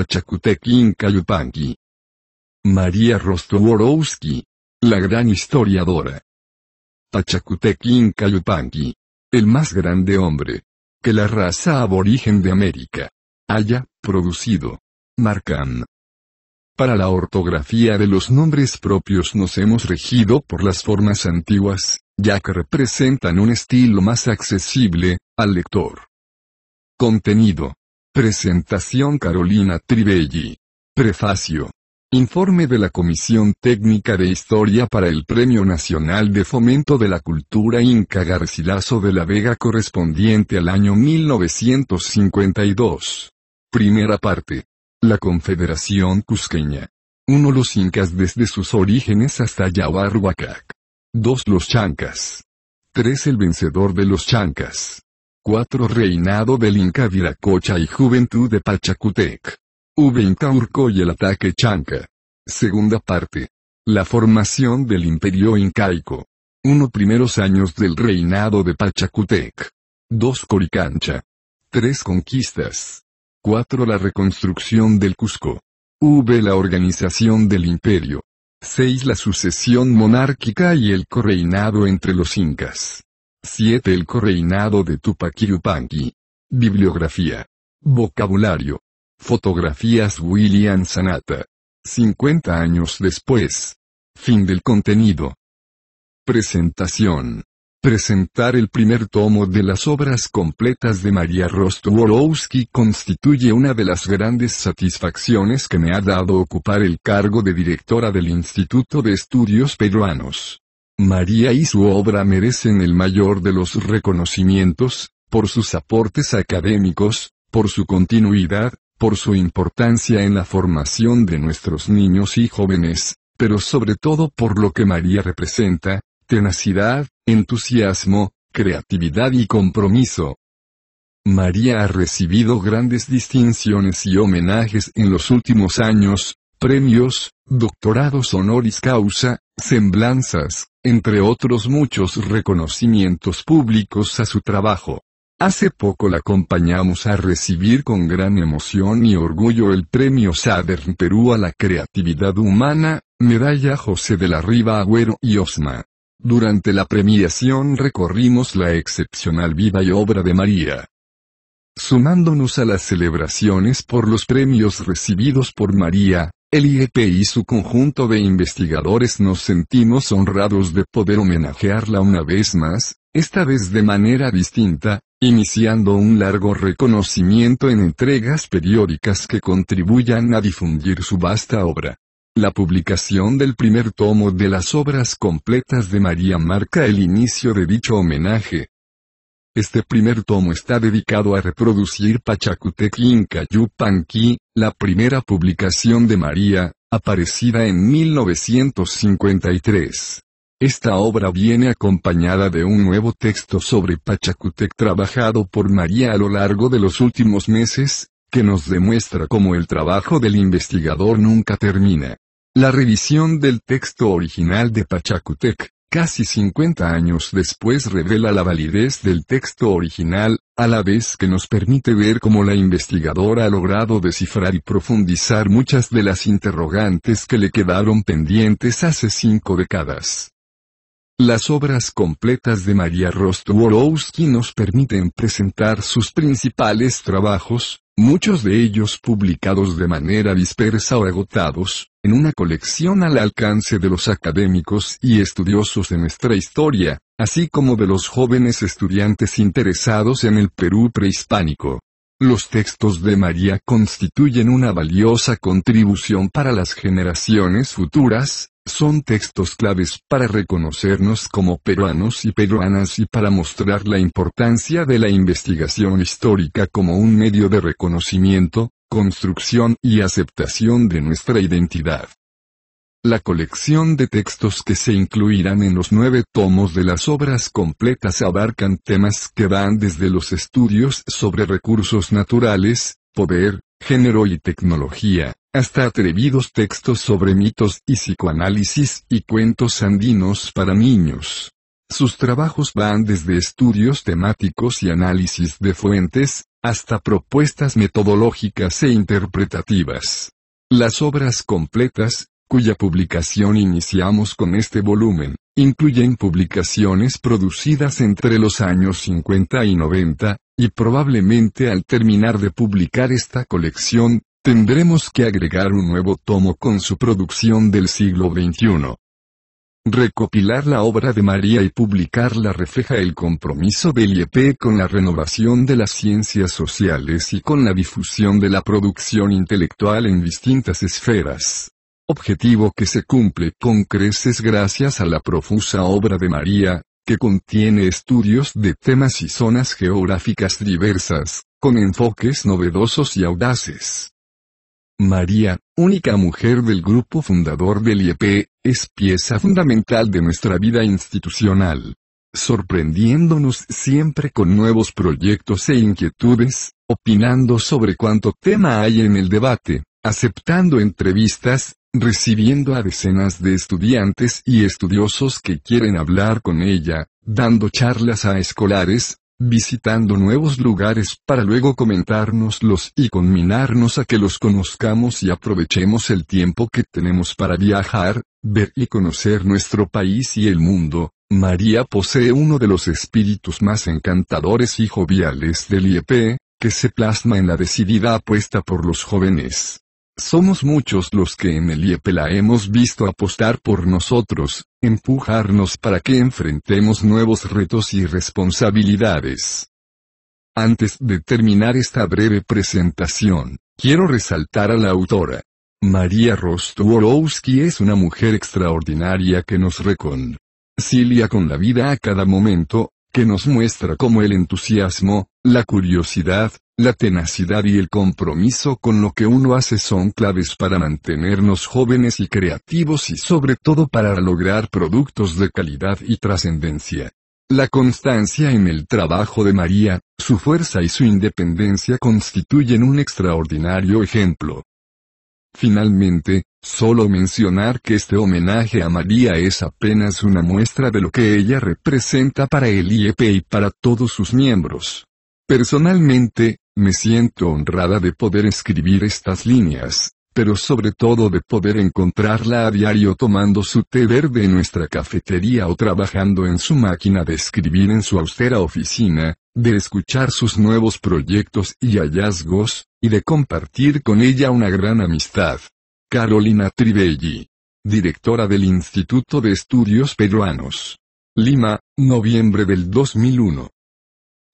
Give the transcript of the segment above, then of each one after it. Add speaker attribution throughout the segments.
Speaker 1: Pachacutequín Cayupanqui. María Rostoworowski. La gran historiadora. Pachacutequín Cayupanqui. El
Speaker 2: más grande hombre. Que la raza aborigen de América. Haya, producido. Marcan. Para la ortografía de los nombres propios nos hemos regido por las formas antiguas, ya que representan un estilo más accesible, al lector. Contenido. Presentación Carolina Tribelli. Prefacio. Informe de la Comisión Técnica de Historia para el Premio Nacional de Fomento de la Cultura Inca Garcilaso de la Vega correspondiente al año 1952. Primera parte. La Confederación Cusqueña. 1. Los incas desde sus orígenes hasta Yahuarhuacac. 2. Los chancas. 3. El vencedor de los chancas. 4. Reinado del Inca Viracocha y Juventud de Pachacutec. V. Incaurco y el ataque Chanca. Segunda parte. La formación del Imperio Incaico. 1. Primeros años del reinado de Pachacutec. 2. Coricancha. 3. Conquistas. 4. La reconstrucción del Cusco. V. La organización del imperio. 6. La sucesión monárquica y el correinado entre los incas. 7. El correinado de Tupac Yupanqui. Bibliografía. Vocabulario. Fotografías William Sanata. 50 años después. Fin del contenido. Presentación. Presentar el primer tomo de las obras completas de María Rostworowski constituye una de las grandes satisfacciones que me ha dado ocupar el cargo de directora del Instituto de Estudios Peruanos. María y su obra merecen el mayor de los reconocimientos, por sus aportes académicos, por su continuidad, por su importancia en la formación de nuestros niños y jóvenes, pero sobre todo por lo que María representa, tenacidad, entusiasmo, creatividad y compromiso. María ha recibido grandes distinciones y homenajes en los últimos años, premios, doctorados honoris causa, semblanzas, entre otros muchos reconocimientos públicos a su trabajo. Hace poco la acompañamos a recibir con gran emoción y orgullo el Premio Sadern Perú a la Creatividad Humana, Medalla José de la Riva Agüero y Osma. Durante la premiación recorrimos la excepcional vida y obra de María. Sumándonos a las celebraciones por los premios recibidos por María, el IEP y su conjunto de investigadores nos sentimos honrados de poder homenajearla una vez más, esta vez de manera distinta, iniciando un largo reconocimiento en entregas periódicas que contribuyan a difundir su vasta obra. La publicación del primer tomo de las obras completas de María marca el inicio de dicho homenaje, este primer tomo está dedicado a reproducir Pachacutec Inca Yupanqui, la primera publicación de María, aparecida en 1953. Esta obra viene acompañada de un nuevo texto sobre Pachacutec trabajado por María a lo largo de los últimos meses, que nos demuestra cómo el trabajo del investigador nunca termina. La revisión del texto original de Pachacutec, casi 50 años después revela la validez del texto original, a la vez que nos permite ver cómo la investigadora ha logrado descifrar y profundizar muchas de las interrogantes que le quedaron pendientes hace cinco décadas. Las obras completas de María Rostworowski nos permiten presentar sus principales trabajos, muchos de ellos publicados de manera dispersa o agotados, en una colección al alcance de los académicos y estudiosos de nuestra historia, así como de los jóvenes estudiantes interesados en el Perú prehispánico. Los textos de María constituyen una valiosa contribución para las generaciones futuras, son textos claves para reconocernos como peruanos y peruanas y para mostrar la importancia de la investigación histórica como un medio de reconocimiento, construcción y aceptación de nuestra identidad. La colección de textos que se incluirán en los nueve tomos de las obras completas abarcan temas que van desde los estudios sobre recursos naturales, poder, género y tecnología, hasta atrevidos textos sobre mitos y psicoanálisis y cuentos andinos para niños. Sus trabajos van desde estudios temáticos y análisis de fuentes, hasta propuestas metodológicas e interpretativas. Las obras completas, cuya publicación iniciamos con este volumen, incluyen publicaciones producidas entre los años 50 y 90, y probablemente al terminar de publicar esta colección, tendremos que agregar un nuevo tomo con su producción del siglo XXI. Recopilar la obra de María y publicarla refleja el compromiso del IEP con la renovación de las ciencias sociales y con la difusión de la producción intelectual en distintas esferas. Objetivo que se cumple con creces gracias a la profusa obra de María, que contiene estudios de temas y zonas geográficas diversas, con enfoques novedosos y audaces. María, única mujer del grupo fundador del IEP, es pieza fundamental de nuestra vida institucional. Sorprendiéndonos siempre con nuevos proyectos e inquietudes, opinando sobre cuánto tema hay en el debate, aceptando entrevistas, recibiendo a decenas de estudiantes y estudiosos que quieren hablar con ella, dando charlas a escolares, visitando nuevos lugares para luego comentárnoslos y conminarnos a que los conozcamos y aprovechemos el tiempo que tenemos para viajar, ver y conocer nuestro país y el mundo. María posee uno de los espíritus más encantadores y joviales del IEP, que se plasma en la decidida apuesta por los jóvenes. Somos muchos los que en el IEP e la hemos visto apostar por nosotros, empujarnos para que enfrentemos nuevos retos y responsabilidades. Antes de terminar esta breve presentación, quiero resaltar a la autora. María Rostworowski es una mujer extraordinaria que nos reconcilia con la vida a cada momento, que nos muestra cómo el entusiasmo, la curiosidad, la tenacidad y el compromiso con lo que uno hace son claves para mantenernos jóvenes y creativos y sobre todo para lograr productos de calidad y trascendencia. La constancia en el trabajo de María, su fuerza y su independencia constituyen un extraordinario ejemplo. Finalmente, solo mencionar que este homenaje a María es apenas una muestra de lo que ella representa para el IEP y para todos sus miembros. Personalmente, me siento honrada de poder escribir estas líneas, pero sobre todo de poder encontrarla a diario tomando su té verde en nuestra cafetería o trabajando en su máquina de escribir en su austera oficina, de escuchar sus nuevos proyectos y hallazgos, y de compartir con ella una gran amistad. Carolina Trivelli. Directora del Instituto de Estudios Peruanos. Lima, noviembre del 2001.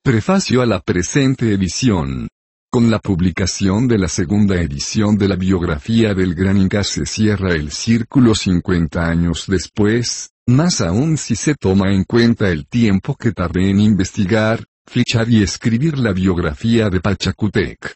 Speaker 2: Prefacio a la presente edición. Con la publicación de la segunda edición de la biografía del gran Inca se cierra el círculo 50 años después, más aún si se toma en cuenta el tiempo que tardé en investigar, fichar y escribir la biografía de Pachacutec.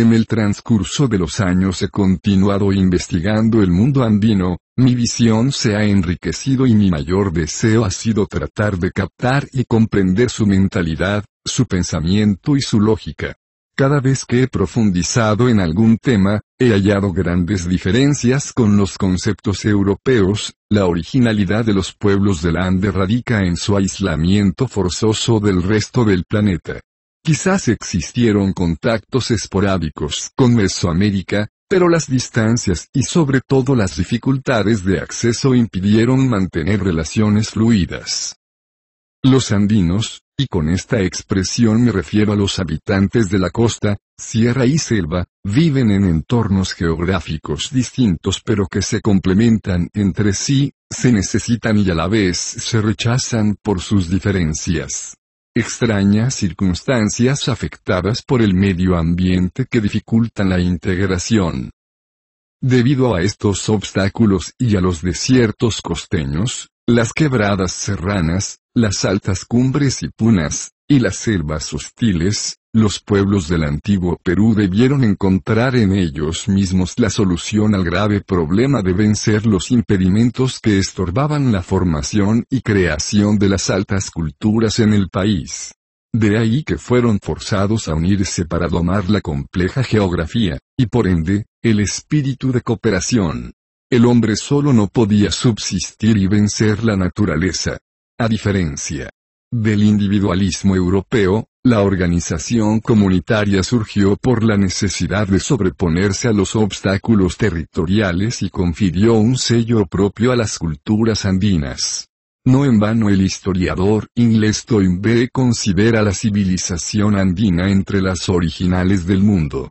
Speaker 2: En el transcurso de los años he continuado investigando el mundo andino, mi visión se ha enriquecido y mi mayor deseo ha sido tratar de captar y comprender su mentalidad, su pensamiento y su lógica. Cada vez que he profundizado en algún tema, he hallado grandes diferencias con los conceptos europeos, la originalidad de los pueblos del Ande radica en su aislamiento forzoso del resto del planeta. Quizás existieron contactos esporádicos con Mesoamérica, pero las distancias y sobre todo las dificultades de acceso impidieron mantener relaciones fluidas. Los andinos, y con esta expresión me refiero a los habitantes de la costa, sierra y selva, viven en entornos geográficos distintos pero que se complementan entre sí, se necesitan y a la vez se rechazan por sus diferencias extrañas circunstancias afectadas por el medio ambiente que dificultan la integración. Debido a estos obstáculos y a los desiertos costeños, las quebradas serranas, las altas cumbres y punas, y las selvas hostiles, los pueblos del antiguo Perú debieron encontrar en ellos mismos la solución al grave problema de vencer los impedimentos que estorbaban la formación y creación de las altas culturas en el país. De ahí que fueron forzados a unirse para domar la compleja geografía, y por ende, el espíritu de cooperación. El hombre solo no podía subsistir y vencer la naturaleza. A diferencia del individualismo europeo, la organización comunitaria surgió por la necesidad de sobreponerse a los obstáculos territoriales y confirió un sello propio a las culturas andinas. No en vano el historiador inglés Toynbee considera la civilización andina entre las originales del mundo.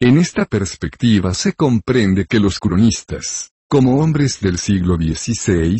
Speaker 2: En esta perspectiva se comprende que los cronistas, como hombres del siglo XVI,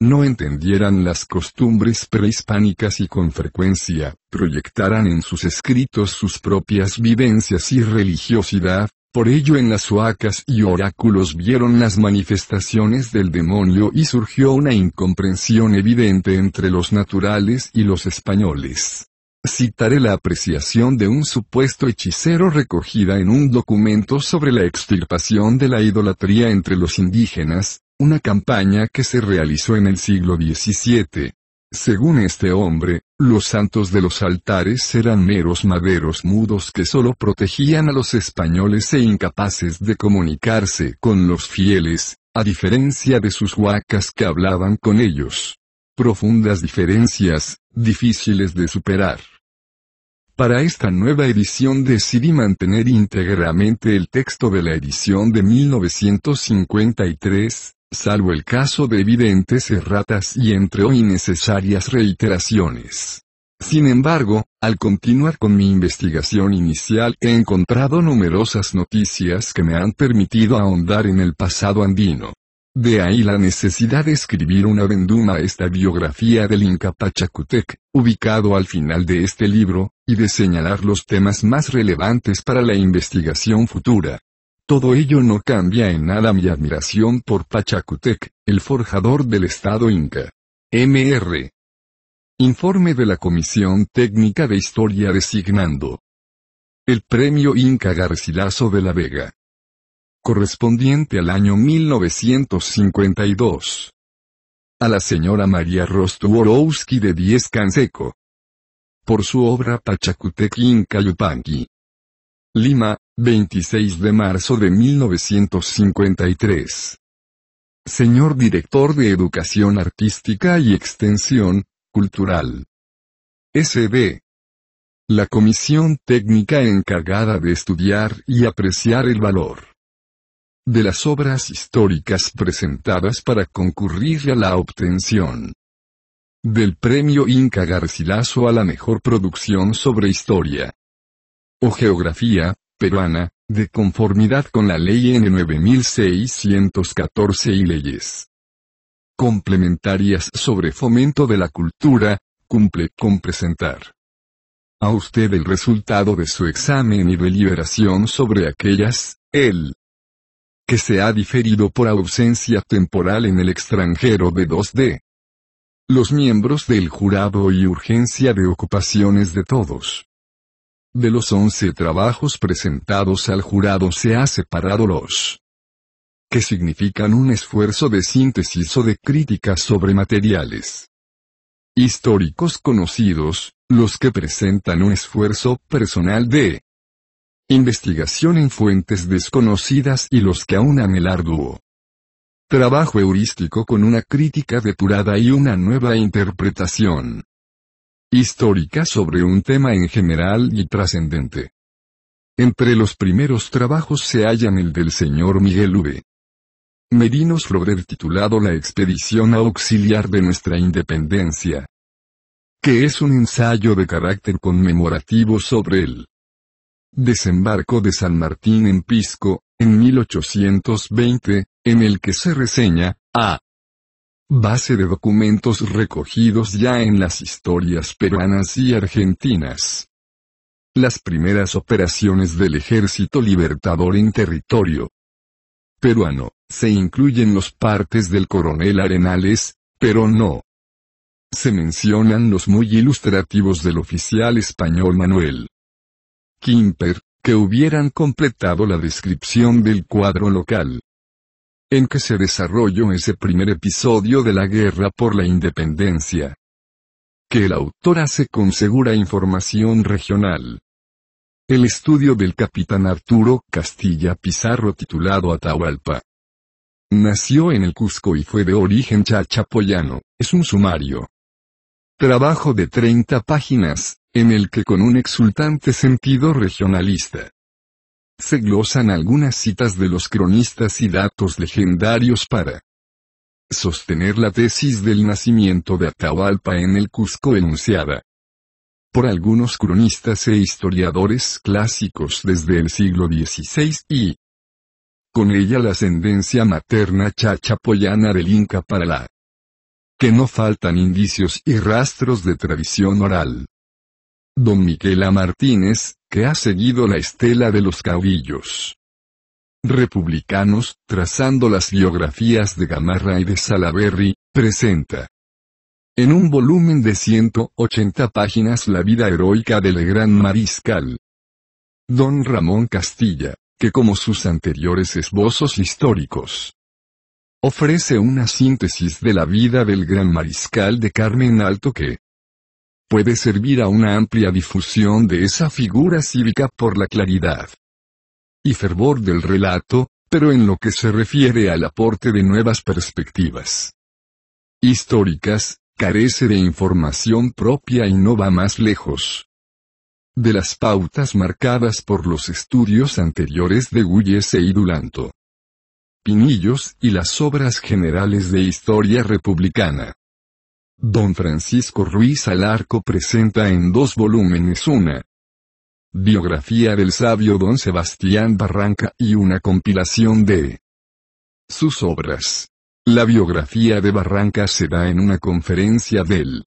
Speaker 2: no entendieran las costumbres prehispánicas y con frecuencia, proyectaran en sus escritos sus propias vivencias y religiosidad, por ello en las huacas y oráculos vieron las manifestaciones del demonio y surgió una incomprensión evidente entre los naturales y los españoles. Citaré la apreciación de un supuesto hechicero recogida en un documento sobre la extirpación de la idolatría entre los indígenas, una campaña que se realizó en el siglo XVII. Según este hombre, los santos de los altares eran meros maderos mudos que solo protegían a los españoles e incapaces de comunicarse con los fieles, a diferencia de sus huacas que hablaban con ellos. Profundas diferencias, difíciles de superar. Para esta nueva edición decidí mantener íntegramente el texto de la edición de 1953, salvo el caso de evidentes erratas y entre innecesarias reiteraciones. Sin embargo, al continuar con mi investigación inicial he encontrado numerosas noticias que me han permitido ahondar en el pasado andino. De ahí la necesidad de escribir una venduma a esta biografía del Inca Pachacutec, ubicado al final de este libro, y de señalar los temas más relevantes para la investigación futura. Todo ello no cambia en nada mi admiración por Pachacutec, el forjador del Estado Inca. MR. Informe de la Comisión Técnica de Historia designando. El Premio Inca Garcilaso de la Vega. Correspondiente al año 1952. A la señora María Rostuorowski de Diez Canseco. Por su obra Pachacutec Inca Yupanqui. Lima, 26 de marzo de 1953. Señor Director de Educación Artística y Extensión Cultural. SD La comisión técnica encargada de estudiar y apreciar el valor de las obras históricas presentadas para concurrir a la obtención del premio Inca Garcilaso a la mejor producción sobre historia o geografía, peruana, de conformidad con la Ley N9614 y leyes complementarias sobre fomento de la cultura, cumple con presentar a usted el resultado de su examen y deliberación sobre aquellas, el que se ha diferido por ausencia temporal en el extranjero de 2D. Los miembros del jurado y urgencia de ocupaciones de todos de los once trabajos presentados al jurado se ha separado los que significan un esfuerzo de síntesis o de crítica sobre materiales históricos conocidos, los que presentan un esfuerzo personal de investigación en fuentes desconocidas y los que aunan el arduo trabajo heurístico con una crítica depurada y una nueva interpretación histórica sobre un tema en general y trascendente. Entre los primeros trabajos se hallan el del señor Miguel V. medinos Florer titulado La expedición auxiliar de nuestra independencia, que es un ensayo de carácter conmemorativo sobre el desembarco de San Martín en Pisco, en 1820, en el que se reseña, a Base de documentos recogidos ya en las historias peruanas y argentinas. Las primeras operaciones del ejército libertador en territorio peruano, se incluyen los partes del coronel Arenales, pero no. Se mencionan los muy ilustrativos del oficial español Manuel Quimper, que hubieran completado la descripción del cuadro local en que se desarrolló ese primer episodio de la guerra por la independencia. Que el autor hace con segura información regional. El estudio del capitán Arturo Castilla Pizarro titulado Atahualpa. Nació en el Cusco y fue de origen chachapoyano, es un sumario. Trabajo de 30 páginas, en el que con un exultante sentido regionalista, se glosan algunas citas de los cronistas y datos legendarios para sostener la tesis del nacimiento de Atahualpa en el Cusco enunciada por algunos cronistas e historiadores clásicos desde el siglo XVI y con ella la ascendencia materna chachapoyana del Inca para la que no faltan indicios y rastros de tradición oral don Miquela Martínez, que ha seguido la estela de los caudillos republicanos, trazando las biografías de Gamarra y de Salaberry, presenta. En un volumen de 180 páginas la vida heroica del gran mariscal. Don Ramón Castilla, que como sus anteriores esbozos históricos, ofrece una síntesis de la vida del gran mariscal de Carmen Alto que, puede servir a una amplia difusión de esa figura cívica por la claridad y fervor del relato, pero en lo que se refiere al aporte de nuevas perspectivas históricas, carece de información propia y no va más lejos de las pautas marcadas por los estudios anteriores de Uyese y Idulanto. Pinillos y las obras generales de historia republicana. Don Francisco Ruiz Alarco presenta en dos volúmenes una biografía del sabio don Sebastián Barranca y una compilación de sus obras. La biografía de Barranca se da en una conferencia del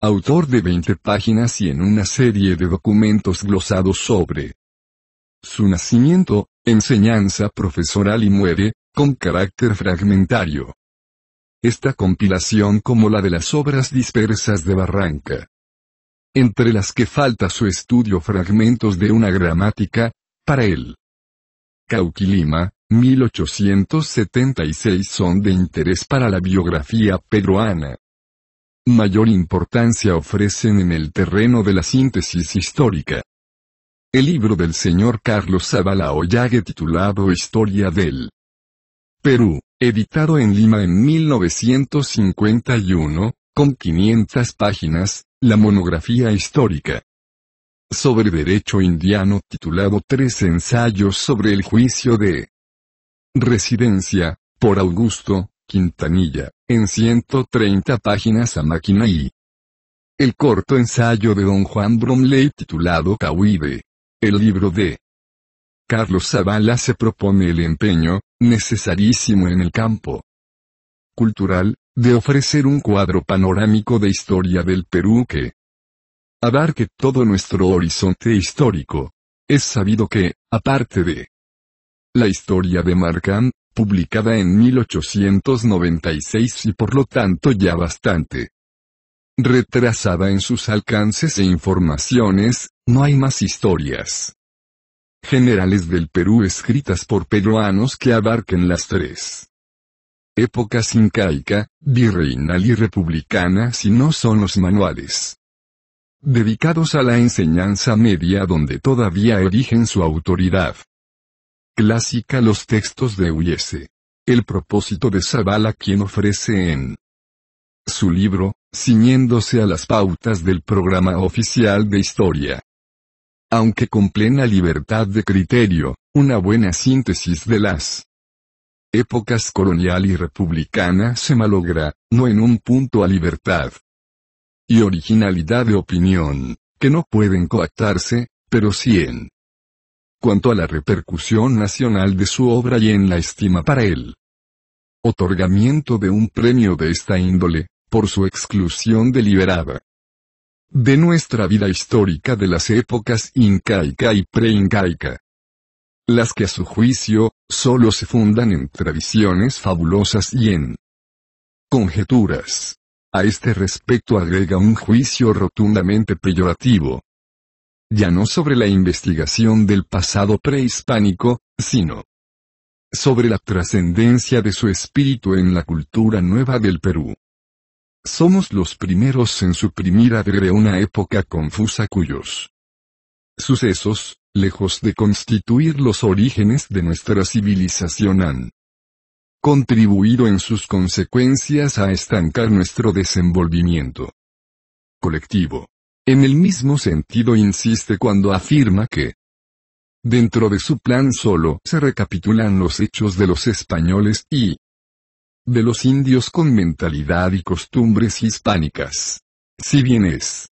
Speaker 2: autor de 20 páginas y en una serie de documentos glosados sobre su nacimiento, enseñanza profesoral y muere, con carácter fragmentario esta compilación como la de las obras dispersas de Barranca. Entre las que falta su estudio Fragmentos de una gramática, para él. Cauquilima, 1876 son de interés para la biografía peruana. Mayor importancia ofrecen en el terreno de la síntesis histórica. El libro del señor Carlos Zavala Ollague titulado Historia del Perú, editado en Lima en 1951, con 500 páginas, la monografía histórica sobre derecho indiano titulado Tres ensayos sobre el juicio de residencia, por Augusto, Quintanilla, en 130 páginas a máquina y el corto ensayo de don Juan Bromley titulado Cahuide. El libro de Carlos Zavala se propone el empeño, necesarísimo en el campo cultural, de ofrecer un cuadro panorámico de historia del Perú que abarque todo nuestro horizonte histórico. Es sabido que, aparte de la historia de Marcán, publicada en 1896 y por lo tanto ya bastante retrasada en sus alcances e informaciones, no hay más historias generales del Perú escritas por peruanos que abarquen las tres épocas incaica, virreinal y republicana si no son los manuales dedicados a la enseñanza media donde todavía erigen su autoridad. Clásica los textos de Huyese. El propósito de Zavala quien ofrece en su libro, ciñéndose a las pautas del programa oficial de historia, aunque con plena libertad de criterio, una buena síntesis de las épocas colonial y republicana se malogra, no en un punto a libertad y originalidad de opinión, que no pueden coactarse, pero sí en cuanto a la repercusión nacional de su obra y en la estima para él. Otorgamiento de un premio de esta índole, por su exclusión deliberada, de nuestra vida histórica de las épocas incaica y preincaica. Las que a su juicio, solo se fundan en tradiciones fabulosas y en conjeturas. A este respecto agrega un juicio rotundamente peyorativo. Ya no sobre la investigación del pasado prehispánico, sino sobre la trascendencia de su espíritu en la cultura nueva del Perú. Somos los primeros en suprimir adrede una época confusa cuyos sucesos, lejos de constituir los orígenes de nuestra civilización han contribuido en sus consecuencias a estancar nuestro desenvolvimiento colectivo. En el mismo sentido insiste cuando afirma que dentro de su plan solo se recapitulan los hechos de los españoles y de los indios con mentalidad y costumbres hispánicas. Si bien es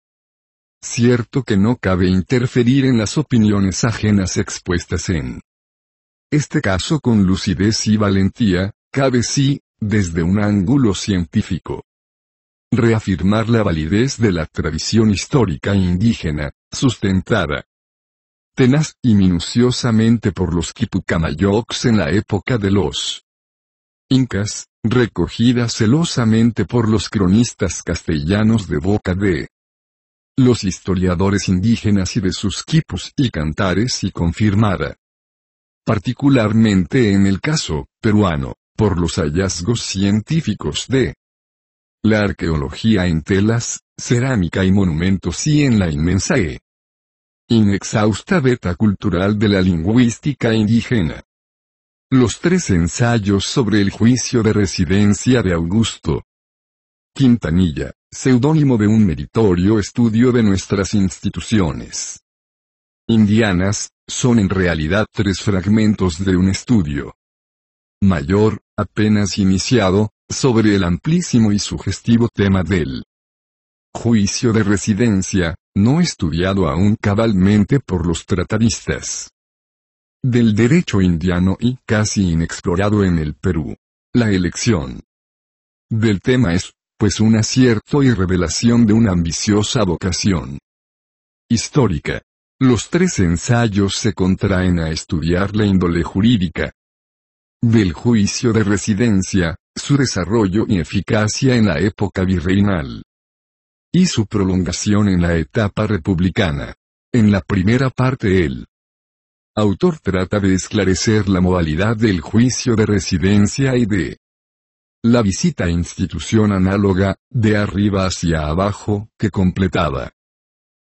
Speaker 2: cierto que no cabe interferir en las opiniones ajenas expuestas en este caso con lucidez y valentía, cabe sí, desde un ángulo científico. Reafirmar la validez de la tradición histórica indígena, sustentada tenaz y minuciosamente por los quipucamayocs en la época de los incas, recogida celosamente por los cronistas castellanos de boca de los historiadores indígenas y de sus quipus y cantares y confirmada particularmente en el caso peruano, por los hallazgos científicos de la arqueología en telas, cerámica y monumentos y en la inmensa e inexhausta beta cultural de la lingüística indígena. Los tres ensayos sobre el juicio de residencia de Augusto. Quintanilla, seudónimo de un meritorio estudio de nuestras instituciones. Indianas, son en realidad tres fragmentos de un estudio. Mayor, apenas iniciado, sobre el amplísimo y sugestivo tema del juicio de residencia, no estudiado aún cabalmente por los tratadistas del derecho indiano y casi inexplorado en el Perú. La elección del tema es, pues, un acierto y revelación de una ambiciosa vocación histórica. Los tres ensayos se contraen a estudiar la índole jurídica del juicio de residencia, su desarrollo y eficacia en la época virreinal y su prolongación en la etapa republicana. En la primera parte el autor trata de esclarecer la modalidad del juicio de residencia y de la visita a institución análoga, de arriba hacia abajo, que completaba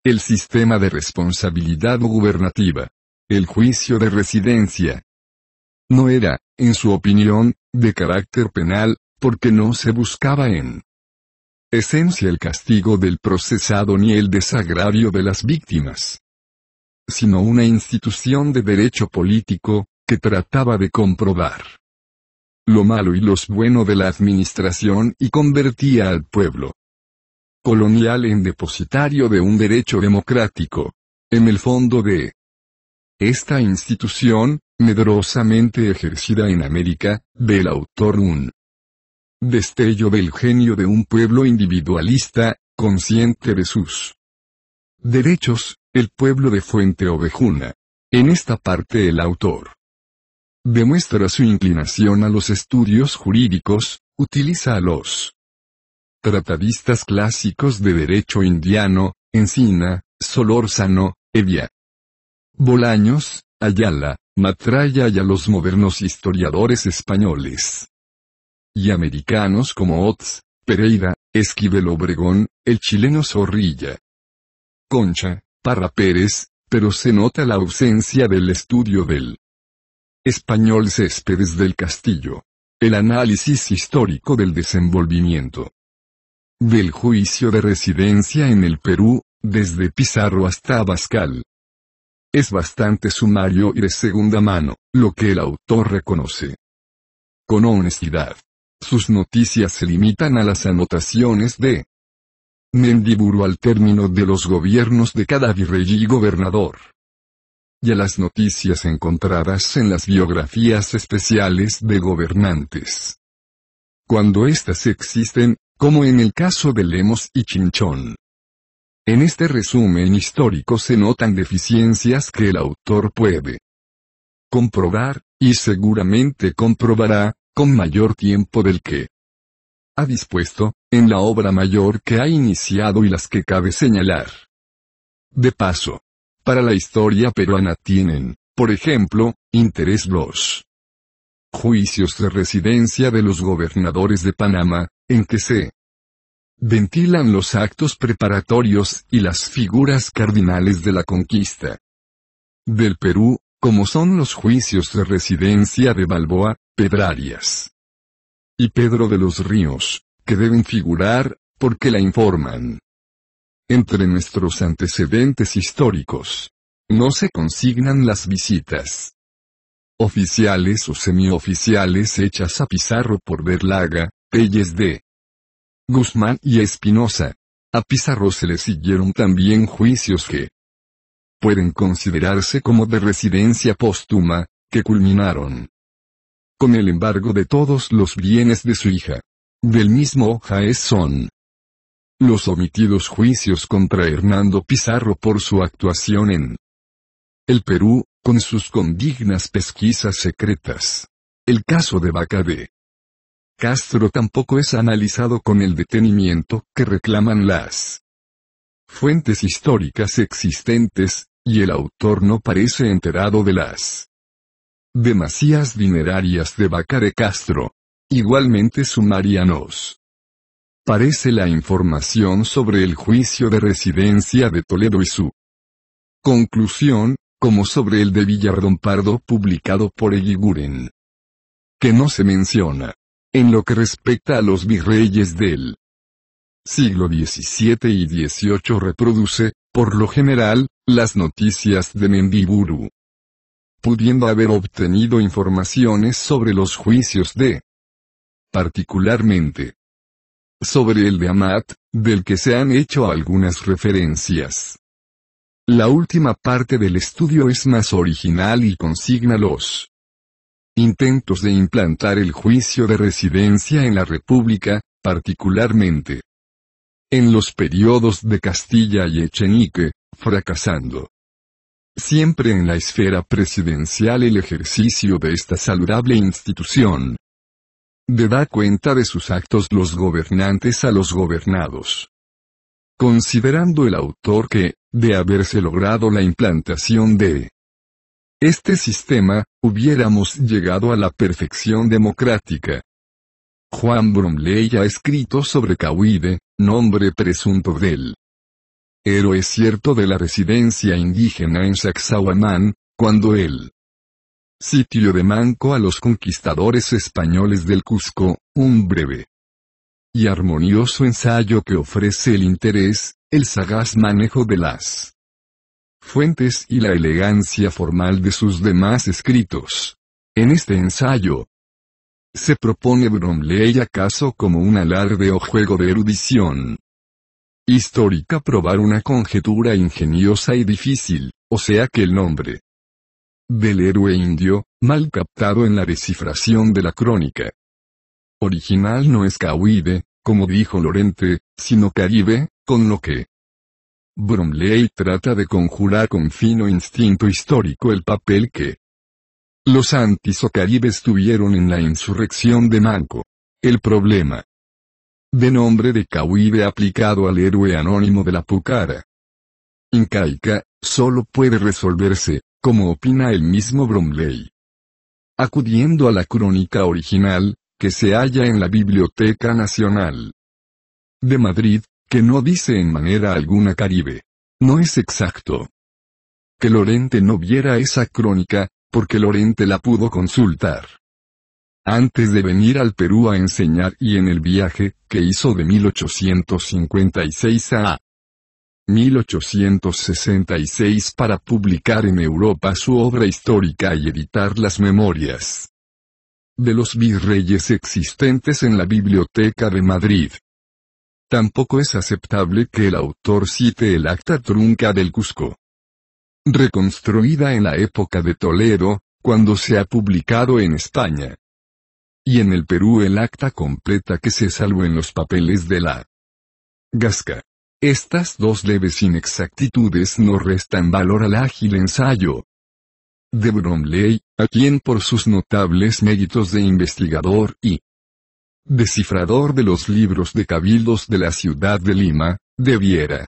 Speaker 2: el sistema de responsabilidad gubernativa. El juicio de residencia no era, en su opinión, de carácter penal, porque no se buscaba en esencia el castigo del procesado ni el desagravio de las víctimas sino una institución de derecho político, que trataba de comprobar lo malo y los bueno de la administración y convertía al pueblo colonial en depositario de un derecho democrático. En el fondo de esta institución, medrosamente ejercida en América, del autor un destello del genio de un pueblo individualista, consciente de sus Derechos, el pueblo de Fuente Ovejuna. En esta parte el autor demuestra su inclinación a los estudios jurídicos, utiliza a los tratadistas clásicos de derecho indiano, Encina, Solórzano, Evia. Bolaños, Ayala, Matralla y a los modernos historiadores españoles y americanos como Ots, Pereira, Esquivel Obregón, el chileno Zorrilla. Concha, Parra Pérez, pero se nota la ausencia del estudio del español Céspedes del Castillo. El análisis histórico del desenvolvimiento del juicio de residencia en el Perú, desde Pizarro hasta Abascal. Es bastante sumario y de segunda mano, lo que el autor reconoce. Con honestidad. Sus noticias se limitan a las anotaciones de Mendiburu al término de los gobiernos de cada virrey y gobernador. Y a las noticias encontradas en las biografías especiales de gobernantes. Cuando éstas existen, como en el caso de Lemos y Chinchón. En este resumen histórico se notan deficiencias que el autor puede comprobar, y seguramente comprobará, con mayor tiempo del que ha dispuesto, en la obra mayor que ha iniciado y las que cabe señalar. De paso, para la historia peruana tienen, por ejemplo, interés los juicios de residencia de los gobernadores de Panamá, en que se ventilan los actos preparatorios y las figuras cardinales de la conquista del Perú, como son los juicios de residencia de Balboa, Pedrarias, y Pedro de los Ríos, que deben figurar, porque la informan. Entre nuestros antecedentes históricos. No se consignan las visitas. Oficiales o semioficiales hechas a Pizarro por Berlaga, Telles de Guzmán y Espinosa. A Pizarro se le siguieron también juicios que pueden considerarse como de residencia póstuma, que culminaron con el embargo de todos los bienes de su hija. Del mismo Jaez son los omitidos juicios contra Hernando Pizarro por su actuación en el Perú, con sus condignas pesquisas secretas. El caso de Vaca de Castro tampoco es analizado con el detenimiento que reclaman las fuentes históricas existentes, y el autor no parece enterado de las demasías dinerarias de Bacare Castro. Igualmente sumarianos. Parece la información sobre el juicio de residencia de Toledo y su conclusión, como sobre el de Villardón Pardo publicado por Eguiguren. Que no se menciona. En lo que respecta a los virreyes del siglo XVII y XVIII reproduce, por lo general, las noticias de Mendiburu pudiendo haber obtenido informaciones sobre los juicios de particularmente sobre el de Amat, del que se han hecho algunas referencias. La última parte del estudio es más original y consigna los intentos de implantar el juicio de residencia en la República, particularmente en los periodos de Castilla y Echenique, fracasando. Siempre en la esfera presidencial el ejercicio de esta saludable institución. De da cuenta de sus actos los gobernantes a los gobernados. Considerando el autor que, de haberse logrado la implantación de este sistema, hubiéramos llegado a la perfección democrática. Juan Bromley ha escrito sobre Cahuide, nombre presunto del héroe cierto de la residencia indígena en Saxahuamán, cuando él sitio de Manco a los conquistadores españoles del Cusco, un breve y armonioso ensayo que ofrece el interés, el sagaz manejo de las fuentes y la elegancia formal de sus demás escritos. En este ensayo, se propone Bromley acaso como un alarde o juego de erudición, histórica probar una conjetura ingeniosa y difícil, o sea que el nombre del héroe indio, mal captado en la descifración de la crónica original no es Cauide, como dijo Lorente, sino Caribe, con lo que Bromley trata de conjurar con fino instinto histórico el papel que los antisocaribes tuvieron en la insurrección de Manco. El problema de nombre de Cauibe aplicado al héroe anónimo de la Pucara. Incaica, solo puede resolverse, como opina el mismo Bromley. Acudiendo a la crónica original, que se halla en la Biblioteca Nacional de Madrid, que no dice en manera alguna Caribe. No es exacto. Que Lorente no viera esa crónica, porque Lorente la pudo consultar. Antes de venir al Perú a enseñar y en el viaje, que hizo de 1856 a 1866 para publicar en Europa su obra histórica y editar las memorias de los virreyes existentes en la Biblioteca de Madrid. Tampoco es aceptable que el autor cite el acta trunca del Cusco. Reconstruida en la época de Toledo, cuando se ha publicado en España y en el Perú el acta completa que se salvó en los papeles de la Gasca. Estas dos leves inexactitudes no restan valor al ágil ensayo de Bromley, a quien por sus notables méritos de investigador y descifrador de los libros de cabildos de la ciudad de Lima, debiera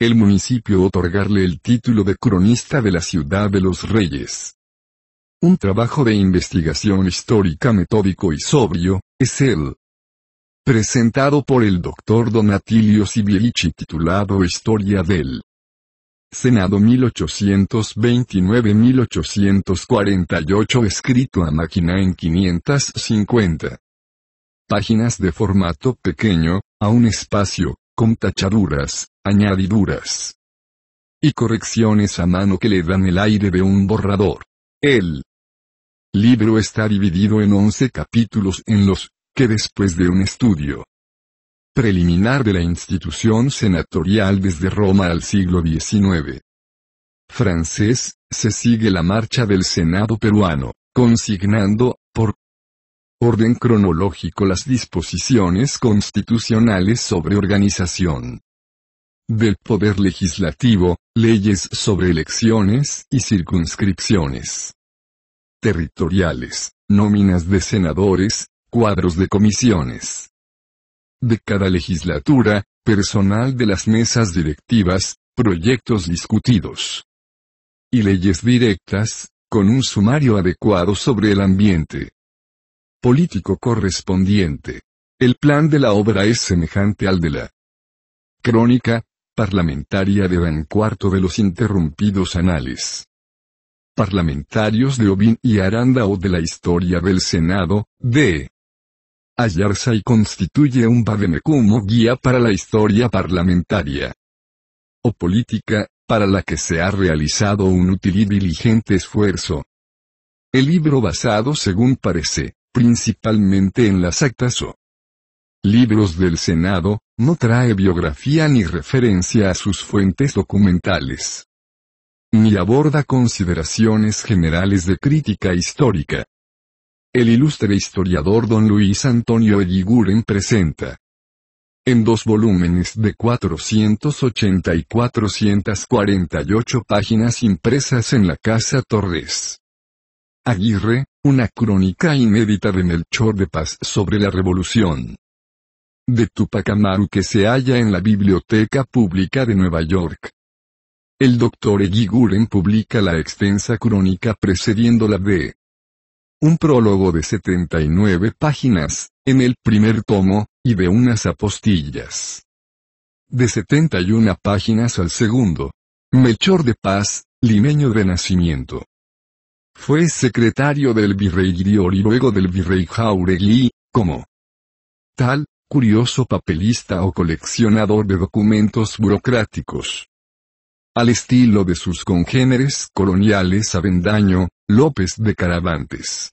Speaker 2: el municipio otorgarle el título de cronista de la ciudad de los reyes. Un trabajo de investigación histórica metódico y sobrio, es el presentado por el doctor Donatilio Sibilici titulado Historia del Senado 1829-1848 escrito a máquina en 550 páginas de formato pequeño,
Speaker 1: a un espacio, con tachaduras, añadiduras y correcciones a mano que le dan el aire de un borrador. El
Speaker 2: libro está dividido en 11 capítulos en los que después de un estudio preliminar de la institución senatorial desde Roma al siglo XIX francés, se sigue la marcha del Senado peruano, consignando, por orden cronológico las disposiciones constitucionales sobre organización del poder legislativo, leyes sobre elecciones y circunscripciones territoriales, nóminas de senadores, cuadros de comisiones. De cada legislatura, personal de las mesas directivas, proyectos discutidos. Y leyes directas, con un sumario adecuado sobre el ambiente político correspondiente. El plan de la obra es semejante al de la crónica parlamentaria de Van Cuarto de los interrumpidos anales parlamentarios de Obin y Aranda o de la historia del Senado, de y constituye un babeme como guía para la historia parlamentaria o política, para la que se ha realizado un útil y diligente esfuerzo. El libro basado según parece, principalmente en las actas o libros del Senado, no trae biografía ni referencia a sus fuentes documentales ni aborda consideraciones generales de crítica histórica. El ilustre historiador don Luis Antonio Eguiguren presenta en dos volúmenes de 480 y 448 páginas impresas en la Casa Torres. Aguirre, una crónica inédita de Melchor de Paz sobre la Revolución. De Tupac Amaru que se halla en la Biblioteca Pública de Nueva York. El doctor Guren publica la extensa crónica precediendo la de un prólogo de 79 páginas, en el primer tomo, y de unas apostillas. De 71 páginas al segundo. Melchor de Paz, limeño de nacimiento. Fue secretario del virrey Grior y luego del virrey Jauregui, como tal, curioso papelista o coleccionador de documentos burocráticos al estilo de sus congéneres coloniales Avendaño, López de Caravantes.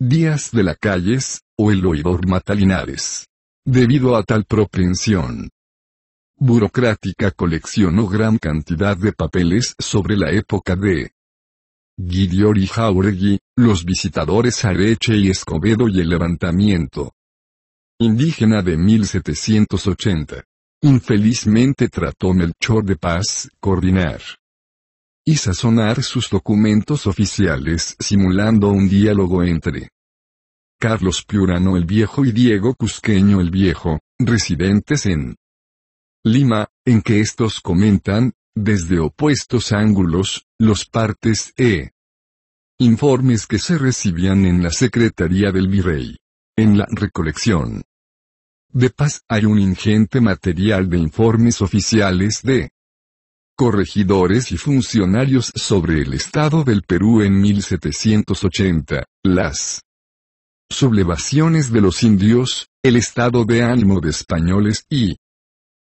Speaker 2: Díaz de la Calles, o oidor Matalinares. Debido a tal propensión burocrática coleccionó gran cantidad de papeles sobre la época de Guidiori y Jauregui, los visitadores Areche y Escobedo y el levantamiento indígena de 1780. Infelizmente trató Melchor de Paz, coordinar y sazonar sus documentos oficiales simulando un diálogo entre Carlos Piurano el Viejo y Diego Cusqueño el Viejo, residentes en Lima, en que estos comentan, desde opuestos ángulos, los partes e informes que se recibían en la Secretaría del Virrey. En la recolección de paz hay un ingente material de informes oficiales de corregidores y funcionarios sobre el estado del Perú en 1780, las sublevaciones de los indios, el estado de ánimo de españoles y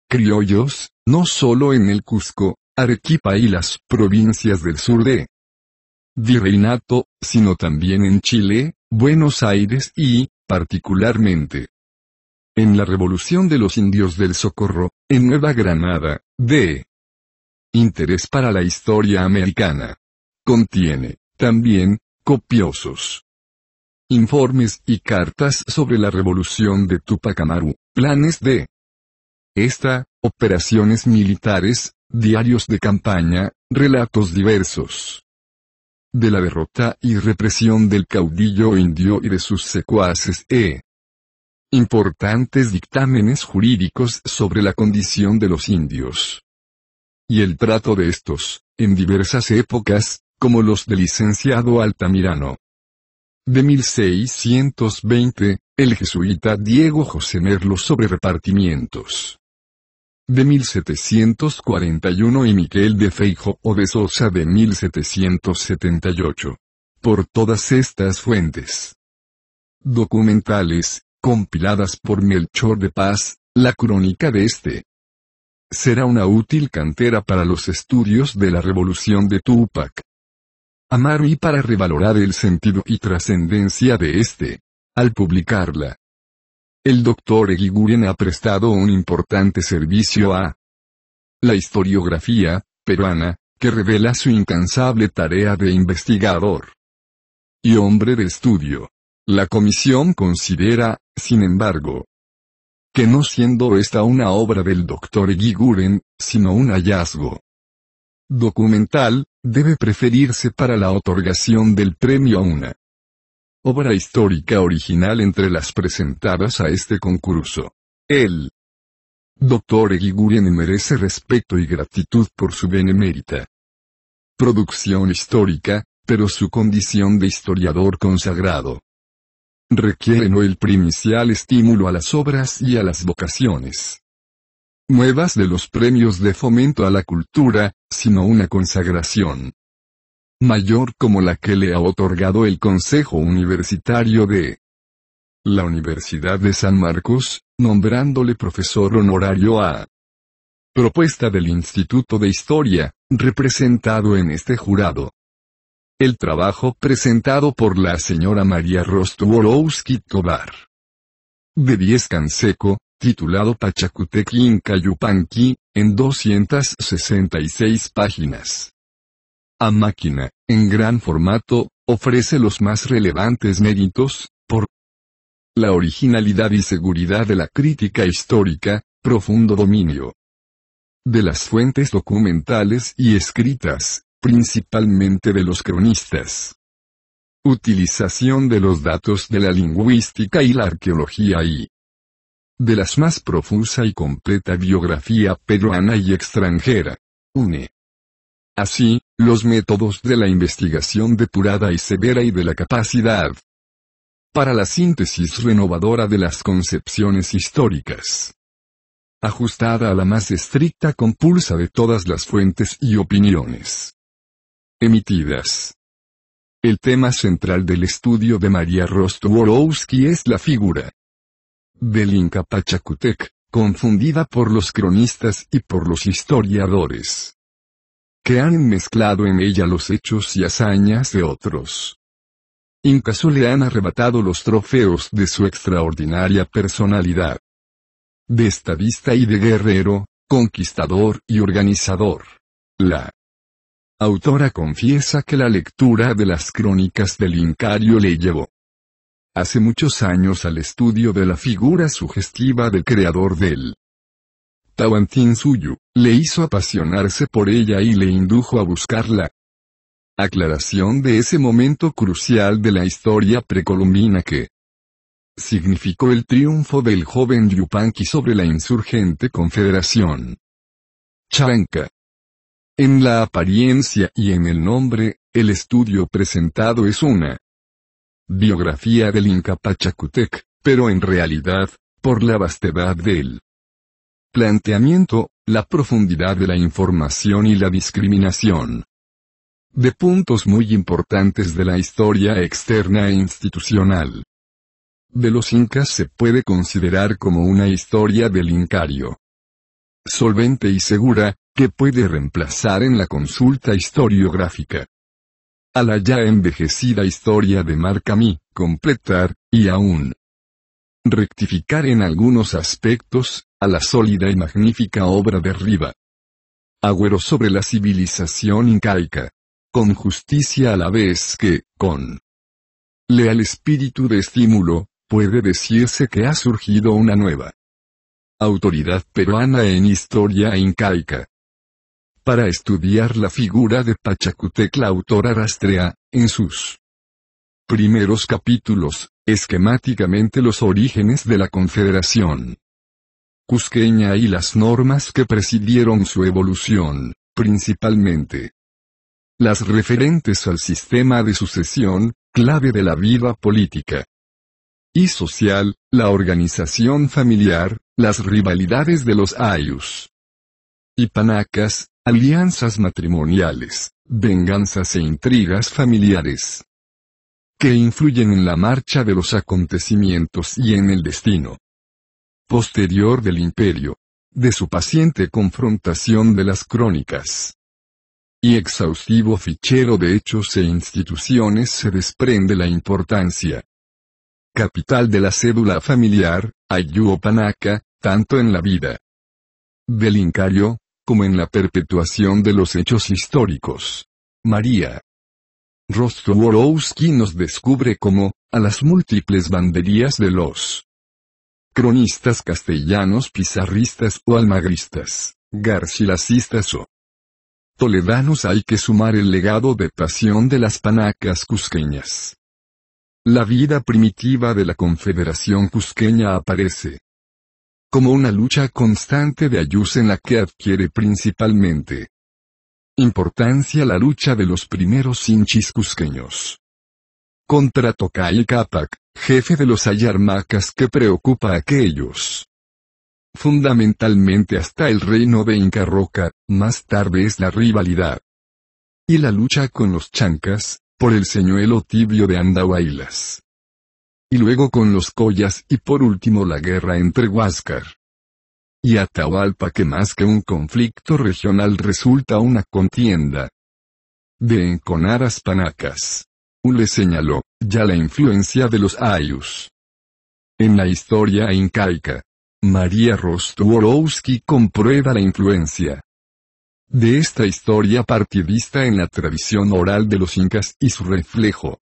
Speaker 2: criollos, no solo en el Cusco, Arequipa y las provincias del sur de Virreinato, sino también en Chile, Buenos Aires y, particularmente, en la Revolución de los Indios del Socorro, en Nueva Granada, de interés para la historia americana. Contiene, también, copiosos informes y cartas sobre la revolución de Tupac Amaru, planes de esta, operaciones militares, diarios de campaña, relatos diversos de la derrota y represión del caudillo indio y de sus secuaces e importantes dictámenes jurídicos sobre la condición de los indios. Y el trato de estos, en diversas épocas, como los del licenciado Altamirano. De 1620, el jesuita Diego José Merlo sobre repartimientos. De 1741 y Miquel de Feijo o de Sosa de 1778. Por todas estas fuentes documentales, compiladas por Melchor de Paz, la crónica de este. Será una útil cantera para los estudios de la revolución de Tupac. Amar y para revalorar el sentido y trascendencia de este. Al publicarla. El doctor Eguiguren ha prestado un importante servicio a la historiografía peruana, que revela su incansable tarea de investigador y hombre de estudio. La comisión considera, sin embargo, que no siendo esta una obra del doctor Guren, sino un hallazgo documental, debe preferirse para la otorgación del premio a una obra histórica original entre las presentadas a este concurso. El doctor Guren merece respeto y gratitud por su benemérita producción histórica, pero su condición de historiador consagrado requiere no el primicial estímulo a las obras y a las vocaciones. Nuevas de los premios de fomento a la cultura, sino una consagración mayor como la que le ha otorgado el Consejo Universitario de la Universidad de San Marcos, nombrándole profesor honorario a propuesta del Instituto de Historia, representado en este jurado. El trabajo presentado por la señora María Rostworowski tobar De 10 Canseco, titulado Pachacutec Inca en 266 páginas. A máquina, en gran formato, ofrece los más relevantes méritos, por la originalidad y seguridad de la crítica histórica, profundo dominio de las fuentes documentales y escritas, principalmente de los cronistas. Utilización de los datos de la lingüística y la arqueología y de las más profusa y completa biografía peruana y extranjera. Une. Así, los métodos de la investigación depurada y severa y de la capacidad para la síntesis renovadora de las concepciones históricas. Ajustada a la más estricta compulsa de todas las fuentes y opiniones emitidas. El tema central del estudio de María Rostworowski es la figura del Inca Pachacutec, confundida por los cronistas y por los historiadores que han mezclado en ella los hechos y hazañas de otros. Incaso le han arrebatado los trofeos de su extraordinaria personalidad. De estadista y de guerrero, conquistador y organizador. La autora confiesa que la lectura de las crónicas del Incario le llevó hace muchos años al estudio de la figura sugestiva del creador del Tawantin Suyu, le hizo apasionarse por ella y le indujo a buscarla. Aclaración de ese momento crucial de la historia
Speaker 1: precolombina que significó el triunfo del joven Yupanqui sobre la insurgente confederación. Chanca, en la
Speaker 2: apariencia y en el nombre, el estudio presentado es una biografía del Inca Pachacutec, pero en realidad, por la vastedad del planteamiento, la profundidad de la información y la discriminación de puntos muy importantes de la historia externa e institucional. De los incas se puede considerar como una historia del incario solvente y segura, que puede reemplazar en la consulta historiográfica. A la ya envejecida historia de Marcami, completar, y aún rectificar en algunos aspectos, a la sólida y magnífica obra de Riva. Agüero sobre la civilización incaica. Con justicia a la vez que, con leal espíritu de estímulo, puede decirse que ha surgido una nueva autoridad peruana en historia incaica. Para estudiar la figura de Pachacutec la autora rastrea, en sus primeros capítulos, esquemáticamente los orígenes de la Confederación Cusqueña y las normas que presidieron su evolución, principalmente las referentes al sistema de sucesión, clave de la vida política y social, la organización familiar, las rivalidades de los ayus. Y panacas, alianzas matrimoniales, venganzas e intrigas familiares. Que influyen en la marcha de los acontecimientos y en el destino. Posterior del imperio. De su paciente confrontación de las crónicas. Y exhaustivo fichero de hechos e instituciones se desprende la importancia, capital de la cédula familiar, Ayuopanaca, tanto en la vida del Incario, como en la perpetuación de los hechos históricos. María. Rostworowski nos descubre cómo, a las múltiples banderías de los cronistas castellanos pizarristas o almagristas, garcilasistas o toledanos hay que sumar el legado de pasión de las panacas cusqueñas. La vida primitiva de la Confederación Cusqueña aparece, como una lucha constante de Ayus en la que adquiere principalmente importancia la lucha de los primeros hinchis cusqueños. Contra y Capac, jefe de los ayarmacas que preocupa a aquellos. Fundamentalmente hasta el reino de Inca Roca, más tarde es la rivalidad. Y la lucha con los chancas, por el señuelo tibio de Andahuaylas y luego con los collas y por último la guerra entre Huáscar y Atahualpa que más que un conflicto regional resulta una contienda. De enconar panacas. Ule señaló, ya la influencia de los ayus. En la historia incaica, María Rostworowski comprueba la influencia de esta historia partidista en la tradición oral de los incas y su reflejo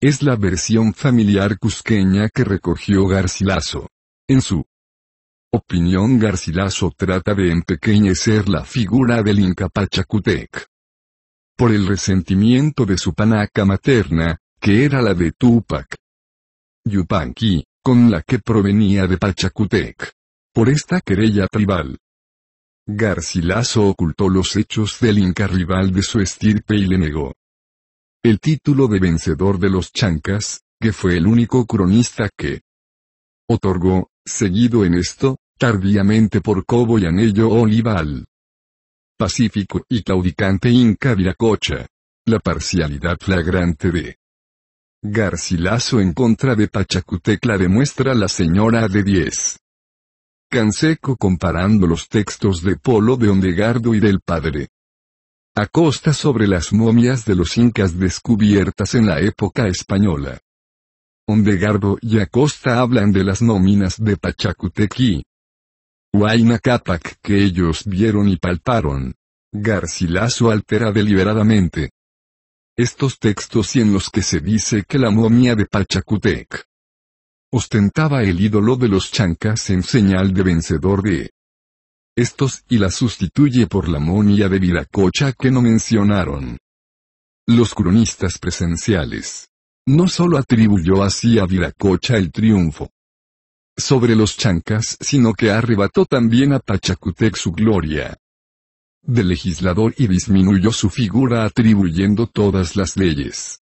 Speaker 2: es la versión familiar cusqueña que recogió Garcilaso. En su opinión Garcilaso trata de empequeñecer la figura del Inca Pachacutec. Por el resentimiento de su panaca materna, que era la de Tupac. Yupanqui, con la que provenía de Pachacutec. Por esta querella tribal. Garcilaso ocultó los hechos del Inca rival de su estirpe y le negó el título de vencedor de los Chancas, que fue el único cronista que otorgó, seguido en esto, tardíamente por Cobo y Anello Olival. Pacífico y claudicante Inca Viracocha. La parcialidad flagrante de Garcilaso en contra de Pachacutecla demuestra la señora de 10. Canseco comparando los textos de Polo de Ondegardo y del padre Acosta sobre las momias de los incas descubiertas en la época española. Ondegardo y Acosta hablan de las nóminas de y Huayna Capac que ellos vieron y palparon. Garcilaso altera deliberadamente. Estos textos y en los que se dice que la momia de Pachacutec ostentaba el ídolo de los chancas en señal de vencedor de estos y la sustituye por la monía de Viracocha que no mencionaron. Los cronistas presenciales. No solo atribuyó así a Viracocha el triunfo sobre los chancas, sino que arrebató también a Pachacutec su gloria de legislador y disminuyó su figura atribuyendo todas las leyes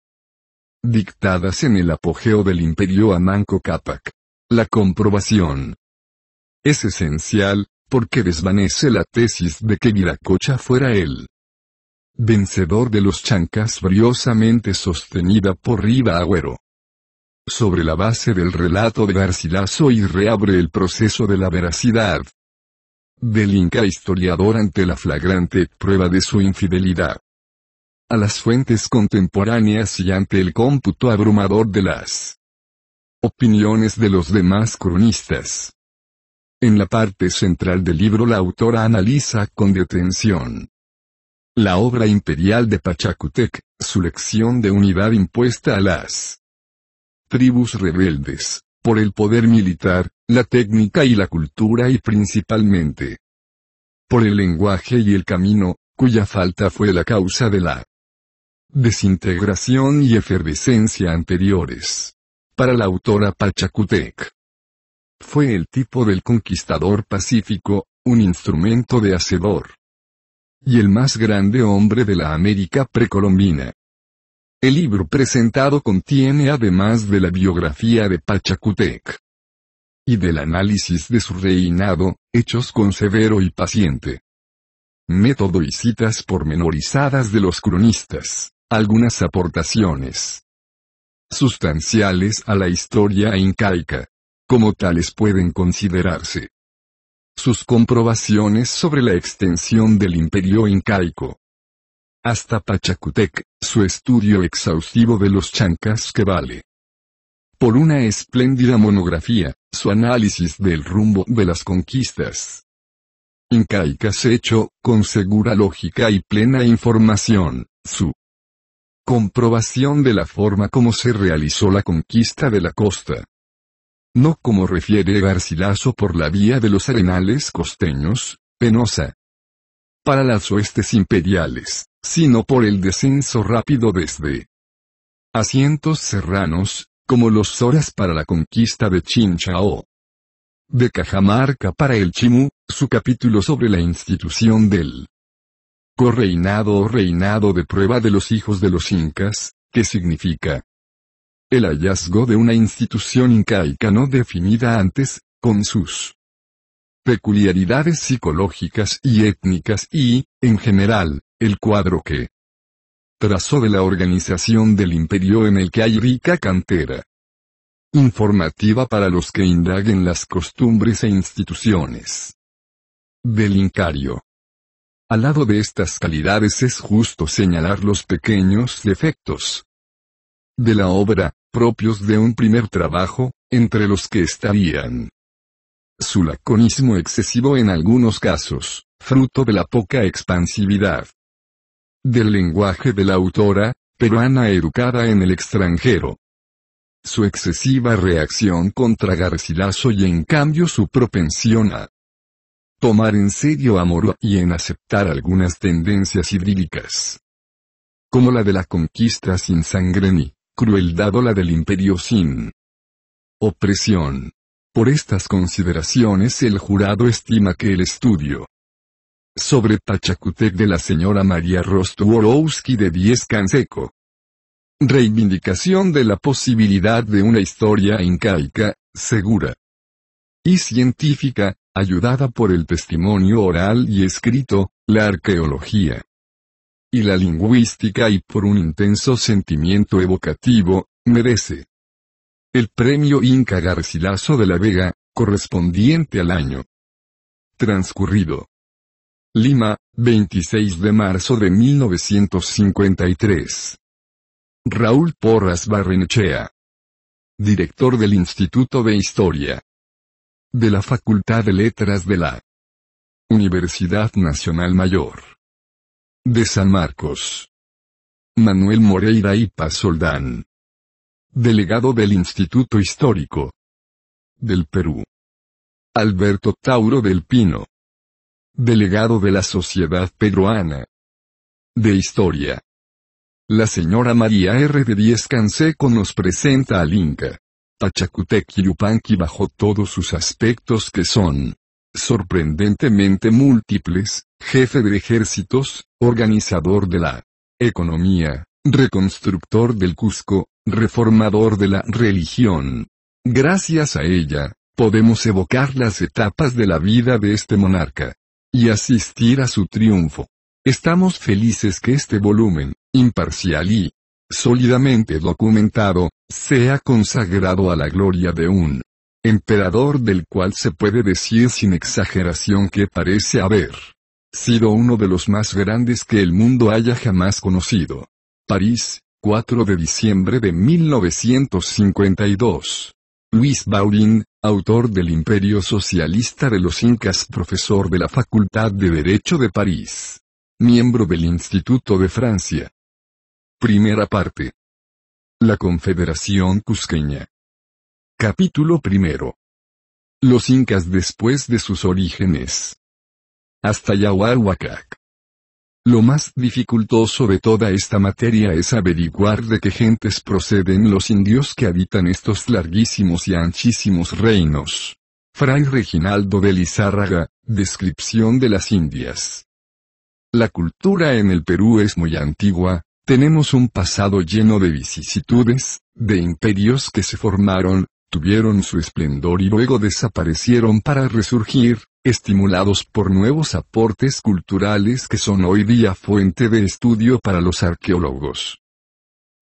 Speaker 2: dictadas en el apogeo del imperio a Manco Cápac. La comprobación es esencial, porque desvanece la tesis de que Viracocha fuera él vencedor de los chancas briosamente sostenida por Riva Agüero. Sobre la base del relato de Garcilaso y reabre el proceso de la veracidad. del inca historiador ante la flagrante prueba de su infidelidad.
Speaker 1: A las fuentes contemporáneas y ante el cómputo abrumador de las opiniones de los demás cronistas. En la
Speaker 2: parte central del libro la autora analiza con detención la obra imperial de Pachacutec, su lección de unidad impuesta a las tribus rebeldes, por el poder militar, la técnica y la cultura y principalmente por el lenguaje y el camino, cuya falta fue la causa de la desintegración y efervescencia anteriores. Para la autora Pachacutec, fue el tipo del conquistador pacífico, un instrumento de hacedor. Y el más grande hombre de la América precolombina. El libro presentado contiene además de la biografía de Pachacutec y del análisis de su reinado, hechos con severo y paciente método y citas pormenorizadas de los cronistas, algunas aportaciones sustanciales a la historia incaica como tales pueden considerarse. Sus comprobaciones sobre la extensión del imperio incaico. Hasta Pachacutec, su estudio exhaustivo de los chancas que vale. Por una espléndida monografía, su análisis del rumbo de las conquistas. Incaicas hecho, con segura lógica y plena información, su comprobación de la forma como se realizó la conquista de la costa no como refiere Garcilaso por la vía de los arenales costeños, penosa. Para las oestes imperiales, sino por el descenso rápido desde asientos serranos, como los horas para la conquista de Chincha o De Cajamarca para el Chimú, su capítulo sobre la institución del correinado o reinado de prueba de los hijos de los incas, que significa el hallazgo de una institución incaica no definida antes, con sus peculiaridades psicológicas y étnicas y, en general, el cuadro que trazó de la organización del imperio en el que hay rica cantera informativa para los que indaguen las costumbres e instituciones
Speaker 1: del Incario. Al lado de estas calidades es justo señalar los pequeños defectos de la obra, propios
Speaker 2: de un primer trabajo, entre los que estarían su laconismo excesivo en algunos casos, fruto de la poca expansividad del lenguaje de la autora, peruana educada en el extranjero. Su excesiva reacción contra Garcilaso y en cambio su propensión a tomar en serio amor y en aceptar algunas tendencias idílicas. como la de la conquista sin sangre ni crueldad o la del imperio sin opresión. Por estas consideraciones el jurado estima que el estudio sobre Pachacutec de la señora María Rostworowski de Diez Canseco. Reivindicación de la posibilidad de una historia incaica, segura y científica, ayudada por el testimonio oral y escrito, la arqueología y la lingüística y por un intenso sentimiento evocativo, merece el premio Inca Garcilaso de la Vega, correspondiente al año
Speaker 1: transcurrido. Lima, 26 de marzo de 1953. Raúl Porras Barrenechea. Director del Instituto de Historia. De la Facultad de Letras de la Universidad Nacional Mayor. De San Marcos. Manuel Moreira y Paz Soldán. Delegado del Instituto Histórico. Del Perú. Alberto Tauro del Pino. Delegado de la Sociedad Peruana. De
Speaker 2: Historia. La señora María R. de Díez Canseco nos presenta al Inca. y Yupanqui bajo todos sus aspectos que son sorprendentemente múltiples, jefe de ejércitos, organizador de la economía, reconstructor del Cusco, reformador de la religión. Gracias a ella, podemos evocar las etapas de la vida de este monarca y asistir a su triunfo. Estamos felices que este volumen, imparcial y sólidamente documentado, sea consagrado a la gloria de un emperador del cual se puede decir sin exageración que parece haber sido uno de los más grandes que el mundo haya jamás conocido. París, 4 de diciembre de 1952. Luis Baurin, autor del Imperio Socialista de los Incas, profesor de la Facultad de Derecho de París. Miembro del Instituto
Speaker 1: de Francia. Primera parte. La Confederación Cusqueña. Capítulo primero. Los incas después de sus orígenes. Hasta Yahuahuacac. Lo más dificultoso
Speaker 2: de toda esta materia es averiguar de qué gentes proceden los indios que habitan estos larguísimos y anchísimos reinos. Fray Reginaldo de Lizárraga, Descripción de las Indias. La cultura en el Perú es muy antigua, tenemos un pasado lleno de vicisitudes, de imperios que se formaron, tuvieron su esplendor y luego desaparecieron para resurgir, estimulados por nuevos aportes culturales que son hoy día fuente de estudio para los arqueólogos.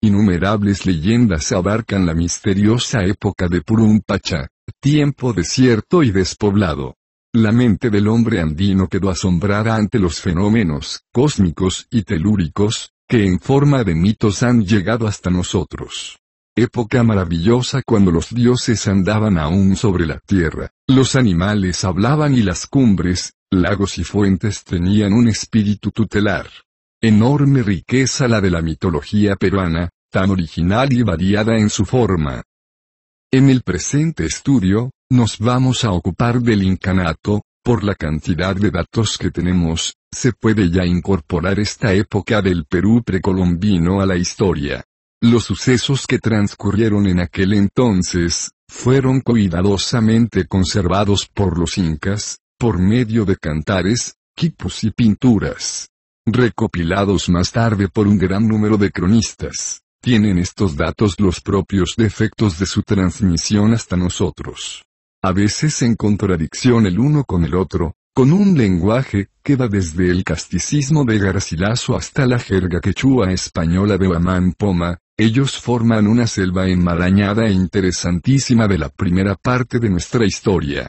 Speaker 2: Innumerables leyendas abarcan la misteriosa época de Purumpacha, tiempo desierto y despoblado. La mente del hombre andino quedó asombrada ante los fenómenos cósmicos y telúricos, que en forma de mitos han llegado hasta nosotros. Época maravillosa cuando los dioses andaban aún sobre la tierra, los animales hablaban y las cumbres, lagos y fuentes tenían un espíritu tutelar. Enorme riqueza la de la mitología peruana, tan original y variada en su forma. En el presente estudio, nos vamos a ocupar del incanato, por la cantidad de datos que tenemos, se puede ya incorporar esta época del Perú precolombino a la historia. Los sucesos que transcurrieron en aquel entonces, fueron cuidadosamente conservados por los incas, por medio de cantares, quipus y pinturas. Recopilados más tarde por un gran número de cronistas, tienen estos datos los propios defectos de su transmisión hasta nosotros. A veces en contradicción el uno con el otro, con un lenguaje que va desde el casticismo de Garcilaso hasta la jerga quechua española de Huamán Poma, ellos forman una selva enmarañada e interesantísima de la primera parte de nuestra historia.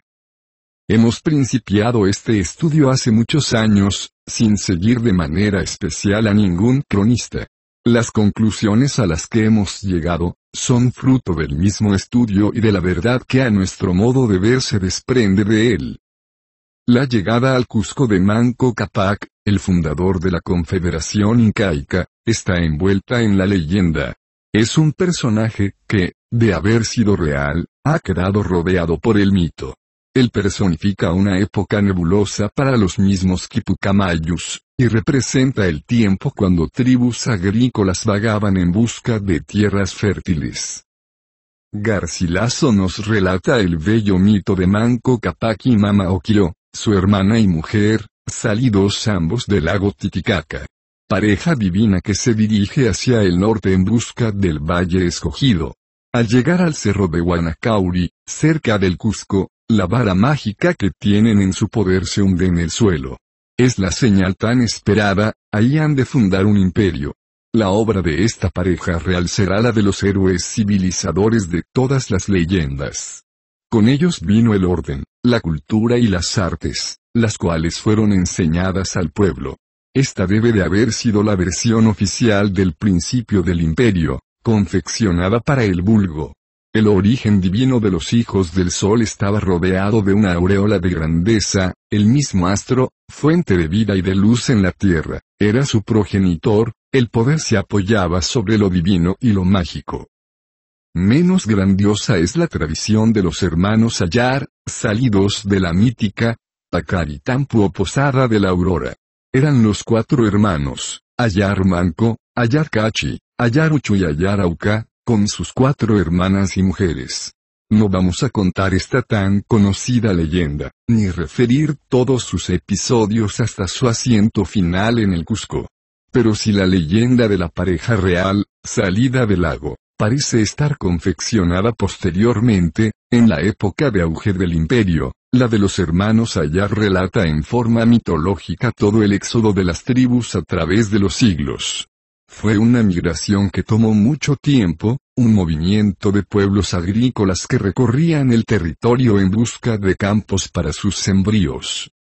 Speaker 2: Hemos principiado este estudio hace muchos años, sin seguir de manera especial a ningún cronista. Las conclusiones a las que hemos llegado, son fruto del mismo estudio y de la verdad que a nuestro modo de ver se desprende de él. La llegada al Cusco de Manco Capac, el fundador de la Confederación Incaica, está envuelta en la leyenda. Es un personaje, que, de haber sido real, ha quedado rodeado por el mito. Él personifica una época nebulosa para los mismos Kipukamayus, y representa el tiempo cuando tribus agrícolas vagaban en busca de tierras fértiles. Garcilaso nos relata el bello mito de Manco Capac y Mama Okiro, su hermana y mujer, salidos ambos del lago Titicaca pareja divina que se dirige hacia el norte en busca del valle escogido. Al llegar al cerro de Guanacauri, cerca del Cusco, la vara mágica que tienen en su poder se hunde en el suelo. Es la señal tan esperada, ahí han de fundar un imperio. La obra de esta pareja real será la de los héroes civilizadores de todas las leyendas. Con ellos vino el orden, la cultura y las artes, las cuales fueron enseñadas al pueblo. Esta debe de haber sido la versión oficial del principio del imperio, confeccionada para el vulgo. El origen divino de los hijos del sol estaba rodeado de una aureola de grandeza, el mismo astro, fuente de vida y de luz en la tierra, era su progenitor, el poder se apoyaba sobre lo divino y lo mágico. Menos grandiosa es la tradición de los hermanos Ayar, salidos de la mítica, o Posada de la Aurora. Eran los cuatro hermanos, Ayar Manco, Ayar Cachi, Ayar Uchu y Ayar Auca, con sus cuatro hermanas y mujeres. No vamos a contar esta tan conocida leyenda, ni referir todos sus episodios hasta su asiento final en el Cusco. Pero si la leyenda de la pareja real, salida del lago, parece estar confeccionada posteriormente, en la época de auge del imperio. La de los hermanos allá relata en forma mitológica todo el éxodo de las tribus a través de los siglos. Fue una migración que tomó mucho tiempo, un movimiento de pueblos agrícolas que recorrían el territorio en busca de campos para sus sembríos.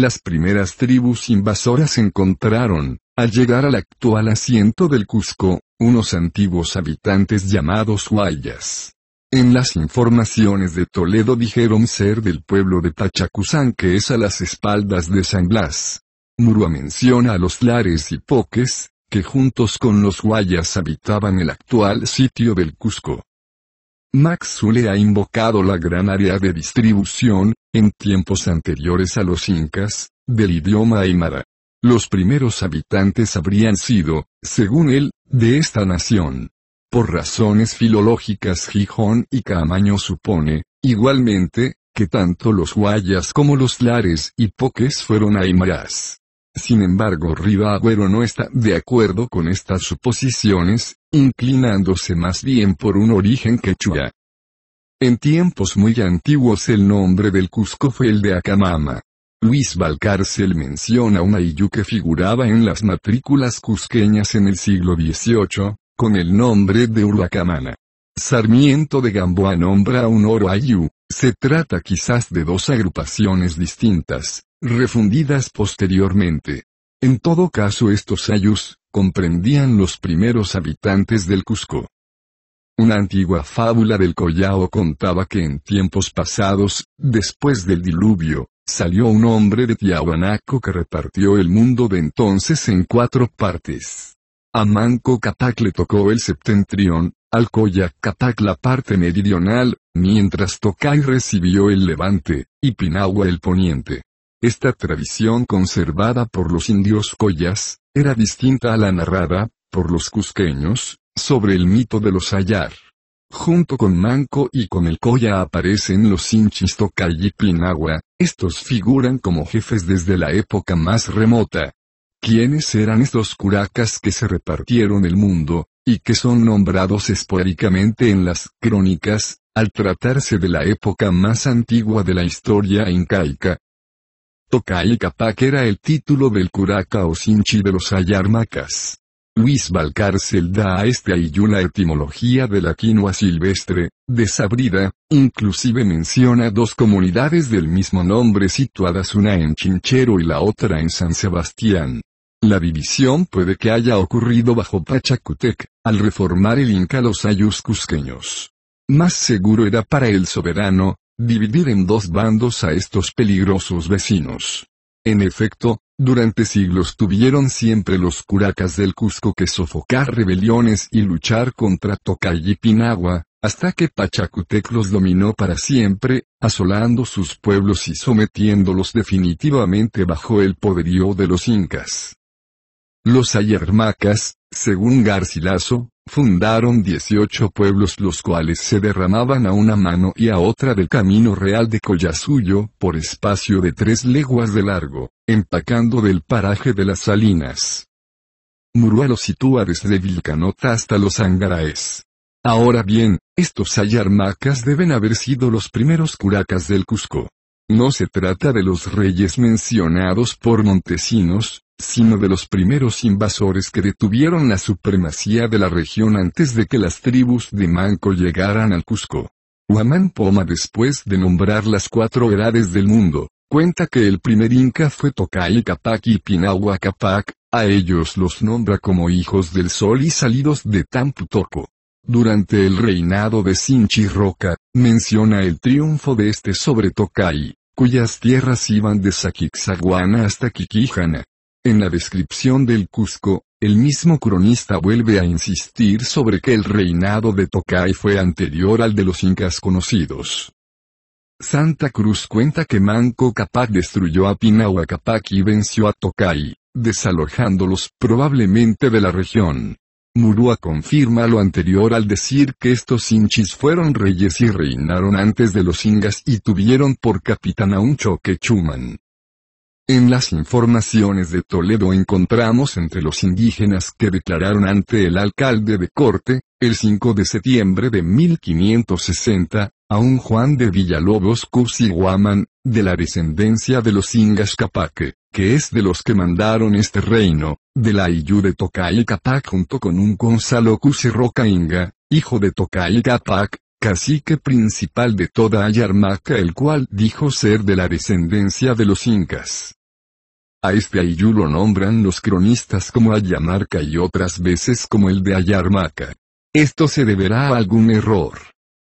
Speaker 2: Las primeras tribus invasoras encontraron, al llegar al actual asiento del Cusco, unos antiguos habitantes llamados huayas. En las informaciones de Toledo dijeron ser del pueblo de Tachacuzán que es a las espaldas de San Blas. Murua menciona a los lares y poques, que juntos con los huayas habitaban el actual sitio del Cusco. Maxule ha invocado la gran área de distribución, en tiempos anteriores a los incas, del idioma aymara. Los primeros habitantes habrían sido, según él, de esta nación. Por razones filológicas Gijón y Camaño supone, igualmente, que tanto los guayas como los lares y poques fueron aymaras. Sin embargo Riva no está de acuerdo con estas suposiciones, inclinándose más bien por un origen quechua. En tiempos muy antiguos el nombre del Cusco fue el de Acamama. Luis Valcárcel menciona un Iyu que figuraba en las matrículas cusqueñas en el siglo XVIII, con el nombre de Uruacamana. Sarmiento de Gamboa nombra a un oro se trata quizás de dos agrupaciones distintas refundidas posteriormente. En todo caso estos ayus, comprendían los primeros habitantes del Cusco. Una antigua fábula del Collao contaba que en tiempos pasados, después del diluvio, salió un hombre de Tiahuanaco que repartió el mundo de entonces en cuatro partes. A Manco Catac le tocó el septentrión, al Colla la parte meridional, mientras Tocay recibió el levante, y Pinagua el poniente. Esta tradición conservada por los indios collas, era distinta a la narrada, por los cusqueños, sobre el mito de los Ayar. Junto con Manco y con el Coya aparecen los inchistocayipinagua, y Pinagua, estos figuran como jefes desde la época más remota. ¿Quiénes eran estos curacas que se repartieron el mundo, y que son nombrados esporádicamente en las crónicas, al tratarse de la época más antigua de la historia incaica, y Capac era el título del curaca o sinchi de los ayarmacas. Luis Valcárcel da a este ayú la etimología de la quinoa silvestre, desabrida, inclusive menciona dos comunidades del mismo nombre situadas una en Chinchero y la otra en San Sebastián. La división puede que haya ocurrido bajo Pachacutec, al reformar el Inca los ayus cusqueños. Más seguro era para el soberano, dividir en dos bandos a estos peligrosos vecinos. En efecto, durante siglos tuvieron siempre los curacas del Cusco que sofocar rebeliones y luchar contra Tocay y Pinagua, hasta que Pachacutec los dominó para siempre, asolando sus pueblos y sometiéndolos definitivamente bajo el poderío de los incas. Los ayermacas, según Garcilaso, Fundaron 18 pueblos los cuales se derramaban a una mano y a otra del camino real de Collasuyo, por espacio de tres leguas de largo, empacando del paraje de las Salinas. Murúa lo sitúa desde Vilcanota hasta los Angaraes. Ahora bien, estos ayarmacas deben haber sido los primeros curacas del Cusco. No se trata de los reyes mencionados por Montesinos, sino de los primeros invasores que detuvieron la supremacía de la región antes de que las tribus de Manco llegaran al Cusco. Huamán Poma después de nombrar las cuatro edades del mundo, cuenta que el primer inca fue Tocay Capac y Pinahua a ellos los nombra como hijos del sol y salidos de Tamputoco. Durante el reinado de Sinchi Roca, menciona el triunfo de este sobre Tocay, cuyas tierras iban de Saquixaguana hasta Quiquijana, en la descripción del Cusco, el mismo cronista vuelve a insistir sobre que el reinado de Tokai fue anterior al de los incas conocidos. Santa Cruz cuenta que Manco Capac destruyó a Pinahuacapac y venció a Tokai, desalojándolos probablemente de la región. Murúa confirma lo anterior al decir que estos hinchis fueron reyes y reinaron antes de los ingas y tuvieron por capitán a un choque chuman. En las informaciones de Toledo encontramos entre los indígenas que declararon ante el alcalde de Corte, el 5 de septiembre de 1560, a un Juan de Villalobos Cusihuaman, de la descendencia de los Incas Capaque, que es de los que mandaron este reino, de la Iyú de Tocay Capac junto con un Gonzalo Cusirroca Inga, hijo de Tocay Capac, cacique principal de toda Ayarmaca el cual dijo ser de la descendencia de los incas. A este Ayu lo nombran los cronistas como Ayamarca y otras veces como el de Ayarmaca. Esto se deberá a algún error.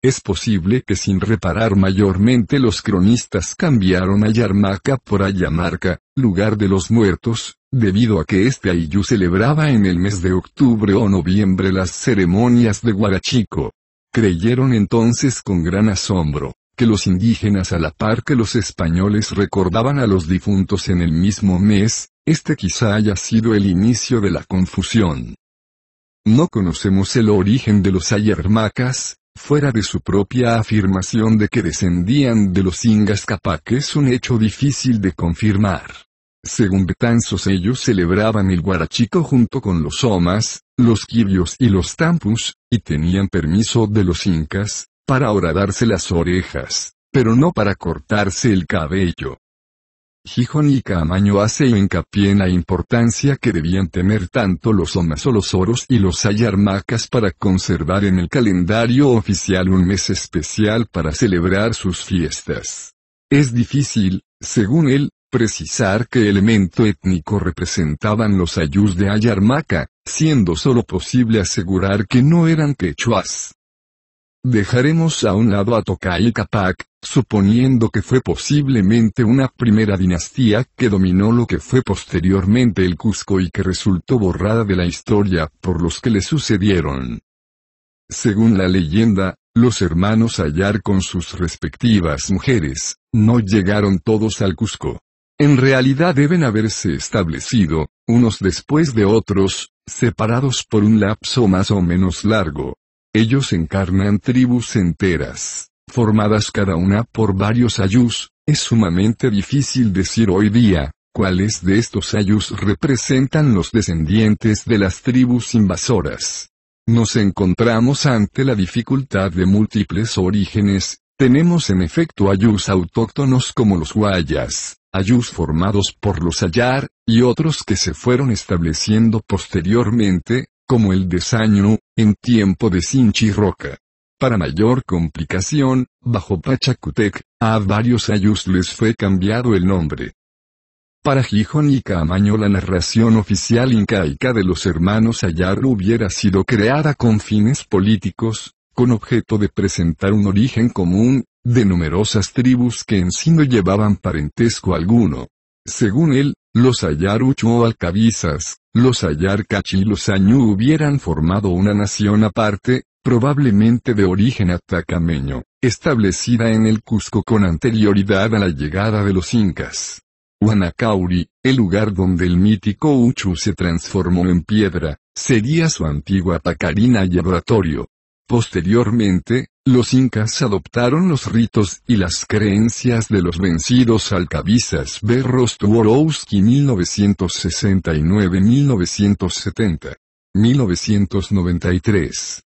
Speaker 2: Es posible que sin reparar mayormente los cronistas cambiaron Ayarmaca por Ayamarca, lugar de los muertos, debido a que este Ayu celebraba en el mes de octubre o noviembre las ceremonias de Guarachico. Creyeron entonces con gran asombro, que los indígenas a la par que los españoles recordaban a los difuntos en el mismo mes, este quizá haya sido el inicio de la confusión. No conocemos el origen de los ayermacas, fuera de su propia afirmación de que descendían de los ingas que es un hecho difícil de confirmar. Según Betanzos ellos celebraban el guarachico junto con los omas, los quirios y los tampus, y tenían permiso de los incas, para horadarse las orejas, pero no para cortarse el cabello. Gijón y Camaño hace hincapié en la importancia que debían tener tanto los o los oros y los ayarmacas para conservar en el calendario oficial un mes especial para celebrar sus fiestas. Es difícil, según él, precisar qué elemento étnico representaban los ayus de Ayarmaca, siendo solo posible asegurar que no eran quechuas. Dejaremos a un lado a Tokai Capac, suponiendo que fue posiblemente una primera dinastía que dominó lo que fue posteriormente el Cusco y que resultó borrada de la historia por los que le sucedieron. Según la leyenda, los hermanos Ayar con sus respectivas mujeres, no llegaron todos al Cusco. En realidad deben haberse establecido, unos después de otros, separados por un lapso más o menos largo. Ellos encarnan tribus enteras, formadas cada una por varios ayus, es sumamente difícil decir hoy día, cuáles de estos ayus representan los descendientes de las tribus invasoras. Nos encontramos ante la dificultad de múltiples orígenes, tenemos en efecto ayus autóctonos como los guayas, ayus formados por los ayar, y otros que se fueron estableciendo posteriormente, como el desaño en tiempo de Sinchi-Roca. Para mayor complicación, bajo Pachacutec, a varios ayus les fue cambiado el nombre. Para Gijón y Camaño la narración oficial incaica de los hermanos Ayar hubiera sido creada con fines políticos, con objeto de presentar un origen común, de numerosas tribus que en sí no llevaban parentesco alguno. Según él, los Ayaruchu o Alcabizas, los Ayarcachi y los Añu hubieran formado una nación aparte, probablemente de origen atacameño, establecida en el Cusco con anterioridad a la llegada de los incas. Huanacauri, el lugar donde el mítico Uchu se transformó en piedra, sería su antigua pacarina y laboratorio. Posteriormente, los incas adoptaron los ritos y las creencias de los vencidos alcabizas Berros Tuorowski 1969-1970. 1993.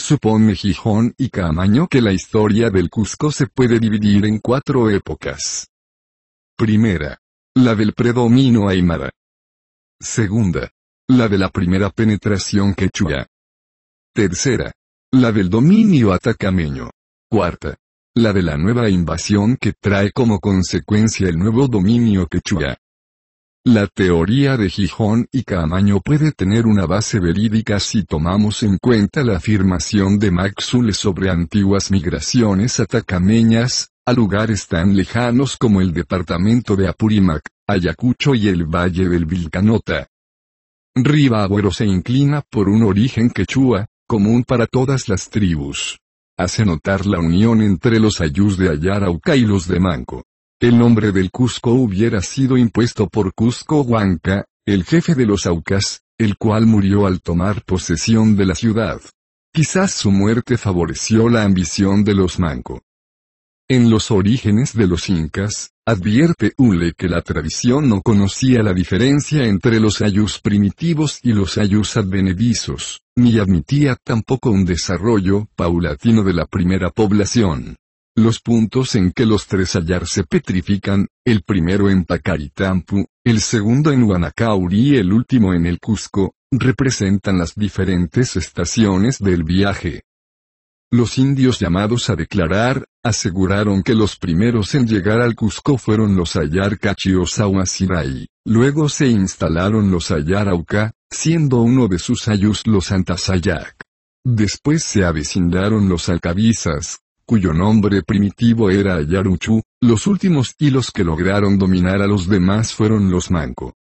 Speaker 2: Supone Gijón y
Speaker 1: Camaño que la historia del Cusco se puede dividir en cuatro épocas. Primera. La del predomino aymara. Segunda. La de la primera penetración quechua. Tercera. La del dominio atacameño.
Speaker 2: Cuarta. La de la nueva invasión que trae como consecuencia el nuevo dominio quechua. La teoría de Gijón y Camaño puede tener una base verídica si tomamos en cuenta la afirmación de Maxule sobre antiguas migraciones atacameñas, a lugares tan lejanos como el departamento de Apurímac, Ayacucho y el valle del Vilcanota. Riva se inclina por un origen quechua, común para todas las tribus. Hace notar la unión entre los ayús de Ayarauca y los de Manco. El nombre del Cusco hubiera sido impuesto por Cusco Huanca, el jefe de los Aucas, el cual murió al tomar posesión de la ciudad. Quizás su muerte favoreció la ambición de los Manco. En los orígenes de los incas, advierte Ule que la tradición no conocía la diferencia entre los ayus primitivos y los ayus advenedizos, ni admitía tampoco un desarrollo paulatino de la primera población. Los puntos en que los tres hallar se petrifican, el primero en Pacaritampu, el segundo en Huanacauri y el último en el Cusco, representan las diferentes estaciones del viaje. Los indios llamados a declarar, aseguraron que los primeros en llegar al Cusco fueron los o Sirai. Luego se instalaron los Ayarauca, siendo uno de sus ayus los Antasayac. Después se avecindaron los Alcabizas, cuyo nombre primitivo era Ayaruchu, los últimos y los que lograron dominar a los demás fueron los Manco.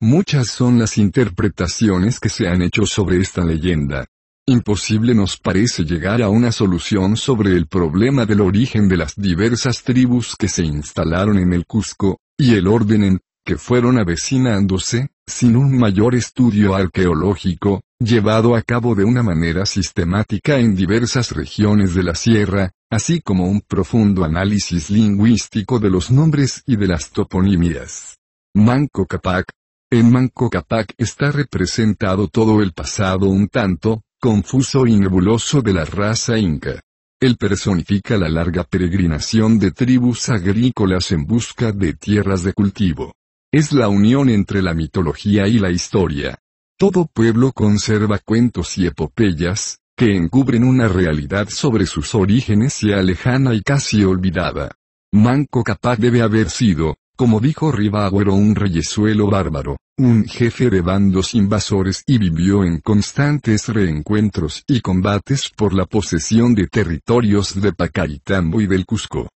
Speaker 2: Muchas son las interpretaciones que se han hecho sobre esta leyenda, imposible nos parece llegar a una solución sobre el problema del origen de las diversas tribus que se instalaron en el Cusco, y el orden en que fueron avecinándose, sin un mayor estudio arqueológico, llevado a cabo de una manera sistemática en diversas regiones de la sierra, así como un profundo análisis lingüístico de los nombres y de las toponimias. Manco Capac. En Manco Capac está representado todo el pasado un tanto, confuso y nebuloso de la raza inca. Él personifica la larga peregrinación de tribus agrícolas en busca de tierras de cultivo. Es la unión entre la mitología y la historia. Todo pueblo conserva cuentos y epopeyas, que encubren una realidad sobre sus orígenes ya lejana y casi olvidada. Manco capaz debe haber sido, como dijo Ribagüero un reyesuelo bárbaro, un jefe de bandos invasores y vivió en constantes reencuentros y combates por la posesión de territorios de Pacaitambo y del Cusco.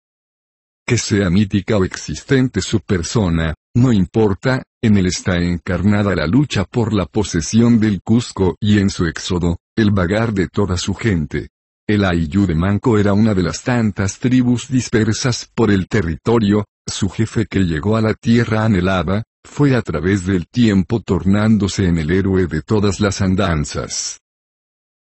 Speaker 2: Que sea mítica o existente su persona, no importa, en él está encarnada la lucha por la posesión del Cusco y en su éxodo, el vagar de toda su gente. El Ayu de Manco era una de las tantas tribus dispersas por el territorio, su jefe que llegó a la tierra anhelada, fue a través del tiempo tornándose en el héroe de todas las andanzas.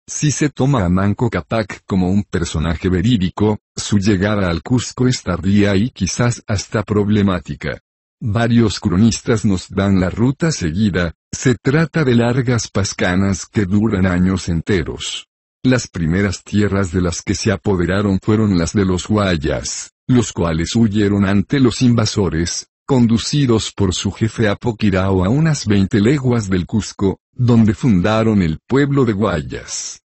Speaker 2: Si se toma a Manco Capac como un personaje verídico, su llegada al Cusco es tardía y quizás hasta problemática. Varios cronistas nos dan la ruta seguida, se trata de largas pascanas que duran años enteros. Las primeras tierras de las que se apoderaron fueron las de los Guayas los cuales huyeron ante los invasores, conducidos por su jefe Apokirao a unas veinte leguas del Cusco, donde fundaron el pueblo de Guayas.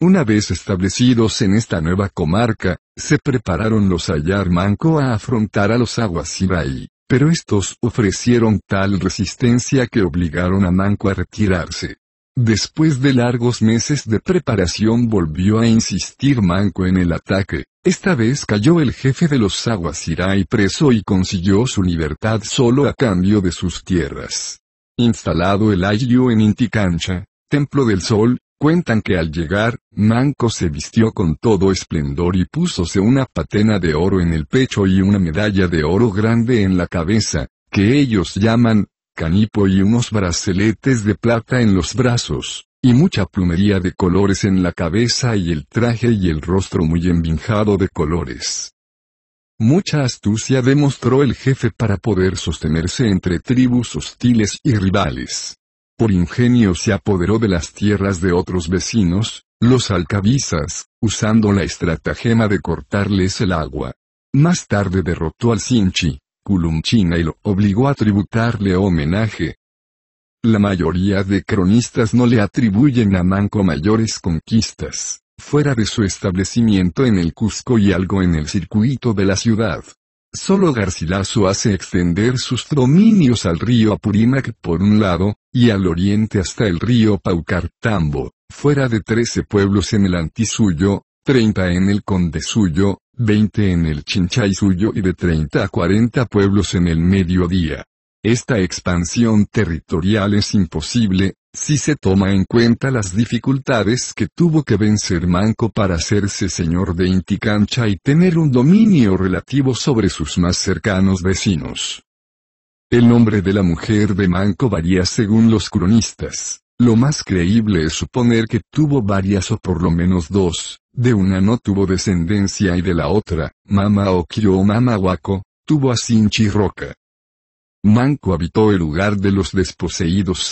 Speaker 2: Una vez establecidos en esta nueva comarca, se prepararon los Ayar Manco a afrontar a los Aguasibay, pero estos ofrecieron tal resistencia que obligaron a Manco a retirarse. Después de largos meses de preparación volvió a insistir Manco en el ataque. Esta vez cayó el jefe de los Aguasirai preso y consiguió su libertad solo a cambio de sus tierras. Instalado el Ayllu en Inticancha, Templo del Sol, cuentan que al llegar, Manco se vistió con todo esplendor y púsose una patena de oro en el pecho y una medalla de oro grande en la cabeza, que ellos llaman canipo y unos braceletes de plata en los brazos, y mucha plumería de colores en la cabeza y el traje y el rostro muy embinjado de colores. Mucha astucia demostró el jefe para poder sostenerse entre tribus hostiles y rivales. Por ingenio se apoderó de las tierras de otros vecinos, los alcabizas, usando la estratagema de cortarles el agua. Más tarde derrotó al Sinchi, Culumchina y lo obligó a tributarle homenaje. La mayoría de cronistas no le atribuyen a Manco mayores conquistas, fuera de su establecimiento en el Cusco y algo en el circuito de la ciudad. Solo Garcilaso hace extender sus dominios al río Apurímac por un lado, y al oriente hasta el río Paucartambo, fuera de trece pueblos en el antisuyo, 30 en el conde suyo, 20 en el chinchay suyo y de 30 a 40 pueblos en el mediodía. Esta expansión territorial es imposible, si se toma en cuenta las dificultades que tuvo que vencer Manco para hacerse señor de Inticancha y tener un dominio relativo sobre sus más cercanos vecinos. El nombre de la mujer de Manco varía según los cronistas. Lo más creíble es suponer que tuvo varias o por lo menos dos, de una no tuvo descendencia y de la otra, Mama Okio o Mama Waco, tuvo a Sinchi Roca. Manco habitó el lugar de los desposeídos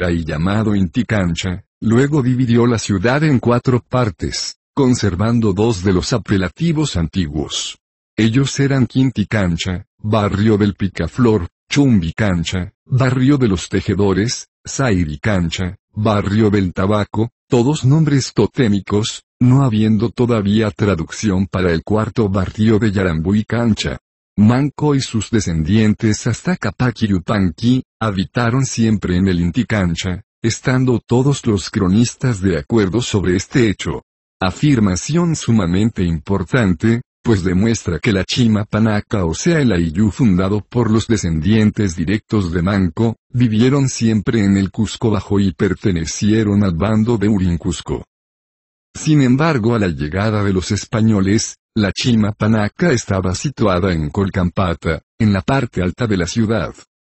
Speaker 2: y llamado Inticancha, luego dividió la ciudad en cuatro partes, conservando dos de los apelativos antiguos. Ellos eran Quinticancha, barrio del Picaflor, Chumbicancha, Barrio de los Tejedores, Cancha, Barrio del Tabaco, todos nombres totémicos, no habiendo todavía traducción para el cuarto barrio de y Cancha. Manco y sus descendientes hasta Capac Yupanqui, habitaron siempre en el Inticancha, estando todos los cronistas de acuerdo sobre este hecho. Afirmación sumamente importante, pues demuestra que la Chima Panaca o sea el Ayyú fundado por los descendientes directos de Manco, vivieron siempre en el Cusco Bajo y pertenecieron al bando de Urincusco. Sin embargo a la llegada de los españoles, la Chima Panaca estaba situada en Colcampata, en la parte alta de la ciudad.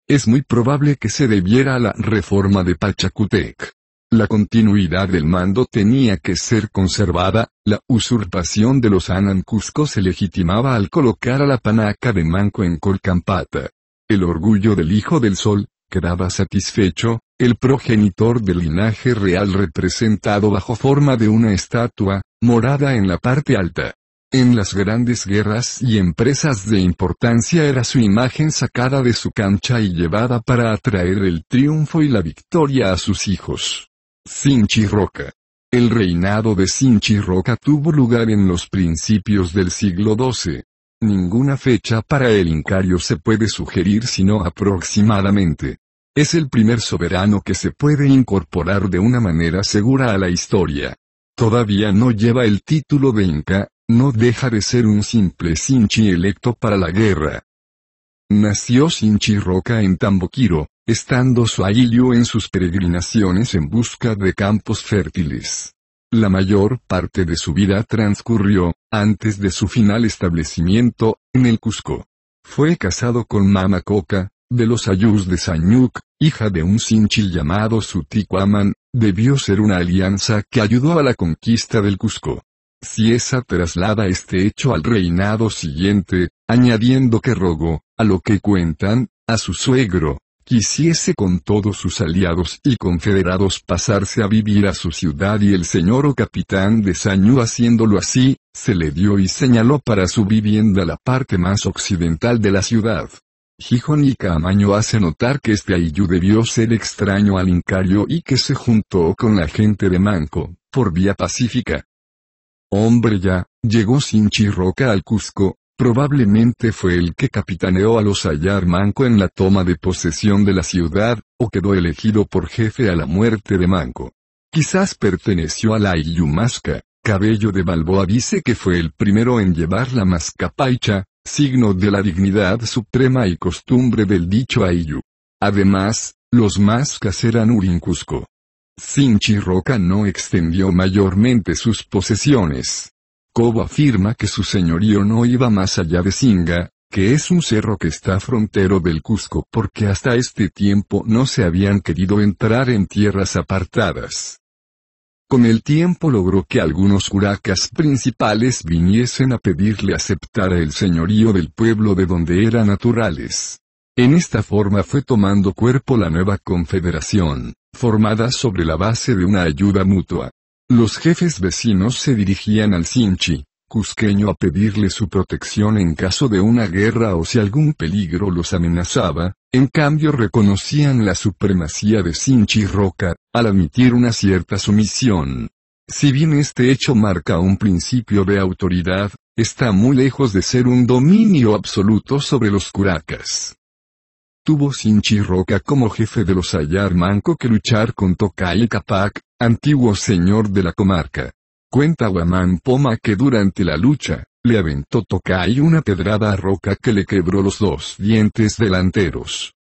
Speaker 2: Es muy probable que se debiera a la reforma de Pachacutec. La continuidad del mando tenía que ser conservada, la usurpación de los Anan Cusco se legitimaba al colocar a la panaca de Manco en Colcampata. El orgullo del Hijo del Sol, quedaba satisfecho, el progenitor del linaje real representado bajo forma de una estatua, morada en la parte alta. En las grandes guerras y empresas de importancia era su imagen sacada de su cancha y llevada para atraer el triunfo y la victoria a sus hijos. Roca. El reinado de Roca tuvo lugar en los principios del siglo XII. Ninguna fecha para el Incario se puede sugerir sino aproximadamente. Es el primer soberano que se puede incorporar de una manera segura a la historia. Todavía no lleva el título de Inca, no deja de ser un simple Sinchi electo para la guerra. Nació Sinchi-Roca en Tamboquiro, estando ayllu en sus peregrinaciones en busca de campos fértiles. La mayor parte de su vida transcurrió, antes de su final establecimiento, en el Cusco. Fue casado con Mama Coca, de los Ayús de Sañuc, hija de un Sinchi llamado Sutiquaman. debió ser una alianza que ayudó a la conquista del Cusco. esa traslada este hecho al reinado siguiente, añadiendo que Rogo, lo que cuentan, a su suegro, quisiese con todos sus aliados y confederados pasarse a vivir a su ciudad y el señor o capitán de Sañú haciéndolo así, se le dio y señaló para su vivienda la parte más occidental de la ciudad. Gijón y Camaño hace notar que este Ayu debió ser extraño al Incario y que se juntó con la gente de Manco, por vía pacífica. Hombre ya, llegó sin chirroca al Cusco, Probablemente fue el que capitaneó a los Ayar Manco en la toma de posesión de la ciudad, o quedó elegido por jefe a la muerte de Manco. Quizás perteneció a la Masca, Cabello de Balboa dice que fue el primero en llevar la mascapaicha, signo de la dignidad suprema y costumbre del dicho Ayu. Además, los mascas eran Urincusco. Sinchi Roca no extendió mayormente sus posesiones. Cobo afirma que su señorío no iba más allá de Singa, que es un cerro que está frontero del Cusco porque hasta este tiempo no se habían querido entrar en tierras apartadas. Con el tiempo logró que algunos curacas principales viniesen a pedirle aceptara el señorío del pueblo de donde eran naturales. En esta forma fue tomando cuerpo la nueva confederación, formada sobre la base de una ayuda mutua. Los jefes vecinos se dirigían al Sinchi, cusqueño a pedirle su protección en caso de una guerra o si algún peligro los amenazaba, en cambio reconocían la supremacía de Sinchi Roca, al admitir una cierta sumisión. Si bien este hecho marca un principio de autoridad, está muy lejos de ser un dominio absoluto sobre los curacas. Tuvo Sinchi Roca como jefe de los Ayar Manco que luchar con y Capac, antiguo señor de la comarca. Cuenta Guamán Poma que durante la lucha, le aventó Tocay una pedrada a Roca que le quebró los dos dientes delanteros.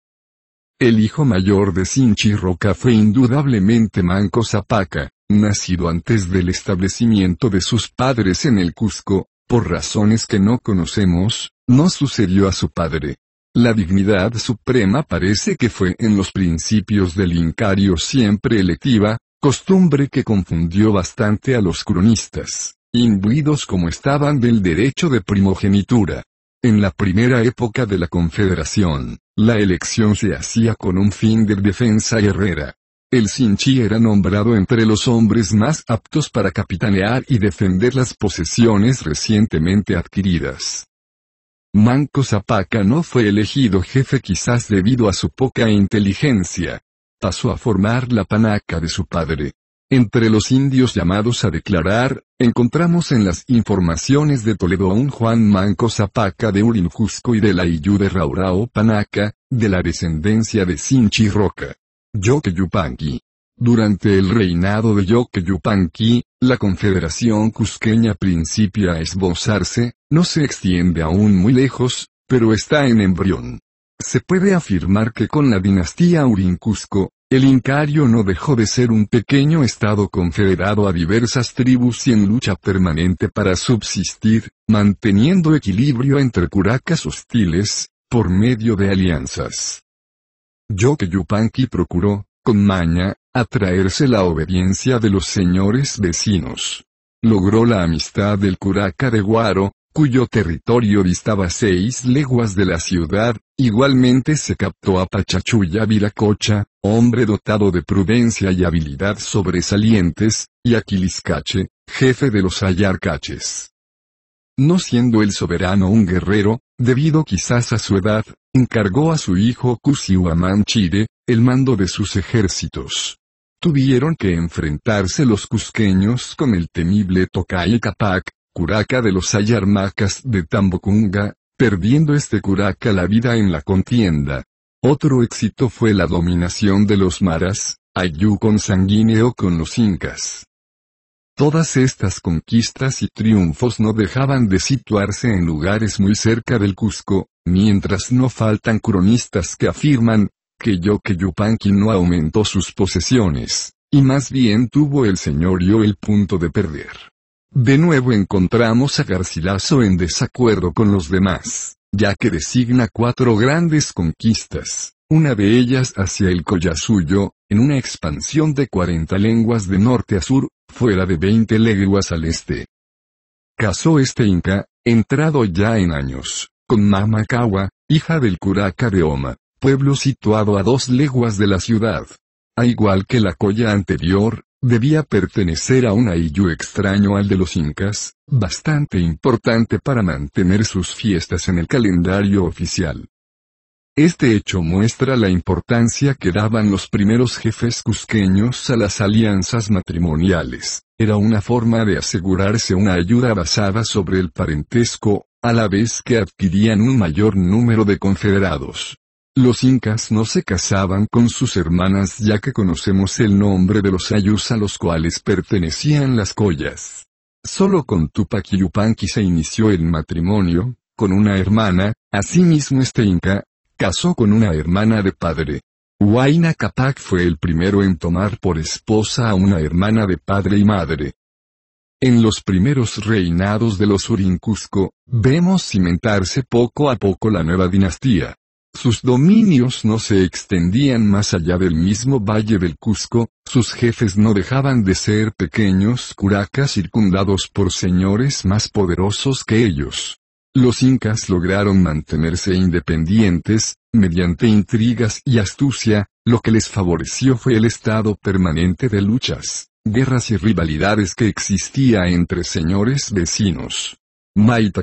Speaker 2: El hijo mayor de Sinchi Roca fue indudablemente Manco Zapaca, nacido antes del establecimiento de sus padres en el Cusco, por razones que no conocemos, no sucedió a su padre, la dignidad suprema parece que fue en los principios del Incario siempre electiva, costumbre que confundió bastante a los cronistas, imbuidos como estaban del derecho de primogenitura. En la primera época de la Confederación, la elección se hacía con un fin de defensa guerrera. El Sinchi era nombrado entre los hombres más aptos para capitanear y defender las posesiones recientemente adquiridas. Manco Zapaca no fue elegido jefe quizás debido a su poca inteligencia. Pasó a formar la panaca de su padre. Entre los indios llamados a declarar, encontramos en las informaciones de Toledo a un Juan Manco Zapaca de Urinjusco y de la Iyú de Raurao Panaca, de la descendencia de Sinchi Roca. Yoque Yupanqui. Durante el reinado de Yoke Yupanqui, la confederación cusqueña principia a esbozarse, no se extiende aún muy lejos, pero está en embrión. Se puede afirmar que con la dinastía Cusco, el Incario no dejó de ser un pequeño estado confederado a diversas tribus y en lucha permanente para subsistir, manteniendo equilibrio entre curacas hostiles, por medio de alianzas. Yoke procuró, con maña, atraerse la obediencia de los señores vecinos. Logró la amistad del curaca de Guaro, cuyo territorio distaba seis leguas de la ciudad, igualmente se captó a Pachachuya Viracocha, hombre dotado de prudencia y habilidad sobresalientes, y a Quiliscache, jefe de los Ayarcaches. No siendo el soberano un guerrero, debido quizás a su edad, encargó a su hijo Cusihuamán el mando de sus ejércitos. Tuvieron que enfrentarse los cusqueños con el temible Tocay Capac, curaca de los Ayarmacas de Tambocunga, perdiendo este curaca la vida en la contienda. Otro éxito fue la dominación de los maras, con Sanguíneo con los incas. Todas estas conquistas y triunfos no dejaban de situarse en lugares muy cerca del Cusco, mientras no faltan cronistas que afirman, que yo que Yupanqui no aumentó sus posesiones, y más bien tuvo el yo el punto de perder. De nuevo encontramos a Garcilaso en desacuerdo con los demás, ya que designa cuatro grandes conquistas, una de ellas hacia el Coyasuyo, en una expansión de 40 lenguas de norte a sur, fuera de 20 leguas al este. Casó este inca, entrado ya en años, con Mamacawa, hija del curaca de Oma, pueblo situado a dos leguas de la ciudad. A igual que la colla anterior, debía pertenecer a un ayllu extraño al de los incas, bastante importante para mantener sus fiestas en el calendario oficial. Este hecho muestra la importancia que daban los primeros jefes cusqueños a las alianzas matrimoniales, era una forma de asegurarse una ayuda basada sobre el parentesco, a la vez que adquirían un mayor número de confederados. Los incas no se casaban con sus hermanas ya que conocemos el nombre de los ayus a los cuales pertenecían las collas. Solo con Tupac Yupanqui se inició el matrimonio, con una hermana, asimismo este inca, casó con una hermana de padre. Huayna Capac fue el primero en tomar por esposa a una hermana de padre y madre. En los primeros reinados de los Urincusco, vemos cimentarse poco a poco la nueva dinastía. Sus dominios no se extendían más allá del mismo valle del Cusco, sus jefes no dejaban de ser pequeños curacas circundados por señores más poderosos que ellos. Los incas lograron mantenerse independientes, mediante intrigas y astucia, lo que les favoreció fue el estado permanente de luchas, guerras y rivalidades que existía entre señores vecinos. Maita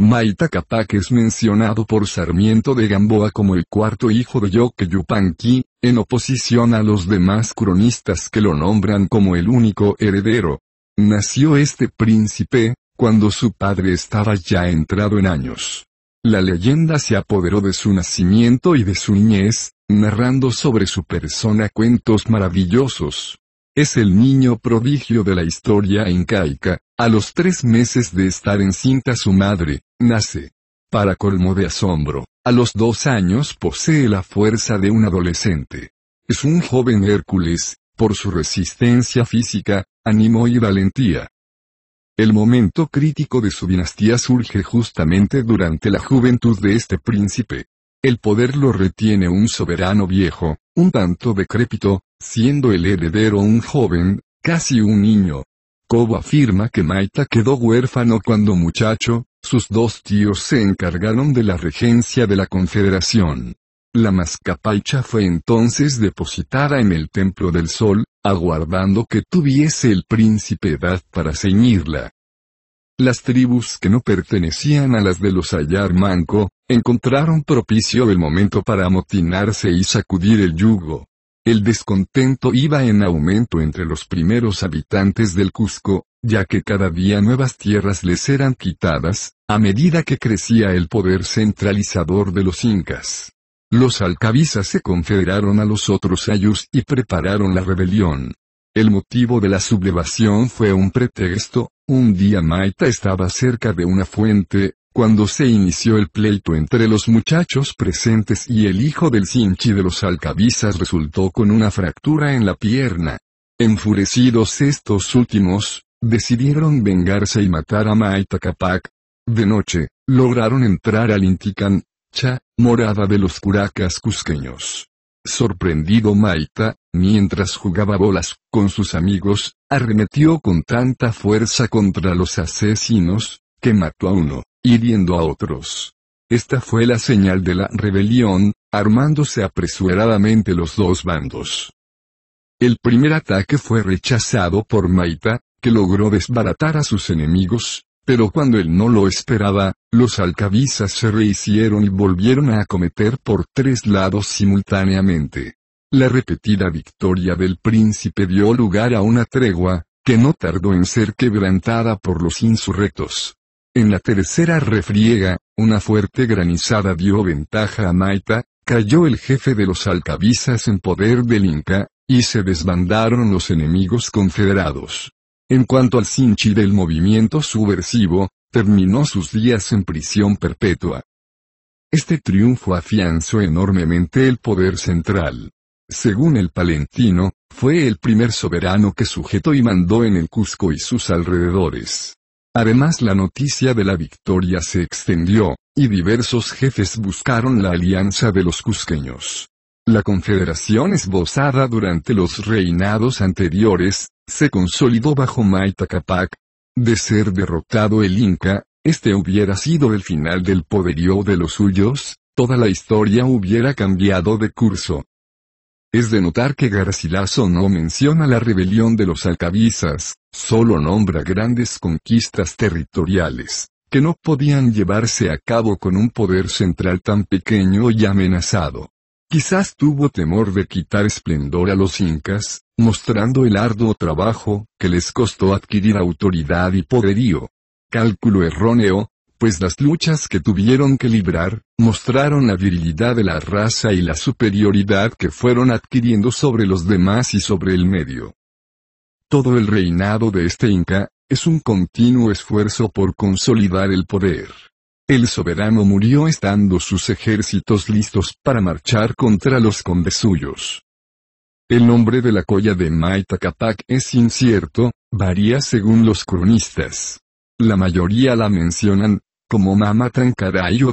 Speaker 2: Maita Capac es mencionado por Sarmiento de Gamboa como el cuarto hijo de Yoke Yupanqui, en oposición a los demás cronistas que lo nombran como el único heredero. Nació este príncipe, cuando su padre estaba ya entrado en años. La leyenda se apoderó de su nacimiento y de su niñez, narrando sobre su persona cuentos maravillosos. Es el niño prodigio de la historia incaica, a los tres meses de estar encinta su madre, Nace. Para colmo de asombro, a los dos años posee la fuerza de un adolescente. Es un joven Hércules, por su resistencia física, ánimo y valentía. El momento crítico de su dinastía surge justamente durante la juventud de este príncipe. El poder lo retiene un soberano viejo, un tanto decrépito, siendo el heredero un joven, casi un niño. Cobo afirma que Maita quedó huérfano cuando muchacho, sus dos tíos se encargaron de la regencia de la Confederación. La mascapaicha fue entonces depositada en el Templo del Sol, aguardando que tuviese el príncipe edad para ceñirla. Las tribus que no pertenecían a las de los Ayar Manco, encontraron propicio el momento para amotinarse y sacudir el yugo. El descontento iba en aumento entre los primeros habitantes del Cusco, ya que cada día nuevas tierras les eran quitadas, a medida que crecía el poder centralizador de los incas. Los alcabizas se confederaron a los otros ayus y prepararon la rebelión. El motivo de la sublevación fue un pretexto, un día Maita estaba cerca de una fuente, cuando se inició el pleito entre los muchachos presentes y el hijo del Sinchi de los alcabizas resultó con una fractura en la pierna. Enfurecidos estos últimos, Decidieron vengarse y matar a Maita Capac. De noche, lograron entrar al Intican, Cha, morada de los curacas cusqueños. Sorprendido Maita, mientras jugaba bolas con sus amigos, arremetió con tanta fuerza contra los asesinos, que mató a uno, hiriendo a otros. Esta fue la señal de la rebelión, armándose apresuradamente los dos bandos. El primer ataque fue rechazado por Maita, que logró desbaratar a sus enemigos, pero cuando él no lo esperaba, los alcabizas se rehicieron y volvieron a acometer por tres lados simultáneamente. La repetida victoria del príncipe dio lugar a una tregua, que no tardó en ser quebrantada por los insurrectos. En la tercera refriega, una fuerte granizada dio ventaja a Maita, cayó el jefe de los alcabizas en poder del Inca, y se desbandaron los enemigos confederados. En cuanto al Sinchi del movimiento subversivo, terminó sus días en prisión perpetua. Este triunfo afianzó enormemente el poder central. Según el palentino, fue el primer soberano que sujetó y mandó en el Cusco y sus alrededores. Además la noticia de la victoria se extendió, y diversos jefes buscaron la alianza de los cusqueños. La confederación esbozada durante los reinados anteriores, se consolidó bajo Maita De ser derrotado el Inca, este hubiera sido el final del poderío de los suyos, toda la historia hubiera cambiado de curso. Es de notar que Garcilaso no menciona la rebelión de los alcabizas, solo nombra grandes conquistas territoriales, que no podían llevarse a cabo con un poder central tan pequeño y amenazado. Quizás tuvo temor de quitar esplendor a los incas, mostrando el arduo trabajo que les costó adquirir autoridad y poderío. Cálculo erróneo, pues las luchas que tuvieron que librar, mostraron la virilidad de la raza y la superioridad que fueron adquiriendo sobre los demás y sobre el medio. Todo el reinado de este inca, es un continuo esfuerzo por consolidar el poder. El soberano murió estando sus ejércitos listos para marchar contra los condes suyos. El nombre de la colla de Capac es incierto, varía según los cronistas. La mayoría la mencionan, como Mama Trancaray o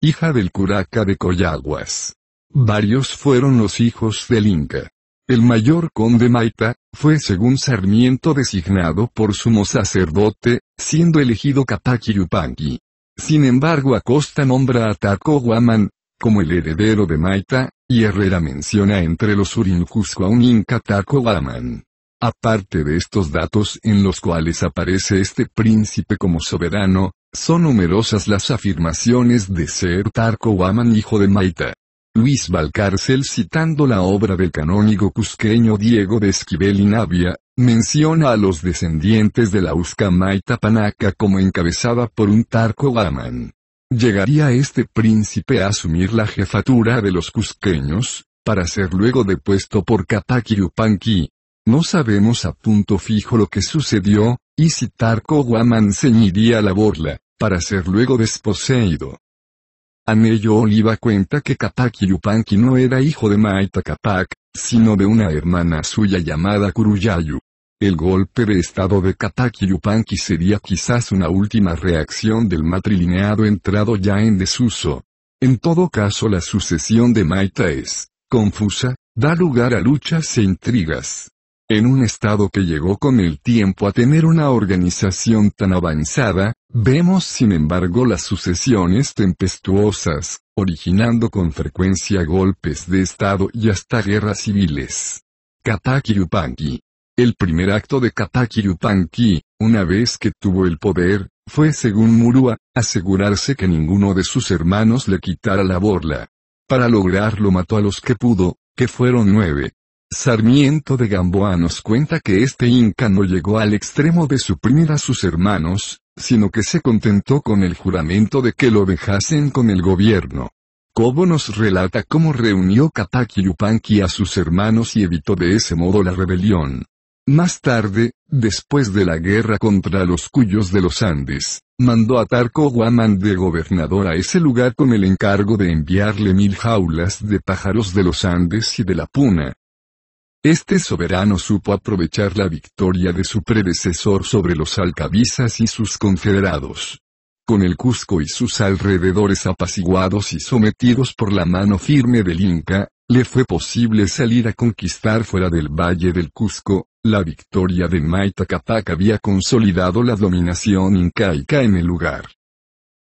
Speaker 2: hija del curaca de Coyaguas. Varios fueron los hijos del Inca. El mayor conde Maita, fue según Sarmiento designado por sumo sacerdote, siendo elegido Yupanqui. Sin embargo Acosta nombra a Taco como el heredero de Maita, y Herrera menciona entre los Urinjusco a un inca Taco Aparte de estos datos en los cuales aparece este príncipe como soberano, son numerosas las afirmaciones de ser Tarco hijo de Maita. Luis Valcárcel citando la obra del canónigo cusqueño Diego de Esquivel y Navia, menciona a los descendientes de la Uskamaita Panaka como encabezada por un Tarco Waman. Llegaría este príncipe a asumir la jefatura de los cusqueños, para ser luego depuesto por Kataki Upanqui. No sabemos a punto fijo lo que sucedió, y si Tarco Guaman ceñiría la borla, para ser luego desposeído. Anello Oliva cuenta que Kataki Yupanqui no era hijo de Maita sino de una hermana suya llamada Kuruyayu. El golpe de estado de Kataki sería quizás una última reacción del matrilineado entrado ya en desuso. En todo caso la sucesión de Maita es, confusa, da lugar a luchas e intrigas. En un estado que llegó con el tiempo a tener una organización tan avanzada, vemos sin embargo las sucesiones tempestuosas, originando con frecuencia golpes de estado y hasta guerras civiles. Kataki el primer acto de Kataki Yupanqui, una vez que tuvo el poder, fue según Murúa, asegurarse que ninguno de sus hermanos le quitara la borla. Para lograrlo mató a los que pudo, que fueron nueve. Sarmiento de Gamboa nos cuenta que este inca no llegó al extremo de suprimir a sus hermanos, sino que se contentó con el juramento de que lo dejasen con el gobierno. Cobo nos relata cómo reunió Kataki Yupanqui a sus hermanos y evitó de ese modo la rebelión. Más tarde, después de la guerra contra los cuyos de los Andes, mandó a Tarco Guaman de gobernador a ese lugar con el encargo de enviarle mil jaulas de pájaros de los Andes y de la Puna. Este soberano supo aprovechar la victoria de su predecesor sobre los alcabizas y sus confederados. Con el Cusco y sus alrededores apaciguados y sometidos por la mano firme del Inca, le fue posible salir a conquistar fuera del Valle del Cusco, la victoria de Maita Capac había consolidado la dominación incaica en el lugar.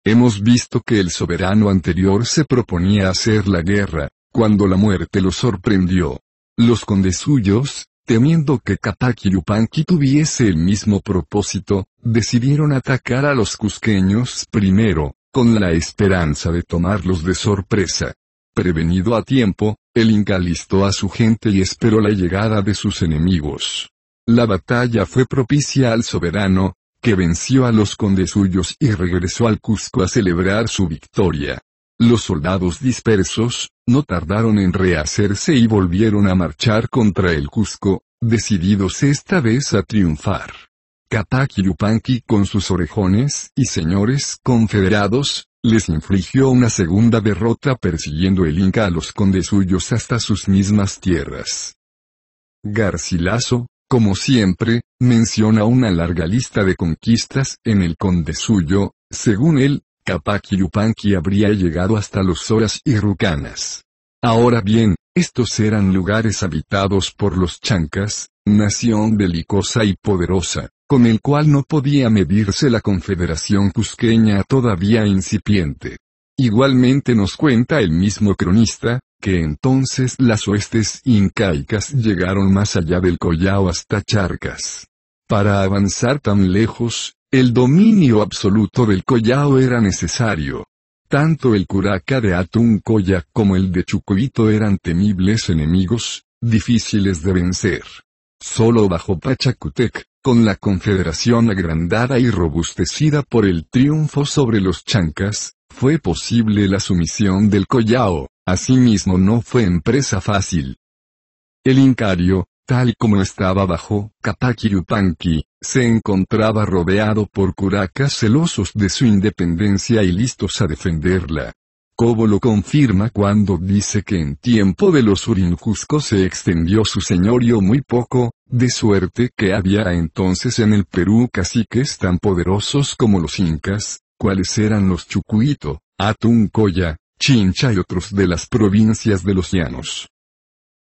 Speaker 2: Hemos visto que el soberano anterior se proponía hacer la guerra, cuando la muerte lo sorprendió. Los suyos, temiendo que Capac y Yupanqui tuviese el mismo propósito, decidieron atacar a los cusqueños primero, con la esperanza de tomarlos de sorpresa. Prevenido a tiempo, el Inca listó a su gente y esperó la llegada de sus enemigos. La batalla fue propicia al soberano, que venció a los condes y regresó al Cusco a celebrar su victoria. Los soldados dispersos, no tardaron en rehacerse y volvieron a marchar contra el Cusco, decididos esta vez a triunfar. Kataki con sus orejones y señores confederados, les infligió una segunda derrota persiguiendo el Inca a los condes hasta sus mismas tierras. Garcilaso, como siempre, menciona una larga lista de conquistas en el conde según él, Capac habría llegado hasta los Horas y Rucanas. Ahora bien, estos eran lugares habitados por los chancas, nación belicosa y poderosa, con el cual no podía medirse la Confederación Cusqueña todavía incipiente. Igualmente nos cuenta el mismo cronista, que entonces las oestes incaicas llegaron más allá del Collao hasta Charcas. Para avanzar tan lejos, el dominio absoluto del Collao era necesario. Tanto el curaca de Atuncoya como el de Chucuito eran temibles enemigos, difíciles de vencer solo bajo Pachacutec, con la confederación agrandada y robustecida por el triunfo sobre los chancas, fue posible la sumisión del Collao, asimismo no fue empresa fácil. El Incario, tal como estaba bajo Yupanqui, se encontraba rodeado por curacas celosos de su independencia y listos a defenderla. Cobo lo confirma cuando dice que en tiempo de los Urinjusco se extendió su señorío muy poco, de suerte que había entonces en el Perú caciques tan poderosos como los incas, cuales eran los Chucuito, Atuncoya, Chincha y otros de las provincias de los llanos.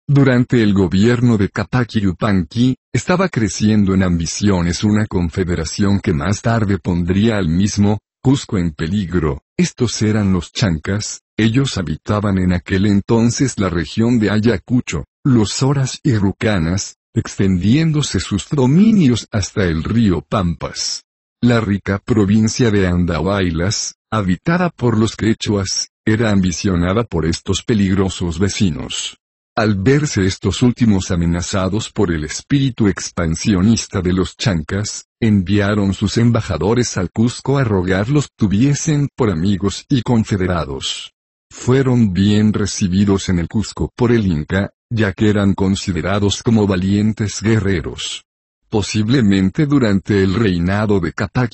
Speaker 2: Durante el gobierno de Capac Yupanqui, estaba creciendo en ambiciones una confederación que más tarde pondría al mismo, Cusco en peligro, estos eran los chancas, ellos habitaban en aquel entonces la región de Ayacucho, los horas y rucanas, extendiéndose sus dominios hasta el río Pampas. La rica provincia de Andahuaylas, habitada por los quechuas, era ambicionada por estos peligrosos vecinos. Al verse estos últimos amenazados por el espíritu expansionista de los chancas, enviaron sus embajadores al Cusco a rogarlos tuviesen por amigos y confederados. Fueron bien recibidos en el Cusco por el Inca, ya que eran considerados como valientes guerreros. Posiblemente durante el reinado de Capac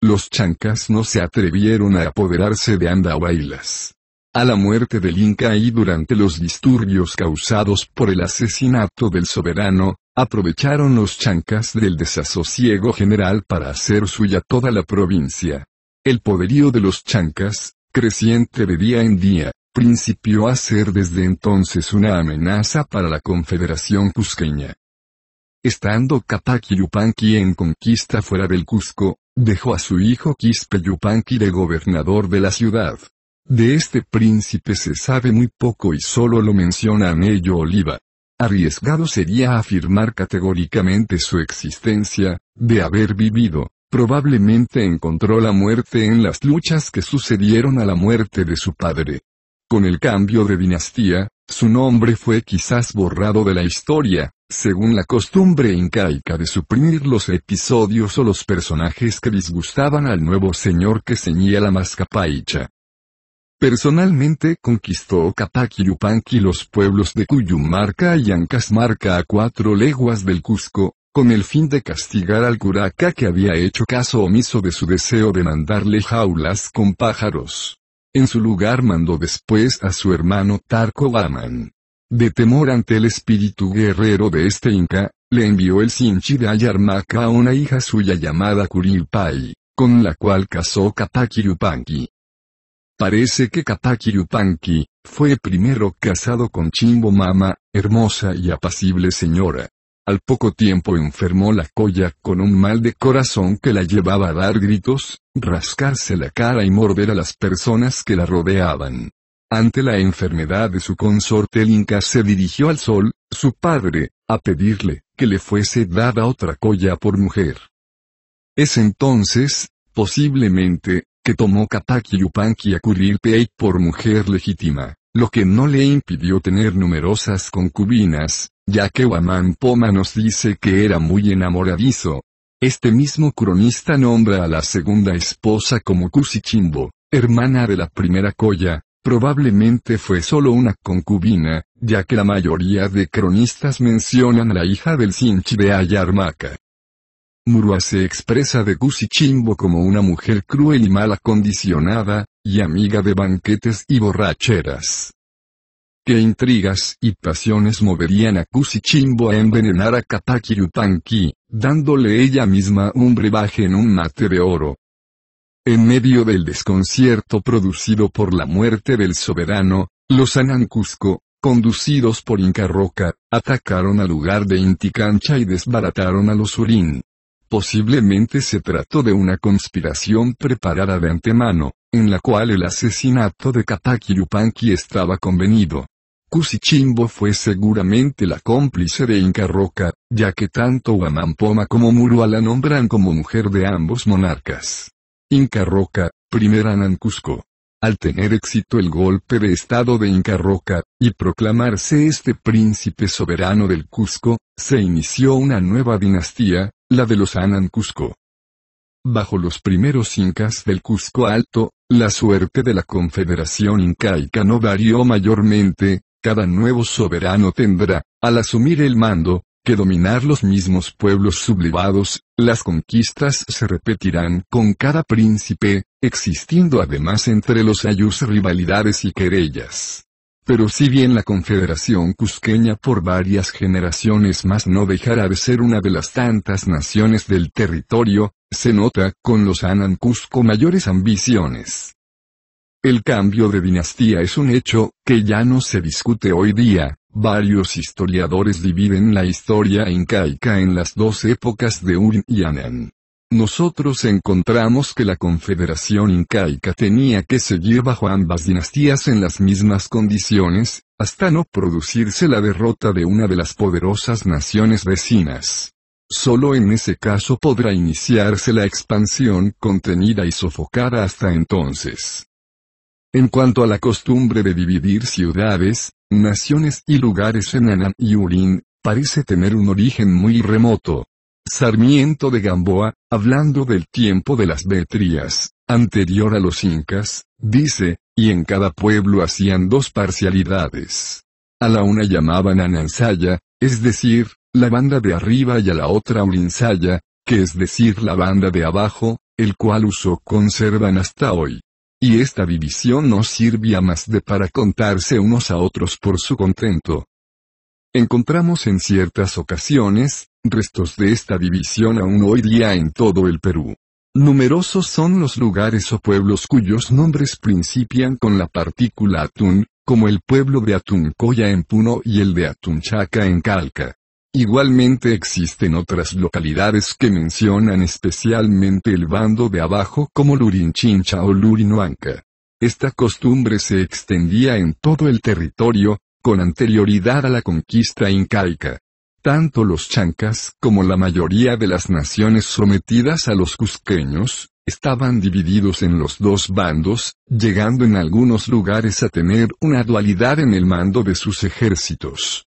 Speaker 2: los chancas no se atrevieron a apoderarse de Andahuaylas a la muerte del Inca y durante los disturbios causados por el asesinato del soberano, aprovecharon los chancas del desasosiego general para hacer suya toda la provincia. El poderío de los chancas, creciente de día en día, principió a ser desde entonces una amenaza para la Confederación Cusqueña. Estando Capac Yupanqui en conquista fuera del Cusco, dejó a su hijo Quispe Yupanqui de gobernador de la ciudad. De este príncipe se sabe muy poco y solo lo menciona Anello Oliva. Arriesgado sería afirmar categóricamente su existencia, de haber vivido, probablemente encontró la muerte en las luchas que sucedieron a la muerte de su padre. Con el cambio de dinastía, su nombre fue quizás borrado de la historia, según la costumbre incaica de suprimir los episodios o los personajes que disgustaban al nuevo señor que ceñía la mascapaicha. Personalmente conquistó Capac Yupanqui los pueblos de Cuyumarca y Ancasmarca a cuatro leguas del Cusco, con el fin de castigar al curaca que había hecho caso omiso de su deseo de mandarle jaulas con pájaros. En su lugar mandó después a su hermano Tarco Baman. De temor ante el espíritu guerrero de este inca, le envió el Sinchi de Ayarmaca a una hija suya llamada Curilpay, con la cual casó Capac Yupanqui. Parece que Kataki Yupanqui, fue primero casado con Chimbo Mama, hermosa y apacible señora. Al poco tiempo enfermó la colla con un mal de corazón que la llevaba a dar gritos, rascarse la cara y morder a las personas que la rodeaban. Ante la enfermedad de su consorte el Inca se dirigió al sol, su padre, a pedirle que le fuese dada otra colla por mujer. Es entonces, posiblemente, que tomó Kataki Yupanqui a Curilpey por mujer legítima, lo que no le impidió tener numerosas concubinas, ya que Huamán Poma nos dice que era muy enamoradizo. Este mismo cronista nombra a la segunda esposa como Cusichimbo, hermana de la primera Coya, probablemente fue solo una concubina, ya que la mayoría de cronistas mencionan a la hija del Sinchi de Ayarmaca. Murua se expresa de Cusichimbo como una mujer cruel y mal acondicionada, y amiga de banquetes y borracheras. ¿Qué intrigas y pasiones moverían a Kusichimbo a envenenar a Kataki dándole ella misma un brebaje en un mate de oro? En medio del desconcierto producido por la muerte del soberano, los Anancusco, conducidos por Inca Roca, atacaron al lugar de Inticancha y desbarataron a los Urín. Posiblemente se trató de una conspiración preparada de antemano, en la cual el asesinato de Kataki estaba convenido. Kusichimbo fue seguramente la cómplice de Inca Roca, ya que tanto Huamampoma como Murua la nombran como mujer de ambos monarcas. Inca Roca, primera Cusco. Al tener éxito el golpe de estado de Inca Roca, y proclamarse este príncipe soberano del Cusco, se inició una nueva dinastía, la de los Anan Cusco. Bajo los primeros incas del Cusco Alto, la suerte de la confederación incaica no varió mayormente, cada nuevo soberano tendrá, al asumir el mando, que dominar los mismos pueblos sublevados, las conquistas se repetirán con cada príncipe, existiendo además entre los ayus rivalidades y querellas. Pero si bien la Confederación Cusqueña por varias generaciones más no dejará de ser una de las tantas naciones del territorio, se nota con los Anan Cusco mayores ambiciones. El cambio de dinastía es un hecho que ya no se discute hoy día. Varios historiadores dividen la historia incaica en las dos épocas de Urin y Anan. Nosotros encontramos que la Confederación Incaica tenía que seguir bajo ambas dinastías en las mismas condiciones, hasta no producirse la derrota de una de las poderosas naciones vecinas. Solo en ese caso podrá iniciarse la expansión contenida y sofocada hasta entonces. En cuanto a la costumbre de dividir ciudades, naciones y lugares en Anam y Urín, parece tener un origen muy remoto. Sarmiento de Gamboa, hablando del tiempo de las Betrías, anterior a los incas, dice, y en cada pueblo hacían dos parcialidades. A la una llamaban anansaya, es decir, la banda de arriba y a la otra urinsaya, que es decir la banda de abajo, el cual uso conservan hasta hoy. Y esta división no sirvía más de para contarse unos a otros por su contento. Encontramos en ciertas ocasiones, Restos de esta división aún hoy día en todo el Perú. Numerosos son los lugares o pueblos cuyos nombres principian con la partícula atún, como el pueblo de Atuncoya en Puno y el de Atunchaca en Calca. Igualmente existen otras localidades que mencionan especialmente el bando de abajo como Lurinchincha o Lurinuanca. Esta costumbre se extendía en todo el territorio, con anterioridad a la conquista incaica. Tanto los chancas como la mayoría de las naciones sometidas a los cusqueños, estaban divididos en los dos bandos, llegando en algunos lugares a tener una dualidad en el mando de sus ejércitos.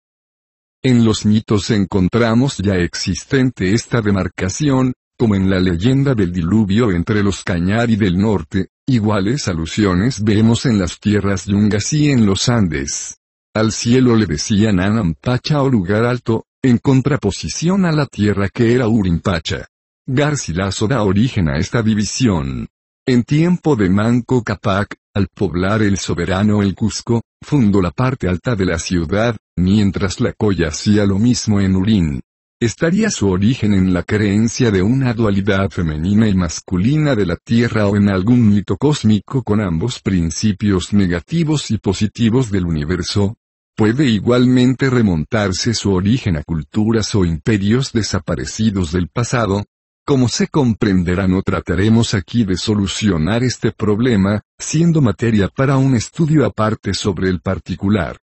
Speaker 2: En los mitos encontramos ya existente esta demarcación, como en la leyenda del diluvio entre los Cañari del norte, iguales alusiones vemos en las tierras yungas y en los Andes. Al cielo le decían Anampacha o lugar alto, en contraposición a la tierra que era Urimpacha. Garcilaso da origen a esta división. En tiempo de Manco Capac, al poblar el soberano el Cusco, fundó la parte alta de la ciudad, mientras la colla hacía lo mismo en Urín. Estaría su origen en la creencia de una dualidad femenina y masculina de la Tierra o en algún mito cósmico con ambos principios negativos y positivos del universo, Puede igualmente remontarse su origen a culturas o imperios desaparecidos del pasado. Como se comprenderá no trataremos aquí de solucionar este problema, siendo materia para un estudio aparte sobre el particular.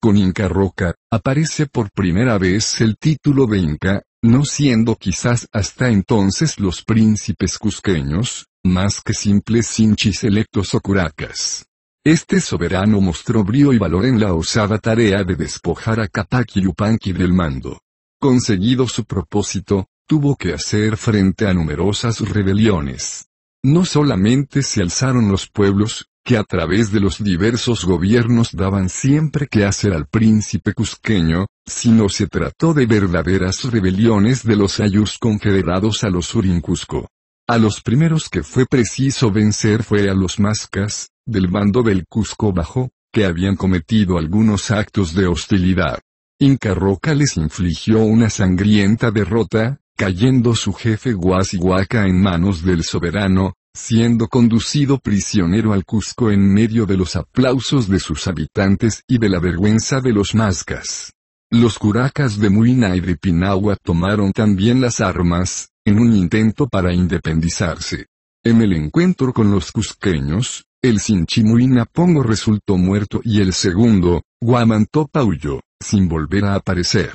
Speaker 2: Con Inca Roca, aparece por primera vez el título de Inca, no siendo quizás hasta entonces los príncipes cusqueños, más que simples hinchis electos o curacas. Este soberano mostró brío y valor en la osada tarea de despojar a Kataki Yupanqui del mando. Conseguido su propósito, tuvo que hacer frente a numerosas rebeliones. No solamente se alzaron los pueblos, que a través de los diversos gobiernos daban siempre que hacer al príncipe cusqueño, sino se trató de verdaderas rebeliones de los ayus confederados a los urincusco. A los primeros que fue preciso vencer fue a los mascas, del bando del Cusco Bajo, que habían cometido algunos actos de hostilidad. Inca Roca les infligió una sangrienta derrota, cayendo su jefe Guasihuaca en manos del soberano, siendo conducido prisionero al Cusco en medio de los aplausos de sus habitantes y de la vergüenza de los mascas. Los curacas de Muina y de Pinagua tomaron también las armas, en un intento para independizarse. En el encuentro con los cusqueños, el Sinchimuina Pongo resultó muerto y el segundo, Guamantopa huyó, sin volver a aparecer.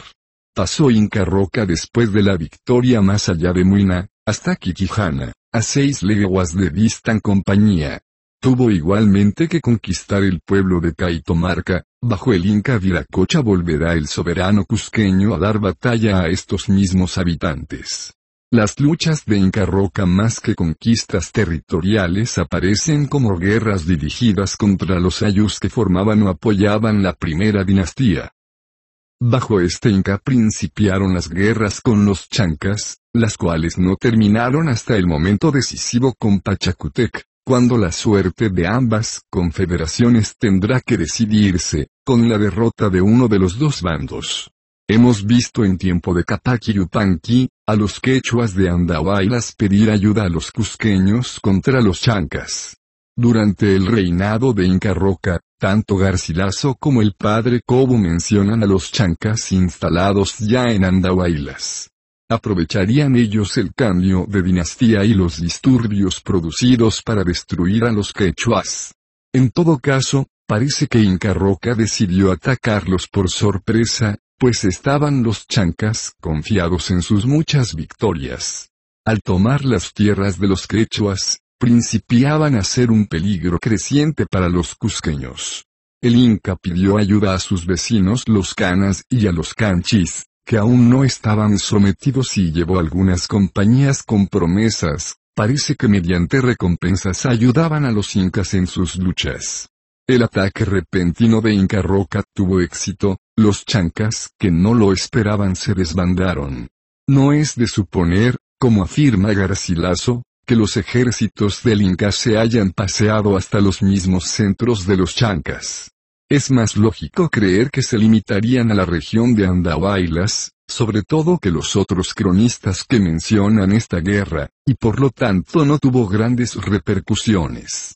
Speaker 2: Pasó Inca Roca después de la victoria más allá de Muina, hasta Quiquijana, a seis leguas de en compañía. Tuvo igualmente que conquistar el pueblo de Caitomarca, bajo el Inca Viracocha volverá el soberano cusqueño a dar batalla a estos mismos habitantes. Las luchas de Inca Roca más que conquistas territoriales aparecen como guerras dirigidas contra los ayus que formaban o apoyaban la primera dinastía. Bajo este Inca principiaron las guerras con los chancas, las cuales no terminaron hasta el momento decisivo con Pachacutec, cuando la suerte de ambas confederaciones tendrá que decidirse, con la derrota de uno de los dos bandos. Hemos visto en tiempo de y Yupanqui, a los quechuas de Andahuaylas pedir ayuda a los cusqueños contra los chancas. Durante el reinado de Inca Roca, tanto Garcilaso como el padre Cobo mencionan a los chancas instalados ya en Andahuaylas. Aprovecharían ellos el cambio de dinastía y los disturbios producidos para destruir a los quechuas. En todo caso, parece que Inca Roca decidió atacarlos por sorpresa, pues estaban los chancas confiados en sus muchas victorias. Al tomar las tierras de los quechuas, principiaban a ser un peligro creciente para los cusqueños. El Inca pidió ayuda a sus vecinos los canas y a los canchis, que aún no estaban sometidos y llevó algunas compañías con promesas, parece que mediante recompensas ayudaban a los incas en sus luchas. El ataque repentino de Inca Roca tuvo éxito, los chancas, que no lo esperaban, se desbandaron. No es de suponer, como afirma Garcilaso, que los ejércitos del Inca se hayan paseado hasta los mismos centros de los chancas. Es más lógico creer que se limitarían a la región de Andahuaylas, sobre todo que los otros cronistas que mencionan esta guerra, y por lo tanto no tuvo grandes repercusiones.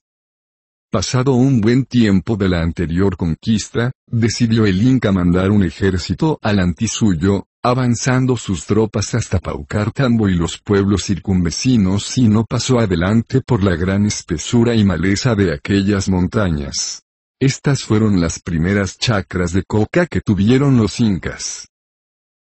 Speaker 2: Pasado un buen tiempo de la anterior conquista, decidió el Inca mandar un ejército al antisuyo, avanzando sus tropas hasta Paucartambo y los pueblos circunvecinos y no pasó adelante por la gran espesura y maleza de aquellas montañas. Estas fueron las primeras chacras de coca que tuvieron los incas.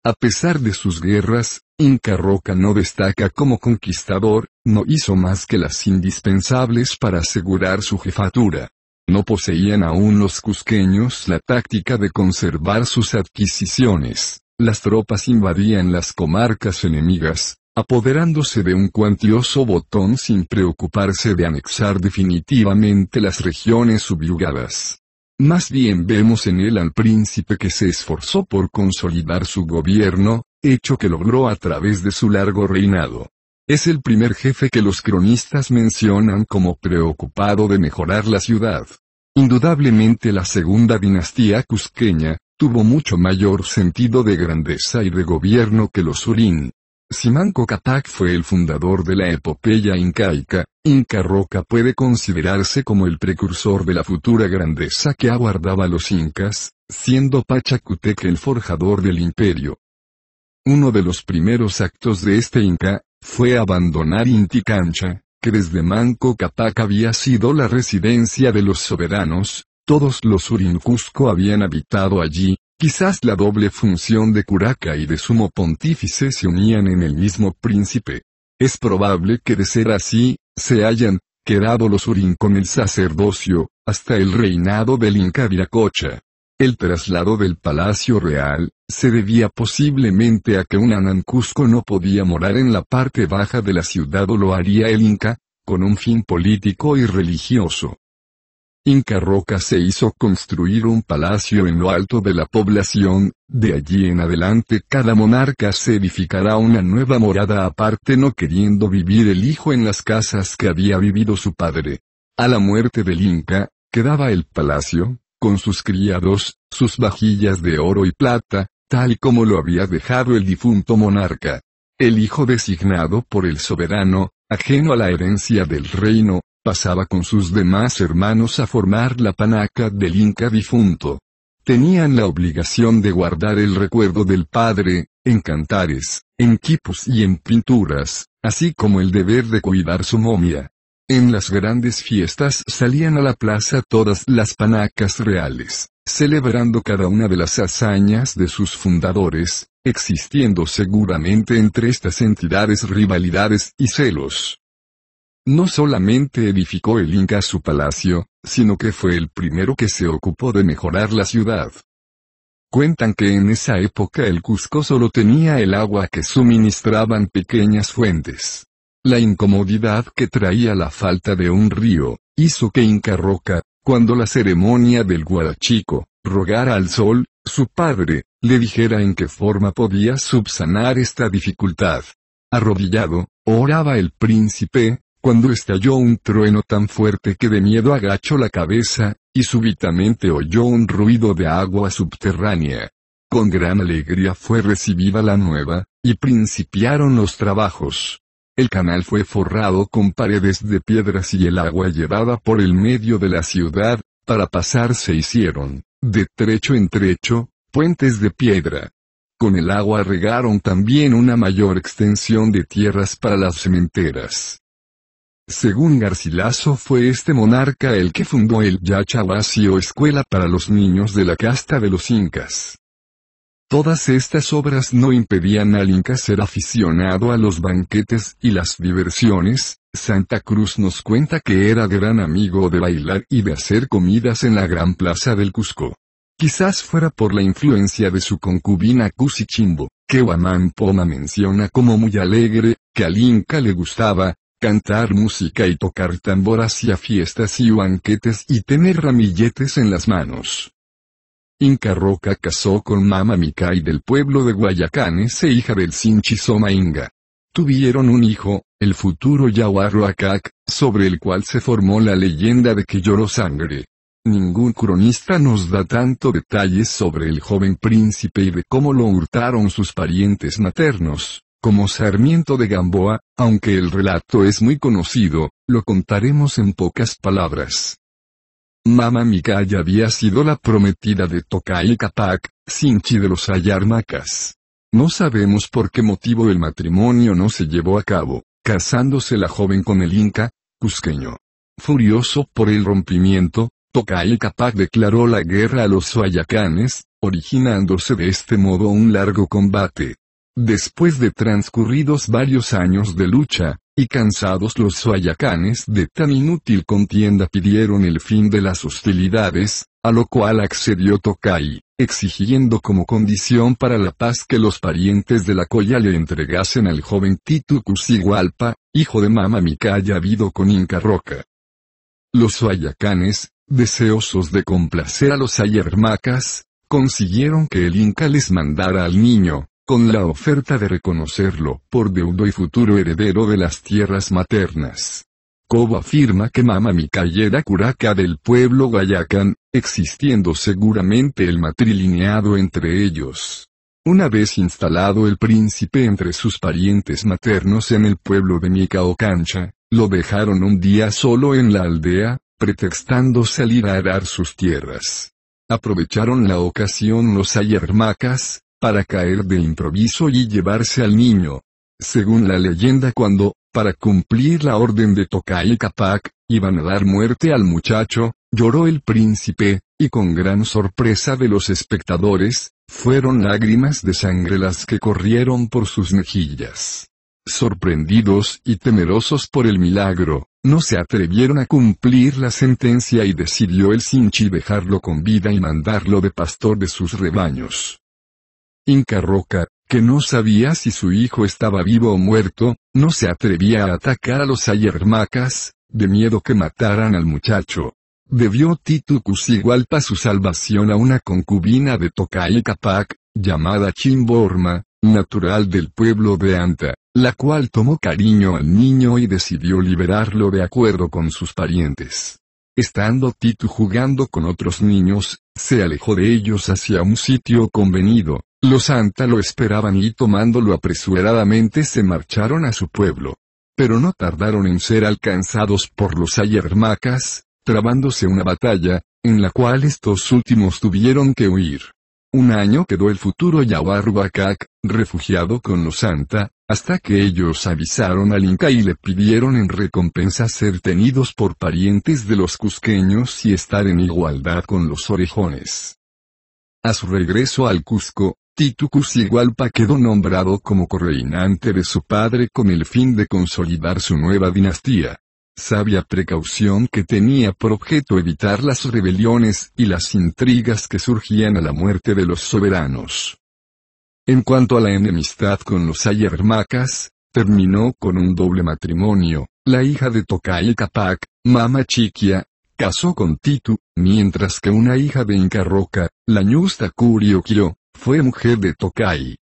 Speaker 2: A pesar de sus guerras, Inca Roca no destaca como conquistador, no hizo más que las indispensables para asegurar su jefatura. No poseían aún los cusqueños la táctica de conservar sus adquisiciones. Las tropas invadían las comarcas enemigas, apoderándose de un cuantioso botón sin preocuparse de anexar definitivamente las regiones subyugadas. Más bien vemos en él al príncipe que se esforzó por consolidar su gobierno, hecho que logró a través de su largo reinado. Es el primer jefe que los cronistas mencionan como preocupado de mejorar la ciudad. Indudablemente la segunda dinastía cusqueña, tuvo mucho mayor sentido de grandeza y de gobierno que los Urín. Simanco Catac fue el fundador de la epopeya incaica, Inca Roca puede considerarse como el precursor de la futura grandeza que aguardaba los incas, siendo Pachacutec el forjador del imperio. Uno de los primeros actos de este inca, fue abandonar Inticancha, que desde Manco Cápac había sido la residencia de los soberanos, todos los urincusco habían habitado allí, Quizás la doble función de curaca y de sumo pontífice se unían en el mismo príncipe. Es probable que de ser así, se hayan quedado los Urín con el sacerdocio, hasta el reinado del Inca Viracocha. El traslado del palacio real, se debía posiblemente a que un Anancusco no podía morar en la parte baja de la ciudad o lo haría el Inca, con un fin político y religioso. Inca Roca se hizo construir un palacio en lo alto de la población, de allí en adelante cada monarca se edificará una nueva morada aparte no queriendo vivir el hijo en las casas que había vivido su padre. A la muerte del Inca, quedaba el palacio, con sus criados, sus vajillas de oro y plata, tal como lo había dejado el difunto monarca. El hijo designado por el soberano, ajeno a la herencia del reino, pasaba con sus demás hermanos a formar la panaca del Inca difunto. Tenían la obligación de guardar el recuerdo del padre, en cantares, en quipus y en pinturas, así como el deber de cuidar su momia. En las grandes fiestas salían a la plaza todas las panacas reales, celebrando cada una de las hazañas de sus fundadores, existiendo seguramente entre estas entidades rivalidades y celos. No solamente edificó el Inca su palacio, sino que fue el primero que se ocupó de mejorar la ciudad. Cuentan que en esa época el Cusco solo tenía el agua que suministraban pequeñas fuentes. La incomodidad que traía la falta de un río, hizo que Inca Roca, cuando la ceremonia del Guarachico, rogara al sol, su padre, le dijera en qué forma podía subsanar esta dificultad. Arrodillado, oraba el príncipe, cuando estalló un trueno tan fuerte que de miedo agachó la cabeza, y súbitamente oyó un ruido de agua subterránea. Con gran alegría fue recibida la nueva, y principiaron los trabajos. El canal fue forrado con paredes de piedras y el agua llevada por el medio de la ciudad, para pasar se hicieron, de trecho en trecho, puentes de piedra. Con el agua regaron también una mayor extensión de tierras para las cementeras. Según Garcilaso fue este monarca el que fundó el Yachavasio o escuela para los niños de la casta de los incas. Todas estas obras no impedían al Inca ser aficionado a los banquetes y las diversiones, Santa Cruz nos cuenta que era gran amigo de bailar y de hacer comidas en la gran plaza del Cusco. Quizás fuera por la influencia de su concubina Cusichimbo, que Huamán Poma menciona como muy alegre, que al Inca le gustaba, cantar música y tocar tambor hacia fiestas y banquetes y tener ramilletes en las manos. Inca Roca casó con Mama Mikai del pueblo de Guayacanes e hija del Sinchisoma Inga. Tuvieron un hijo, el futuro Yahuarro sobre el cual se formó la leyenda de que lloró sangre. Ningún cronista nos da tanto detalles sobre el joven príncipe y de cómo lo hurtaron sus parientes maternos como Sarmiento de Gamboa, aunque el relato es muy conocido, lo contaremos en pocas palabras. Mama Mikaya había sido la prometida de Tokai Kapak, Sinchi de los Ayarmacas. No sabemos por qué motivo el matrimonio no se llevó a cabo, casándose la joven con el Inca, Cusqueño. Furioso por el rompimiento, Tokai Capac declaró la guerra a los Huayacanes, originándose de este modo un largo combate. Después de transcurridos varios años de lucha, y cansados los suayacanes de tan inútil contienda pidieron el fin de las hostilidades, a lo cual accedió Tokai, exigiendo como condición para la paz que los parientes de la Coya le entregasen al joven Titu Sigualpa, hijo de Mama Mikaya habido con Inca Roca. Los suayacanes, deseosos de complacer a los ayermacas, consiguieron que el Inca les mandara al niño, con la oferta de reconocerlo por deudo y futuro heredero de las tierras maternas. Cobo afirma que Mama Mikay era curaca del pueblo Gayacán, existiendo seguramente el matrilineado entre ellos. Una vez instalado el príncipe entre sus parientes maternos en el pueblo de Mica Cancha, lo dejaron un día solo en la aldea, pretextando salir a arar sus tierras. Aprovecharon la ocasión los ayermacas, para caer de improviso y llevarse al niño. Según la leyenda cuando, para cumplir la orden de Tokai Capac, iban a dar muerte al muchacho, lloró el príncipe, y con gran sorpresa de los espectadores, fueron lágrimas de sangre las que corrieron por sus mejillas. Sorprendidos y temerosos por el milagro, no se atrevieron a cumplir la sentencia y decidió el Sinchi dejarlo con vida y mandarlo de pastor de sus rebaños. Inca Roca, que no sabía si su hijo estaba vivo o muerto, no se atrevía a atacar a los ayermacas, de miedo que mataran al muchacho. Debió Titu Cusigualpa su salvación a una concubina de Tocay Capac, llamada Chimborma, natural del pueblo de Anta, la cual tomó cariño al niño y decidió liberarlo de acuerdo con sus parientes. Estando Titu jugando con otros niños, se alejó de ellos hacia un sitio convenido, los Santa lo esperaban y tomándolo apresuradamente se marcharon a su pueblo. Pero no tardaron en ser alcanzados por los Ayermacas, trabándose una batalla, en la cual estos últimos tuvieron que huir. Un año quedó el futuro Yahuarhuacac, refugiado con los Santa, hasta que ellos avisaron al Inca y le pidieron en recompensa ser tenidos por parientes de los cusqueños y estar en igualdad con los orejones. A su regreso al Cusco, Titu Igualpa quedó nombrado como correinante de su padre con el fin de consolidar su nueva dinastía. Sabia precaución que tenía por objeto evitar las rebeliones y las intrigas que surgían a la muerte de los soberanos. En cuanto a la enemistad con los ayermacas, terminó con un doble matrimonio, la hija de Tokai Capac, Mama Chiquia, casó con Titu, mientras que una hija de Inca la Ñusta Curio fue mujer de Tokai.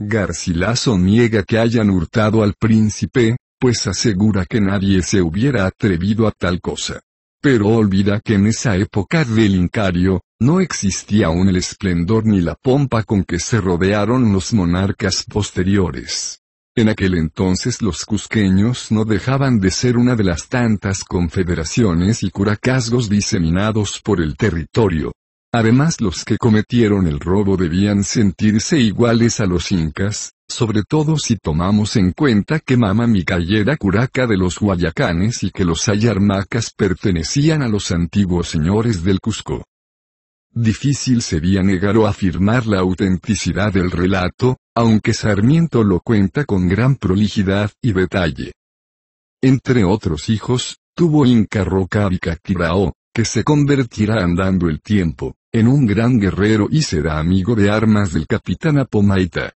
Speaker 2: Garcilaso niega que hayan hurtado al príncipe, pues asegura que nadie se hubiera atrevido a tal cosa. Pero olvida que en esa época del Incario, no existía aún el esplendor ni la pompa con que se rodearon los monarcas posteriores. En aquel entonces los cusqueños no dejaban de ser una de las tantas confederaciones y curacazgos diseminados por el territorio, Además los que cometieron el robo debían sentirse iguales a los incas, sobre todo si tomamos en cuenta que Mama era curaca de los guayacanes y que los ayarmacas pertenecían a los antiguos señores del Cusco. Difícil sería negar o afirmar la autenticidad del relato, aunque Sarmiento lo cuenta con gran prolijidad y detalle. Entre otros hijos, tuvo Inca Roca que se convertirá andando el tiempo en un gran guerrero y será amigo de armas del capitán Apomaita.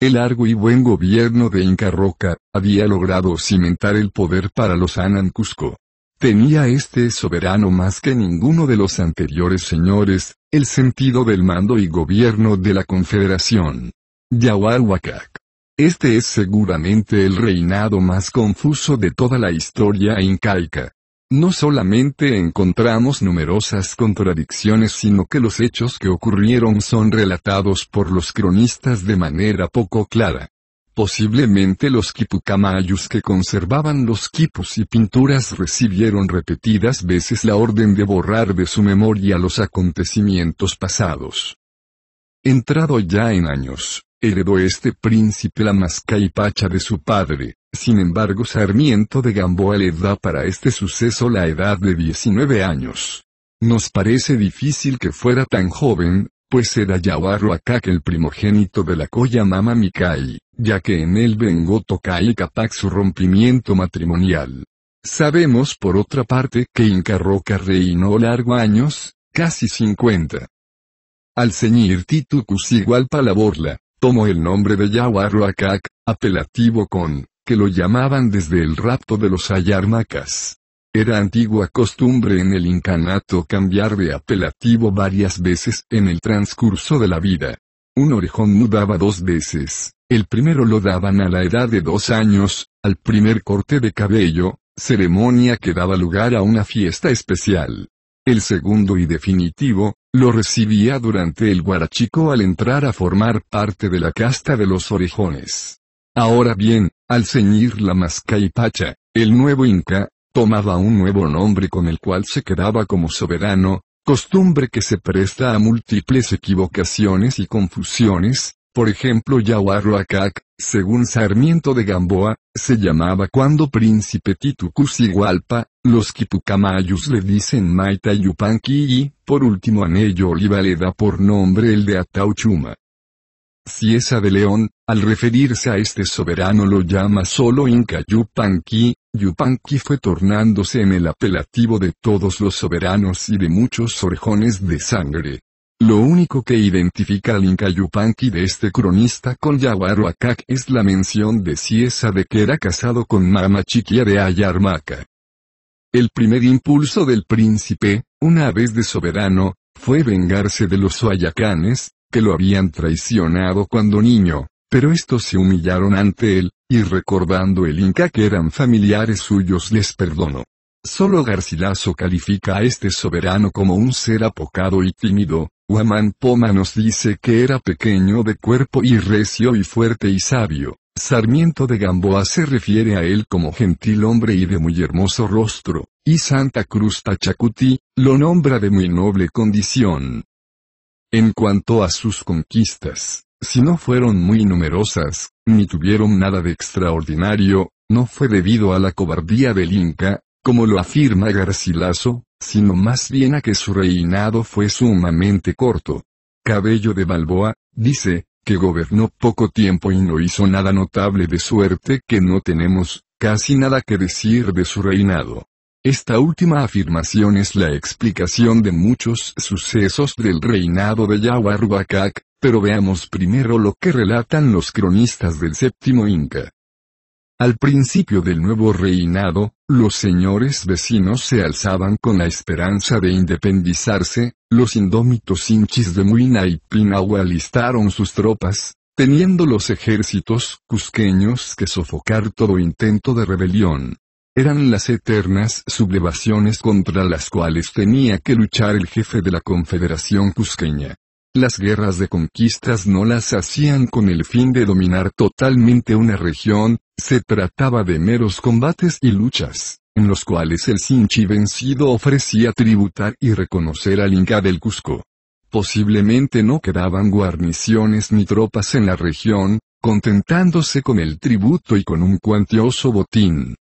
Speaker 2: El largo y buen gobierno de Inca Roca, había logrado cimentar el poder para los Anan Cusco. Tenía este soberano más que ninguno de los anteriores señores, el sentido del mando y gobierno de la confederación. Yahuahuacac. Este es seguramente el reinado más confuso de toda la historia incaica. No solamente encontramos numerosas contradicciones, sino que los hechos que ocurrieron son relatados por los cronistas de manera poco clara. Posiblemente los quipucamayus que conservaban los quipus y pinturas recibieron repetidas veces la orden de borrar de su memoria los acontecimientos pasados. Entrado ya en años Heredó este príncipe la mascaipacha de su padre, sin embargo Sarmiento de Gamboa le da para este suceso la edad de 19 años. Nos parece difícil que fuera tan joven, pues era Acá que el primogénito de la Koya Mama Mikai, ya que en él vengó Tokai Capac su rompimiento matrimonial. Sabemos por otra parte que Inca Roca reinó largo años, casi 50. Al ceñir Titucus igual para la borla, Tomó el nombre de Akak, apelativo con que lo llamaban desde el rapto de los ayarmacas. Era antigua costumbre en el incanato cambiar de apelativo varias veces en el transcurso de la vida. Un orejón mudaba dos veces, el primero lo daban a la edad de dos años, al primer corte de cabello, ceremonia que daba lugar a una fiesta especial el segundo y definitivo, lo recibía durante el Guarachico al entrar a formar parte de la casta de los orejones. Ahora bien, al ceñir la mascaipacha, el nuevo Inca, tomaba un nuevo nombre con el cual se quedaba como soberano, costumbre que se presta a múltiples equivocaciones y confusiones, por ejemplo Yahuarroacac, según Sarmiento de Gamboa, se llamaba cuando príncipe Titucus los Kipucamayus le dicen Maita Yupanqui y, por último Anello Oliva le da por nombre el de Atauchuma. Cieza de León, al referirse a este soberano lo llama solo Inca Yupanqui, Yupanqui fue tornándose en el apelativo de todos los soberanos y de muchos orejones de sangre. Lo único que identifica al Inca Yupanqui de este cronista con Yawaru es la mención de Cieza de que era casado con Mama Chiquia de Ayarmaca. El primer impulso del príncipe, una vez de soberano, fue vengarse de los Huayacanes que lo habían traicionado cuando niño, pero estos se humillaron ante él, y recordando el Inca que eran familiares suyos les perdonó. Solo Garcilaso califica a este soberano como un ser apocado y tímido, Huamán Poma nos dice que era pequeño de cuerpo y recio y fuerte y sabio, Sarmiento de Gamboa se refiere a él como gentil hombre y de muy hermoso rostro, y Santa Cruz Tachacuti, lo nombra de muy noble condición. En cuanto a sus conquistas, si no fueron muy numerosas, ni tuvieron nada de extraordinario, no fue debido a la cobardía del Inca, como lo afirma Garcilaso, sino más bien a que su reinado fue sumamente corto. Cabello de Balboa, dice, que gobernó poco tiempo y no hizo nada notable de suerte que no tenemos, casi nada que decir de su reinado. Esta última afirmación es la explicación de muchos sucesos del reinado de Yahuarubacac, pero veamos primero lo que relatan los cronistas del séptimo Inca. Al principio del nuevo reinado, los señores vecinos se alzaban con la esperanza de independizarse, los indómitos hinchis de Muina y Pinau alistaron sus tropas, teniendo los ejércitos cusqueños que sofocar todo intento de rebelión. Eran las eternas sublevaciones contra las cuales tenía que luchar el jefe de la Confederación Cusqueña. Las guerras de conquistas no las hacían con el fin de dominar totalmente una región, se trataba de meros combates y luchas, en los cuales el Sinchi vencido ofrecía tributar y reconocer al Inca del Cusco. Posiblemente no quedaban guarniciones ni tropas en la región, contentándose con el tributo y con un cuantioso botín.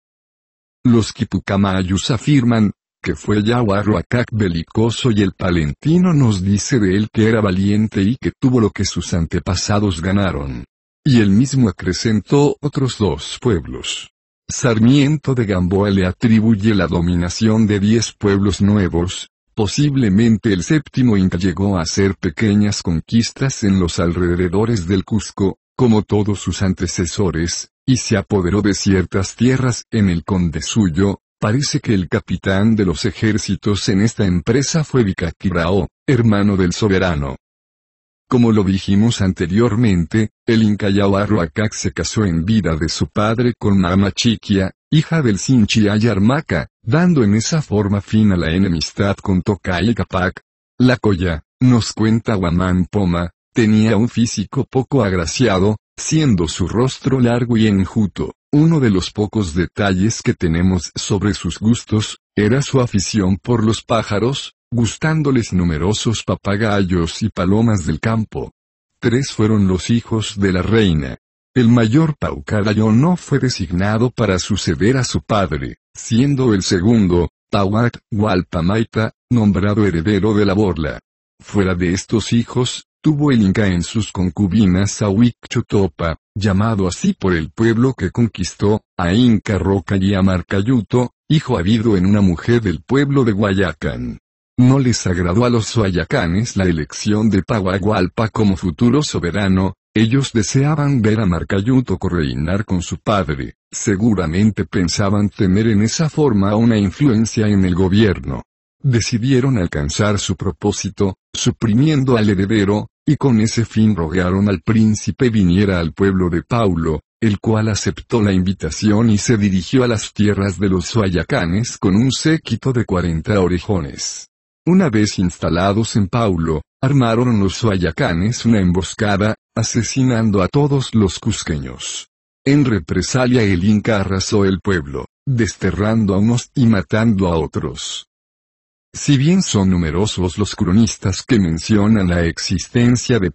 Speaker 2: Los quipucamayus afirman, que fue Yahuarroacac belicoso y el palentino nos dice de él que era valiente y que tuvo lo que sus antepasados ganaron y él mismo acrecentó otros dos pueblos. Sarmiento de Gamboa le atribuye la dominación de diez pueblos nuevos, posiblemente el séptimo Inca llegó a hacer pequeñas conquistas en los alrededores del Cusco, como todos sus antecesores, y se apoderó de ciertas tierras en el conde suyo, parece que el capitán de los ejércitos en esta empresa fue Vicatibrao, hermano del soberano. Como lo dijimos anteriormente, el Inca Arroacac se casó en vida de su padre con Mama Chiquia, hija del Sinchi Ayarmaca, dando en esa forma fin a la enemistad con Tocay Capac. La Coya, nos cuenta Guamán Poma, tenía un físico poco agraciado, siendo su rostro largo y enjuto. Uno de los pocos detalles que tenemos sobre sus gustos, era su afición por los pájaros, gustándoles numerosos papagayos y palomas del campo. Tres fueron los hijos de la reina. El mayor Paucarayo no fue designado para suceder a su padre, siendo el segundo, Pauat Walpamaita, nombrado heredero de la borla. Fuera de estos hijos, tuvo el Inca en sus concubinas a Huichotopa, llamado así por el pueblo que conquistó, a Inca Roca y a Marcayuto, hijo habido en una mujer del pueblo de Guayacán. No les agradó a los huayacanes la elección de Paguagualpa como futuro soberano, ellos deseaban ver a Marcayuto correinar con su padre, seguramente pensaban tener en esa forma una influencia en el gobierno. Decidieron alcanzar su propósito, suprimiendo al heredero, y con ese fin rogaron al príncipe viniera al pueblo de Paulo, el cual aceptó la invitación y se dirigió a las tierras de los Suayacanes con un séquito de cuarenta orejones. Una vez instalados en Paulo, armaron los huayacanes una emboscada, asesinando a todos los cusqueños. En represalia el Inca arrasó el pueblo, desterrando a unos y matando a otros. Si bien son numerosos los cronistas que mencionan la existencia de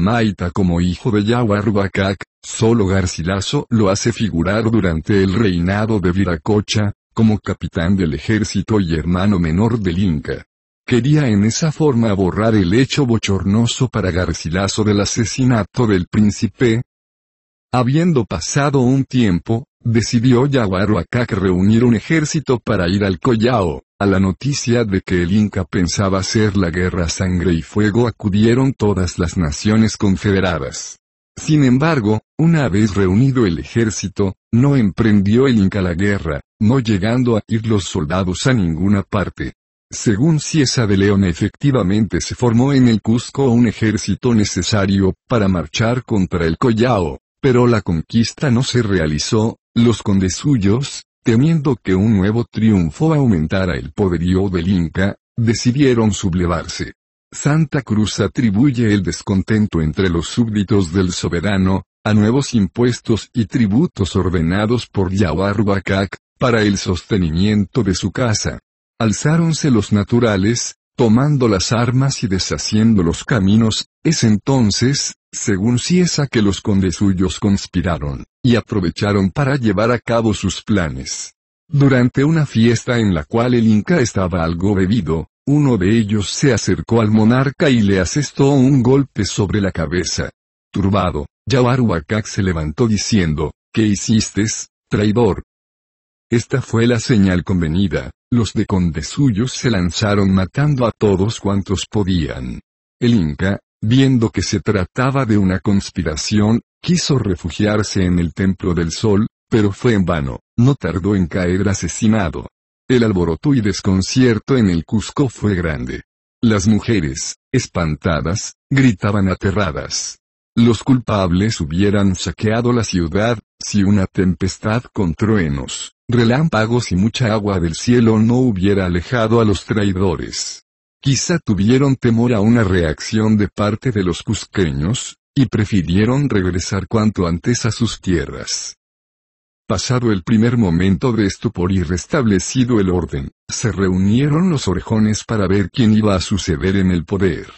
Speaker 2: Maita como hijo de Yahuarhuacac, solo Garcilaso lo hace figurar durante el reinado de Viracocha, como capitán del ejército y hermano menor del Inca. Quería en esa forma borrar el hecho bochornoso para Garcilaso del asesinato del príncipe. Habiendo pasado un tiempo, decidió que reunir un ejército para ir al Collao. A la noticia de que el Inca pensaba hacer la guerra sangre y fuego acudieron todas las naciones confederadas. Sin embargo, una vez reunido el ejército, no emprendió el Inca la guerra, no llegando a ir los soldados a ninguna parte. Según Ciesa de León efectivamente se formó en el Cusco un ejército necesario para marchar contra el Collao, pero la conquista no se realizó, los condes suyos, temiendo que un nuevo triunfo aumentara el poderío del Inca, decidieron sublevarse. Santa Cruz atribuye el descontento entre los súbditos del soberano, a nuevos impuestos y tributos ordenados por bakak para el sostenimiento de su casa. Alzáronse los naturales, tomando las armas y deshaciendo los caminos, es entonces, según Ciesa que los condes conspiraron, y aprovecharon para llevar a cabo sus planes. Durante una fiesta en la cual el Inca estaba algo bebido, uno de ellos se acercó al monarca y le asestó un golpe sobre la cabeza. Turbado, Yawaruakak se levantó diciendo, ¿qué hiciste, traidor? Esta fue la señal convenida, los de suyos se lanzaron matando a todos cuantos podían. El Inca, viendo que se trataba de una conspiración, quiso refugiarse en el Templo del Sol, pero fue en vano, no tardó en caer asesinado. El alboroto y desconcierto en el Cusco fue grande. Las mujeres, espantadas, gritaban aterradas. Los culpables hubieran saqueado la ciudad, si una tempestad con truenos, relámpagos y mucha agua del cielo no hubiera alejado a los traidores. Quizá tuvieron temor a una reacción de parte de los cusqueños, y prefirieron regresar cuanto antes a sus tierras. Pasado el primer momento de estupor y restablecido el orden, se reunieron los orejones para ver quién iba a suceder en el poder.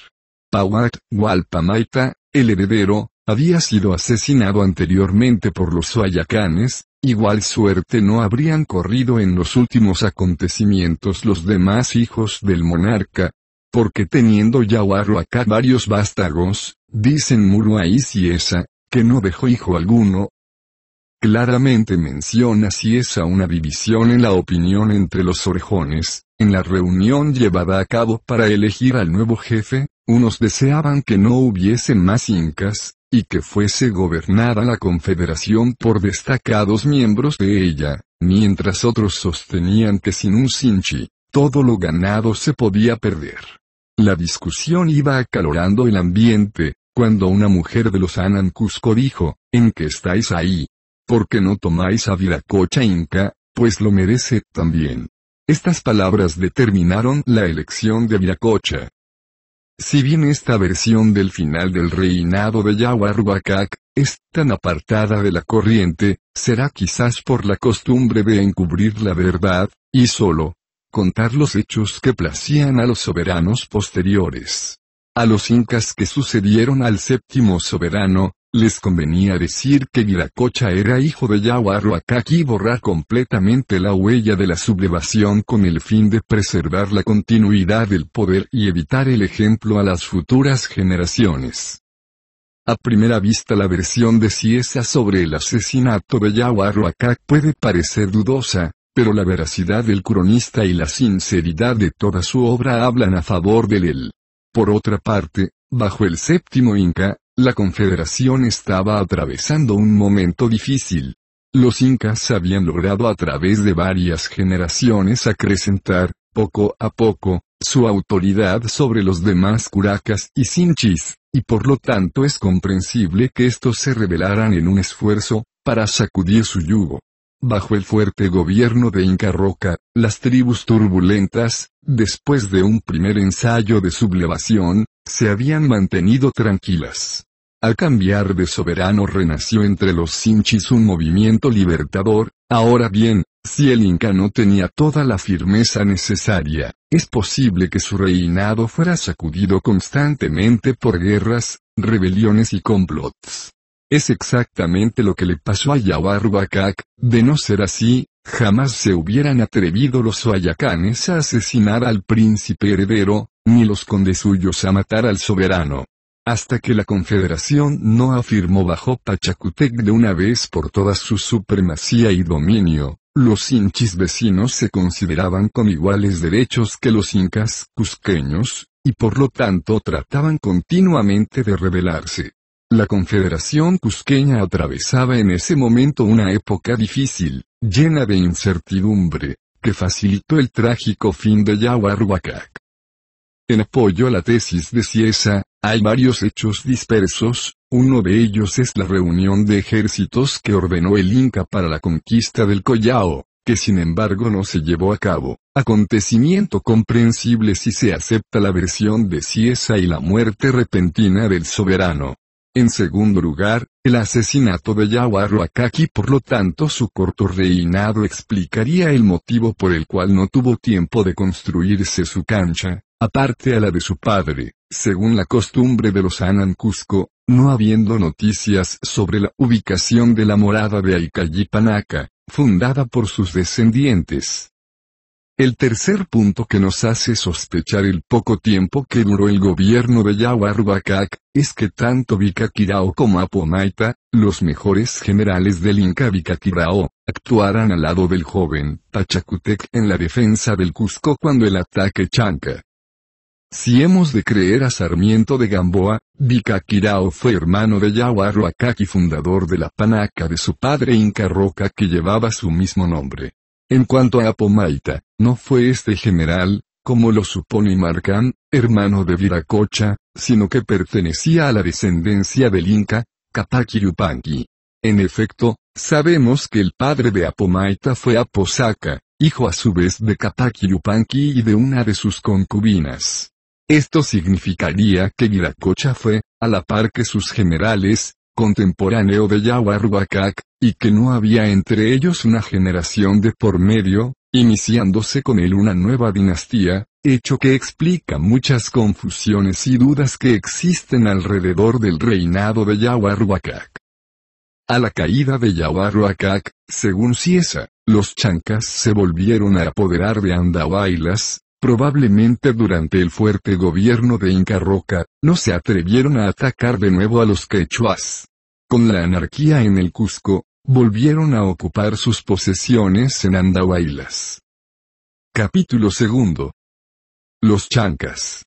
Speaker 2: Pauat, Walpamaita, el heredero, había sido asesinado anteriormente por los suayacanes, igual suerte no habrían corrido en los últimos acontecimientos los demás hijos del monarca, porque teniendo Yahuarlo acá varios vástagos, dicen Muruais y esa, que no dejó hijo alguno, Claramente menciona si esa una división en la opinión entre los orejones, en la reunión llevada a cabo para elegir al nuevo jefe, unos deseaban que no hubiese más incas, y que fuese gobernada la confederación por destacados miembros de ella, mientras otros sostenían que sin un sinchi, todo lo ganado se podía perder. La discusión iba acalorando el ambiente, cuando una mujer de los Cusco dijo, ¿en qué estáis ahí? qué no tomáis a Viracocha Inca, pues lo merece también. Estas palabras determinaron la elección de Viracocha. Si bien esta versión del final del reinado de Yahuarhuacac, es tan apartada de la corriente, será quizás por la costumbre de encubrir la verdad, y solo, contar los hechos que placían a los soberanos posteriores. A los incas que sucedieron al séptimo soberano, les convenía decir que Viracocha era hijo de Yahuarhuacac y borrar completamente la huella de la sublevación con el fin de preservar la continuidad del poder y evitar el ejemplo a las futuras generaciones. A primera vista la versión de Ciesa sobre el asesinato de Yahuarhuacac puede parecer dudosa, pero la veracidad del cronista y la sinceridad de toda su obra hablan a favor de él. Por otra parte, bajo el séptimo Inca, la Confederación estaba atravesando un momento difícil. Los incas habían logrado a través de varias generaciones acrecentar, poco a poco, su autoridad sobre los demás curacas y sinchis, y por lo tanto es comprensible que estos se rebelaran en un esfuerzo, para sacudir su yugo. Bajo el fuerte gobierno de Inca Roca, las tribus turbulentas, después de un primer ensayo de sublevación, se habían mantenido tranquilas. Al cambiar de soberano renació entre los sinchis un movimiento libertador, ahora bien, si el Inca no tenía toda la firmeza necesaria, es posible que su reinado fuera sacudido constantemente por guerras, rebeliones y complots. Es exactamente lo que le pasó a bakak de no ser así, jamás se hubieran atrevido los Huayacanes a asesinar al príncipe heredero, ni los condesuyos a matar al soberano hasta que la Confederación no afirmó bajo Pachacutec de una vez por todas su supremacía y dominio, los hinchis vecinos se consideraban con iguales derechos que los incas cusqueños, y por lo tanto trataban continuamente de rebelarse. La Confederación Cusqueña atravesaba en ese momento una época difícil, llena de incertidumbre, que facilitó el trágico fin de Yahuarhuacac. En apoyo a la tesis de Ciesa, hay varios hechos dispersos, uno de ellos es la reunión de ejércitos que ordenó el Inca para la conquista del Collao, que sin embargo no se llevó a cabo, acontecimiento comprensible si se acepta la versión de Ciesa y la muerte repentina del soberano. En segundo lugar, el asesinato de Yahuaruakaki por lo tanto su corto reinado explicaría el motivo por el cual no tuvo tiempo de construirse su cancha, aparte a la de su padre, según la costumbre de los Anan Cusco, no habiendo noticias sobre la ubicación de la morada de aikayipanaka fundada por sus descendientes. El tercer punto que nos hace sospechar el poco tiempo que duró el gobierno de Yahuarbacac, es que tanto Vicaquirao como Apomaita, los mejores generales del Inca Vicaquirao, actuaran al lado del joven Pachacutec en la defensa del Cusco cuando el ataque Chanca si hemos de creer a Sarmiento de Gamboa, Vicaquirao fue hermano de Yahuaro fundador de la panaca de su padre Inca Roca que llevaba su mismo nombre. En cuanto a Apomaita, no fue este general, como lo supone Marcán, hermano de Viracocha, sino que pertenecía a la descendencia del Inca, Capac En efecto, sabemos que el padre de Apomaita fue Aposaca, hijo a su vez de Capac y de una de sus concubinas. Esto significaría que Giracocha fue, a la par que sus generales, contemporáneo de Yahuarhuacac, y que no había entre ellos una generación de por medio, iniciándose con él una nueva dinastía, hecho que explica muchas confusiones y dudas que existen alrededor del reinado de Yahuarhuacac. A la caída de Yahuarhuacac, según Ciesa, los chancas se volvieron a apoderar de Andahuaylas, Probablemente durante el fuerte gobierno de Inca Roca, no se atrevieron a atacar de nuevo a los quechuas. Con la
Speaker 1: anarquía en el Cusco, volvieron a ocupar sus posesiones en Andahuaylas. Capítulo segundo. Los chancas.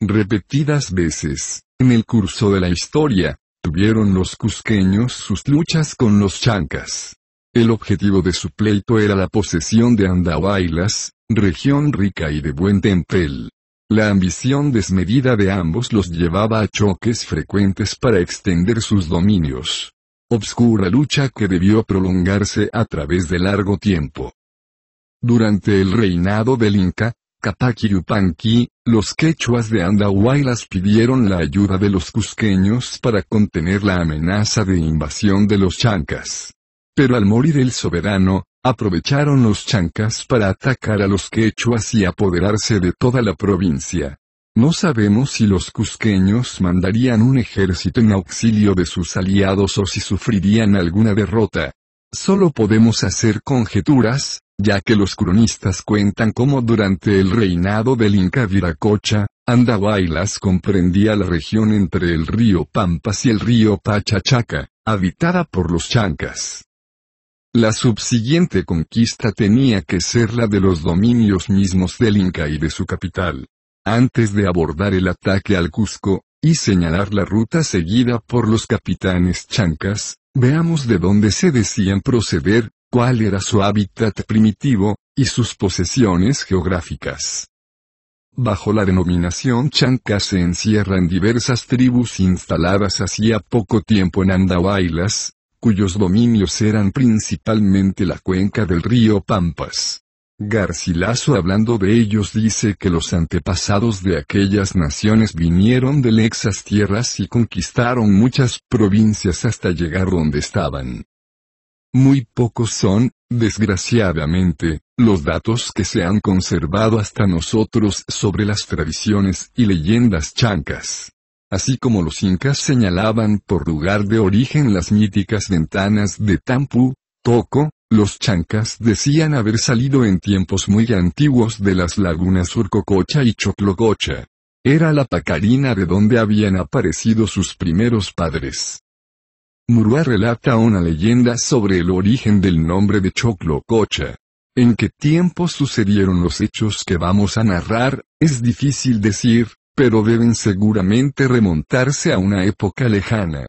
Speaker 1: Repetidas veces, en el curso de la historia, tuvieron los cusqueños
Speaker 2: sus luchas con los chancas. El objetivo de su pleito era la posesión de Andahuaylas, Región rica y de buen tempel. La ambición desmedida de ambos los llevaba a choques frecuentes para extender sus dominios. Obscura lucha que debió prolongarse a través de largo tiempo. Durante el reinado del Inca, Capac los quechuas de Andahuaylas pidieron la ayuda de los cusqueños para contener la amenaza de invasión de los chancas. Pero al morir el soberano, Aprovecharon los chancas para atacar a los quechuas y apoderarse de toda la provincia. No sabemos si los cusqueños mandarían un ejército en auxilio de sus aliados o si sufrirían alguna derrota. Solo podemos hacer conjeturas, ya que los cronistas cuentan cómo durante el reinado del Inca Viracocha, Andahuaylas comprendía la región entre el río Pampas y el río Pachachaca, habitada por los chancas. La subsiguiente conquista tenía que ser la de los dominios mismos del Inca y de su capital. Antes de abordar el ataque al Cusco, y señalar la ruta seguida por los capitanes chancas, veamos de dónde se decían proceder, cuál era su hábitat primitivo, y sus posesiones geográficas. Bajo la denominación Chancas se encierran diversas tribus instaladas hacía poco tiempo en Andahuaylas, cuyos dominios eran principalmente la cuenca del río Pampas. Garcilaso hablando de ellos dice que los antepasados de aquellas naciones vinieron de lexas tierras y conquistaron muchas provincias hasta llegar donde estaban. Muy pocos son, desgraciadamente, los datos que se han conservado hasta nosotros sobre las tradiciones y leyendas chancas así como los incas señalaban por lugar de origen las míticas ventanas de Tampu, Toco, los chancas decían haber salido en tiempos muy antiguos de las lagunas Urcococha y Choclococha. Era la pacarina de donde habían aparecido sus primeros padres. Murúa relata una leyenda sobre el origen del nombre de Choclococha. En qué tiempo sucedieron los hechos que vamos a narrar, es difícil decir, pero deben seguramente remontarse a una época lejana.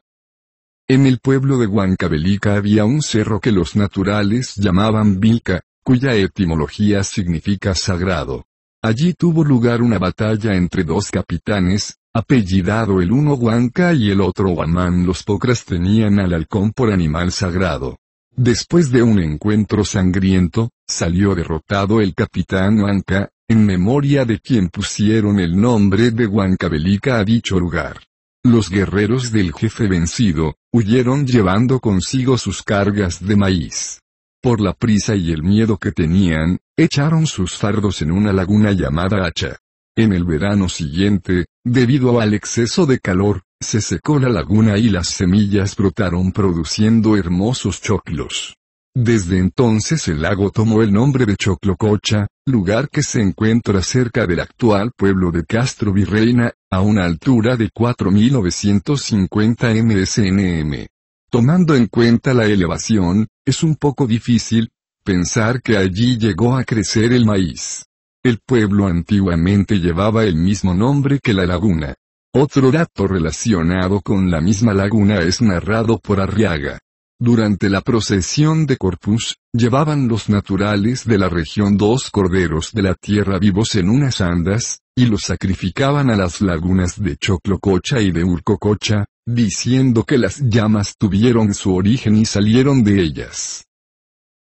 Speaker 2: En el pueblo de Huancavelica había un cerro que los naturales llamaban Vilca, cuya etimología significa sagrado. Allí tuvo lugar una batalla entre dos capitanes, apellidado el uno Huanca y el otro Huamán. Los pocras tenían al halcón por animal sagrado. Después de un encuentro sangriento, salió derrotado el capitán Huanca, en memoria de quien pusieron el nombre de Huancavelica a dicho lugar. Los guerreros del jefe vencido, huyeron llevando consigo sus cargas de maíz. Por la prisa y el miedo que tenían, echaron sus fardos en una laguna llamada Hacha. En el verano siguiente, debido al exceso de calor, se secó la laguna y las semillas brotaron produciendo hermosos choclos. Desde entonces el lago tomó el nombre de Choclococha, lugar que se encuentra cerca del actual pueblo de Castro Virreina, a una altura de 4950 msnm. Tomando en cuenta la elevación, es un poco difícil pensar que allí llegó a crecer el maíz. El pueblo antiguamente llevaba el mismo nombre que la laguna. Otro dato relacionado con la misma laguna es narrado por Arriaga. Durante la procesión de Corpus, llevaban los naturales de la región dos corderos de la tierra vivos en unas andas, y los sacrificaban a las lagunas de Choclococha y de Urcococha, diciendo que las llamas tuvieron su origen y salieron de ellas.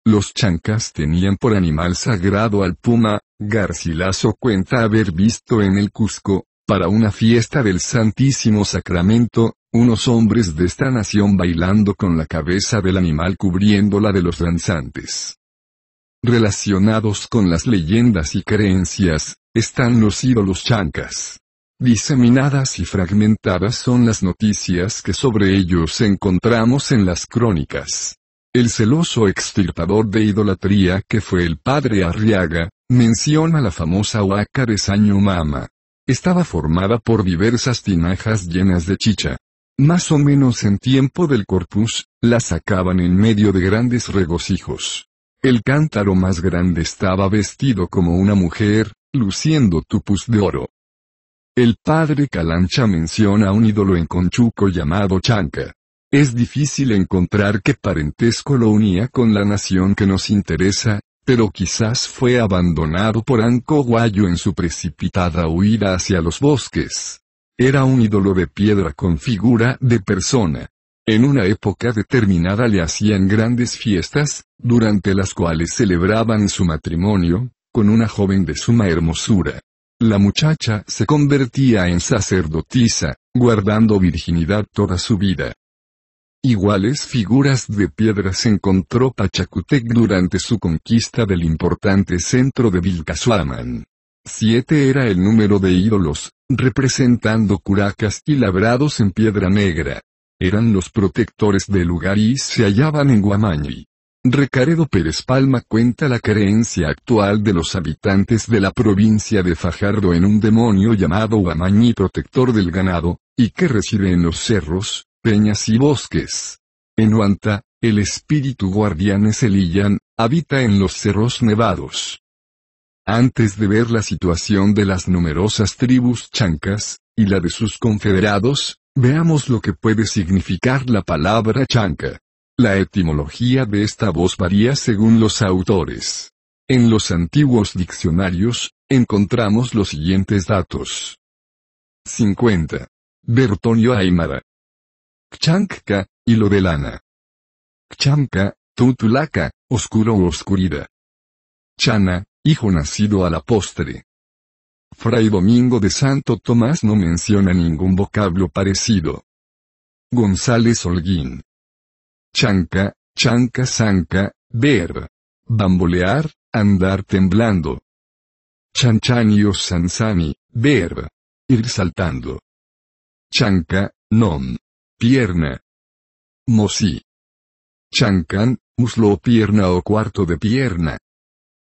Speaker 2: Los chancas tenían por animal sagrado al puma, Garcilaso cuenta haber visto en el Cusco, para una fiesta del Santísimo Sacramento, unos hombres de esta nación bailando con la cabeza del animal cubriéndola de los danzantes. Relacionados con las leyendas y creencias, están los ídolos chancas. Diseminadas y fragmentadas son las noticias que sobre ellos encontramos en las crónicas. El celoso extirpador de idolatría que fue el padre Arriaga, menciona la famosa huaca de Saño Mama. Estaba formada por diversas tinajas llenas de chicha, más o menos en tiempo del corpus, la sacaban en medio de grandes regocijos. El cántaro más grande estaba vestido como una mujer, luciendo tupus de oro. El padre Calancha menciona un ídolo en Conchuco llamado Chanca. Es difícil encontrar qué parentesco lo unía con la nación que nos interesa, pero quizás fue abandonado por Anco Guayo en su precipitada huida hacia los bosques. Era un ídolo de piedra con figura de persona. En una época determinada le hacían grandes fiestas, durante las cuales celebraban su matrimonio, con una joven de suma hermosura. La muchacha se convertía en sacerdotisa, guardando virginidad toda su vida. Iguales figuras de piedra se encontró Pachacutec durante su conquista del importante centro de Vilcasuaman. Siete era el número de ídolos, representando curacas y labrados en piedra negra. Eran los protectores del lugar y se hallaban en Guamañi. Recaredo Pérez Palma cuenta la creencia actual de los habitantes de la provincia de Fajardo en un demonio llamado Guamañi protector del ganado, y que reside en los cerros, peñas y bosques. En Huanta, el espíritu guardián es habita en los cerros nevados. Antes de ver la situación de las numerosas tribus chancas, y la de sus confederados, veamos lo que puede significar la palabra chanca. La etimología de esta voz varía según los autores. En los antiguos diccionarios, encontramos los siguientes datos.
Speaker 1: 50. Bertonio Aymara. Chanca, hilo de lana. Chanca, tutulaca, oscuro o oscuridad. Chana, hijo nacido a la postre. Fray Domingo de Santo Tomás no menciona ningún vocablo parecido. González Holguín. Chanca, chanca sanca, ver. Bambolear, andar temblando. Chanchanio Sansani, ver. Ir saltando. Chanca, non. Pierna. Mosí. Chancan, muslo o pierna o cuarto de pierna.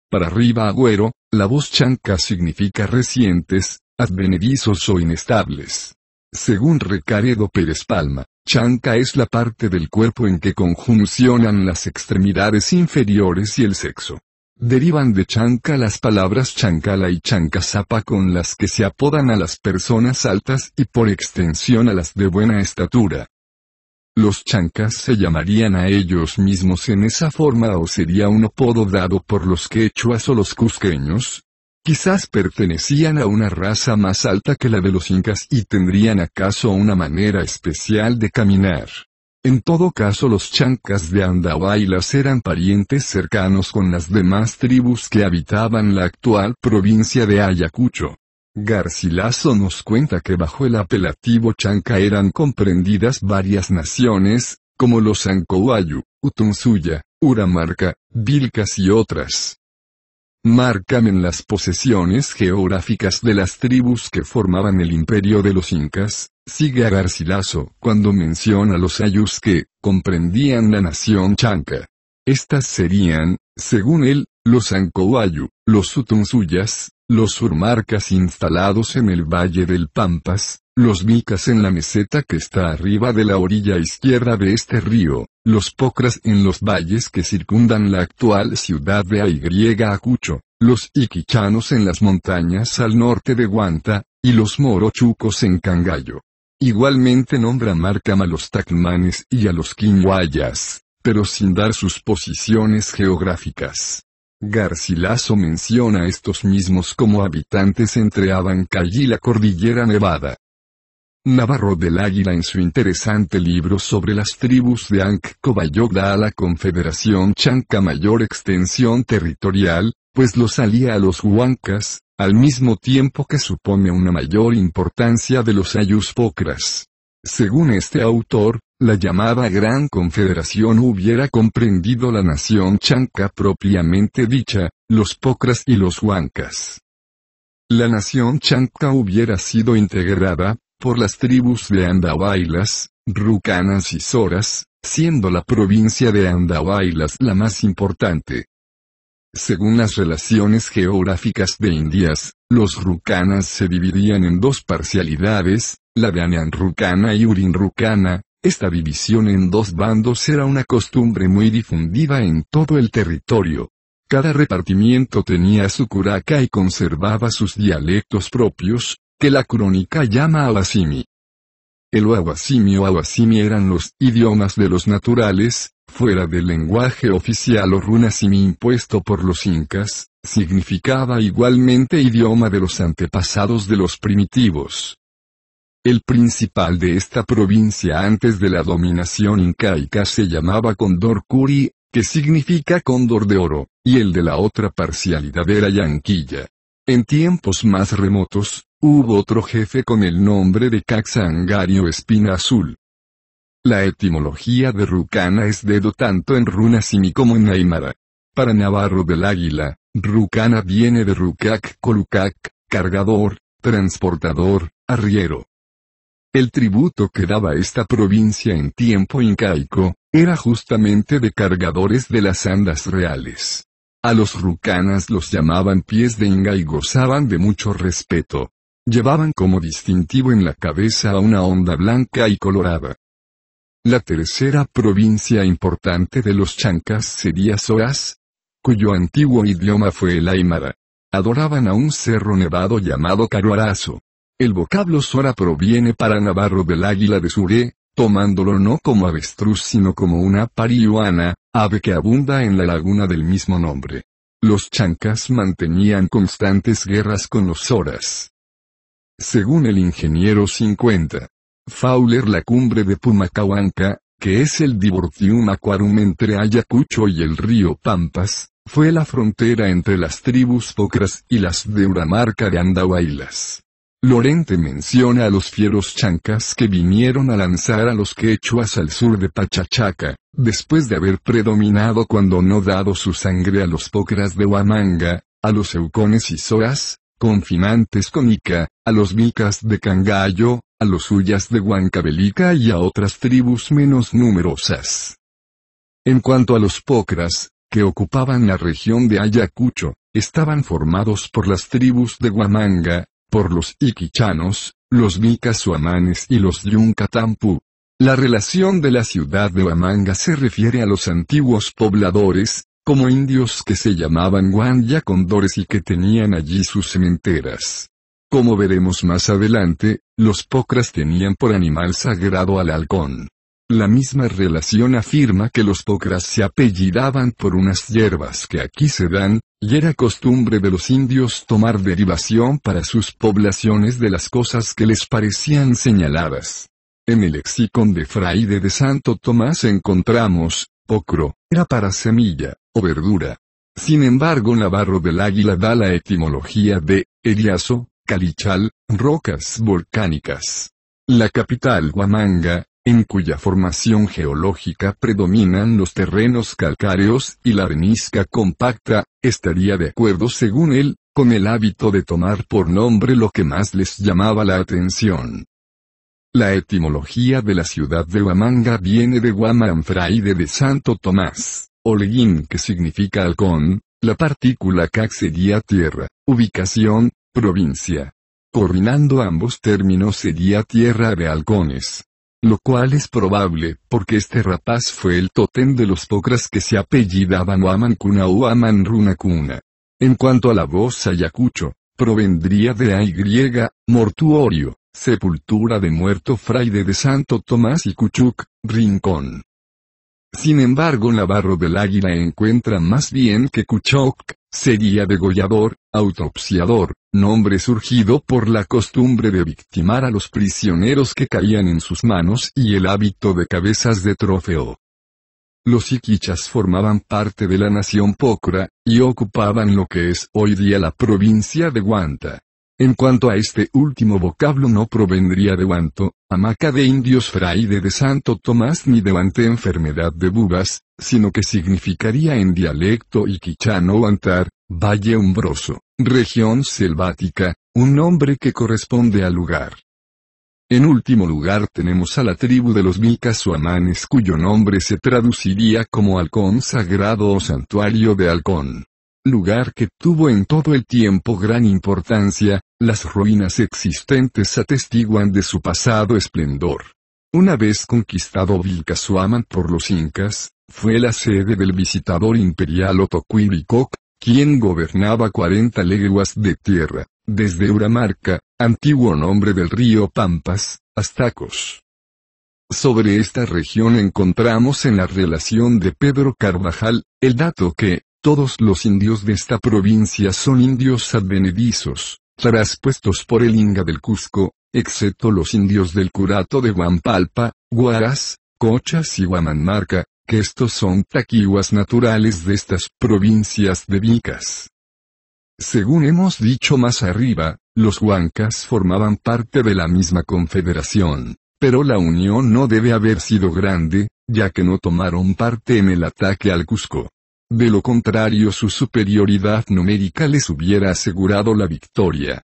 Speaker 2: Para arriba agüero, la voz chanca significa recientes, advenedizos o inestables. Según Recaredo Pérez Palma, chanca es la parte del cuerpo en que conjuncionan las extremidades inferiores y el sexo. Derivan de chanca las palabras chancala y chancazapa con las que se apodan a las personas altas y por extensión a las de buena estatura. Los chancas se llamarían a ellos mismos en esa forma o sería un apodo dado por los quechuas o los cusqueños. Quizás pertenecían a una raza más alta que la de los incas y tendrían acaso una manera especial de caminar. En todo caso los chancas de Andahuaylas eran parientes cercanos con las demás tribus que habitaban la actual provincia de Ayacucho. Garcilaso nos cuenta que bajo el apelativo Chanca eran comprendidas varias naciones, como los Ancoayu, Utunsuya, Uramarca, Vilcas y otras. en las posesiones geográficas de las tribus que formaban el imperio de los incas, sigue a Garcilaso cuando menciona los ayus que comprendían la nación chanca. Estas serían, según él, los Ancoayu, los Utunsuyas, los surmarcas instalados en el valle del Pampas, los micas en la meseta que está arriba de la orilla izquierda de este río, los pocras en los valles que circundan la actual ciudad de Ayga Acucho, los iquichanos en las montañas al norte de Guanta, y los morochucos en Cangallo. Igualmente nombra marca a los tacmanes y a los quinguayas, pero sin dar sus posiciones geográficas. Garcilaso menciona a estos mismos como habitantes entre Abancay y la Cordillera Nevada. Navarro del Águila en su interesante libro sobre las tribus de Anc-Cobayog da a la Confederación Chanca mayor extensión territorial, pues lo salía a los huancas, al mismo tiempo que supone una mayor importancia de los ayuspocras. Según este autor, la llamada Gran Confederación hubiera comprendido la nación chanca propiamente dicha, los pocras y los huancas. La nación chanca hubiera sido integrada, por las tribus de Andahuaylas, Rucanas y Soras, siendo la provincia de Andahuaylas la más importante. Según las relaciones geográficas de Indias, los Rucanas se dividían en dos parcialidades, la de Rucana y Rucana. Esta división en dos bandos era una costumbre muy difundida en todo el territorio. Cada repartimiento tenía su curaca y conservaba sus dialectos propios, que la crónica llama awasimi. El awasimi o awasimi eran los idiomas de los naturales, fuera del lenguaje oficial o runasimi impuesto por los incas, significaba igualmente idioma de los antepasados de los primitivos. El principal de esta provincia antes de la dominación incaica se llamaba Condor Curi, que significa cóndor de oro, y el de la otra parcialidad era Yanquilla. En tiempos más remotos, hubo otro jefe con el nombre de Caxangario Espina Azul. La etimología de Rucana es dedo tanto en runasimi como en aymara. Para Navarro del Águila, Rucana viene de Rucac Colucac, cargador, transportador, arriero. El tributo que daba esta provincia en tiempo incaico, era justamente de cargadores de las andas reales. A los rucanas los llamaban pies de inga y gozaban de mucho respeto. Llevaban como distintivo en la cabeza a una onda blanca y colorada. La tercera provincia importante de los chancas sería Soas, cuyo antiguo idioma fue el aymara. Adoraban a un cerro nevado llamado Caruarazo. El vocablo Sora proviene para Navarro del águila de Suré, tomándolo no como avestruz sino como una parihuana, ave que abunda en la laguna del mismo nombre. Los chancas mantenían constantes guerras con los Soras. Según el ingeniero 50. Fowler la cumbre de Pumacahuanca, que es el divortium aquarum entre Ayacucho y el río Pampas, fue la frontera entre las tribus pocras y las de Uramarca de Andahuaylas. Lorente menciona a los fieros chancas que vinieron a lanzar a los quechuas al sur de Pachachaca, después de haber predominado cuando no dado su sangre a los pocras de Huamanga, a los eucones y Soas, confinantes con Ica, a los micas de Cangallo, a los suyas de Huancavelica y a otras tribus menos numerosas. En cuanto a los pocras, que ocupaban la región de Ayacucho, estaban formados por las tribus de Huamanga, por los iquichanos, los micasuamanes y los yuncatampu. La relación de la ciudad de Huamanga se refiere a los antiguos pobladores, como indios que se llamaban guanyacondores y que tenían allí sus cementeras. Como veremos más adelante, los pocras tenían por animal sagrado al halcón. La misma relación afirma que los pocras se apellidaban por unas hierbas que aquí se dan, y era costumbre de los indios tomar derivación para sus poblaciones de las cosas que les parecían señaladas. En el lexicon de Fraide de Santo Tomás encontramos, pocro, era para semilla, o verdura. Sin embargo Navarro del Águila da la etimología de, eriazo, calichal, rocas volcánicas. La capital Huamanga, en cuya formación geológica predominan los terrenos calcáreos y la arenisca compacta, estaría de acuerdo según él, con el hábito de tomar por nombre lo que más les llamaba la atención. La etimología de la ciudad de Huamanga viene de Huamanfraide de Santo Tomás, Oleguín, que significa halcón, la partícula cac sería tierra, ubicación, provincia. Coordinando ambos términos sería tierra de halcones, lo cual es probable, porque este rapaz fue el totem de los pocras que se apellidaban Waman Cuna o Aman Runa En cuanto a la voz Ayacucho, provendría de AY, mortuorio, sepultura de muerto fraide de Santo Tomás y Cuchuc, rincón. Sin embargo, Navarro del Águila encuentra más bien que Cuchoc, sería degollador, autopsiador, nombre surgido por la costumbre de victimar a los prisioneros que caían en sus manos y el hábito de cabezas de trofeo. Los iquichas formaban parte de la nación Pocra, y ocupaban lo que es hoy día la provincia de Guanta. En cuanto a este último vocablo no provendría de guanto, hamaca de indios fraide de Santo Tomás ni de guante enfermedad de bubas, sino que significaría en dialecto iquichano antar, valle umbroso, región selvática, un nombre que corresponde al lugar. En último lugar tenemos a la tribu de los micas o cuyo nombre se traduciría como halcón sagrado o santuario de halcón lugar que tuvo en todo el tiempo gran importancia, las ruinas existentes atestiguan de su pasado esplendor. Una vez conquistado Vilcasuaman por los incas, fue la sede del visitador imperial Otocuiricoc, quien gobernaba 40 leguas de tierra, desde Uramarca, antiguo nombre del río Pampas, hasta Cos. Sobre esta región encontramos en la relación de Pedro Carvajal, el dato que, todos los indios de esta provincia son indios advenedizos, traspuestos por el Inga del Cusco, excepto los indios del curato de Huampalpa, Guaras, Cochas y Huamanmarca, que estos son taquiwas naturales de estas provincias de Vicas. Según hemos dicho más arriba, los huancas formaban parte de la misma confederación, pero la unión no debe haber sido grande, ya que no tomaron parte en el ataque al Cusco. De lo contrario su superioridad numérica les hubiera asegurado la victoria.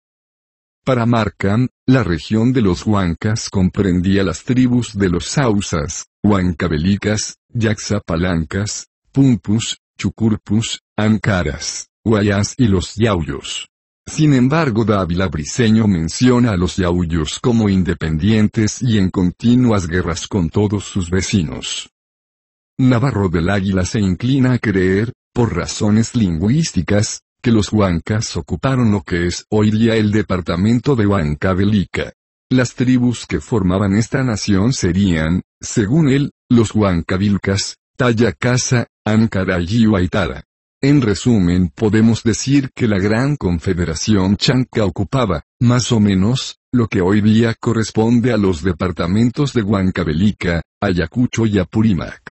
Speaker 2: Para Markham, la región de los Huancas comprendía las tribus de los Sausas, Huancabelicas, Yaxapalancas, Pumpus, Chucurpus, Ancaras, Guayas y los Yauyos. Sin embargo, Dávila Briseño menciona a los Yauyos como independientes y en continuas guerras con todos sus vecinos. Navarro del Águila se inclina a creer, por razones lingüísticas, que los huancas ocuparon lo que es hoy día el departamento de Huancavelica. Las tribus que formaban esta nación serían, según él, los huancavilcas, Tayacasa, Áncara y Huaitara. En resumen, podemos decir que la gran confederación chanca ocupaba, más o menos, lo que hoy día corresponde a los departamentos de Huancavelica, Ayacucho y Apurímac.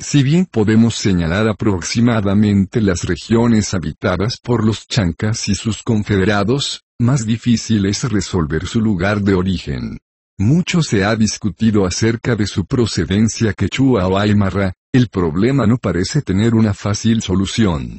Speaker 2: Si bien podemos señalar aproximadamente las regiones habitadas por los chancas y sus confederados, más difícil es resolver su lugar de origen. Mucho se ha discutido acerca de su procedencia quechua o aymara, el problema no parece tener una fácil solución.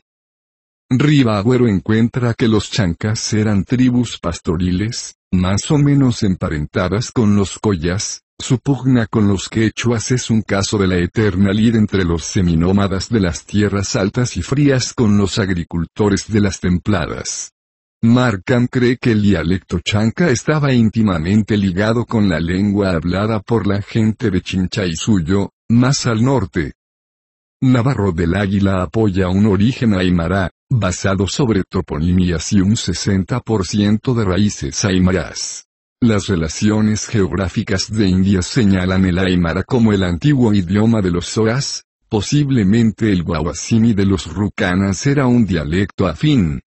Speaker 2: Agüero encuentra que los chancas eran tribus pastoriles, más o menos emparentadas con los collas, su pugna con los quechuas es un caso de la eterna lid entre los seminómadas de las tierras altas y frías con los agricultores de las templadas. Markham cree que el dialecto chanca estaba íntimamente ligado con la lengua hablada por la gente de Suyo, más al norte. Navarro del Águila apoya un origen aymara, basado sobre toponimias y un 60% de raíces aymaras. Las relaciones geográficas de India señalan el aymara como el antiguo idioma de los Oas, posiblemente el guawasini de los rucanas era un dialecto afín.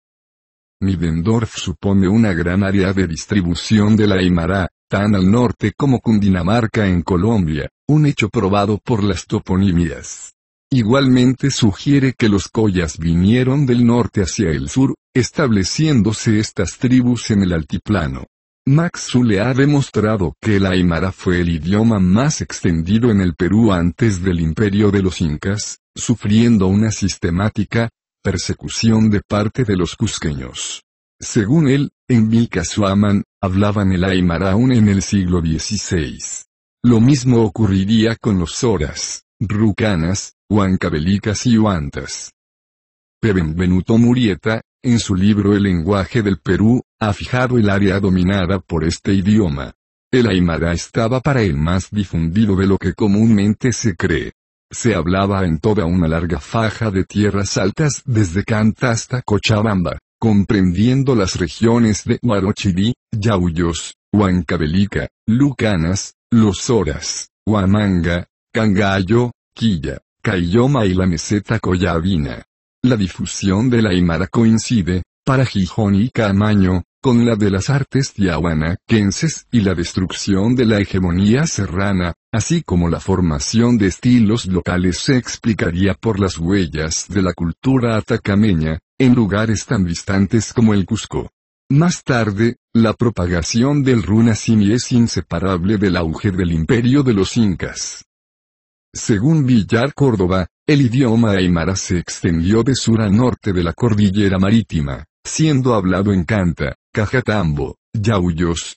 Speaker 2: Nidendorf supone una gran área de distribución del aymara, tan al norte como Cundinamarca en Colombia, un hecho probado por las toponimias. Igualmente sugiere que los collas vinieron del norte hacia el sur, estableciéndose estas tribus en el altiplano. Maxu le ha demostrado que el aymara fue el idioma más extendido en el Perú antes del imperio de los incas, sufriendo una sistemática persecución de parte de los cusqueños. Según él, en Suaman, hablaban el aymara aún en el siglo XVI. Lo mismo ocurriría con los zoras rucanas, huancabelicas y huantas. Benvenuto Murieta, en su libro El lenguaje del Perú, ha fijado el área dominada por este idioma. El aymara estaba para él más difundido de lo que comúnmente se cree. Se hablaba en toda una larga faja de tierras altas desde Canta hasta Cochabamba, comprendiendo las regiones de Huarochirí, Yaullos, Huancabelica, Lucanas, Los Horas, Huamanga, Cangallo, Quilla, Cayoma y la meseta Coyabina. La difusión de la Aymara coincide, para Gijón y Camaño, con la de las artes tiahuanaquenses y la destrucción de la hegemonía serrana, así como la formación de estilos locales se explicaría por las huellas de la cultura atacameña, en lugares tan distantes como el Cusco. Más tarde, la propagación del runasimi es inseparable del auge del imperio de los incas. Según Villar Córdoba, el idioma aymara se extendió de sur a norte de la cordillera marítima, siendo hablado en Canta, Cajatambo, Yauyos,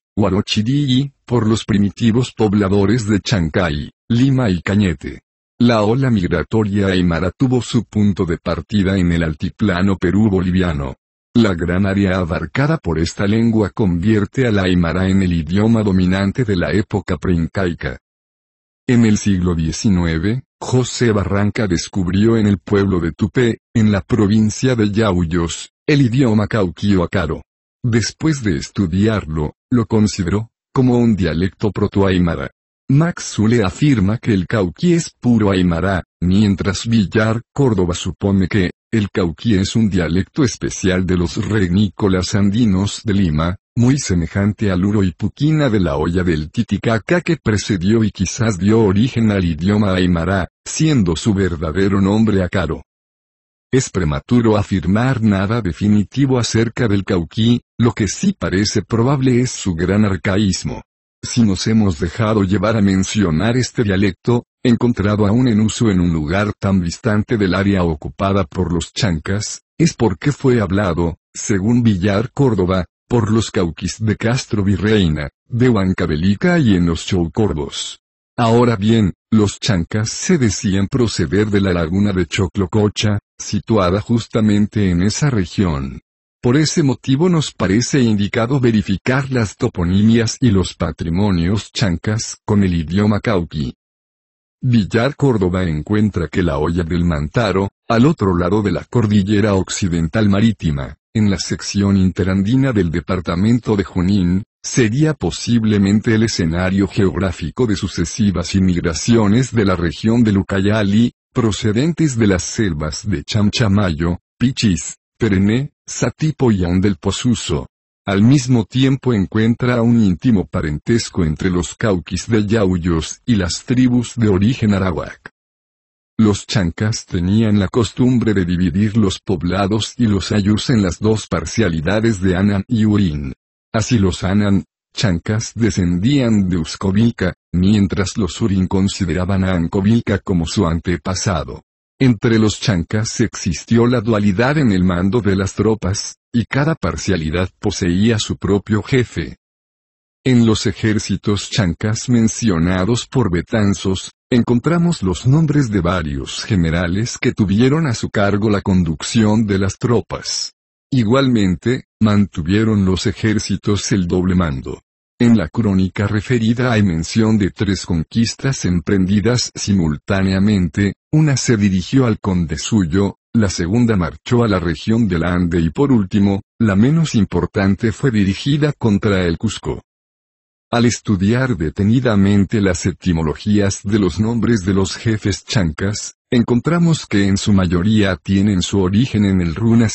Speaker 2: y, por los primitivos pobladores de Chancay, Lima y Cañete. La ola migratoria aymara tuvo su punto de partida en el altiplano perú-boliviano. La gran área abarcada por esta lengua convierte a la aymara en el idioma dominante de la época preincaica. En el siglo XIX, José Barranca descubrió en el pueblo de Tupé, en la provincia de Yauyos, el idioma acaro. Después de estudiarlo, lo consideró como un dialecto protoaymara. Max Zule afirma que el cauquí es puro aimara, mientras Villar Córdoba supone que el cauquí es un dialecto especial de los regnícolas andinos de Lima, muy semejante al uro y puquina de la olla del Titicaca que precedió y quizás dio origen al idioma aymara, siendo su verdadero nombre acaro. Es prematuro afirmar nada definitivo acerca del cauquí, lo que sí parece probable es su gran arcaísmo. Si nos hemos dejado llevar a mencionar este dialecto, encontrado aún en uso en un lugar tan distante del área ocupada por los chancas, es porque fue hablado, según Villar Córdoba, por los cauquis de Castro Virreina, de Huancavelica y en los Choucordos. Ahora bien, los chancas se decían proceder de la laguna de Choclococha, situada justamente en esa región. Por ese motivo nos parece indicado verificar las toponimias y los patrimonios chancas con el idioma cauqui. Villar Córdoba encuentra que la olla del Mantaro, al otro lado de la cordillera occidental marítima, en la sección interandina del departamento de Junín, sería posiblemente el escenario geográfico de sucesivas inmigraciones de la región de Lucayali, procedentes de las selvas de Chamchamayo, Pichis, Perené, Satipo y Posuso. Al mismo tiempo encuentra un íntimo parentesco entre los cauquis de Yauyos y las tribus de origen arawak. Los chancas tenían la costumbre de dividir los poblados y los ayus en las dos parcialidades de Anan y Urín. Así los Anan, chancas descendían de Uscovilca, mientras los Urín consideraban a Ancovilca como su antepasado. Entre los chancas existió la dualidad en el mando de las tropas, y cada parcialidad poseía su propio jefe. En los ejércitos chancas mencionados por Betanzos, encontramos los nombres de varios generales que tuvieron a su cargo la conducción de las tropas. Igualmente, mantuvieron los ejércitos el doble mando. En la crónica referida hay mención de tres conquistas emprendidas simultáneamente, una se dirigió al conde suyo, la segunda marchó a la región del Ande y por último, la menos importante fue dirigida contra el Cusco. Al estudiar detenidamente las etimologías de los nombres de los jefes chancas, encontramos que en su mayoría tienen su origen en el runa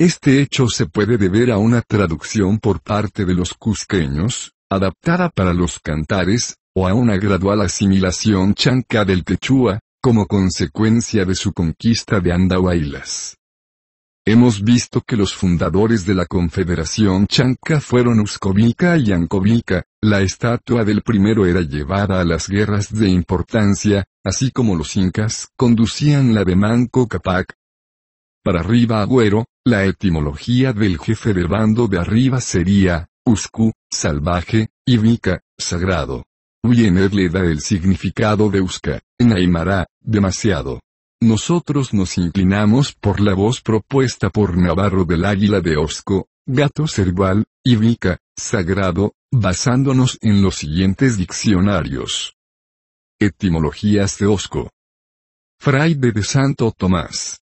Speaker 2: Este hecho se puede deber a una traducción por parte de los cusqueños, adaptada para los cantares, o a una gradual asimilación chanca del quechua, como consecuencia de su conquista de Andahuaylas. Hemos visto que los fundadores de la Confederación Chanca fueron Uscobica y Ancobica. la estatua del primero era llevada a las guerras de importancia, así como los incas conducían la de Manco Capac. Para arriba Agüero, la etimología del jefe de bando de arriba sería, Uscu, salvaje, y Vica, sagrado. Wiener le da el significado de Usca, en Aymara, demasiado nosotros nos inclinamos por la voz propuesta por Navarro del Águila de Osco, Gato Cerval, y Vica, Sagrado, basándonos en
Speaker 1: los siguientes diccionarios. Etimologías de Osco. Fraide de Santo Tomás.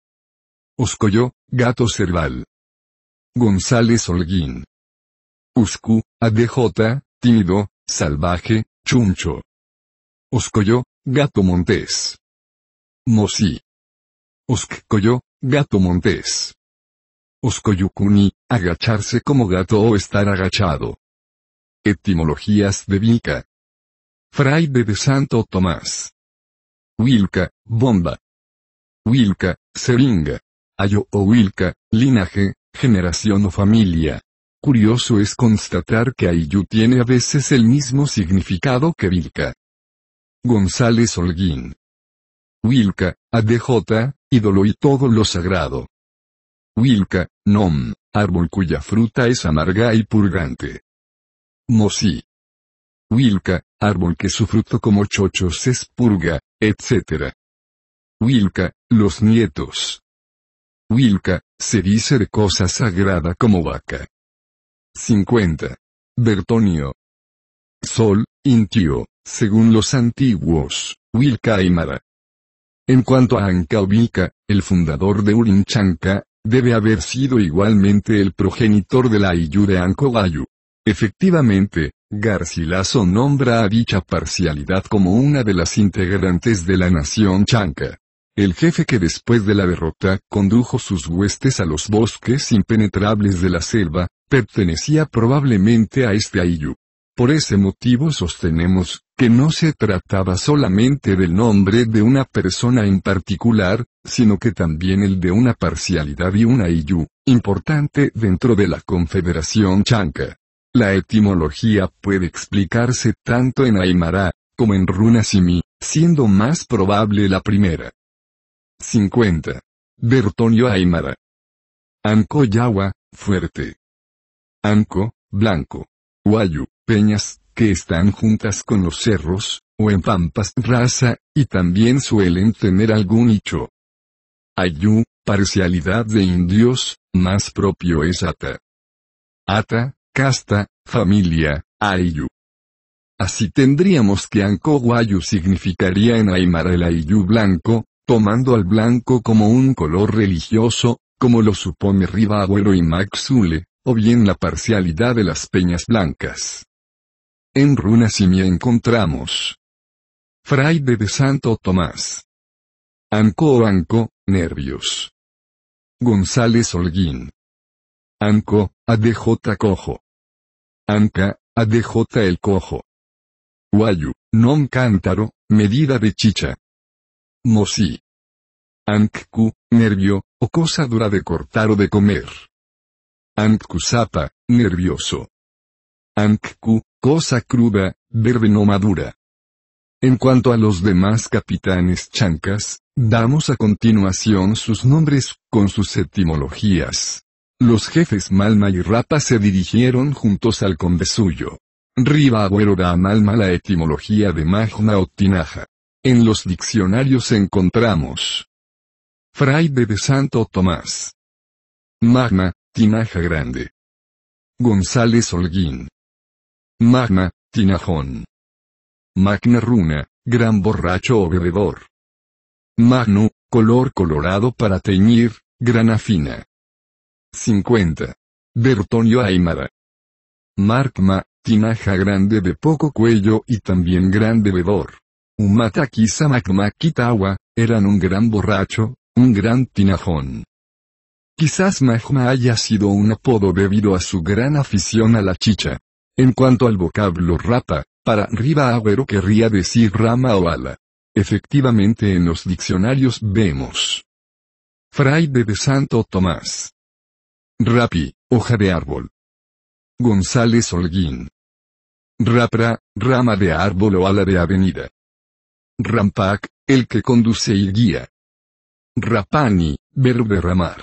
Speaker 1: Oscoyo, Gato Cerval. González Holguín. Uscu, ADJ, tímido, salvaje, chuncho. Oscoyo, Gato Montés. Mosí. Oscoyo, gato montés. Oscoyucuni, agacharse como gato o estar agachado. Etimologías de Vilca. Fraide de Santo Tomás. Wilca, bomba. Wilca, seringa. Ayo o Wilca, linaje,
Speaker 2: generación o familia. Curioso es constatar que Ayu tiene a veces el
Speaker 1: mismo significado que Vilca. González Holguín. Wilca, ADJ, ídolo y todo lo sagrado. Wilca, nom, árbol cuya fruta es amarga y purgante. Mosí. Wilca, árbol que su fruto como chochos es purga, etc. Wilca, los nietos. Wilca, de cosa sagrada como vaca. 50. Bertonio. Sol, Intio, según los antiguos, Wilca Mara.
Speaker 2: En cuanto a Ancaubilca, el fundador de Urinchanca, debe haber sido igualmente el progenitor de la de Ancogayu. Efectivamente, Garcilaso nombra a dicha parcialidad como una de las integrantes de la nación chanca. El jefe que después de la derrota condujo sus huestes a los bosques impenetrables de la selva, pertenecía probablemente a este Ayu. Por ese motivo sostenemos, que no se trataba solamente del nombre de una persona en particular, sino que también el de una parcialidad y una iyu, importante dentro de la Confederación Chanca. La etimología puede explicarse tanto en Aymara, como en Runasimi, siendo más probable la primera.
Speaker 1: 50. Bertonio Aymara. Anco Yawa, fuerte. Anco, blanco. Huayu, peñas, que
Speaker 2: están juntas con los cerros, o en pampas raza, y también suelen tener
Speaker 1: algún nicho. Ayú, parcialidad de indios, más propio es ata. Ata, casta, familia, ayu.
Speaker 2: Así tendríamos que Ancoguayu significaría en Aymara el ayu blanco, tomando al blanco como un color religioso, como lo supone Riva y Maxule, o bien la parcialidad de las peñas blancas. En
Speaker 1: me encontramos. Fraide de Santo Tomás. Anco Anco, Nervios. González Holguín. Anco, ADJ Cojo. Anca, ADJ El Cojo. Guayu, non cántaro, medida de chicha. Mosí. Anccu, nervio, o cosa dura de cortar o de comer. Ankusapa nervioso. Anccu, cosa cruda, verde no madura. En cuanto a los demás capitanes chancas,
Speaker 2: damos a continuación sus nombres, con sus etimologías. Los jefes Malma y Rapa se dirigieron juntos al conde suyo. Riva a Malma la etimología de Magna o Tinaja. En los diccionarios
Speaker 1: encontramos. Fraide de Santo Tomás. Magna, Tinaja Grande. González Holguín. Magna, Tinajón. Magna runa, gran borracho o bebedor. Magnu, color colorado para teñir, grana fina. 50. Bertonio Aymara. Markma, tinaja grande de poco
Speaker 2: cuello y también gran bebedor. Umata Kisa Magma Kitawa, eran un gran borracho, un gran tinajón. Quizás Magma haya sido un apodo debido a su gran afición a la chicha. En cuanto al vocablo rapa, para arriba agüero querría decir rama o ala. Efectivamente en los diccionarios
Speaker 1: vemos. Fraide de Santo Tomás. Rapi, hoja de árbol. González Holguín. Rapra, rama de árbol o ala de avenida. Rampac, el que conduce y guía. Rapani, verbo ramar.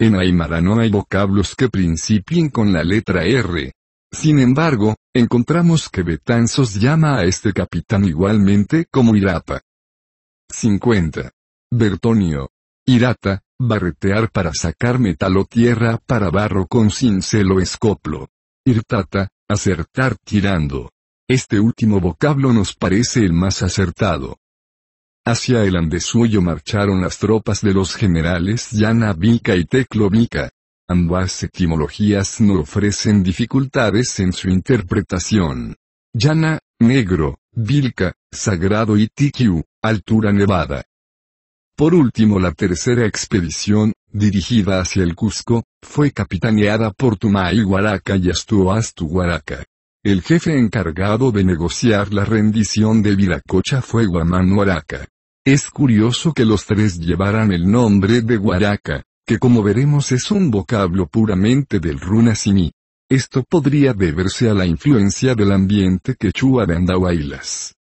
Speaker 1: En Aymara no hay
Speaker 2: vocablos que principien con la letra R, sin embargo, encontramos que Betanzos llama a este capitán igualmente como Irata. 50. Bertonio. Irata, barretear para sacar metal o tierra para barro con cincel o escoplo. Irtata, acertar tirando. Este último vocablo nos parece el más acertado. Hacia el andesuyo marcharon las tropas de los generales Yana y Teclo Ambas etimologías no ofrecen dificultades en su interpretación. Llana, negro, Vilca, sagrado y Tikiu, altura nevada. Por último, la tercera expedición, dirigida hacia el Cusco, fue capitaneada por Tumay Huaraca y Astuastu Huaraca. El jefe encargado de negociar la rendición de Viracocha fue Guamán Huaraca. Es curioso que los tres llevaran el nombre de Huaraca, que como veremos es un vocablo puramente del runasimi. Esto podría deberse a la influencia del ambiente quechua de Andahuaylas.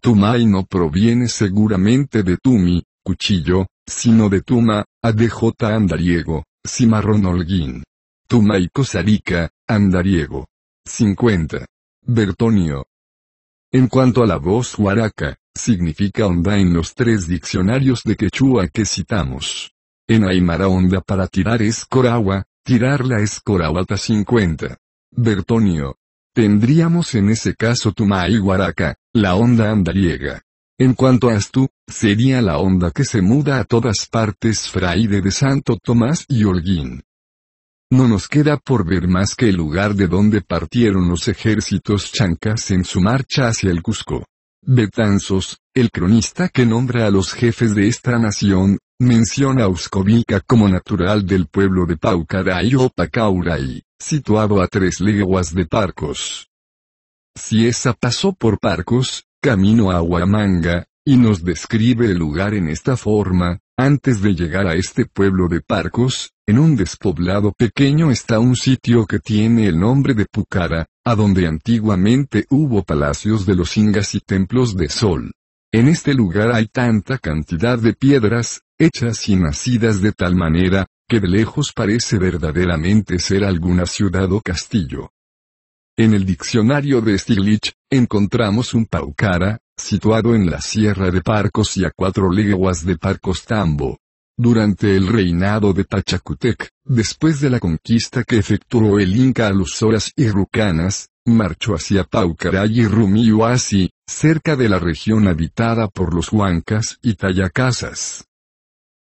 Speaker 2: Tumay no proviene seguramente de tumi, cuchillo, sino de tuma, ADJ andariego, cimarrón holguín. Tumay cosarica, andariego. 50. Bertonio. En cuanto a la voz huaraca, significa onda en los tres diccionarios de quechua que citamos. En Aymara onda para tirar escoragua, tirar la escorawata 50. Bertonio. Tendríamos en ese caso Tuma y la onda andariega. En cuanto a tú, sería la onda que se muda a todas partes Fraide de Santo Tomás y Holguín. No nos queda por ver más que el lugar de donde partieron los ejércitos chancas en su marcha hacia el Cusco. Betanzos, el cronista que nombra a los jefes de esta nación, menciona a Uscovica como natural del pueblo de Paucaray o Pacauray, situado a tres leguas de Parcos. Si esa pasó por Parcos, camino a Huamanga, y nos describe el lugar en esta forma, antes de llegar a este pueblo de Parcos, en un despoblado pequeño está un sitio que tiene el nombre de Pucara, a donde antiguamente hubo palacios de los ingas y templos de sol. En este lugar hay tanta cantidad de piedras, hechas y nacidas de tal manera, que de lejos parece verdaderamente ser alguna ciudad o castillo. En el diccionario de Stiglitz, encontramos un Paucara, situado en la sierra de Parcos y a cuatro leguas de Parcos Tambo. Durante el reinado de Tachacutec, después de la conquista que efectuó el Inca a los Horas y Rucanas, marchó hacia Paucaray y Rumihuasi, cerca de la región habitada por los Huancas y Tayacasas.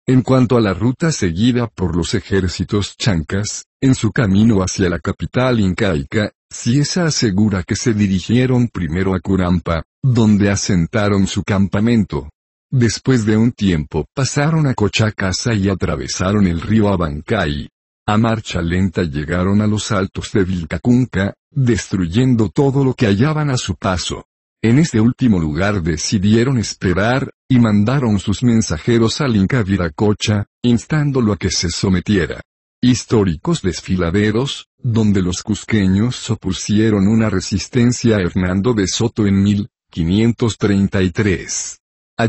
Speaker 2: En cuanto a la ruta seguida por los ejércitos chancas, en su camino hacia la capital incaica, Ciesa asegura que se dirigieron primero a Curampa, donde asentaron su campamento. Después de un tiempo pasaron a Cochacasa y atravesaron el río Abancay. A marcha lenta llegaron a los altos de Vilcacunca, destruyendo todo lo que hallaban a su paso. En este último lugar decidieron esperar, y mandaron sus mensajeros al Inca Viracocha, instándolo a que se sometiera. Históricos desfiladeros, donde los cusqueños opusieron una resistencia a Hernando de Soto en 1533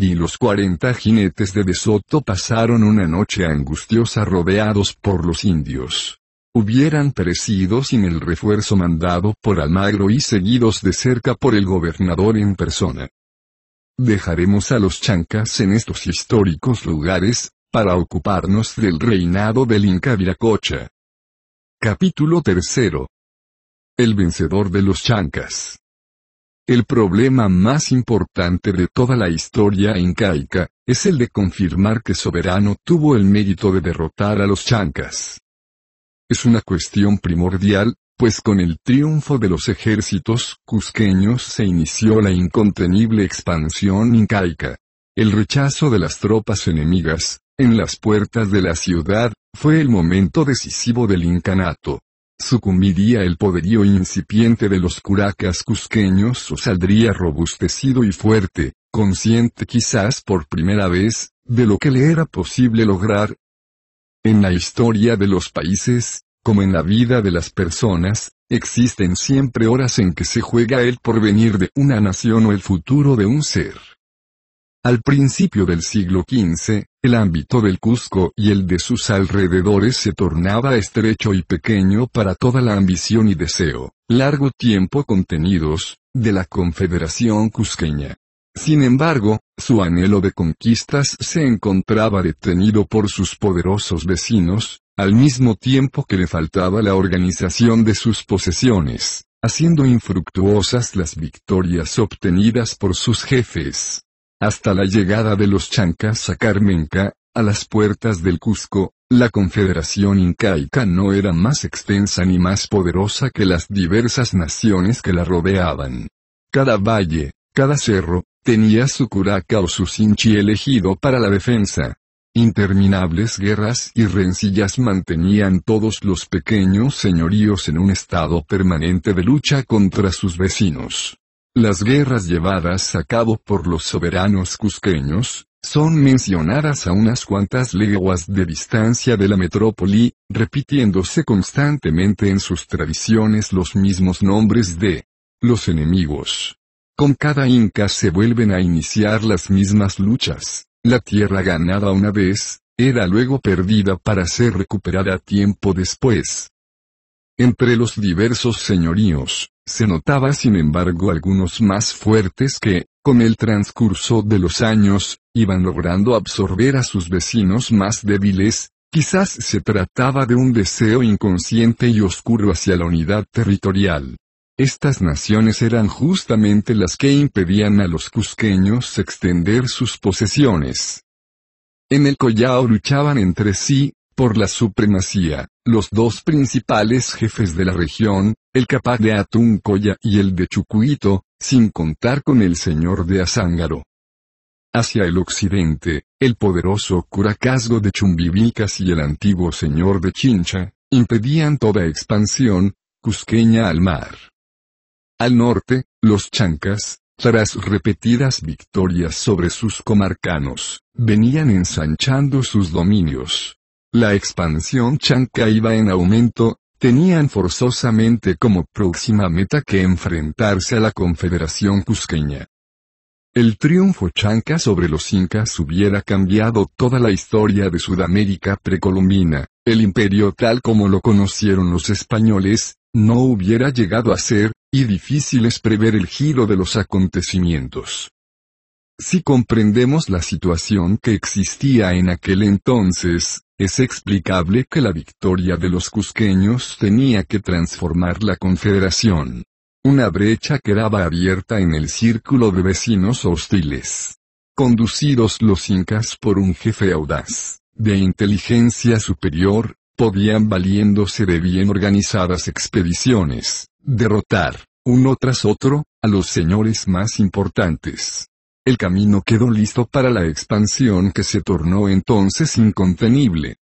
Speaker 2: y los 40 jinetes de Desoto pasaron una noche angustiosa rodeados por los indios. Hubieran perecido sin el refuerzo mandado por Almagro y seguidos de cerca por el gobernador en persona. Dejaremos a los chancas en estos históricos lugares, para ocuparnos del reinado del Inca Viracocha.
Speaker 1: Capítulo 3. El vencedor de los chancas. El problema más importante de toda la historia incaica,
Speaker 2: es el de confirmar que Soberano tuvo el mérito de derrotar a los chancas. Es una cuestión primordial, pues con el triunfo de los ejércitos cusqueños se inició la incontenible expansión incaica. El rechazo de las tropas enemigas, en las puertas de la ciudad, fue el momento decisivo del incanato sucumbiría el poderío incipiente de los curacas cusqueños o saldría robustecido y fuerte, consciente quizás por primera vez, de lo que le era posible lograr. En la historia de los países, como en la vida de las personas, existen siempre horas en que se juega el porvenir de una nación o el futuro de un ser. Al principio del siglo XV, el ámbito del Cusco y el de sus alrededores se tornaba estrecho y pequeño para toda la ambición y deseo, largo tiempo contenidos, de la Confederación Cusqueña. Sin embargo, su anhelo de conquistas se encontraba detenido por sus poderosos vecinos, al mismo tiempo que le faltaba la organización de sus posesiones, haciendo infructuosas las victorias obtenidas por sus jefes. Hasta la llegada de los chancas a Carmenca, a las puertas del Cusco, la confederación incaica no era más extensa ni más poderosa que las diversas naciones que la rodeaban. Cada valle, cada cerro, tenía su curaca o su cinchi elegido para la defensa. Interminables guerras y rencillas mantenían todos los pequeños señoríos en un estado permanente de lucha contra sus vecinos. Las guerras llevadas a cabo por los soberanos cusqueños, son mencionadas a unas cuantas leguas de distancia de la metrópoli, repitiéndose constantemente en sus tradiciones los mismos nombres de los enemigos. Con cada inca se vuelven a iniciar las mismas luchas. La tierra ganada una vez, era luego perdida para ser recuperada tiempo después. Entre los diversos señoríos, se notaba sin embargo algunos más fuertes que, con el transcurso de los años, iban logrando absorber a sus vecinos más débiles, quizás se trataba de un deseo inconsciente y oscuro hacia la unidad territorial. Estas naciones eran justamente las que impedían a los cusqueños extender sus posesiones. En el collao luchaban entre sí, por la supremacía, los dos principales jefes de la región, el capaz de Atuncoya y el de Chucuito, sin contar con el señor de Azángaro. Hacia el occidente, el poderoso curacazgo de Chumbivicas y el antiguo señor de Chincha, impedían toda expansión, cusqueña al mar. Al norte, los chancas, tras repetidas victorias sobre sus comarcanos, venían ensanchando sus dominios. La expansión chanca iba en aumento, tenían forzosamente como próxima meta que enfrentarse a la Confederación Cusqueña. El triunfo chanca sobre los incas hubiera cambiado toda la historia de Sudamérica precolombina, el imperio tal como lo conocieron los españoles, no hubiera llegado a ser, y difícil es prever el giro de los acontecimientos. Si comprendemos la situación que existía en aquel entonces, es explicable que la victoria de los cusqueños tenía que transformar la confederación. Una brecha quedaba abierta en el círculo de vecinos hostiles. Conducidos los incas por un jefe audaz, de inteligencia superior, podían valiéndose de bien organizadas expediciones, derrotar, uno tras otro, a los señores más importantes. El camino quedó listo para la expansión que se tornó entonces incontenible.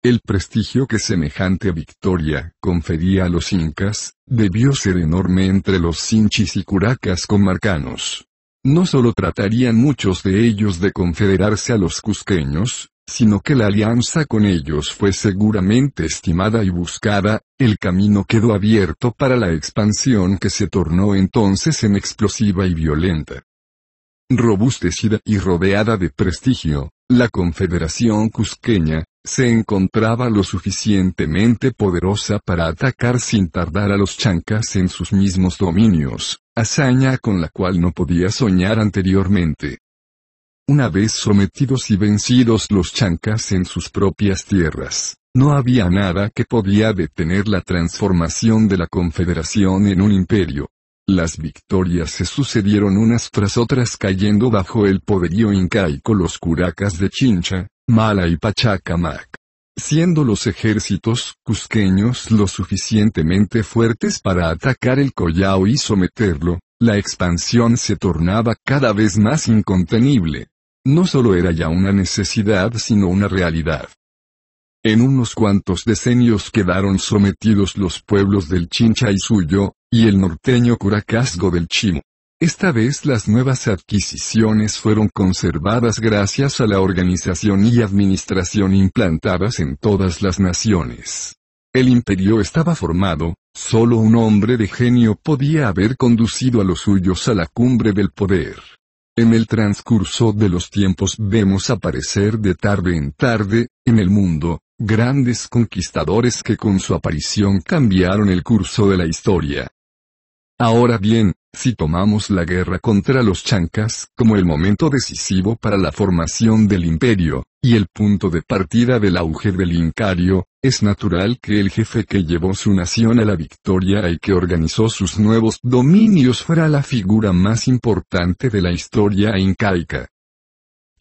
Speaker 2: El prestigio que semejante victoria confería a los incas, debió ser enorme entre los sinchis y curacas comarcanos. No solo tratarían muchos de ellos de confederarse a los cusqueños, sino que la alianza con ellos fue seguramente estimada y buscada, el camino quedó abierto para la expansión que se tornó entonces en explosiva y violenta robustecida y rodeada de prestigio, la Confederación Cusqueña, se encontraba lo suficientemente poderosa para atacar sin tardar a los chancas en sus mismos dominios, hazaña con la cual no podía soñar anteriormente. Una vez sometidos y vencidos los chancas en sus propias tierras, no había nada que podía detener la transformación de la Confederación en un imperio, las victorias se sucedieron unas tras otras cayendo bajo el poderío incaico los curacas de Chincha, Mala y Pachacamac. Siendo los ejércitos cusqueños lo suficientemente fuertes para atacar el collao y someterlo, la expansión se tornaba cada vez más incontenible. No solo era ya una necesidad sino una realidad. En unos cuantos decenios quedaron sometidos los pueblos del Chincha y Suyo, y el norteño Curacasgo del Chimo. Esta vez las nuevas adquisiciones fueron conservadas gracias a la organización y administración implantadas en todas las naciones. El imperio estaba formado, solo un hombre de genio podía haber conducido a los suyos a la cumbre del poder. En el transcurso de los tiempos vemos aparecer de tarde en tarde, en el mundo, grandes conquistadores que con su aparición cambiaron el curso de la historia, Ahora bien, si tomamos la guerra contra los chancas como el momento decisivo para la formación del imperio, y el punto de partida del auge del Incario, es natural que el jefe que llevó su nación a la victoria y que organizó sus nuevos dominios fuera la figura más importante de la historia incaica.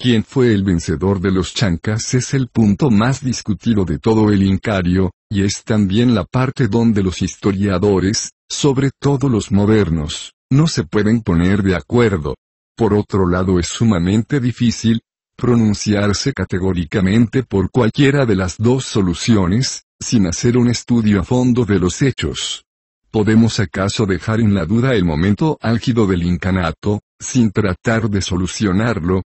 Speaker 2: Quién fue el vencedor de los chancas es el punto más discutido de todo el Incario, y es también la parte donde los historiadores, sobre todo los modernos, no se pueden poner de acuerdo. Por otro lado es sumamente difícil, pronunciarse categóricamente por cualquiera de las dos soluciones, sin hacer un estudio a fondo de los hechos. ¿Podemos acaso dejar en la duda el momento álgido del incanato, sin tratar de solucionarlo,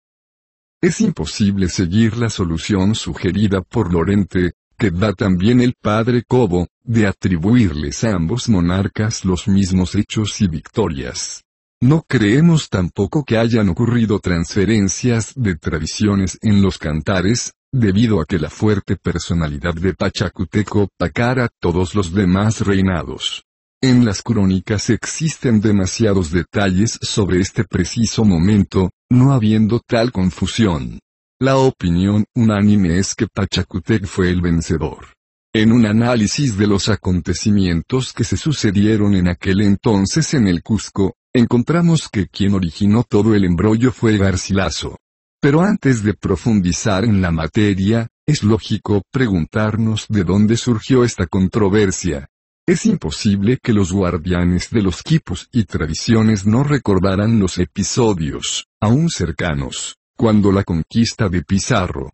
Speaker 2: es imposible seguir la solución sugerida por Lorente, que da también el padre Cobo, de atribuirles a ambos monarcas los mismos hechos y victorias. No creemos tampoco que hayan ocurrido transferencias de tradiciones en los cantares, debido a que la fuerte personalidad de Pachacuteco a todos los demás reinados. En las crónicas existen demasiados detalles sobre este preciso momento, no habiendo tal confusión. La opinión unánime es que Pachacutec fue el vencedor. En un análisis de los acontecimientos que se sucedieron en aquel entonces en el Cusco, encontramos que quien originó todo el embrollo fue Garcilaso. Pero antes de profundizar en la materia, es lógico preguntarnos de dónde surgió esta controversia. Es imposible que los guardianes de los equipos y tradiciones no recordaran los episodios, aún cercanos, cuando la conquista de Pizarro.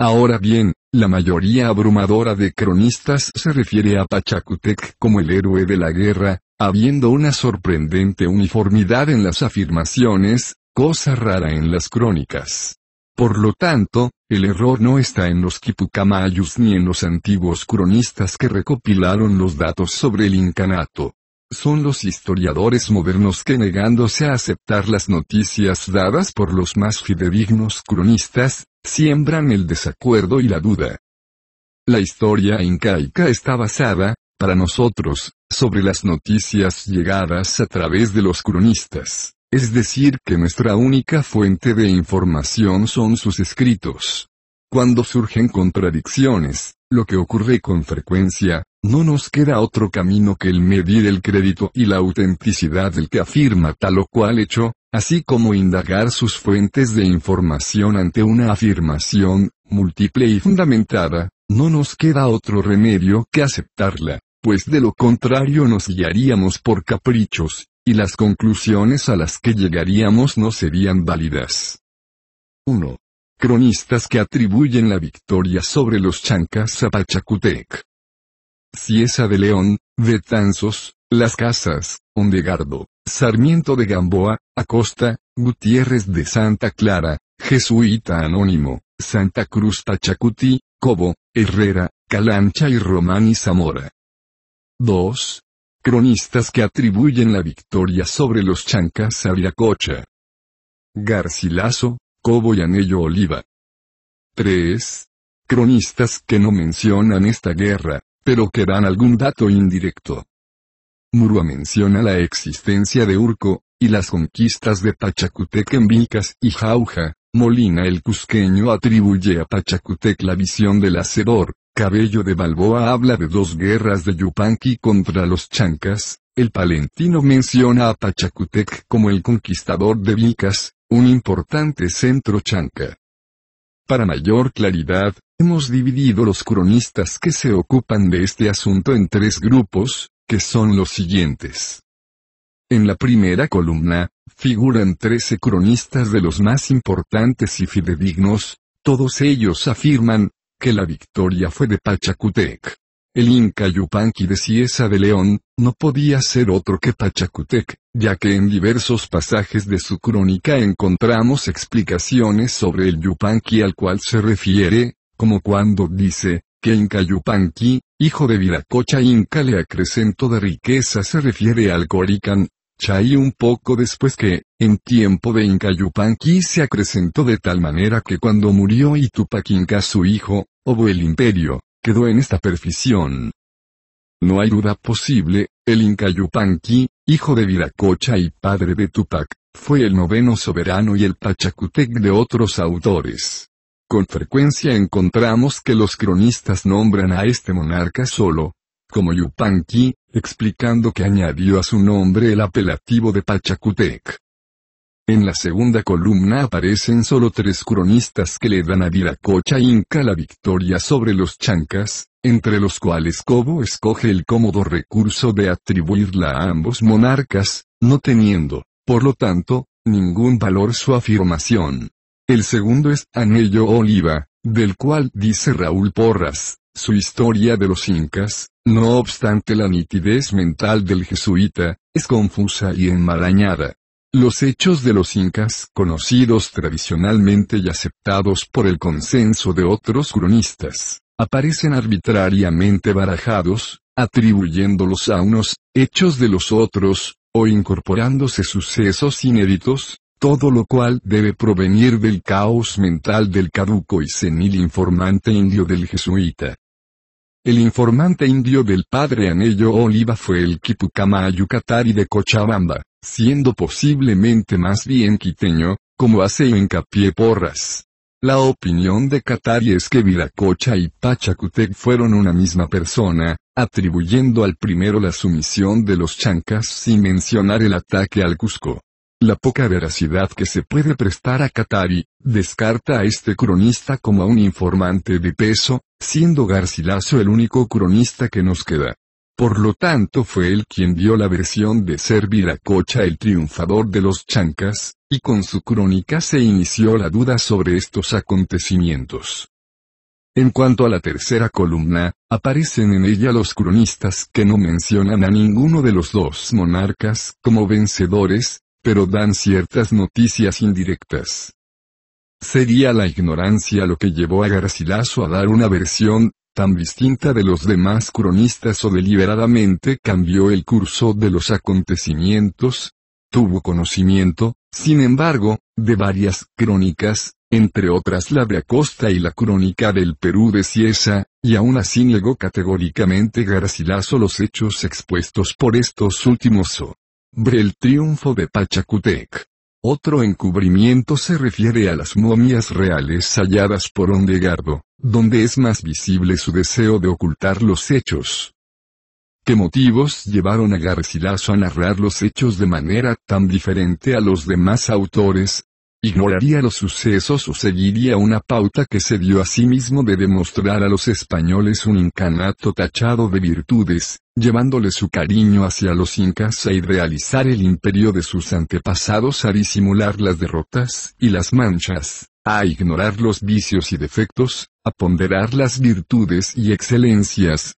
Speaker 2: Ahora bien, la mayoría abrumadora de cronistas se refiere a Pachacutec como el héroe de la guerra, habiendo una sorprendente uniformidad en las afirmaciones, cosa rara en las crónicas. Por lo tanto, el error no está en los Kipukamayus ni en los antiguos cronistas que recopilaron los datos sobre el incanato. Son los historiadores modernos que negándose a aceptar las noticias dadas por los más fidedignos cronistas, siembran el desacuerdo y la duda. La historia incaica está basada, para nosotros, sobre las noticias llegadas a través de los cronistas. Es decir que nuestra única fuente de información son sus escritos. Cuando surgen contradicciones, lo que ocurre con frecuencia, no nos queda otro camino que el medir el crédito y la autenticidad del que afirma tal o cual hecho, así como indagar sus fuentes de información ante una afirmación, múltiple y fundamentada, no nos queda otro remedio que aceptarla, pues de lo contrario nos guiaríamos por caprichos, y las conclusiones a las que llegaríamos no serían válidas. 1. Cronistas que atribuyen la victoria sobre los chancas a Pachacutec. Ciesa de León, de Tanzos, Las Casas, Ondegardo, Sarmiento de Gamboa, Acosta, Gutiérrez de Santa Clara, Jesuita Anónimo, Santa Cruz Pachacuti, Cobo, Herrera, Calancha y Román y Zamora. 2 cronistas que atribuyen la victoria sobre los chancas a Viracocha. Garcilaso, Cobo y Anello Oliva. 3. Cronistas que no mencionan esta guerra, pero que dan algún dato indirecto. Murua menciona la existencia de Urco, y las conquistas de Pachacutec en Vicas y Jauja, Molina el Cusqueño atribuye a Pachacutec la visión del Hacedor, Cabello de Balboa habla de dos guerras de Yupanqui contra los Chancas, el palentino menciona a Pachacutec como el conquistador de Vilcas, un importante centro chanca. Para mayor claridad, hemos dividido los cronistas que se ocupan de este asunto en tres grupos, que son los siguientes. En la primera columna, figuran trece cronistas de los más importantes y fidedignos, todos ellos afirman, que la victoria fue de Pachacutec. El Inca Yupanqui de Cieza de León, no podía ser otro que Pachacutec, ya que en diversos pasajes de su crónica encontramos explicaciones sobre el Yupanqui al cual se refiere, como cuando dice, que Inca Yupanqui, hijo de Viracocha Inca le acrecento de riqueza se refiere al Coricán, y un poco después que, en tiempo de Inca se acrecentó de tal manera que cuando murió Itupac Inca su hijo, Obo el imperio, quedó en esta perfección. No hay duda posible, el Inca hijo de Viracocha y padre de Tupac, fue el noveno soberano y el Pachacutec de otros autores. Con frecuencia encontramos que los cronistas nombran a este monarca solo, como Yupanqui, explicando que añadió a su nombre el apelativo de Pachacutec. En la segunda columna aparecen solo tres cronistas que le dan a Viracocha Inca la victoria sobre los chancas, entre los cuales Cobo escoge el cómodo recurso de atribuirla a ambos monarcas, no teniendo, por lo tanto, ningún valor su afirmación. El segundo es Anello Oliva, del cual dice Raúl Porras, su historia de los incas, no obstante la nitidez mental del jesuita, es confusa y enmarañada. Los hechos de los incas, conocidos tradicionalmente y aceptados por el consenso de otros cronistas, aparecen arbitrariamente barajados, atribuyéndolos a unos, hechos de los otros, o incorporándose sucesos inéditos, todo lo cual debe provenir del caos mental del caduco y senil informante indio del jesuita. El informante indio del padre Anello Oliva fue el Kipucama Yucatari de Cochabamba, siendo posiblemente más bien quiteño, como hace hincapié Porras. La opinión de Catari es que Viracocha y Pachacutec fueron una misma persona, atribuyendo al primero la sumisión de los chancas sin mencionar el ataque al Cusco. La poca veracidad que se puede prestar a Catari, descarta a este cronista como a un informante de peso, siendo Garcilaso el único cronista que nos queda. Por lo tanto fue él quien dio la versión de ser Viracocha el triunfador de los chancas, y con su crónica se inició la duda sobre estos acontecimientos. En cuanto a la tercera columna, aparecen en ella los cronistas que no mencionan a ninguno de los dos monarcas como vencedores, pero dan ciertas noticias indirectas. Sería la ignorancia lo que llevó a Garcilaso a dar una versión, tan distinta de los demás cronistas o deliberadamente cambió el curso de los acontecimientos. Tuvo conocimiento, sin embargo, de varias crónicas, entre otras la de Acosta y la crónica del Perú de Ciesa, y aún así negó categóricamente Garcilaso los hechos expuestos por estos últimos sobre el triunfo de Pachacutec. Otro encubrimiento se refiere a las momias reales halladas por Ondegardo, donde es más visible su deseo de ocultar los hechos. ¿Qué motivos llevaron a Garcilaso a narrar los hechos de manera tan diferente a los demás autores, ignoraría los sucesos o seguiría una pauta que se dio a sí mismo de demostrar a los españoles un incanato tachado de virtudes, llevándole su cariño hacia los incas a e idealizar el imperio de sus antepasados a disimular las derrotas y las manchas, a ignorar los vicios y defectos, a ponderar las virtudes y excelencias,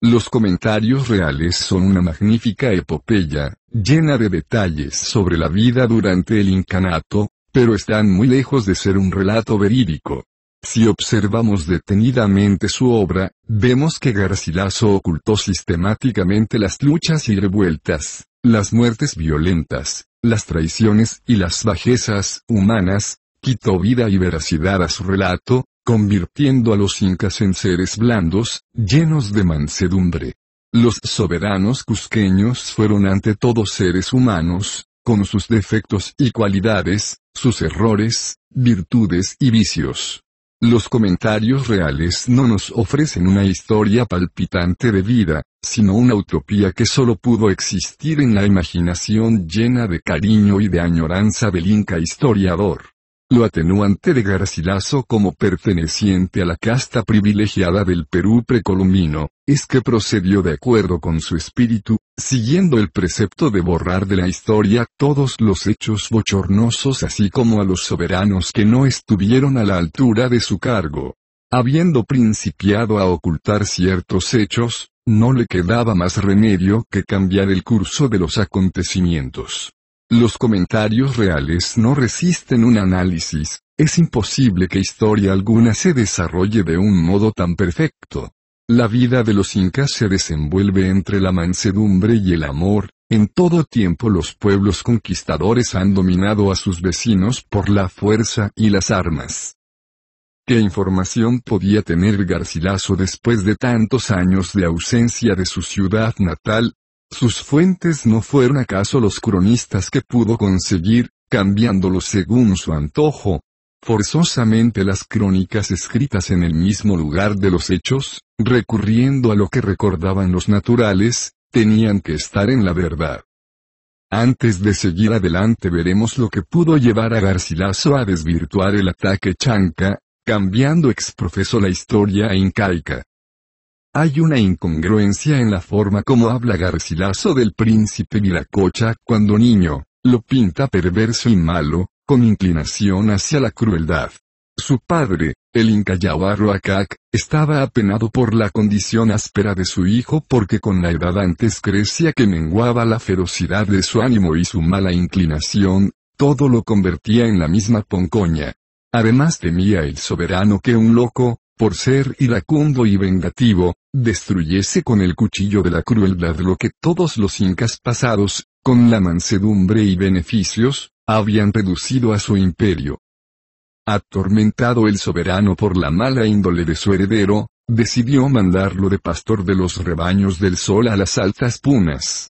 Speaker 2: los comentarios reales son una magnífica epopeya, llena de detalles sobre la vida durante el incanato, pero están muy lejos de ser un relato verídico. Si observamos detenidamente su obra, vemos que Garcilaso ocultó sistemáticamente las luchas y revueltas, las muertes violentas, las traiciones y las bajezas humanas, quitó vida y veracidad a su relato, convirtiendo a los incas en seres blandos, llenos de mansedumbre. Los soberanos cusqueños fueron ante todo seres humanos, con sus defectos y cualidades, sus errores, virtudes y vicios. Los comentarios reales no nos ofrecen una historia palpitante de vida, sino una utopía que solo pudo existir en la imaginación llena de cariño y de añoranza del inca historiador lo atenuante de Garcilaso como perteneciente a la casta privilegiada del Perú precolombino, es que procedió de acuerdo con su espíritu, siguiendo el precepto de borrar de la historia todos los hechos bochornosos así como a los soberanos que no estuvieron a la altura de su cargo. Habiendo principiado a ocultar ciertos hechos, no le quedaba más remedio que cambiar el curso de los acontecimientos. Los comentarios reales no resisten un análisis, es imposible que historia alguna se desarrolle de un modo tan perfecto. La vida de los incas se desenvuelve entre la mansedumbre y el amor, en todo tiempo los pueblos conquistadores han dominado a sus vecinos por la fuerza y las armas. ¿Qué información podía tener Garcilaso después de tantos años de ausencia de su ciudad natal, sus fuentes no fueron acaso los cronistas que pudo conseguir, cambiándolos según su antojo. Forzosamente las crónicas escritas en el mismo lugar de los hechos, recurriendo a lo que recordaban los naturales, tenían que estar en la verdad. Antes de seguir adelante veremos lo que pudo llevar a Garcilaso a desvirtuar el ataque chanca, cambiando exprofeso la historia incaica. Hay una incongruencia en la forma como habla Garcilaso del príncipe Viracocha cuando niño, lo pinta perverso y malo, con inclinación hacia la crueldad. Su padre, el Inca Akak, estaba apenado por la condición áspera de su hijo porque con la edad antes crecía que menguaba la ferocidad de su ánimo y su mala inclinación, todo lo convertía en la misma poncoña. Además temía el soberano que un loco, por ser iracundo y vengativo, destruyese con el cuchillo de la crueldad lo que todos los incas pasados, con la mansedumbre y beneficios, habían reducido a su imperio. Atormentado el soberano por la mala índole de su heredero, decidió mandarlo de pastor de los rebaños del sol a las altas punas.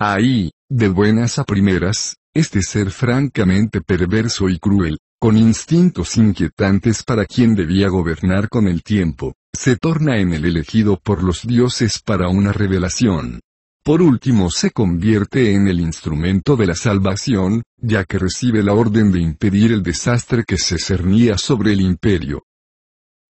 Speaker 2: Ahí, de buenas a primeras, este ser francamente perverso y cruel, con instintos inquietantes para quien debía gobernar con el tiempo, se torna en el elegido por los dioses para una revelación. Por último se convierte en el instrumento de la salvación, ya que recibe la orden de impedir el desastre que se cernía sobre el imperio.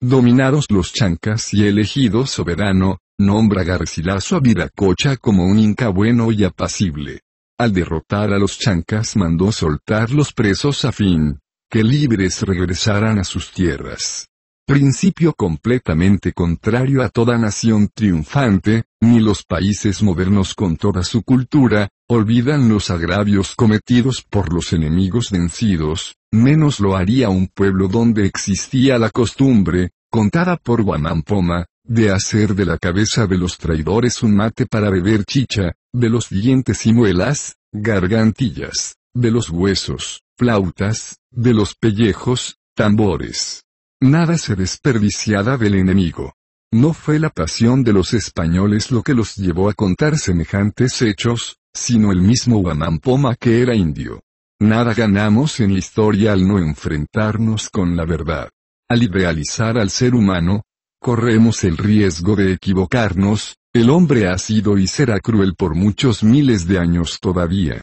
Speaker 2: Dominados los chancas y elegido soberano, nombra Garcilaso a Viracocha como un inca bueno y apacible. Al derrotar a los chancas mandó soltar los presos a fin, que libres regresaran a sus tierras principio completamente contrario a toda nación triunfante, ni los países modernos con toda su cultura, olvidan los agravios cometidos por los enemigos vencidos, menos lo haría un pueblo donde existía la costumbre, contada por Guamampoma, de hacer de la cabeza de los traidores un mate para beber chicha, de los dientes y muelas, gargantillas, de los huesos, flautas, de los pellejos, tambores, Nada se desperdiciada del enemigo. No fue la pasión de los españoles lo que los llevó a contar semejantes hechos, sino el mismo Wamampoma que era indio. Nada ganamos en la historia al no enfrentarnos con la verdad. Al idealizar al ser humano, corremos el riesgo de equivocarnos, el hombre ha sido y será cruel por muchos miles de años todavía.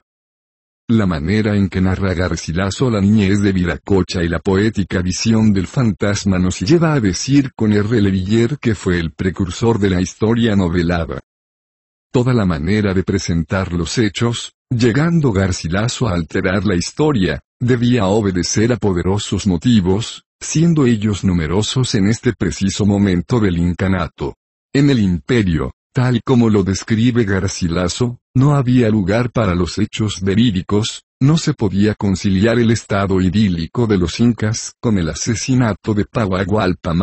Speaker 2: La manera en que narra Garcilaso la niñez de Viracocha y la poética visión del fantasma nos lleva a decir con R. Leviller que fue el precursor de la historia novelada. Toda la manera de presentar los hechos, llegando Garcilaso a alterar la historia, debía obedecer a poderosos motivos, siendo ellos numerosos en este preciso momento del incanato. En el imperio, Tal como lo describe Garcilaso, no había lugar para los hechos verídicos, no se podía conciliar el estado idílico de los incas con el asesinato de Tahuagualpa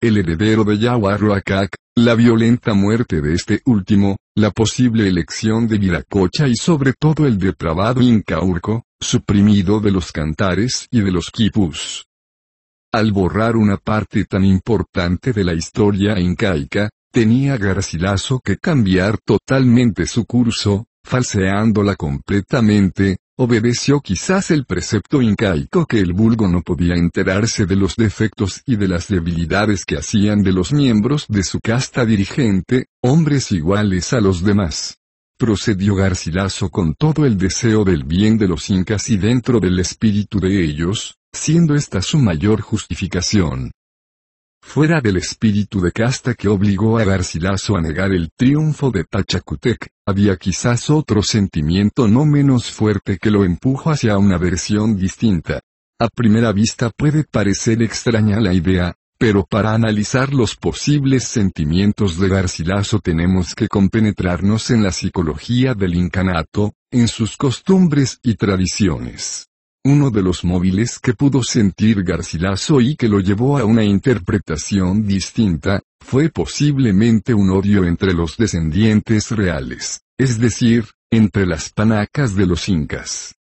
Speaker 2: el heredero de Yahuarroacac, la violenta muerte de este último, la posible elección de Viracocha y sobre todo el depravado Incaurco, suprimido de los cantares y de los quipus. Al borrar una parte tan importante de la historia incaica, tenía Garcilaso que cambiar totalmente su curso, falseándola completamente, obedeció quizás el precepto incaico que el vulgo no podía enterarse de los defectos y de las debilidades que hacían de los miembros de su casta dirigente, hombres iguales a los demás. Procedió Garcilaso con todo el deseo del bien de los incas y dentro del espíritu de ellos, siendo esta su mayor justificación fuera del espíritu de casta que obligó a Garcilaso a negar el triunfo de Tachacutec, había quizás otro sentimiento no menos fuerte que lo empujó hacia una versión distinta. A primera vista puede parecer extraña la idea, pero para analizar los posibles sentimientos de Garcilaso tenemos que compenetrarnos en la psicología del incanato, en sus costumbres y tradiciones uno de los móviles que pudo sentir Garcilaso y que lo llevó a una interpretación distinta, fue posiblemente un odio entre los descendientes reales, es decir, entre las panacas de los incas.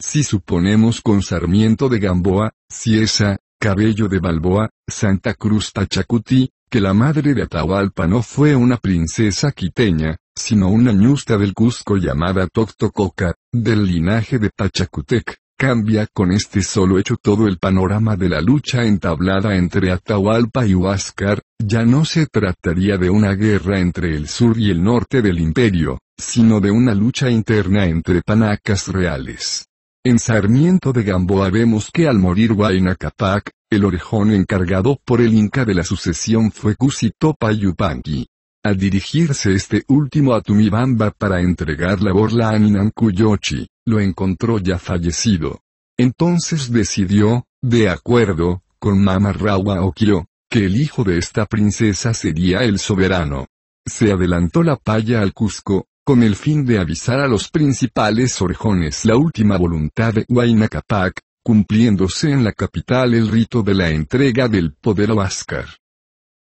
Speaker 2: Si suponemos con Sarmiento de Gamboa, Ciesa, Cabello de Balboa, Santa Cruz Tachacuti, que la madre de Atahualpa no fue una princesa quiteña, sino una ñusta del Cusco llamada Toctococa, del linaje de Tachacutec. Cambia con este solo hecho todo el panorama de la lucha entablada entre Atahualpa y Huáscar, ya no se trataría de una guerra entre el sur y el norte del imperio, sino de una lucha interna entre panacas reales. En Sarmiento de Gamboa vemos que al morir Huayna Capac, el orejón encargado por el Inca de la sucesión fue Cusitopa Yupanqui. Al dirigirse este último a Tumibamba para entregar la borla a Cuyochi lo encontró ya fallecido. Entonces decidió, de acuerdo, con Mama Rawa Okyo, que el hijo de esta princesa sería el soberano. Se adelantó la palla al Cusco, con el fin de avisar a los principales orejones la última voluntad de Huayna Capac, cumpliéndose en la capital el rito de la entrega del poder a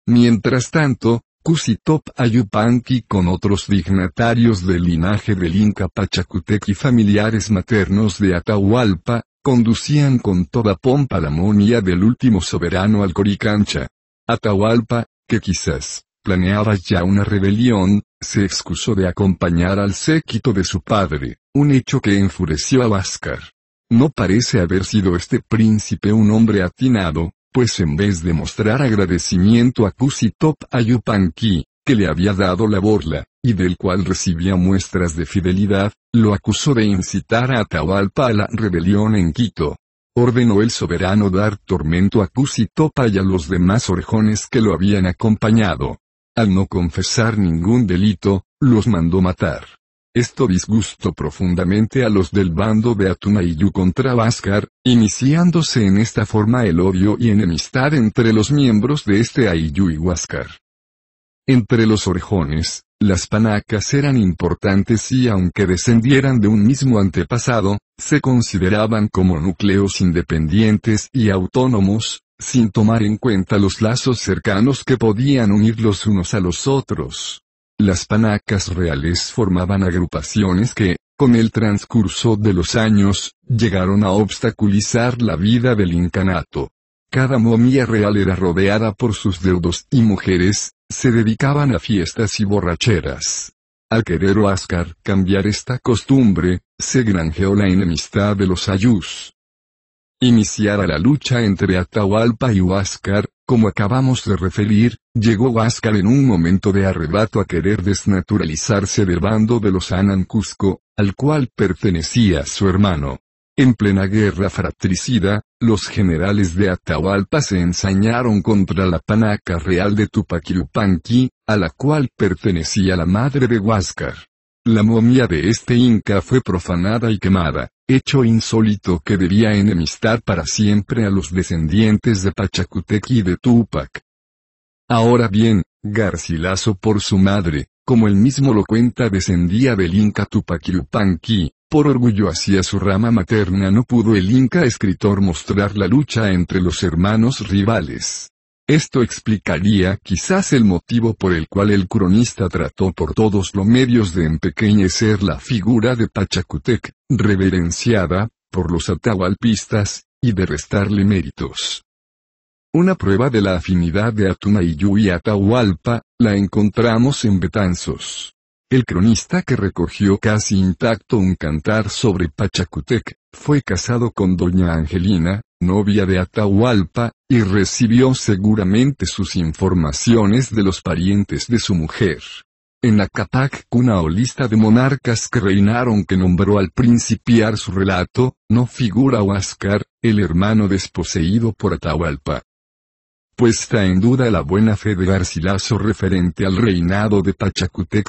Speaker 2: Mientras tanto, Cusitop Ayupanqui con otros dignatarios del linaje del Inca Pachacutec y familiares maternos de Atahualpa, conducían con toda pompa la monía del último soberano al Coricancha. Atahualpa, que quizás planeaba ya una rebelión, se excusó de acompañar al séquito de su padre, un hecho que enfureció a Váscar. No parece haber sido este príncipe un hombre atinado, pues en vez de mostrar agradecimiento a a Ayupanqui, que le había dado la borla, y del cual recibía muestras de fidelidad, lo acusó de incitar a Atahualpa a la rebelión en Quito. Ordenó el soberano dar tormento a Kusitopa y a los demás orejones que lo habían acompañado. Al no confesar ningún delito, los mandó matar. Esto disgustó profundamente a los del bando de Atunayu contra Bhaskar, iniciándose en esta forma el odio y enemistad entre los miembros de este Ayu y Huáscar. Entre los orejones, las panacas eran importantes y aunque descendieran de un mismo antepasado, se consideraban como núcleos independientes y autónomos, sin tomar en cuenta los lazos cercanos que podían unirlos unos a los otros. Las panacas reales formaban agrupaciones que, con el transcurso de los años, llegaron a obstaculizar la vida del incanato. Cada momia real era rodeada por sus deudos y mujeres, se dedicaban a fiestas y borracheras. Al querer Oscar cambiar esta costumbre, se granjeó la enemistad de los ayús iniciara la lucha entre Atahualpa y Huáscar, como acabamos de referir, llegó Huáscar en un momento de arrebato a querer desnaturalizarse del bando de los Anan Cusco, al cual pertenecía su hermano. En plena guerra fratricida, los generales de Atahualpa se ensañaron contra la panaca real de Yupanqui, a la cual pertenecía la madre de Huáscar. La momia de este inca fue profanada y quemada hecho insólito que debía enemistar para siempre a los descendientes de Pachacutec y de Tupac. Ahora bien, Garcilaso por su madre, como él mismo lo cuenta descendía del Inca Tupac Yupanqui, por orgullo hacia su rama materna no pudo el Inca escritor mostrar la lucha entre los hermanos rivales. Esto explicaría quizás el motivo por el cual el cronista trató por todos los medios de empequeñecer la figura de Pachacutec, reverenciada, por los atahualpistas, y de restarle méritos. Una prueba de la afinidad de Atumayu y Atahualpa, la encontramos en Betanzos. El cronista que recogió casi intacto un cantar sobre Pachacutec, fue casado con doña Angelina, novia de Atahualpa, y recibió seguramente sus informaciones de los parientes de su mujer. En la cuna o lista de monarcas que reinaron que nombró al principiar su relato, no figura Huáscar, el hermano desposeído por Atahualpa puesta en duda la buena fe de Garcilaso referente al reinado de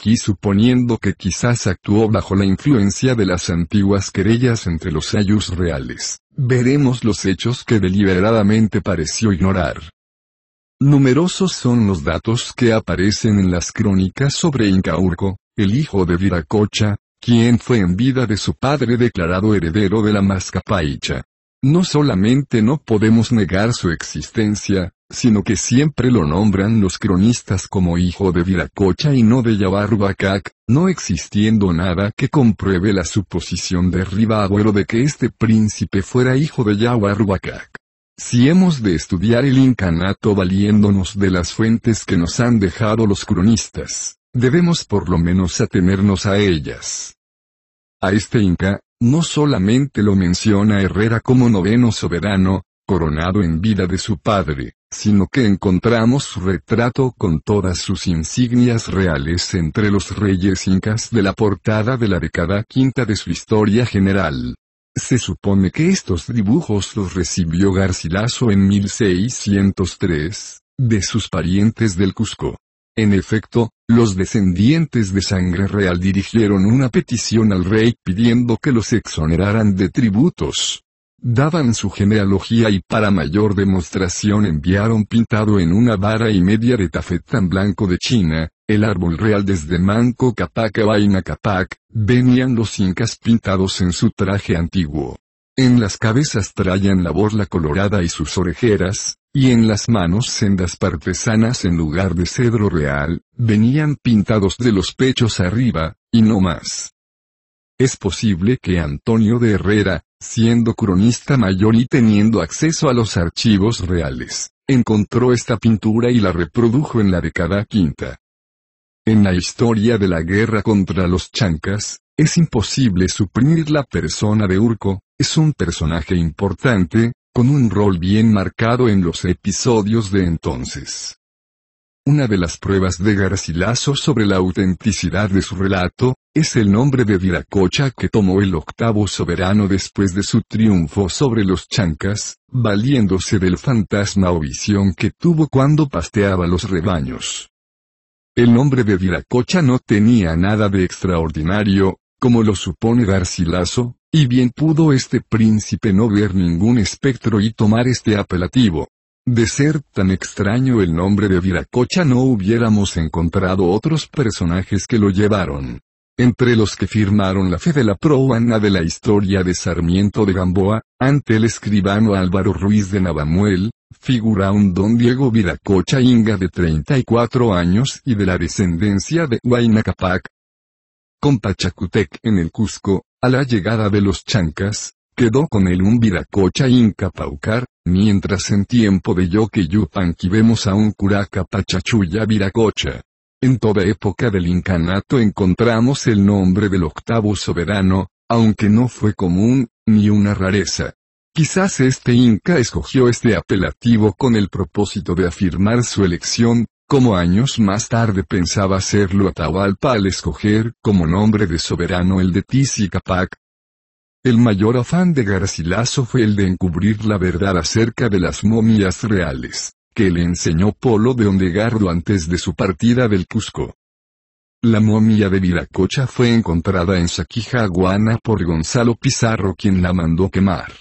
Speaker 2: y suponiendo que quizás actuó bajo la influencia de las antiguas querellas entre los ayus reales. Veremos los hechos que deliberadamente pareció ignorar. Numerosos son los datos que aparecen en las crónicas sobre Incaurco, el hijo de Viracocha, quien fue en vida de su padre declarado heredero de la Mascapaicha. No solamente no podemos negar su existencia, sino que siempre lo nombran los cronistas como hijo de Viracocha y no de Yabarbacac, no existiendo nada que compruebe la suposición de Ribagüero de que este príncipe fuera hijo de Yabarbacac. Si hemos de estudiar el incanato valiéndonos de las fuentes que nos han dejado los cronistas, debemos por lo menos atenernos a ellas. A este inca, no solamente lo menciona Herrera como noveno soberano, coronado en vida de su padre, sino que encontramos su retrato con todas sus insignias reales entre los reyes incas de la portada de la década quinta de su historia general. Se supone que estos dibujos los recibió Garcilaso en 1603, de sus parientes del Cusco. En efecto, los descendientes de sangre real dirigieron una petición al rey pidiendo que los exoneraran de tributos. Daban su genealogía y para mayor demostración enviaron pintado en una vara y media de tafetán blanco de China, el árbol real desde Manco Capac a Vaina Capac, venían los incas pintados en su traje antiguo. En las cabezas traían la borla colorada y sus orejeras, y en las manos sendas partesanas en lugar de cedro real, venían pintados de los pechos arriba, y no más. Es posible que Antonio de Herrera, siendo cronista mayor y teniendo acceso a los archivos reales, encontró esta pintura y la reprodujo en la década quinta. En la historia de la guerra contra los chancas, es imposible suprimir la persona de Urco, es un personaje importante, con un rol bien marcado en los episodios de entonces. Una de las pruebas de Garcilaso sobre la autenticidad de su relato, es el nombre de Viracocha que tomó el octavo soberano después de su triunfo sobre los chancas, valiéndose del fantasma o visión que tuvo cuando pasteaba los rebaños. El nombre de Viracocha no tenía nada de extraordinario, como lo supone Garcilaso, y bien pudo este príncipe no ver ningún espectro y tomar este apelativo. De ser tan extraño el nombre de Viracocha no hubiéramos encontrado otros personajes que lo llevaron. Entre los que firmaron la fe de la proana de la historia de Sarmiento de Gamboa, ante el escribano Álvaro Ruiz de Navamuel, figura un don Diego Viracocha Inga de 34 años y de la descendencia de Huayna Capac, con Pachacutec en el Cusco, a la llegada de los chancas, quedó con él un viracocha Inca Paucar, mientras en tiempo de Yupanqui vemos a un curaca Pachachuya Viracocha. En toda época del incanato encontramos el nombre del octavo soberano, aunque no fue común, ni una rareza. Quizás este inca escogió este apelativo con el propósito de afirmar su elección, como años más tarde pensaba hacerlo Atahualpa al escoger como nombre de soberano el de Tizicapac. El mayor afán de Garcilaso fue el de encubrir la verdad acerca de las momias reales, que le enseñó Polo de Ondegardo antes de su partida del Cusco. La momia de Viracocha fue encontrada en Saquijaguana por Gonzalo Pizarro quien la mandó quemar.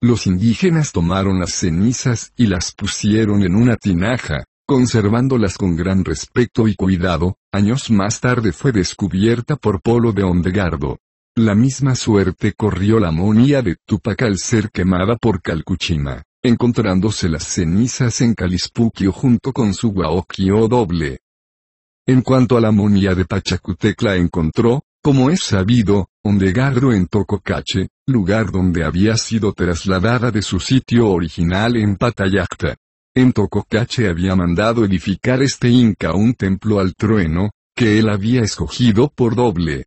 Speaker 2: Los indígenas tomaron las cenizas y las pusieron en una tinaja, conservándolas con gran respeto y cuidado, años más tarde fue descubierta por Polo de Ondegardo. La misma suerte corrió la monía de Tupac al ser quemada por Calcuchima, encontrándose las cenizas en Calispuquio junto con su guauquio doble. En cuanto a la monía de Pachacutec la encontró, como es sabido, Ondegardo en Tococache, lugar donde había sido trasladada de su sitio original en Patayacta. En Tococache había mandado edificar este inca un templo al trueno, que él había escogido por doble.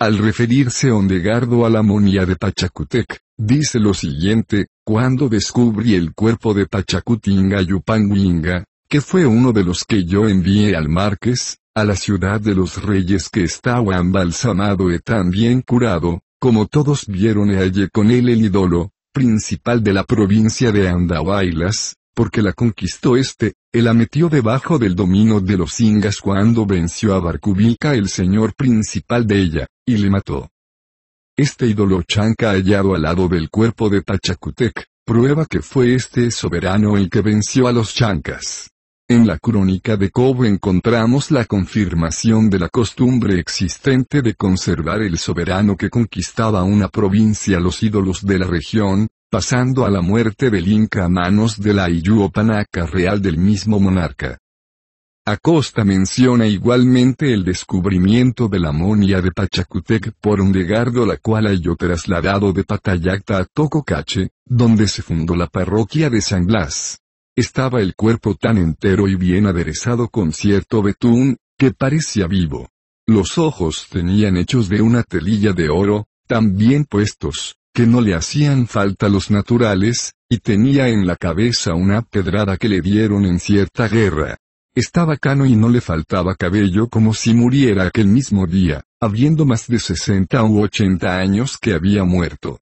Speaker 2: Al referirse Ondegardo a la monía de Pachacutec, dice lo siguiente, cuando descubrí el cuerpo de Pachacutinga Yupanguinga, que fue uno de los que yo envié al Márquez, a la ciudad de los reyes que estaba embalsamado y tan bien curado, como todos vieron y hallé con él el ídolo, principal de la provincia de Andahuaylas, porque la conquistó este, él la metió debajo del dominio de los ingas cuando venció a Barcubilca el señor principal de ella, y le mató. Este ídolo chanca hallado al lado del cuerpo de Pachacutec, prueba que fue este soberano el que venció a los chancas. En la crónica de Cobo encontramos la confirmación de la costumbre existente de conservar el soberano que conquistaba una provincia los ídolos de la región, pasando a la muerte del Inca a manos de la Iyuopanaka real del mismo monarca. Acosta menciona igualmente el descubrimiento de la momia de Pachacutec por un legardo la cual halló trasladado de Patayacta a Tococache, donde se fundó la parroquia de San Blas. Estaba el cuerpo tan entero y bien aderezado con cierto betún, que parecía vivo. Los ojos tenían hechos de una telilla de oro, tan bien puestos, que no le hacían falta los naturales, y tenía en la cabeza una pedrada que le dieron en cierta guerra. Estaba cano y no le faltaba cabello como si muriera aquel mismo día, habiendo más de 60 u 80 años que había muerto.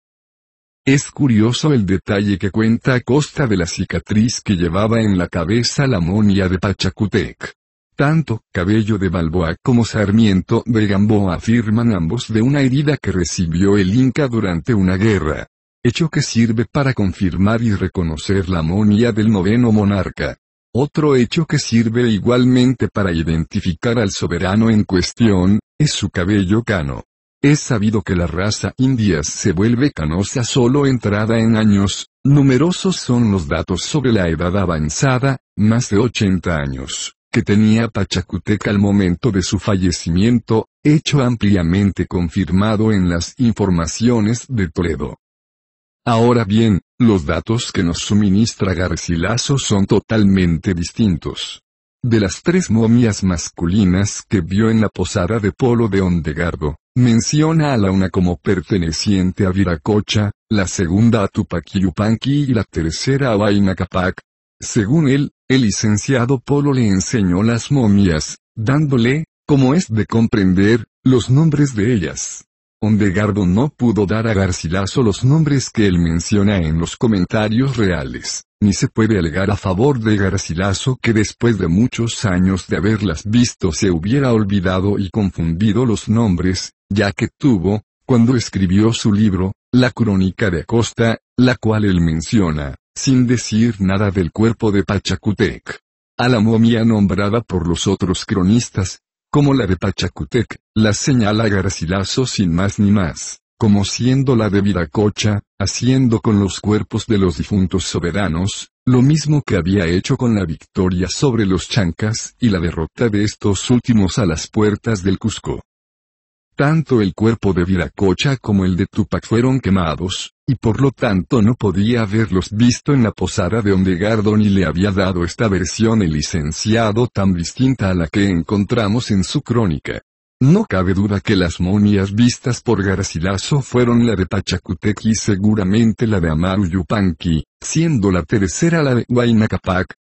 Speaker 2: Es curioso el detalle que cuenta a costa de la cicatriz que llevaba en la cabeza la monia de Pachacutec. Tanto Cabello de Balboa como Sarmiento de Gamboa afirman ambos de una herida que recibió el Inca durante una guerra. Hecho que sirve para confirmar y reconocer la monía del noveno monarca. Otro hecho que sirve igualmente para identificar al soberano en cuestión, es su cabello cano. Es sabido que la raza india se vuelve canosa solo entrada en años, numerosos son los datos sobre la edad avanzada, más de 80 años que tenía Pachacuteca al momento de su fallecimiento, hecho ampliamente confirmado en las informaciones de Toledo. Ahora bien, los datos que nos suministra Garcilaso son totalmente distintos. De las tres momias masculinas que vio en la posada de Polo de Ondegardo, menciona a la una como perteneciente a Viracocha, la segunda a Yupanqui y la tercera a Vaina Capac, según él, el licenciado Polo le enseñó las momias, dándole, como es de comprender, los nombres de ellas. Gardo no pudo dar a Garcilaso los nombres que él menciona en los comentarios reales, ni se puede alegar a favor de Garcilaso que después de muchos años de haberlas visto se hubiera olvidado y confundido los nombres, ya que tuvo, cuando escribió su libro, la crónica de Acosta, la cual él menciona, sin decir nada del cuerpo de Pachacutec. A la momia nombrada por los otros cronistas, como la de Pachacutec, la señala Garcilaso sin más ni más, como siendo la de Viracocha, haciendo con los cuerpos de los difuntos soberanos, lo mismo que había hecho con la victoria sobre los chancas y la derrota de estos últimos a las puertas del Cusco. Tanto el cuerpo de Viracocha como el de Tupac fueron quemados, y por lo tanto no podía haberlos visto en la posada de donde ni le había dado esta versión el licenciado tan distinta a la que encontramos en su crónica. No cabe duda que las monias vistas por Garcilaso fueron la de Pachacutec y seguramente la de Amaru Yupanqui, siendo la tercera la de Huayna Capac,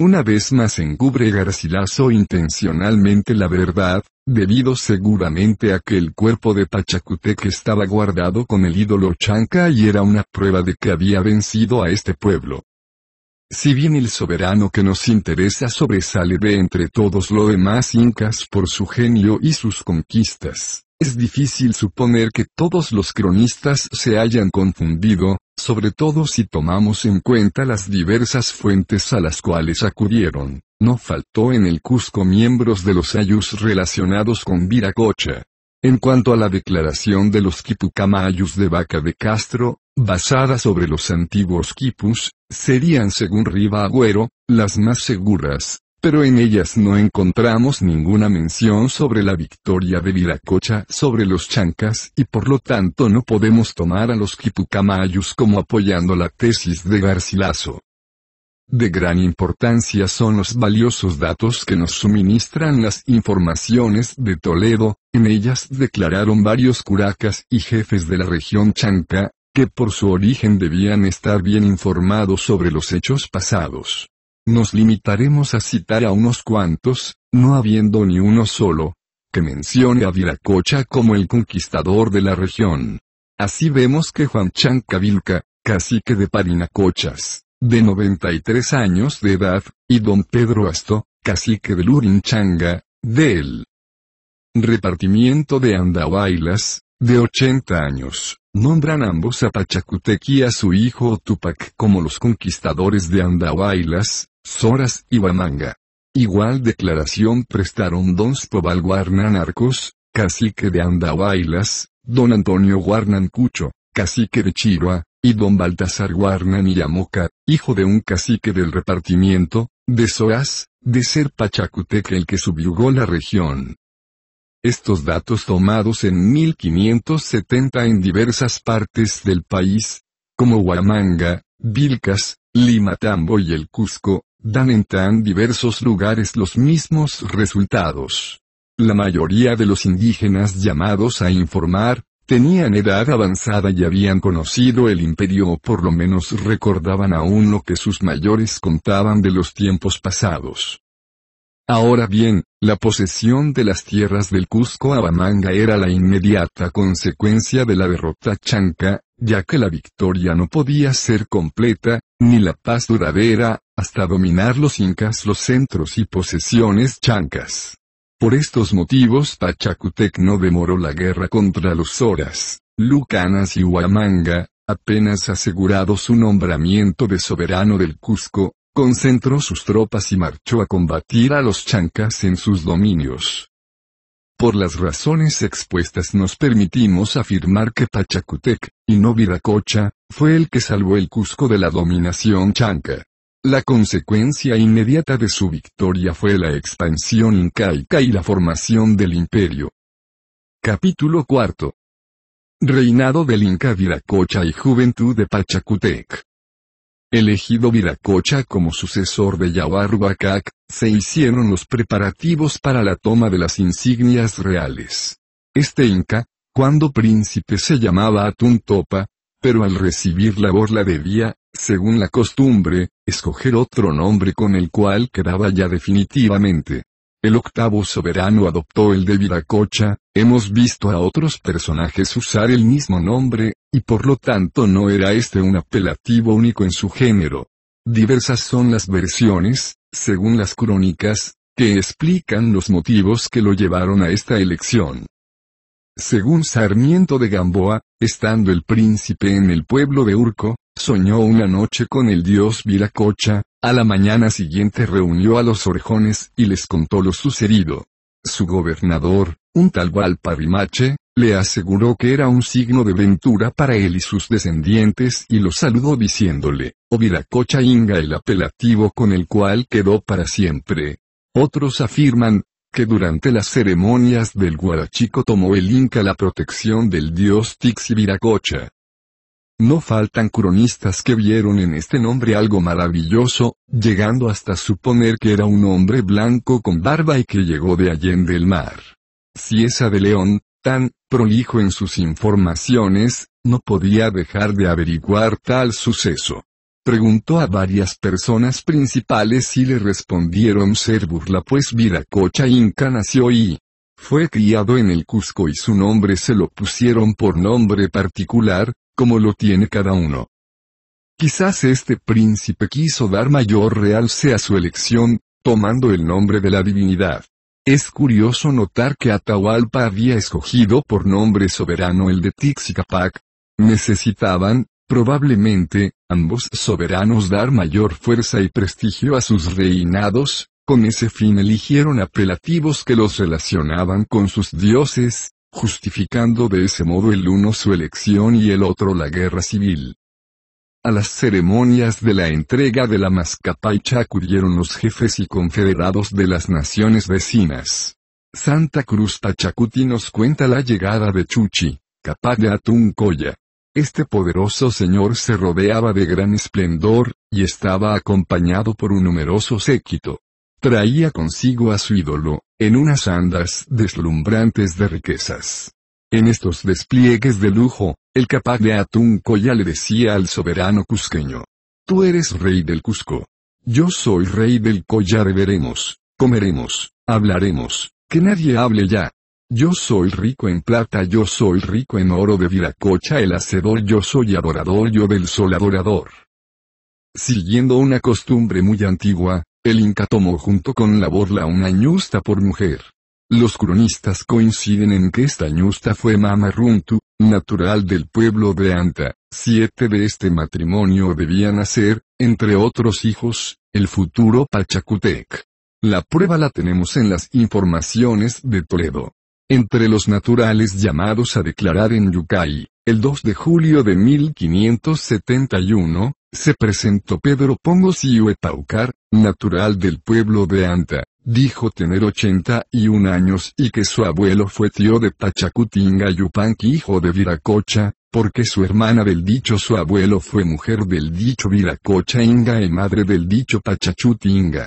Speaker 2: una vez más encubre Garcilaso intencionalmente la verdad, debido seguramente a que el cuerpo de Pachacutec estaba guardado con el ídolo Chanca y era una prueba de que había vencido a este pueblo. Si bien el soberano que nos interesa sobresale de entre todos los demás incas por su genio y sus conquistas, es difícil suponer que todos los cronistas se hayan confundido, sobre todo si tomamos en cuenta las diversas fuentes a las cuales acudieron. No faltó en el Cusco miembros de los ayus relacionados con Viracocha. En cuanto a la declaración de los quipucamayus de Vaca de Castro, basada sobre los antiguos quipus, serían según Riva Agüero, las más seguras, pero en ellas no encontramos ninguna mención sobre la victoria de Viracocha sobre los chancas y por lo tanto no podemos tomar a los quipucamayos como apoyando la tesis de Garcilaso. De gran importancia son los valiosos datos que nos suministran las informaciones de Toledo, en ellas declararon varios curacas y jefes de la región chanca, que por su origen debían estar bien informados sobre los hechos pasados. Nos limitaremos a citar a unos cuantos, no habiendo ni uno solo, que mencione a Viracocha como el conquistador de la región. Así vemos que Juan Chancavilca, cacique de Parinacochas, de 93 años de edad, y don Pedro Asto, cacique de Lurinchanga, del repartimiento de Andahuaylas, de 80 años, Nombran ambos a Pachacutec y a su hijo Tupac como los conquistadores de Andahuaylas, Soras y Bamanga. Igual declaración prestaron don Spobal Guarnan Arcos, cacique de Andahuaylas, don Antonio Guarnan Cucho, cacique de Chirua, y don Baltasar Guarnan Yamoca, hijo de un cacique del repartimiento, de Soras, de ser Pachacutec el que subyugó la región. Estos datos tomados en 1570 en diversas partes del país, como Huamanga, Vilcas, Limatambo y el Cusco, dan en tan diversos lugares los mismos resultados. La mayoría de los indígenas llamados a informar, tenían edad avanzada y habían conocido el imperio o por lo menos recordaban aún lo que sus mayores contaban de los tiempos pasados. Ahora bien, la posesión de las tierras del Cusco a Abamanga era la inmediata consecuencia de la derrota chanca, ya que la victoria no podía ser completa, ni la paz duradera, hasta dominar los incas los centros y posesiones chancas. Por estos motivos Pachacutec no demoró la guerra contra los Horas, Lucanas y Huamanga, apenas asegurado su nombramiento de soberano del Cusco, concentró sus tropas y marchó a combatir a los chancas en sus dominios. Por las razones expuestas nos permitimos afirmar que Pachacutec, y no Viracocha, fue el que salvó el Cusco de la dominación chanca. La consecuencia inmediata de su victoria fue la expansión incaica y la
Speaker 1: formación del imperio. Capítulo 4. Reinado del Inca Viracocha y Juventud de Pachacutec. Elegido Viracocha
Speaker 2: como sucesor de bakak se hicieron los preparativos para la toma de las insignias reales. Este inca, cuando príncipe se llamaba Atuntopa, pero al recibir la borla debía, según la costumbre, escoger otro nombre con el cual quedaba ya definitivamente. El octavo soberano adoptó el de Viracocha, hemos visto a otros personajes usar el mismo nombre, y por lo tanto no era este un apelativo único en su género. Diversas son las versiones, según las crónicas, que explican los motivos que lo llevaron a esta elección. Según Sarmiento de Gamboa, estando el príncipe en el pueblo de Urco, soñó una noche con el dios Viracocha, a la mañana siguiente reunió a los orejones y les contó lo sucedido. Su gobernador, un tal Valparimache, le aseguró que era un signo de ventura para él y sus descendientes y lo saludó diciéndole, o Viracocha Inga el apelativo con el cual quedó para siempre. Otros afirman, que durante las ceremonias del Guarachico tomó el Inca la protección del dios Tixi Viracocha. No faltan cronistas que vieron en este nombre algo maravilloso, llegando hasta suponer que era un hombre blanco con barba y que llegó de Allende el Mar. Si esa de León, tan prolijo en sus informaciones, no podía dejar de averiguar tal suceso. Preguntó a varias personas principales y le respondieron ser burla pues Viracocha Inca nació y fue criado en el Cusco y su nombre se lo pusieron por nombre particular, como lo tiene cada uno. Quizás este príncipe quiso dar mayor realce a su elección, tomando el nombre de la divinidad. Es curioso notar que Atahualpa había escogido por nombre soberano el de Tixicapac. Necesitaban, probablemente, ambos soberanos dar mayor fuerza y prestigio a sus reinados, con ese fin eligieron apelativos que los relacionaban con sus dioses, justificando de ese modo el uno su elección y el otro la guerra civil. A las ceremonias de la entrega de la mascapaicha acudieron los jefes y confederados de las naciones vecinas. Santa Cruz Pachacuti nos cuenta la llegada de Chuchi, capaz de Atuncoya. Este poderoso señor se rodeaba de gran esplendor, y estaba acompañado por un numeroso séquito. Traía consigo a su ídolo, en unas andas deslumbrantes de riquezas. En estos despliegues de lujo, el capaz de Atunco ya le decía al soberano cusqueño. Tú eres rey del Cusco. Yo soy rey del Colla beberemos, comeremos, hablaremos, que nadie hable ya. Yo soy rico en plata, yo soy rico en oro de Viracocha el hacedor, yo soy adorador, yo del sol adorador. Siguiendo una costumbre muy antigua, el Inca tomó junto con la borla una ñusta por mujer. Los cronistas coinciden en que esta ñusta fue Mama Runtu, natural del pueblo de Anta. Siete de este matrimonio debían nacer, entre otros hijos, el futuro Pachacutec. La prueba la tenemos en las informaciones de Toledo. Entre los naturales llamados a declarar en Yucay, el 2 de julio de 1571, se presentó Pedro Pongo y natural del pueblo de Anta, dijo tener 81 años y que su abuelo fue tío de Pachacutinga Yupanqui hijo de Viracocha, porque su hermana del dicho su abuelo fue mujer del dicho Viracocha Inga y madre del dicho pachachutinga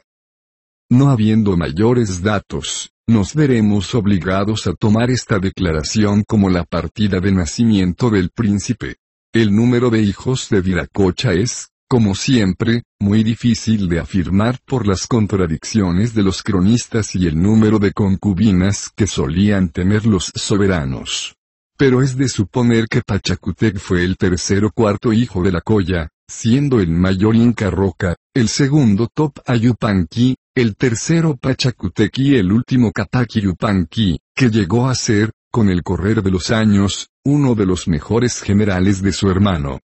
Speaker 2: No habiendo mayores datos, nos veremos obligados a tomar esta declaración como la partida de nacimiento del príncipe. El número de hijos de Viracocha es como siempre, muy difícil de afirmar por las contradicciones de los cronistas y el número de concubinas que solían tener los soberanos. Pero es de suponer que Pachacutec fue el tercer o cuarto hijo de la Coya, siendo el mayor Inca Roca, el segundo Top Ayupanqui, el tercero Pachacutec y el último Kataki Yupanqui, que llegó a ser, con el correr de los años, uno de los mejores generales de su hermano.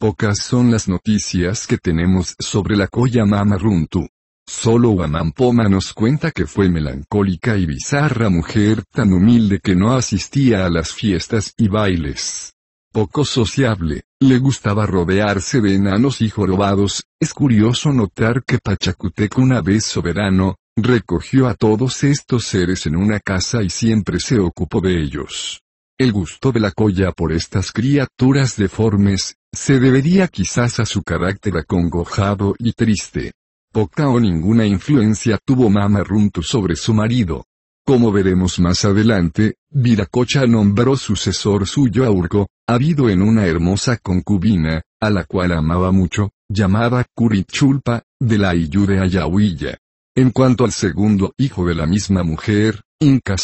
Speaker 2: Pocas son las noticias que tenemos sobre la colla Runtu. Solo Wamampoma nos cuenta que fue melancólica y bizarra mujer tan humilde que no asistía a las fiestas y bailes. Poco sociable, le gustaba rodearse de enanos y jorobados, es curioso notar que Pachacutec una vez soberano, recogió a todos estos seres en una casa y siempre se ocupó de ellos. El gusto de la colla por estas criaturas deformes, se debería quizás a su carácter acongojado y triste. Poca o ninguna influencia tuvo Mama Runtu sobre su marido. Como veremos más adelante, Viracocha nombró sucesor suyo a Urco, habido en una hermosa concubina, a la cual amaba mucho, llamada Curichulpa, de la Iyude de Ayahuilla. En cuanto al segundo hijo de la misma mujer, Inca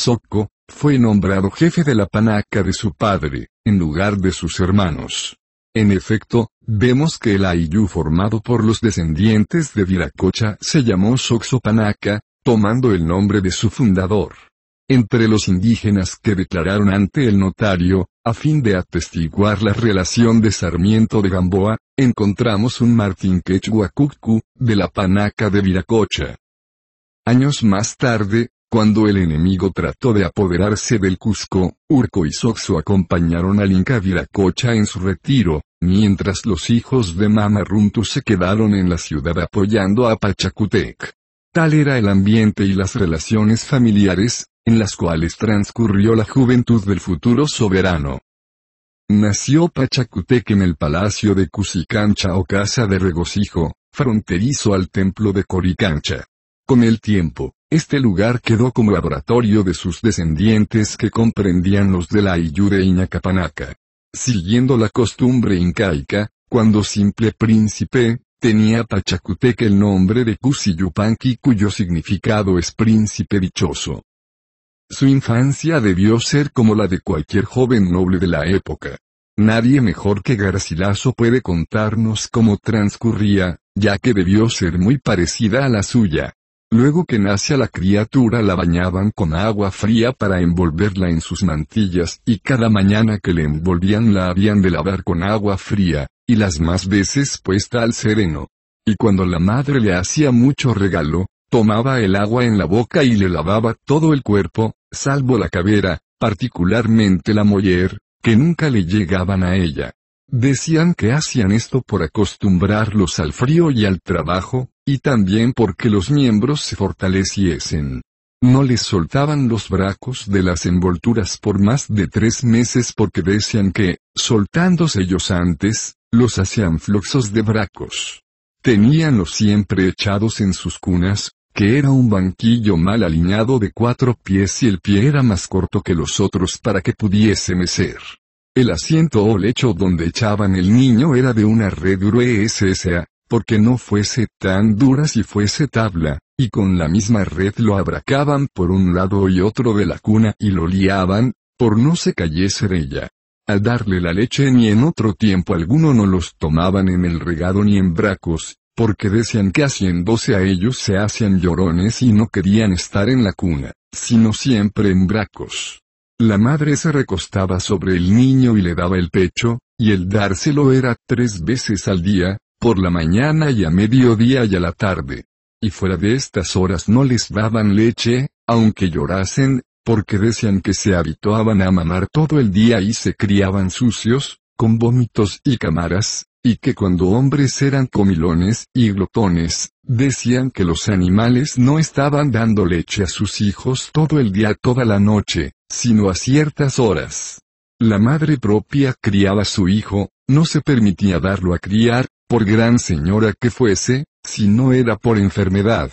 Speaker 2: fue nombrado jefe de la panaca de su padre, en lugar de sus hermanos. En efecto, vemos que el Ayu formado por los descendientes de Viracocha se llamó Panaca, tomando el nombre de su fundador. Entre los indígenas que declararon ante el notario, a fin de atestiguar la relación de Sarmiento de Gamboa, encontramos un Martín Quechua Cucu, de la Panaca de Viracocha. Años más tarde, cuando el enemigo trató de apoderarse del Cusco, Urco y Soxo acompañaron al Inca Viracocha en su retiro, mientras los hijos de Mama se quedaron en la ciudad apoyando a Pachacutec. Tal era el ambiente y las relaciones familiares, en las cuales transcurrió la juventud del futuro soberano. Nació Pachacutec en el palacio de Cusicancha o Casa de Regocijo, fronterizo al templo de Coricancha. Con el tiempo, este lugar quedó como laboratorio de sus descendientes que comprendían los de la y Iñacapanaca siguiendo la costumbre incaica, cuando simple príncipe, tenía Pachacutec el nombre de Cusiyupanqui cuyo significado es príncipe dichoso. Su infancia debió ser como la de cualquier joven noble de la época. Nadie mejor que Garcilaso puede contarnos cómo transcurría, ya que debió ser muy parecida a la suya. Luego que nace a la criatura la bañaban con agua fría para envolverla en sus mantillas y cada mañana que le envolvían la habían de lavar con agua fría, y las más veces puesta al sereno. Y cuando la madre le hacía mucho regalo, tomaba el agua en la boca y le lavaba todo el cuerpo, salvo la cabera, particularmente la moller, que nunca le llegaban a ella. Decían que hacían esto por acostumbrarlos al frío y al trabajo, y también porque los miembros se fortaleciesen. No les soltaban los bracos de las envolturas por más de tres meses porque decían que, soltándose ellos antes, los hacían fluxos de bracos. Teníanlos siempre echados en sus cunas, que era un banquillo mal alineado de cuatro pies y el pie era más corto que los otros para que pudiese mecer. El asiento o lecho donde echaban el niño era de una red gruesa, porque no fuese tan dura si fuese tabla, y con la misma red lo abracaban por un lado y otro de la cuna y lo liaban, por no se cayese de ella. Al darle la leche ni en otro tiempo alguno no los tomaban en el regado ni en bracos, porque decían que haciéndose a ellos se hacían llorones y no querían estar en la cuna, sino siempre en bracos. La madre se recostaba sobre el niño y le daba el pecho, y el dárselo era tres veces al día, por la mañana y a mediodía y a la tarde. Y fuera de estas horas no les daban leche, aunque llorasen, porque decían que se habituaban a mamar todo el día y se criaban sucios, con vómitos y cámaras, y que cuando hombres eran comilones y glotones, decían que los animales no estaban dando leche a sus hijos todo el día toda la noche, sino a ciertas horas. La madre propia criaba a su hijo, no se permitía darlo a criar, por gran señora que fuese, si no era por enfermedad.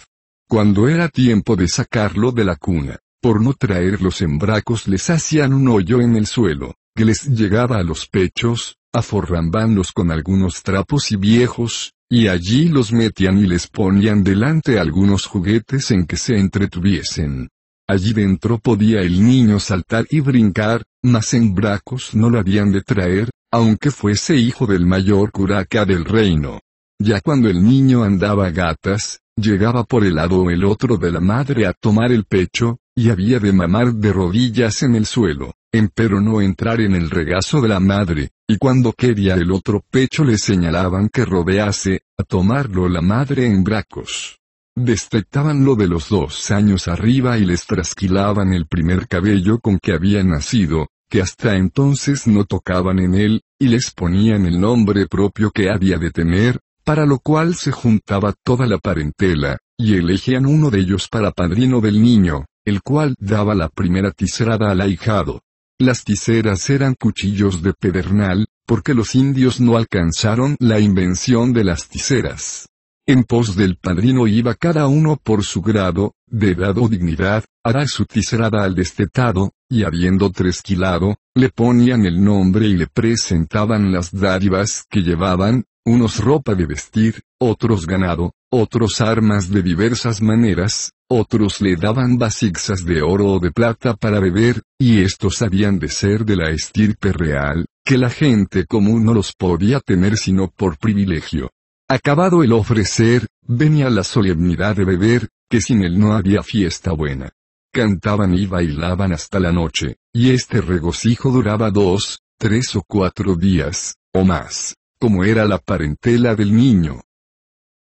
Speaker 2: Cuando era tiempo de sacarlo de la cuna, por no traer los embracos les hacían un hoyo en el suelo, que les llegaba a los pechos, aforrambanlos con algunos trapos y viejos, y allí los metían y les ponían delante algunos juguetes en que se entretuviesen. Allí dentro podía el niño saltar y brincar, mas en bracos no lo habían de traer, aunque fuese hijo del mayor curaca del reino. Ya cuando el niño andaba a gatas, llegaba por el lado o el otro de la madre a tomar el pecho, y había de mamar de rodillas en el suelo, empero no entrar en el regazo de la madre, y cuando quería el otro pecho le señalaban que rodease, a tomarlo la madre en bracos. Destectaban lo de los dos años arriba y les trasquilaban el primer cabello con que había nacido, que hasta entonces no tocaban en él, y les ponían el nombre propio que había de tener, para lo cual se juntaba toda la parentela, y elegían uno de ellos para padrino del niño, el cual daba la primera tisrada al ahijado. Las ticeras eran cuchillos de pedernal, porque los indios no alcanzaron la invención de las tiseras. En pos del padrino iba cada uno por su grado, de edad o dignidad, hará su tiserada al destetado, y habiendo tresquilado, le ponían el nombre y le presentaban las dádivas que llevaban, unos ropa de vestir, otros ganado, otros armas de diversas maneras, otros le daban vasijas de oro o de plata para beber, y estos habían de ser de la estirpe real, que la gente común no los podía tener sino por privilegio. Acabado el ofrecer, venía la solemnidad de beber, que sin él no había fiesta buena. Cantaban y bailaban hasta la noche, y este regocijo duraba dos, tres o cuatro días, o más, como era la parentela del niño,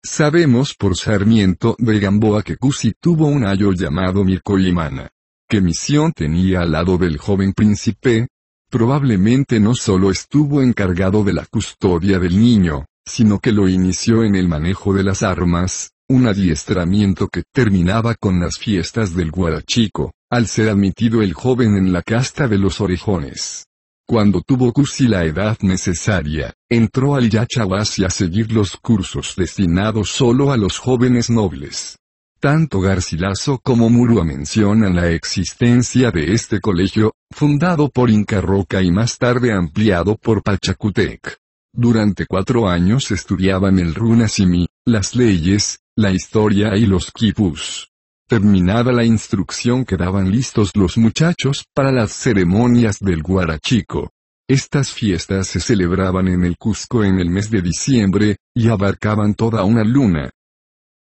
Speaker 2: Sabemos por Sarmiento de Gamboa que Cusi tuvo un ayo llamado Mircolimana. ¿Qué misión tenía al lado del joven príncipe? Probablemente no solo estuvo encargado de la custodia del niño, sino que lo inició en el manejo de las armas, un adiestramiento que terminaba con las fiestas del Guarachico, al ser admitido el joven en la casta de los orejones. Cuando tuvo Kusi la edad necesaria, entró al y a seguir los cursos destinados solo a los jóvenes nobles. Tanto Garcilaso como Murua mencionan la existencia de este colegio, fundado por Inca Roca y más tarde ampliado por Pachacutec. Durante cuatro años estudiaban el Runasimi, las leyes, la historia y los quipus. Terminada la instrucción quedaban listos los muchachos para las ceremonias del Guarachico. Estas fiestas se celebraban en el Cusco en el mes de diciembre, y abarcaban toda una luna.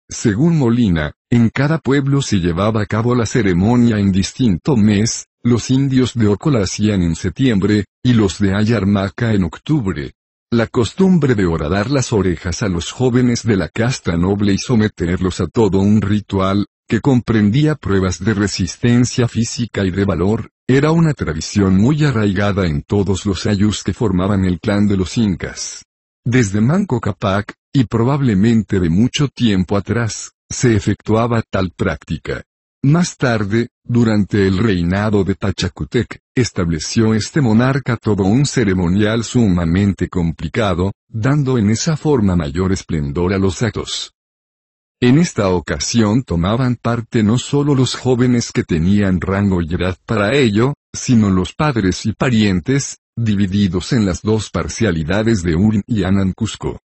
Speaker 2: Según Molina, en cada pueblo se llevaba a cabo la ceremonia en distinto mes, los indios de Oco la hacían en septiembre, y los de Ayarmaca en octubre. La costumbre de horadar las orejas a los jóvenes de la casta noble y someterlos a todo un ritual, que comprendía pruebas de resistencia física y de valor, era una tradición muy arraigada en todos los ayus que formaban el clan de los incas. Desde Manco Capac, y probablemente de mucho tiempo atrás, se efectuaba tal práctica. Más tarde, durante el reinado de Tachacutec, estableció este monarca todo un ceremonial sumamente complicado, dando en esa forma mayor esplendor a los actos. En esta ocasión tomaban parte no solo los jóvenes que tenían rango y edad para ello, sino los padres y parientes, divididos en las dos parcialidades de Urn y Anan Cusco.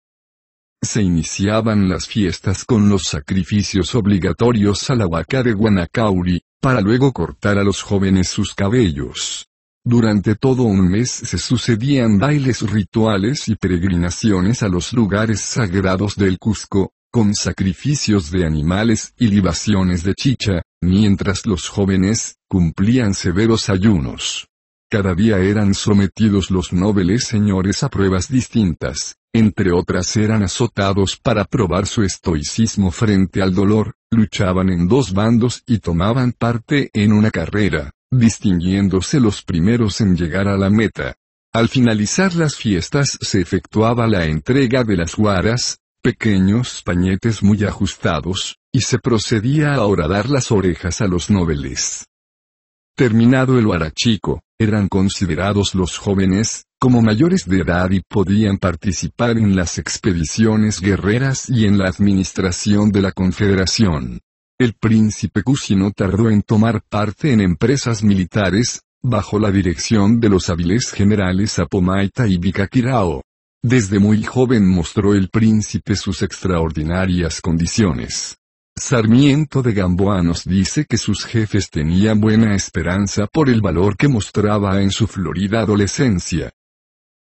Speaker 2: Se iniciaban las fiestas con los sacrificios obligatorios a la vaca de Guanacauri, para luego cortar a los jóvenes sus cabellos. Durante todo un mes se sucedían bailes rituales y peregrinaciones a los lugares sagrados del Cusco, con sacrificios de animales y libaciones de chicha, mientras los jóvenes, cumplían severos ayunos. Cada día eran sometidos los nobles señores a pruebas distintas, entre otras eran azotados para probar su estoicismo frente al dolor, luchaban en dos bandos y tomaban parte en una carrera, distinguiéndose los primeros en llegar a la meta. Al finalizar las fiestas se efectuaba la entrega de las guaras, pequeños pañetes muy ajustados, y se procedía a horadar las orejas a los nobeles. Terminado el huarachico, eran considerados los jóvenes, como mayores de edad y podían participar en las expediciones guerreras y en la administración de la Confederación. El príncipe Kushi no tardó en tomar parte en empresas militares, bajo la dirección de los hábiles generales Apomaita y Bikakirao. Desde muy joven mostró el príncipe sus extraordinarias condiciones. Sarmiento de Gamboa nos dice que sus jefes tenían buena esperanza por el valor que mostraba en su florida adolescencia.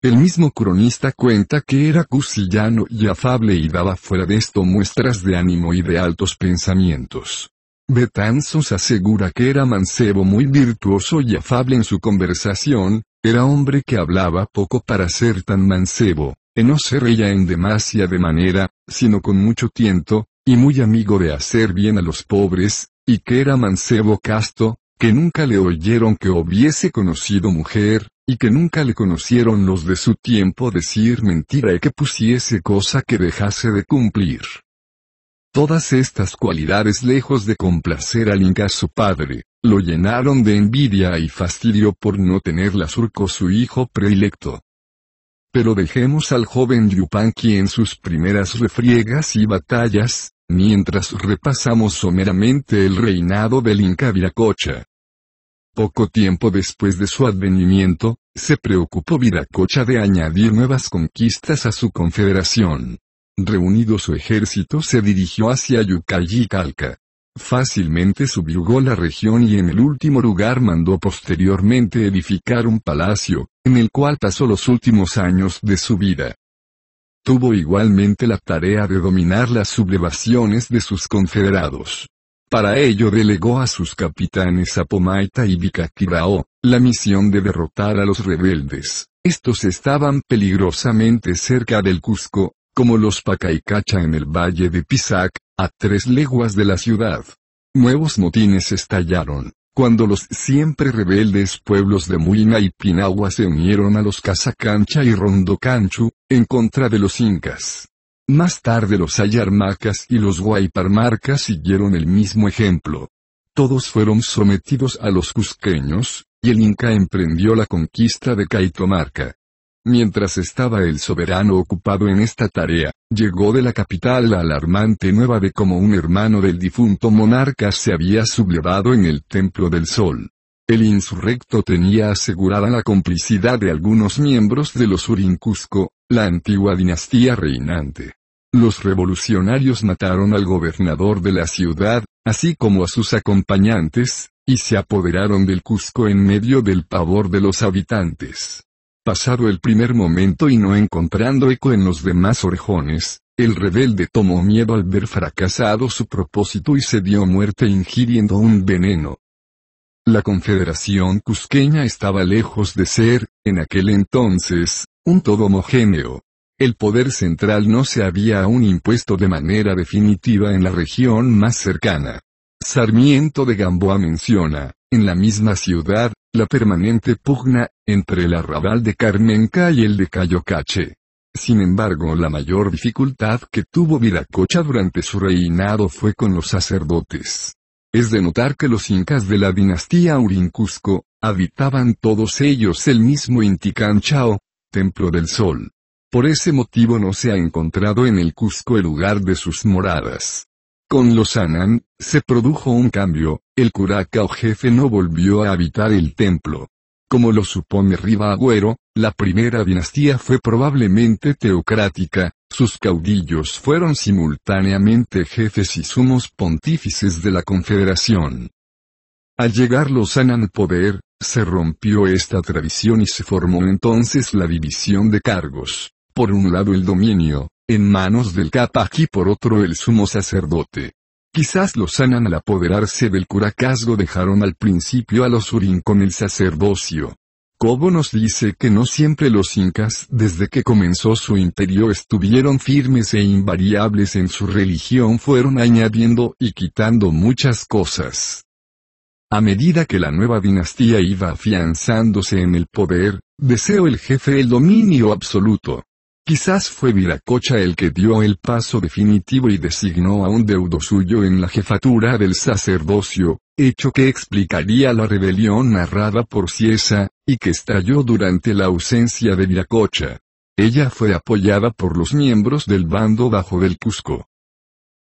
Speaker 2: El mismo cronista cuenta que era cusillano y afable y daba fuera de esto muestras de ánimo y de altos pensamientos. Betanzos asegura que era mancebo muy virtuoso y afable en su conversación, era hombre que hablaba poco para ser tan mancebo, en no ser ella en demasia de manera, sino con mucho tiento, y muy amigo de hacer bien a los pobres, y que era mancebo casto, que nunca le oyeron que hubiese conocido mujer, y que nunca le conocieron los de su tiempo decir mentira y que pusiese cosa que dejase de cumplir. Todas estas cualidades lejos de complacer al Inca su padre, lo llenaron de envidia y fastidio por no tener la surco su hijo predilecto. Pero dejemos al joven Yupanqui en sus primeras refriegas y batallas, mientras repasamos someramente el reinado del Inca Viracocha. Poco tiempo después de su advenimiento, se preocupó Viracocha de añadir nuevas conquistas a su confederación. Reunido su ejército se dirigió hacia y Calca. Fácilmente subyugó la región y en el último lugar mandó posteriormente edificar un palacio, en el cual pasó los últimos años de su vida. Tuvo igualmente la tarea de dominar las sublevaciones de sus confederados. Para ello delegó a sus capitanes Apomaita y Vicaquirao, la misión de derrotar a los rebeldes. Estos estaban peligrosamente cerca del Cusco, como los Pacaicacha en el valle de Pisac, a tres leguas de la ciudad. Nuevos motines estallaron, cuando los siempre rebeldes pueblos de Muina y Pinagua se unieron a los Casacancha y Rondocanchu, en contra de los incas. Más tarde los Ayarmacas y los Guayparmarcas siguieron el mismo ejemplo. Todos fueron sometidos a los cusqueños, y el Inca emprendió la conquista de Caitomarca. Mientras estaba el soberano ocupado en esta tarea, llegó de la capital la alarmante nueva de cómo un hermano del difunto monarca se había sublevado en el Templo del Sol. El insurrecto tenía asegurada la complicidad de algunos miembros de los Urincusco, la antigua dinastía reinante. Los revolucionarios mataron al gobernador de la ciudad, así como a sus acompañantes, y se apoderaron del Cusco en medio del pavor de los habitantes. Pasado el primer momento y no encontrando eco en los demás orejones, el rebelde tomó miedo al ver fracasado su propósito y se dio muerte ingiriendo un veneno. La Confederación Cusqueña estaba lejos de ser, en aquel entonces, un todo homogéneo. El poder central no se había aún impuesto de manera definitiva en la región más cercana. Sarmiento de Gamboa menciona, en la misma ciudad, la permanente pugna, entre el arrabal de Carmenca y el de Cayocache. Sin embargo, la mayor dificultad que tuvo Viracocha durante su reinado fue con los sacerdotes. Es de notar que los incas de la dinastía Urincusco, habitaban todos ellos el mismo Inticanchao, templo del sol. Por ese motivo no se ha encontrado en el Cusco el lugar de sus moradas. Con los Anan, se produjo un cambio, el curaca o jefe no volvió a habitar el templo. Como lo supone Riva Agüero, la primera dinastía fue probablemente teocrática, sus caudillos fueron simultáneamente jefes y sumos pontífices de la confederación. Al llegar los Anan poder, se rompió esta tradición y se formó entonces la división de cargos. Por un lado el dominio, en manos del Kapaki por otro el sumo sacerdote. Quizás los sanan al apoderarse del curacazgo dejaron al principio a los urín con el sacerdocio. Cobo nos dice que no siempre los incas desde que comenzó su imperio estuvieron firmes e invariables en su religión fueron añadiendo y quitando muchas cosas. A medida que la nueva dinastía iba afianzándose en el poder, deseó el jefe el dominio absoluto. Quizás fue Viracocha el que dio el paso definitivo y designó a un deudo suyo en la jefatura del sacerdocio, hecho que explicaría la rebelión narrada por Ciesa, y que estalló durante la ausencia de Viracocha. Ella fue apoyada por los miembros del bando bajo del Cusco.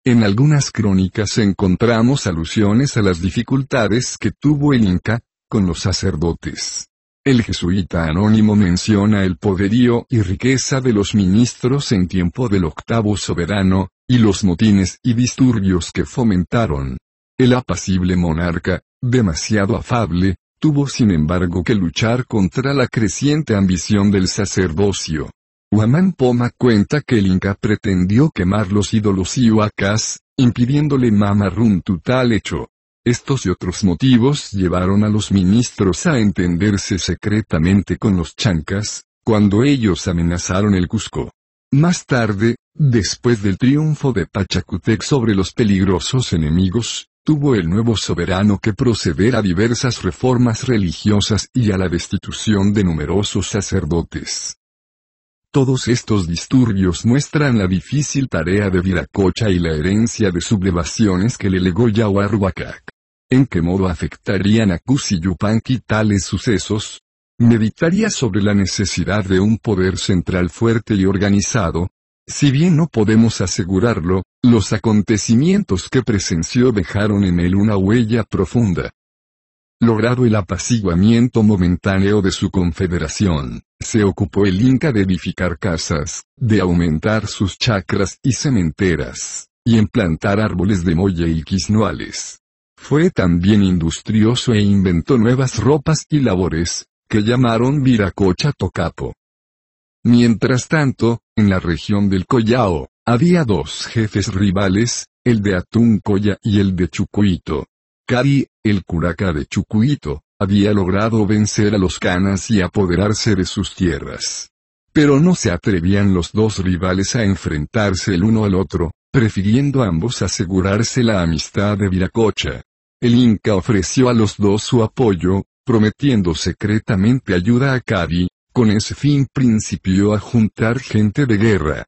Speaker 2: En algunas crónicas encontramos alusiones a las dificultades que tuvo el Inca, con los sacerdotes. El jesuita anónimo menciona el poderío y riqueza de los ministros en tiempo del octavo soberano, y los motines y disturbios que fomentaron. El apacible monarca, demasiado afable, tuvo sin embargo que luchar contra la creciente ambición del sacerdocio. Huamán Poma cuenta que el Inca pretendió quemar los ídolos y huacas, impidiéndole tu tal hecho. Estos y otros motivos llevaron a los ministros a entenderse secretamente con los chancas, cuando ellos amenazaron el Cusco. Más tarde, después del triunfo de Pachacutec sobre los peligrosos enemigos, tuvo el nuevo soberano que proceder a diversas reformas religiosas y a la destitución de numerosos sacerdotes. Todos estos disturbios muestran la difícil tarea de Viracocha y la herencia de sublevaciones que le legó Yawar ¿En qué modo afectarían a Kusi Yupanqui tales sucesos? Meditaría sobre la necesidad de un poder central fuerte y organizado. Si bien no podemos asegurarlo, los acontecimientos que presenció dejaron en él una huella profunda. Logrado el apaciguamiento momentáneo de su confederación, se ocupó el Inca de edificar casas, de aumentar sus chacras y cementeras, y en plantar árboles de molle y quisnuales. Fue también industrioso e inventó nuevas ropas y labores, que llamaron Viracocha Tocapo. Mientras tanto, en la región del Collao, había dos jefes rivales, el de Atún Colla y el de Chucuito, Cari, el curaca de Chucuito, había logrado vencer a los canas y apoderarse de sus tierras. Pero no se atrevían los dos rivales a enfrentarse el uno al otro, prefiriendo ambos asegurarse la amistad de Viracocha. El Inca ofreció a los dos su apoyo, prometiendo secretamente ayuda a Cari, con ese fin principió a juntar gente de guerra.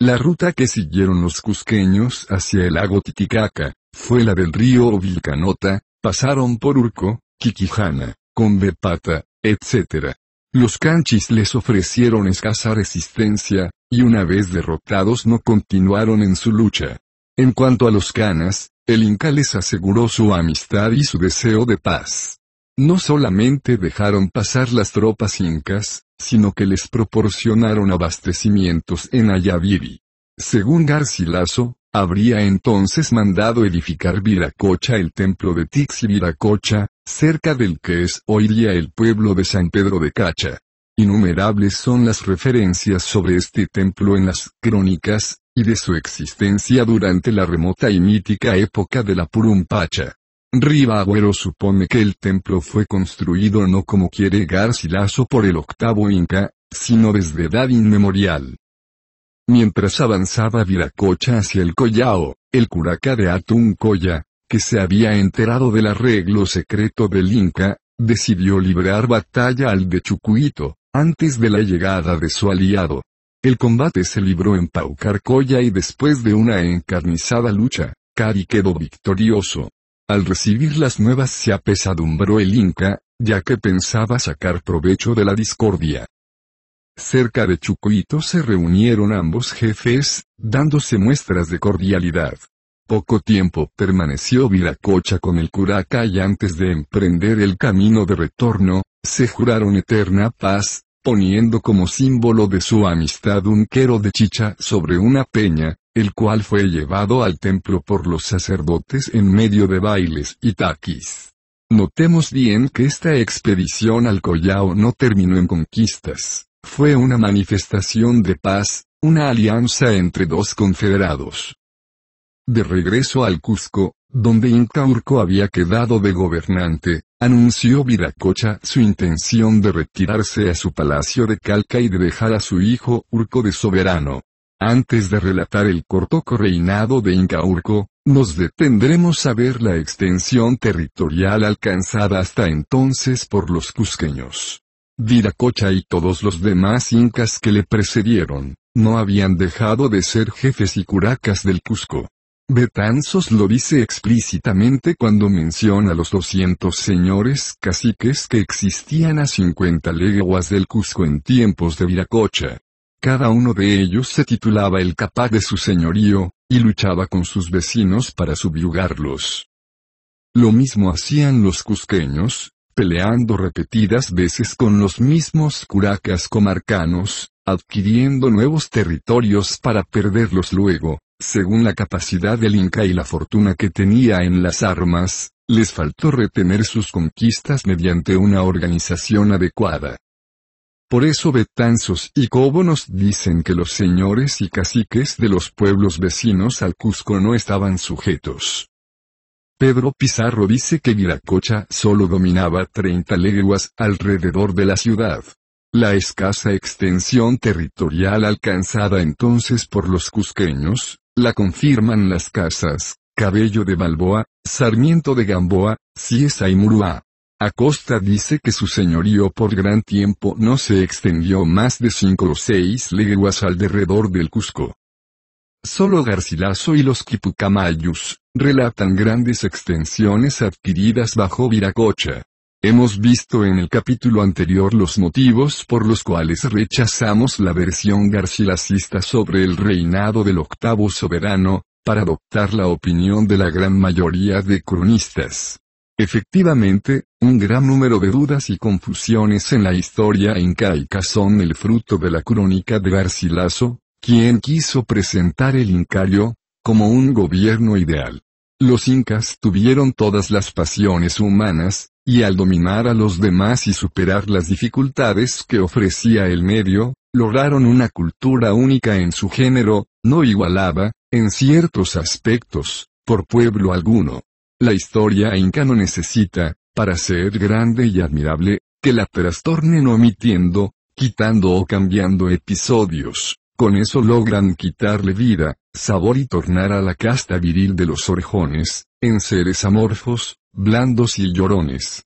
Speaker 2: La ruta que siguieron los cusqueños hacia el lago Titicaca, fue la del río Vilcanota, pasaron por Urco, Quiquijana, Convepata, etc. Los canchis les ofrecieron escasa resistencia, y una vez derrotados no continuaron en su lucha. En cuanto a los canas, el Inca les aseguró su amistad y su deseo de paz. No solamente dejaron pasar las tropas incas, sino que les proporcionaron abastecimientos en Ayaviri. Según Garcilaso, Habría entonces mandado edificar Viracocha el templo de Viracocha, cerca del que es hoy día el pueblo de San Pedro de Cacha. Innumerables son las referencias sobre este templo en las crónicas, y de su existencia durante la remota y mítica época de la Purumpacha. Riva Agüero supone que el templo fue construido no como quiere Garcilaso por el octavo Inca, sino desde edad inmemorial. Mientras avanzaba Viracocha hacia el Collao, el curaca de Atún Colla, que se había enterado del arreglo secreto del Inca, decidió librar batalla al de Chucuito, antes de la llegada de su aliado. El combate se libró en Paucarcoya y después de una encarnizada lucha, Cari quedó victorioso. Al recibir las nuevas se apesadumbró el Inca, ya que pensaba sacar provecho de la discordia. Cerca de Chucuito se reunieron ambos jefes, dándose muestras de cordialidad. Poco tiempo permaneció Viracocha con el curaca y antes de emprender el camino de retorno, se juraron eterna paz, poniendo como símbolo de su amistad un quero de chicha sobre una peña, el cual fue llevado al templo por los sacerdotes en medio de bailes y taquis. Notemos bien que esta expedición al Collao no terminó en conquistas. Fue una manifestación de paz, una alianza entre dos confederados. De regreso al Cusco, donde Incaurco había quedado de gobernante, anunció Viracocha su intención de retirarse a su palacio de Calca y de dejar a su hijo Urco de soberano. Antes de relatar el corto reinado de Incaurco, nos detendremos a ver la extensión territorial alcanzada hasta entonces por los cusqueños. Viracocha y todos los demás incas que le precedieron, no habían dejado de ser jefes y curacas del Cusco. Betanzos lo dice explícitamente cuando menciona los 200 señores caciques que existían a 50 leguas del Cusco en tiempos de Viracocha. Cada uno de ellos se titulaba el capaz de su señorío, y luchaba con sus vecinos para subyugarlos. Lo mismo hacían los cusqueños, peleando repetidas veces con los mismos curacas comarcanos, adquiriendo nuevos territorios para perderlos luego, según la capacidad del Inca y la fortuna que tenía en las armas, les faltó retener sus conquistas mediante una organización adecuada. Por eso Betanzos y Cobo dicen que los señores y caciques de los pueblos vecinos al Cusco no estaban sujetos Pedro Pizarro dice que Viracocha solo dominaba 30 leguas alrededor de la ciudad. La escasa extensión territorial alcanzada entonces por los cusqueños, la confirman las casas, Cabello de Balboa, Sarmiento de Gamboa, Ciesa y Murúa. Acosta dice que su señorío por gran tiempo no se extendió más de cinco o seis leguas alrededor del Cusco. Solo Garcilaso y los Quipucamayus relatan grandes extensiones adquiridas bajo Viracocha. Hemos visto en el capítulo anterior los motivos por los cuales rechazamos la versión garcilasista sobre el reinado del octavo soberano, para adoptar la opinión de la gran mayoría de cronistas. Efectivamente, un gran número de dudas y confusiones en la historia incaica son el fruto de la crónica de Garcilaso, quien quiso presentar el Incario, como un gobierno ideal. Los incas tuvieron todas las pasiones humanas, y al dominar a los demás y superar las dificultades que ofrecía el medio, lograron una cultura única en su género, no igualaba en ciertos aspectos, por pueblo alguno. La historia inca no necesita, para ser grande y admirable, que la trastornen omitiendo, quitando o cambiando episodios. Con eso logran quitarle vida, sabor y tornar a la casta viril de los orejones, en seres amorfos, blandos y llorones.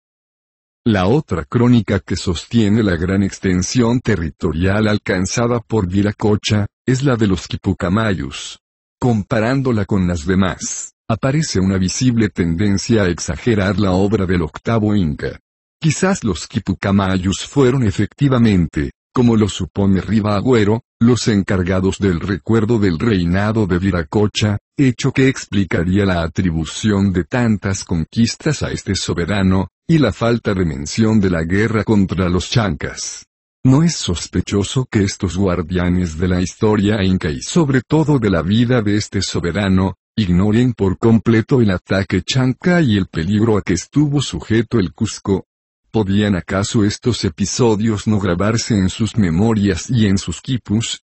Speaker 2: La otra crónica que sostiene la gran extensión territorial alcanzada por Viracocha, es la de los Quipucamayos. Comparándola con las demás, aparece una visible tendencia a exagerar la obra del octavo Inca. Quizás los Quipucamayos fueron efectivamente, como lo supone Riva Agüero, los encargados del recuerdo del reinado de Viracocha, hecho que explicaría la atribución de tantas conquistas a este soberano, y la falta de mención de la guerra contra los chancas. ¿No es sospechoso que estos guardianes de la historia inca y sobre todo de la vida de este soberano, ignoren por completo el ataque chanca y el peligro a que estuvo sujeto el Cusco, ¿Podían acaso estos episodios no grabarse en sus memorias y en sus quipus?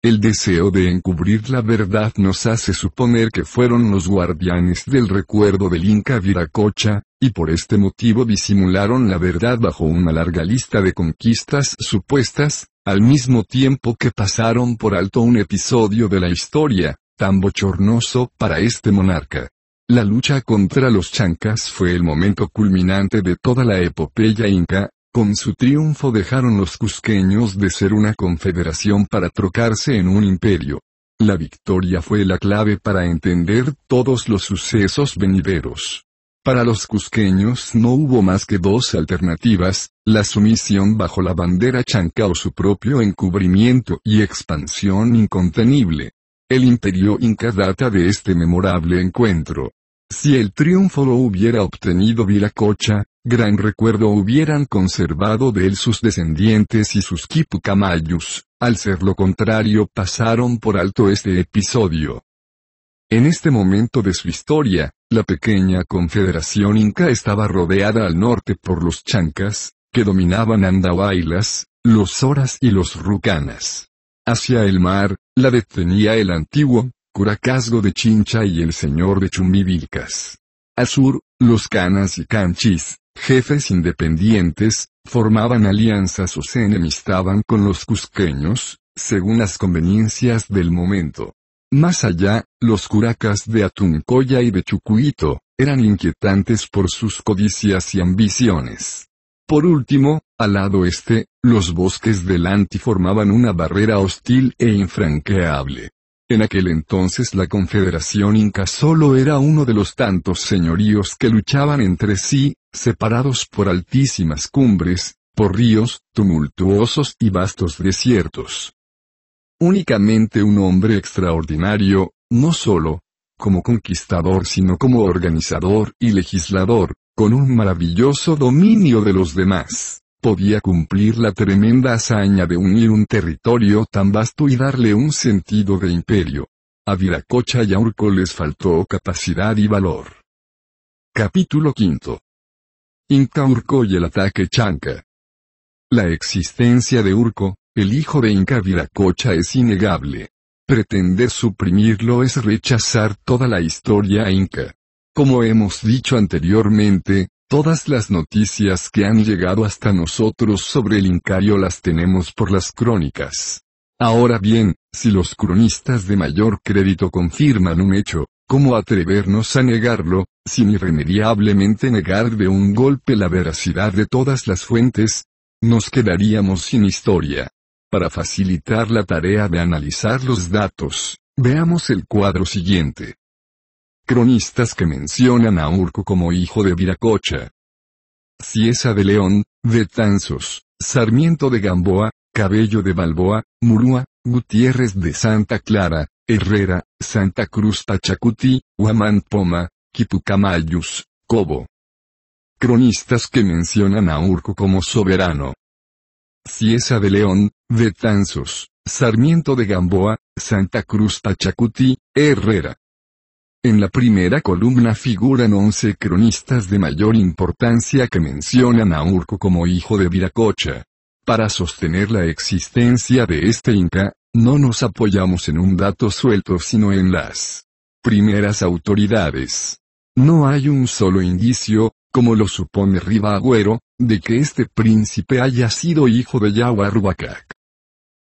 Speaker 2: El deseo de encubrir la verdad nos hace suponer que fueron los guardianes del recuerdo del Inca Viracocha, y por este motivo disimularon la verdad bajo una larga lista de conquistas supuestas, al mismo tiempo que pasaron por alto un episodio de la historia, tan bochornoso para este monarca. La lucha contra los chancas fue el momento culminante de toda la epopeya inca, con su triunfo dejaron los cusqueños de ser una confederación para trocarse en un imperio. La victoria fue la clave para entender todos los sucesos venideros. Para los cusqueños no hubo más que dos alternativas, la sumisión bajo la bandera chanca o su propio encubrimiento y expansión incontenible. El imperio inca data de este memorable encuentro. Si el triunfo lo hubiera obtenido Viracocha, gran recuerdo hubieran conservado de él sus descendientes y sus quipucamayus, al ser lo contrario pasaron por alto este episodio. En este momento de su historia, la pequeña confederación inca estaba rodeada al norte por los chancas, que dominaban Andahuaylas, los Zoras y los Rucanas. Hacia el mar, la detenía el antiguo, curacasgo de Chincha y el señor de Chumivilcas. Al sur, los canas y canchis, jefes independientes, formaban alianzas o se enemistaban con los cusqueños, según las conveniencias del momento. Más allá, los curacas de Atuncoya y de Chucuito, eran inquietantes por sus codicias y ambiciones. Por último, al lado este, los bosques del Anti formaban una barrera hostil e infranqueable. En aquel entonces la Confederación Inca solo era uno de los tantos señoríos que luchaban entre sí, separados por altísimas cumbres, por ríos, tumultuosos y vastos desiertos. Únicamente un hombre extraordinario, no solo, como conquistador sino como organizador y legislador, con un maravilloso dominio de los demás podía cumplir la tremenda hazaña de unir un territorio tan vasto y darle un sentido de imperio. A Viracocha y a Urco les
Speaker 1: faltó capacidad y valor. Capítulo V. Inca Urco y el ataque Chanca. La existencia de Urco, el hijo de
Speaker 2: Inca Viracocha es innegable. Pretender suprimirlo es rechazar toda la historia inca. Como hemos dicho anteriormente, Todas las noticias que han llegado hasta nosotros sobre el Incario las tenemos por las crónicas. Ahora bien, si los cronistas de mayor crédito confirman un hecho, ¿cómo atrevernos a negarlo, sin irremediablemente negar de un golpe la veracidad de todas las fuentes? Nos quedaríamos sin historia. Para facilitar la tarea de analizar los datos, veamos el cuadro siguiente cronistas que mencionan a Urco como hijo de Viracocha. Ciesa de León, de Tanzos, Sarmiento de Gamboa, Cabello de Balboa, Murúa, Gutiérrez de Santa Clara, Herrera, Santa Cruz Pachacuti, Huamán Poma, Quipucamayus, Cobo. Cronistas que mencionan a Urco como soberano. Ciesa de León, de Tanzos, Sarmiento de Gamboa, Santa Cruz Pachacuti, Herrera, en la primera columna figuran once cronistas de mayor importancia que mencionan a Urco como hijo de Viracocha. Para sostener la existencia de este inca, no nos apoyamos en un dato suelto sino en las primeras autoridades. No hay un solo indicio, como lo supone Riva Agüero, de que este príncipe haya sido hijo de Yahuarhuacac.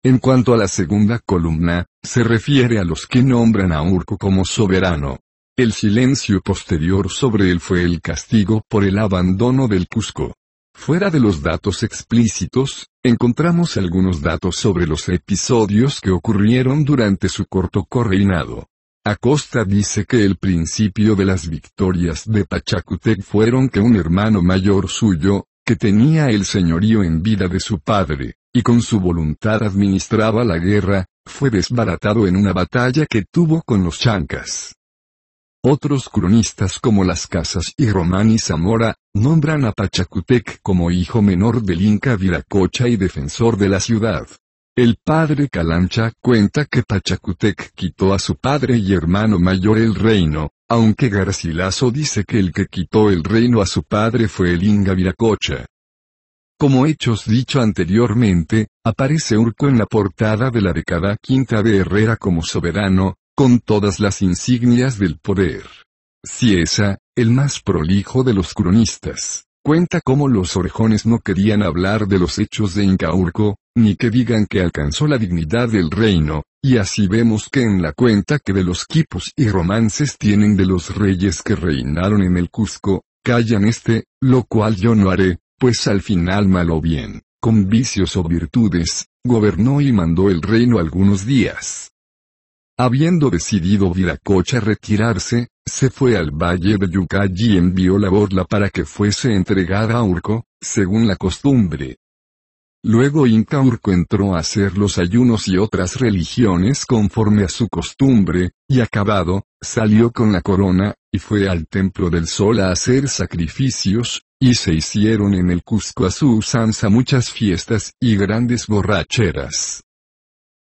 Speaker 2: En cuanto a la segunda columna, se refiere a los que nombran a Urco como soberano. El silencio posterior sobre él fue el castigo por el abandono del Cusco. Fuera de los datos explícitos, encontramos algunos datos sobre los episodios que ocurrieron durante su corto correinado. Acosta dice que el principio de las victorias de Pachacutec fueron que un hermano mayor suyo, que tenía el señorío en vida de su padre, y con su voluntad administraba la guerra, fue desbaratado en una batalla que tuvo con los chancas. Otros cronistas como las Casas y Román y Zamora, nombran a Pachacutec como hijo menor del Inca Viracocha y defensor de la ciudad. El padre Calancha cuenta que Pachacutec quitó a su padre y hermano mayor el reino, aunque Garcilaso dice que el que quitó el reino a su padre fue el Inca Viracocha. Como hechos dicho anteriormente, aparece Urco en la portada de la década quinta de Herrera como soberano, con todas las insignias del poder. Ciesa, el más prolijo de los cronistas, cuenta cómo los orejones no querían hablar de los hechos de Incaurco, ni que digan que alcanzó la dignidad del reino, y así vemos que en la cuenta que de los quipus y romances tienen de los reyes que reinaron en el Cusco, callan este, lo cual yo no haré, pues al final mal o bien, con vicios o virtudes, gobernó y mandó el reino algunos días. Habiendo decidido Viracocha retirarse, se fue al valle de Yucay y envió la borla para que fuese entregada a Urco, según la costumbre. Luego Inca Urco entró a hacer los ayunos y otras religiones conforme a su costumbre, y acabado, salió con la corona, y fue al templo del sol a hacer sacrificios, y se hicieron en el Cusco a su usanza muchas fiestas y grandes borracheras.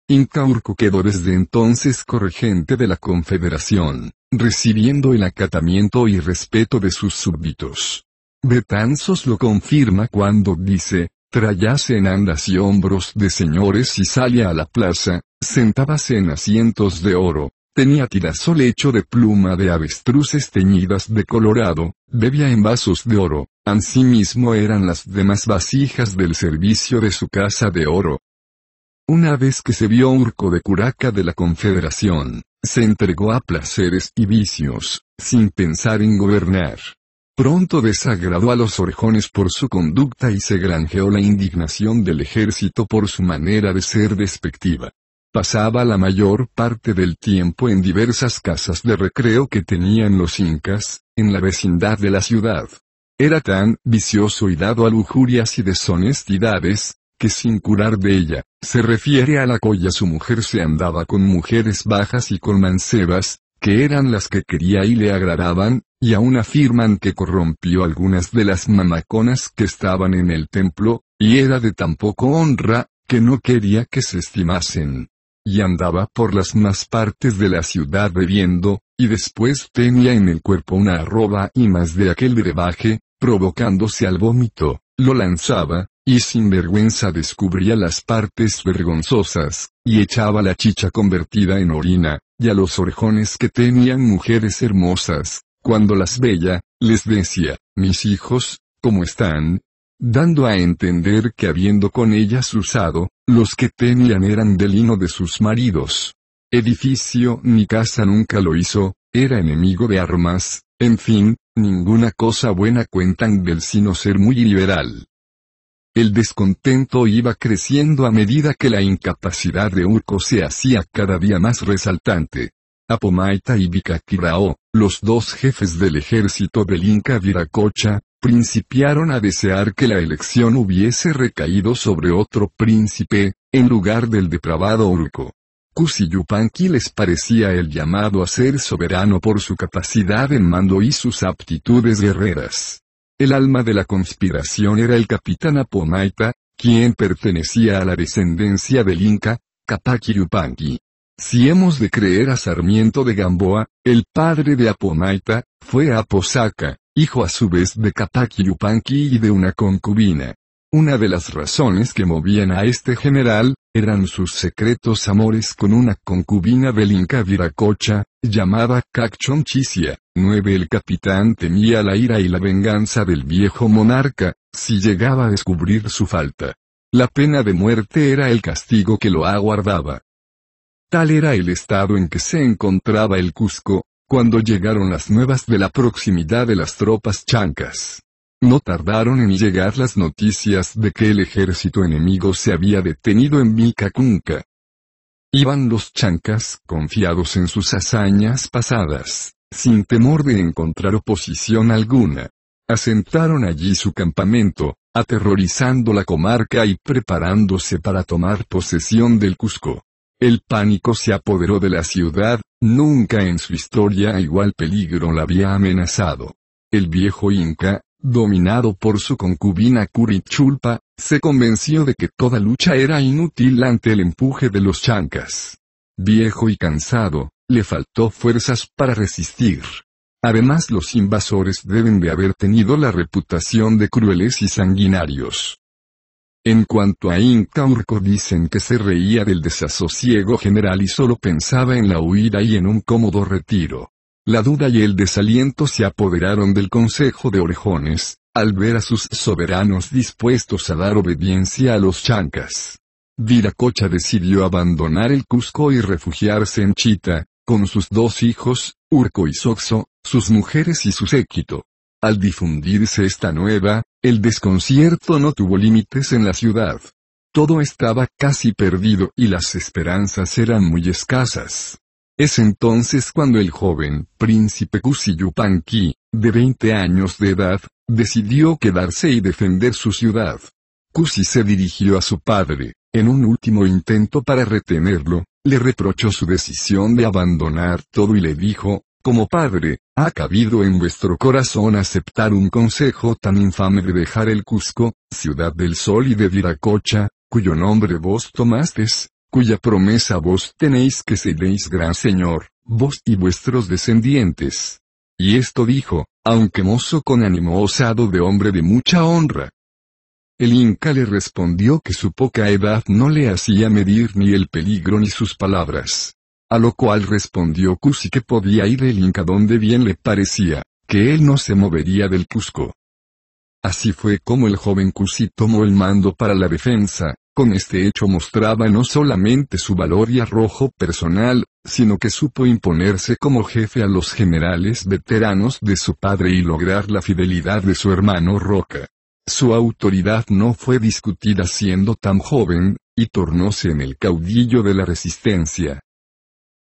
Speaker 2: Incaurco quedó desde entonces corregente de la Confederación, recibiendo el acatamiento y respeto de sus súbditos. Betanzos lo confirma cuando dice, trayase en andas y hombros de señores y salía a la plaza, sentábase en asientos de oro, tenía tirasol hecho de pluma de avestruces teñidas de colorado, bebía en vasos de oro, Ansimismo eran las demás vasijas del servicio de su casa de oro. Una vez que se vio Urco de Curaca de la Confederación, se entregó a placeres y vicios, sin pensar en gobernar. Pronto desagradó a los orejones por su conducta y se granjeó la indignación del ejército por su manera de ser despectiva. Pasaba la mayor parte del tiempo en diversas casas de recreo que tenían los incas, en la vecindad de la ciudad. Era tan vicioso y dado a lujurias y deshonestidades, que sin curar de ella, se refiere a la colla su mujer se andaba con mujeres bajas y con mancebas, que eran las que quería y le agradaban, y aún afirman que corrompió algunas de las mamaconas que estaban en el templo, y era de tan poco honra, que no quería que se estimasen. Y andaba por las más partes de la ciudad bebiendo, y después tenía en el cuerpo una arroba y más de aquel brebaje, provocándose al vómito, lo lanzaba, y sin vergüenza descubría las partes vergonzosas, y echaba la chicha convertida en orina, y a los orejones que tenían mujeres hermosas, cuando las veía, les decía, mis hijos, ¿cómo están? dando a entender que habiendo con ellas usado, los que tenían eran del lino de sus maridos. Edificio ni casa nunca lo hizo, era enemigo de armas, en fin, Ninguna cosa buena cuentan del sino ser muy liberal. El descontento iba creciendo a medida que la incapacidad de Urco se hacía cada día más resaltante. Apomaita y Vicaquirao, los dos jefes del ejército del Inca Viracocha, principiaron a desear que la elección hubiese recaído sobre otro príncipe, en lugar del depravado Urco. Cusi les parecía el llamado a ser soberano por su capacidad en mando y sus aptitudes guerreras. El alma de la conspiración era el capitán Apomaita, quien pertenecía a la descendencia del Inca, Capac Yupanqui. Si hemos de creer a Sarmiento de Gamboa, el padre de Apomaita, fue Aposaca, hijo a su vez de Capac Yupanqui y de una concubina. Una de las razones que movían a este general, eran sus secretos amores con una concubina del Inca viracocha, llamada Cacchonchisia. 9. El capitán temía la ira y la venganza del viejo monarca, si llegaba a descubrir su falta. La pena de muerte era el castigo que lo aguardaba. Tal era el estado en que se encontraba el Cusco, cuando llegaron las nuevas de la proximidad de las tropas chancas. No tardaron en llegar las noticias de que el ejército enemigo se había detenido en Vilcacunca. Iban los chancas confiados en sus hazañas pasadas, sin temor de encontrar oposición alguna. Asentaron allí su campamento, aterrorizando la comarca y preparándose para tomar posesión del Cusco. El pánico se apoderó de la ciudad, nunca en su historia igual peligro la había amenazado. El viejo Inca, dominado por su concubina Chulpa, se convenció de que toda lucha era inútil ante el empuje de los chancas. Viejo y cansado, le faltó fuerzas para resistir. Además los invasores deben de haber tenido la reputación de crueles y sanguinarios. En cuanto a Inca Urco dicen que se reía del desasosiego general y solo pensaba en la huida y en un cómodo retiro. La duda y el desaliento se apoderaron del Consejo de Orejones, al ver a sus soberanos dispuestos a dar obediencia a los chancas. Viracocha decidió abandonar el Cusco y refugiarse en Chita, con sus dos hijos, Urco y Soxo, sus mujeres y su séquito. Al difundirse esta nueva, el desconcierto no tuvo límites en la ciudad. Todo estaba casi perdido y las esperanzas eran muy escasas. Es entonces cuando el joven príncipe Yupanqui, de 20 años de edad, decidió quedarse y defender su ciudad. Kusi se dirigió a su padre, en un último intento para retenerlo, le reprochó su decisión de abandonar todo y le dijo, como padre, ha cabido en vuestro corazón aceptar un consejo tan infame de dejar el Cusco, ciudad del sol y de Viracocha, cuyo nombre vos tomasteis, cuya promesa vos tenéis que seréis gran señor, vos y vuestros descendientes. Y esto dijo, aunque mozo con ánimo osado de hombre de mucha honra. El inca le respondió que su poca edad no le hacía medir ni el peligro ni sus palabras. A lo cual respondió Cusi que podía ir el inca donde bien le parecía, que él no se movería del Cusco. Así fue como el joven Cusi tomó el mando para la defensa, con este hecho mostraba no solamente su valor y arrojo personal, sino que supo imponerse como jefe a los generales veteranos de su padre y lograr la fidelidad de su hermano Roca. Su autoridad no fue discutida siendo tan joven, y tornóse en el caudillo de la resistencia.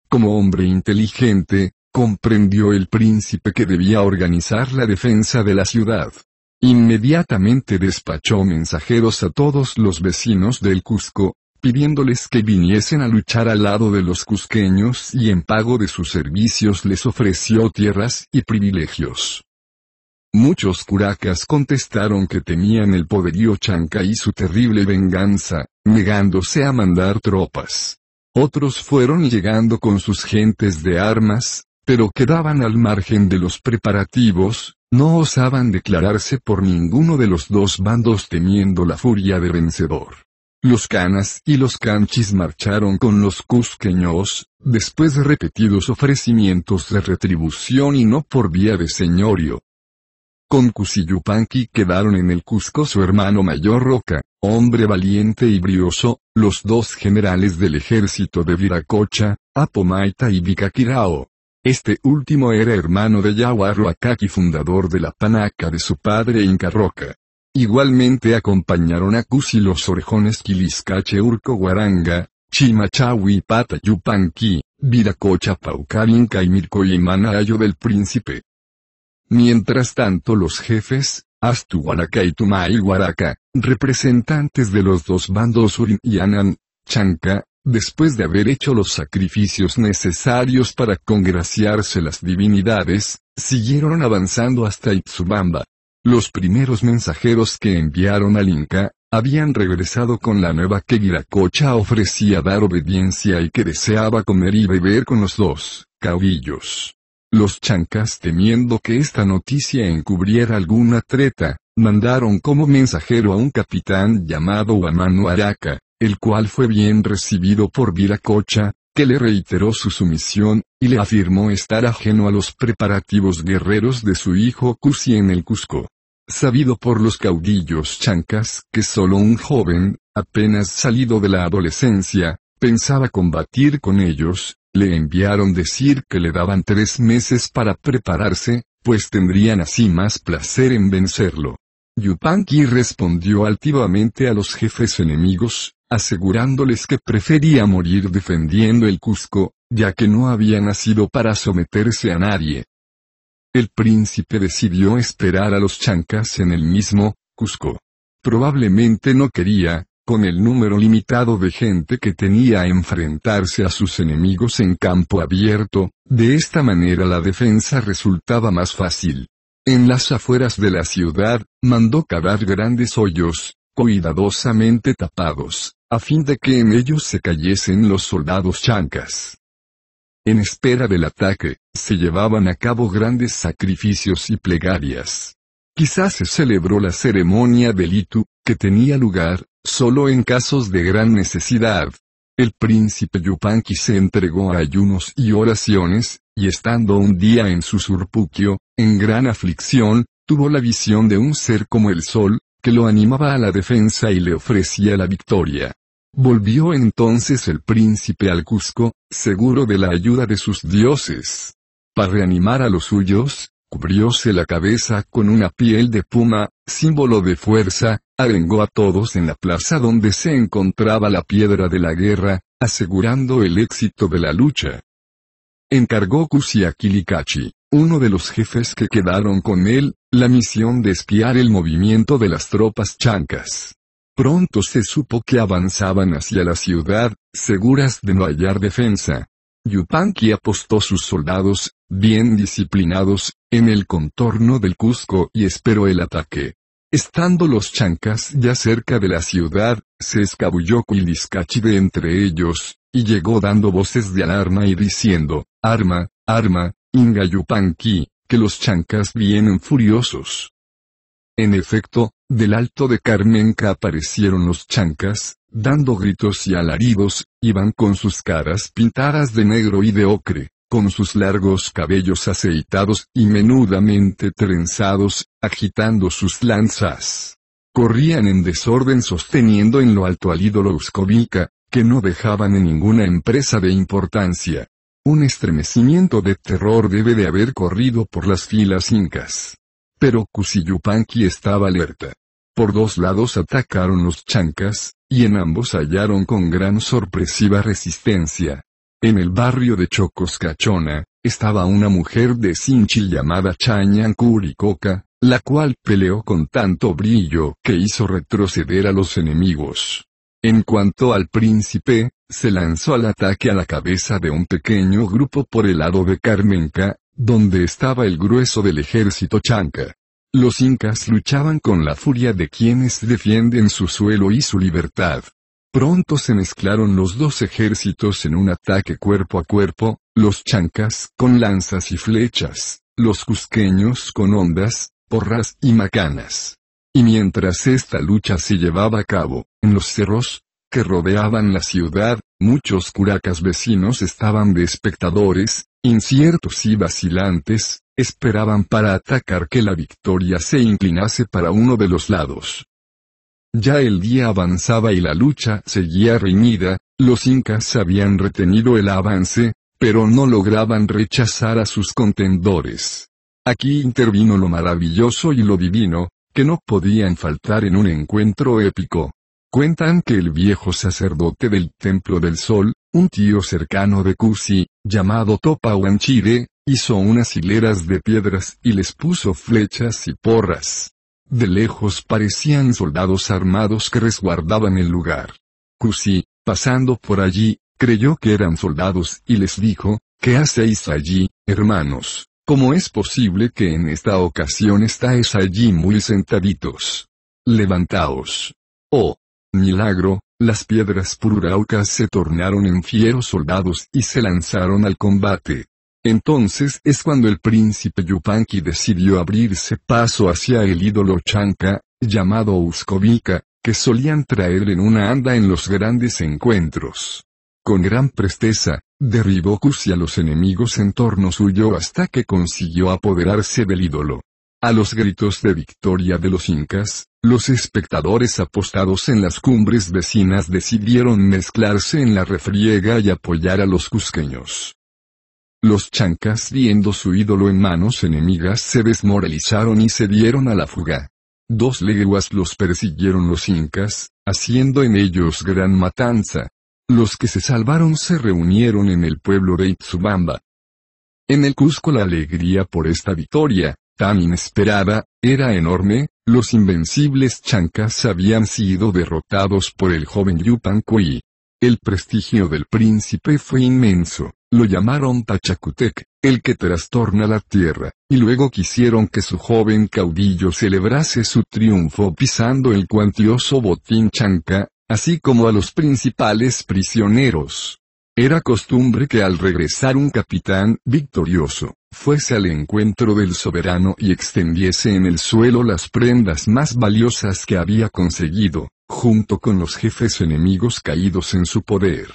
Speaker 2: Como hombre inteligente, comprendió el príncipe que debía organizar la defensa de la ciudad. Inmediatamente despachó mensajeros a todos los vecinos del Cusco, pidiéndoles que viniesen a luchar al lado de los cusqueños y en pago de sus servicios les ofreció tierras y privilegios. Muchos curacas contestaron que temían el poderío chanca y su terrible venganza, negándose a mandar tropas. Otros fueron llegando con sus gentes de armas, pero quedaban al margen de los preparativos, no osaban declararse por ninguno de los dos bandos temiendo la furia de vencedor. Los canas y los canchis marcharon con los cusqueños, después de repetidos ofrecimientos de retribución y no por vía de señorio. Con Cusillupanqui quedaron en el Cusco su hermano mayor Roca, hombre valiente y brioso, los dos generales del ejército de Viracocha, Apomaita y Vicaquirao, este último era hermano de Yawaru Akaki fundador de la panaca de su padre Inca Roca. Igualmente acompañaron a Kusi los orejones Quiliscache Urco Guaranga, Chimachawi Pata Yupanqui, Viracocha Inca y y del Príncipe. Mientras tanto los jefes, Astuwanaka y Tumaywaraka, representantes de los dos bandos Urin y Anan, Chanca, Después de haber hecho los sacrificios necesarios para congraciarse las divinidades, siguieron avanzando hasta Itzubamba. Los primeros mensajeros que enviaron al Inca, habían regresado con la nueva que Guiracocha ofrecía dar obediencia y que deseaba comer y beber con los dos caudillos. Los chancas temiendo que esta noticia encubriera alguna treta, mandaron como mensajero a un capitán llamado Wamano Araca, el cual fue bien recibido por Viracocha, que le reiteró su sumisión, y le afirmó estar ajeno a los preparativos guerreros de su hijo Cusi en el Cusco. Sabido por los caudillos chancas que solo un joven, apenas salido de la adolescencia, pensaba combatir con ellos, le enviaron decir que le daban tres meses para prepararse, pues tendrían así más placer en vencerlo. Yupanqui respondió altivamente a los jefes enemigos, asegurándoles que prefería morir defendiendo el Cusco, ya que no había nacido para someterse a nadie. El príncipe decidió esperar a los chancas en el mismo, Cusco. Probablemente no quería, con el número limitado de gente que tenía enfrentarse a sus enemigos en campo abierto, de esta manera la defensa resultaba más fácil. En las afueras de la ciudad, mandó cavar grandes hoyos, cuidadosamente tapados a fin de que en ellos se cayesen los soldados chancas. En espera del ataque, se llevaban a cabo grandes sacrificios y plegarias. Quizás se celebró la ceremonia del Itu, que tenía lugar, solo en casos de gran necesidad. El príncipe Yupanqui se entregó a ayunos y oraciones, y estando un día en su surpuquio, en gran aflicción, tuvo la visión de un ser como el sol, que lo animaba a la defensa y le ofrecía la victoria. Volvió entonces el príncipe al Cusco, seguro de la ayuda de sus dioses. Para reanimar a los suyos, cubrióse la cabeza con una piel de puma, símbolo de fuerza, arengó a todos en la plaza donde se encontraba la piedra de la guerra, asegurando el éxito de la lucha. Encargó Kusiakilikachi, uno de los jefes que quedaron con él, la misión de espiar el movimiento de las tropas chancas. Pronto se supo que avanzaban hacia la ciudad, seguras de no hallar defensa. Yupanqui apostó sus soldados, bien disciplinados, en el contorno del Cusco y esperó el ataque. Estando los chancas ya cerca de la ciudad, se escabulló Cuiliscachi de entre ellos, y llegó dando voces de alarma y diciendo, arma, arma, Inga Yupanqui, que los chancas vienen furiosos. En efecto, del alto de Carmenca aparecieron los chancas, dando gritos y alaridos, iban con sus caras pintadas de negro y de ocre, con sus largos cabellos aceitados y menudamente trenzados, agitando sus lanzas. Corrían en desorden sosteniendo en lo alto al ídolo Uscovica, que no dejaban en ninguna empresa de importancia. Un estremecimiento de terror debe de haber corrido por las filas incas. Pero Cusillupanqui estaba alerta. Por dos lados atacaron los chancas, y en ambos hallaron con gran sorpresiva resistencia. En el barrio de Chocoscachona, estaba una mujer de Sinchi llamada Chañan Coca, la cual peleó con tanto brillo que hizo retroceder a los enemigos. En cuanto al príncipe, se lanzó al ataque a la cabeza de un pequeño grupo por el lado de Carmenca, donde estaba el grueso del ejército chanca. Los incas luchaban con la furia de quienes defienden su suelo y su libertad. Pronto se mezclaron los dos ejércitos en un ataque cuerpo a cuerpo, los chancas con lanzas y flechas, los cusqueños con ondas, porras y macanas. Y mientras esta lucha se llevaba a cabo, en los cerros, que rodeaban la ciudad, muchos curacas vecinos estaban de espectadores, inciertos y vacilantes, esperaban para atacar que la victoria se inclinase para uno de los lados. Ya el día avanzaba y la lucha seguía reñida, los incas habían retenido el avance, pero no lograban rechazar a sus contendores. Aquí intervino lo maravilloso y lo divino, que no podían faltar en un encuentro épico. Cuentan que el viejo sacerdote del Templo del Sol, un tío cercano de Cusi, llamado Topa hizo unas hileras de piedras y les puso flechas y porras. De lejos parecían soldados armados que resguardaban el lugar. Cusi, pasando por allí, creyó que eran soldados y les dijo, ¿qué hacéis allí, hermanos? ¿Cómo es posible que en esta ocasión estáis allí muy sentaditos? Levantaos. Oh, milagro, las piedras pururaucas se tornaron en fieros soldados y se lanzaron al combate. Entonces es cuando el príncipe Yupanqui decidió abrirse paso hacia el ídolo Chanca, llamado Uscovica, que solían traer en una anda en los grandes encuentros. Con gran presteza, derribó y a los enemigos en torno suyo hasta que consiguió apoderarse del ídolo. A los gritos de victoria de los incas, los espectadores apostados en las cumbres vecinas decidieron mezclarse en la refriega y apoyar a los cusqueños. Los chancas viendo su ídolo en manos enemigas se desmoralizaron y se dieron a la fuga. Dos leguas los persiguieron los incas, haciendo en ellos gran matanza. Los que se salvaron se reunieron en el pueblo de Itzubamba. En el Cusco la alegría por esta victoria, tan inesperada, era enorme, los invencibles chancas habían sido derrotados por el joven Yupanqui. El prestigio del príncipe fue inmenso. Lo llamaron Pachacutec, el que trastorna la tierra, y luego quisieron que su joven caudillo celebrase su triunfo pisando el cuantioso botín chanca, así como a los principales prisioneros. Era costumbre que al regresar un capitán victorioso, fuese al encuentro del soberano y extendiese en el suelo las prendas más valiosas que había conseguido, junto con los jefes enemigos caídos en su poder.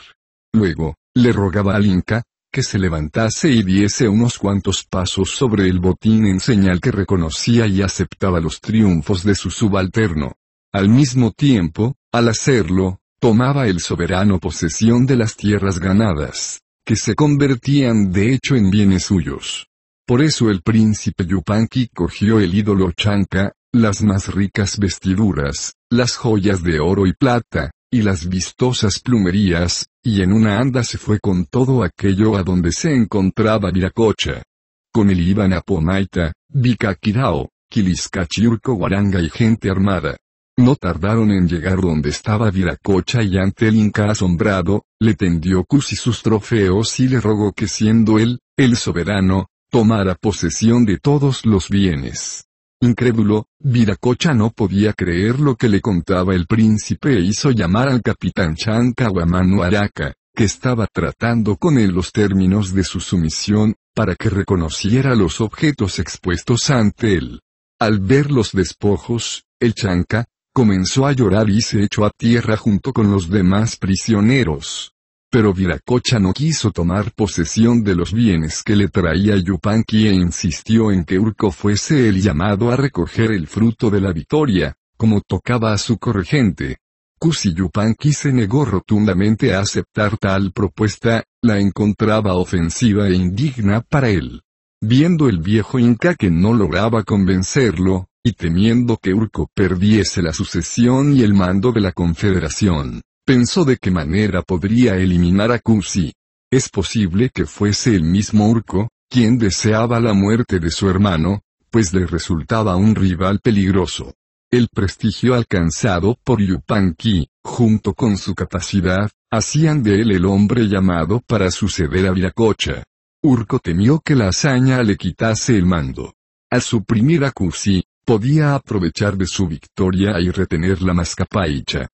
Speaker 2: Luego, le rogaba al Inca, que se levantase y diese unos cuantos pasos sobre el botín en señal que reconocía y aceptaba los triunfos de su subalterno. Al mismo tiempo, al hacerlo, tomaba el soberano posesión de las tierras ganadas, que se convertían de hecho en bienes suyos. Por eso el príncipe Yupanqui cogió el ídolo Chanca, las más ricas vestiduras, las joyas de oro y plata, y las vistosas plumerías, y en una anda se fue con todo aquello a donde se encontraba Viracocha. Con él iban a Pomaita, Vicaquirao, Quiliscachiurco Guaranga y gente armada. No tardaron en llegar donde estaba Viracocha y ante el Inca asombrado, le tendió Cus sus trofeos y le rogó que siendo él, el soberano, tomara posesión de todos los bienes. Incrédulo, Viracocha no podía creer lo que le contaba el príncipe e hizo llamar al capitán Chancawamanu Araca, que estaba tratando con él los términos de su sumisión, para que reconociera los objetos expuestos ante él. Al ver los despojos, el Chanca, comenzó a llorar y se echó a tierra junto con los demás prisioneros. Pero Viracocha no quiso tomar posesión de los bienes que le traía Yupanqui e insistió en que Urco fuese el llamado a recoger el fruto de la victoria, como tocaba a su corregente. Cusi Yupanqui se negó rotundamente a aceptar tal propuesta, la encontraba ofensiva e indigna para él. Viendo el viejo Inca que no lograba convencerlo, y temiendo que Urco perdiese la sucesión y el mando de la Confederación, Pensó de qué manera podría eliminar a Kusi. Es posible que fuese el mismo Urco, quien deseaba la muerte de su hermano, pues le resultaba un rival peligroso. El prestigio alcanzado por Yupanqui, junto con su capacidad, hacían de él el hombre llamado para suceder a Viracocha. Urco temió que la hazaña le quitase el mando. Al suprimir a Kusi, podía aprovechar de su victoria y retener la mascapaicha.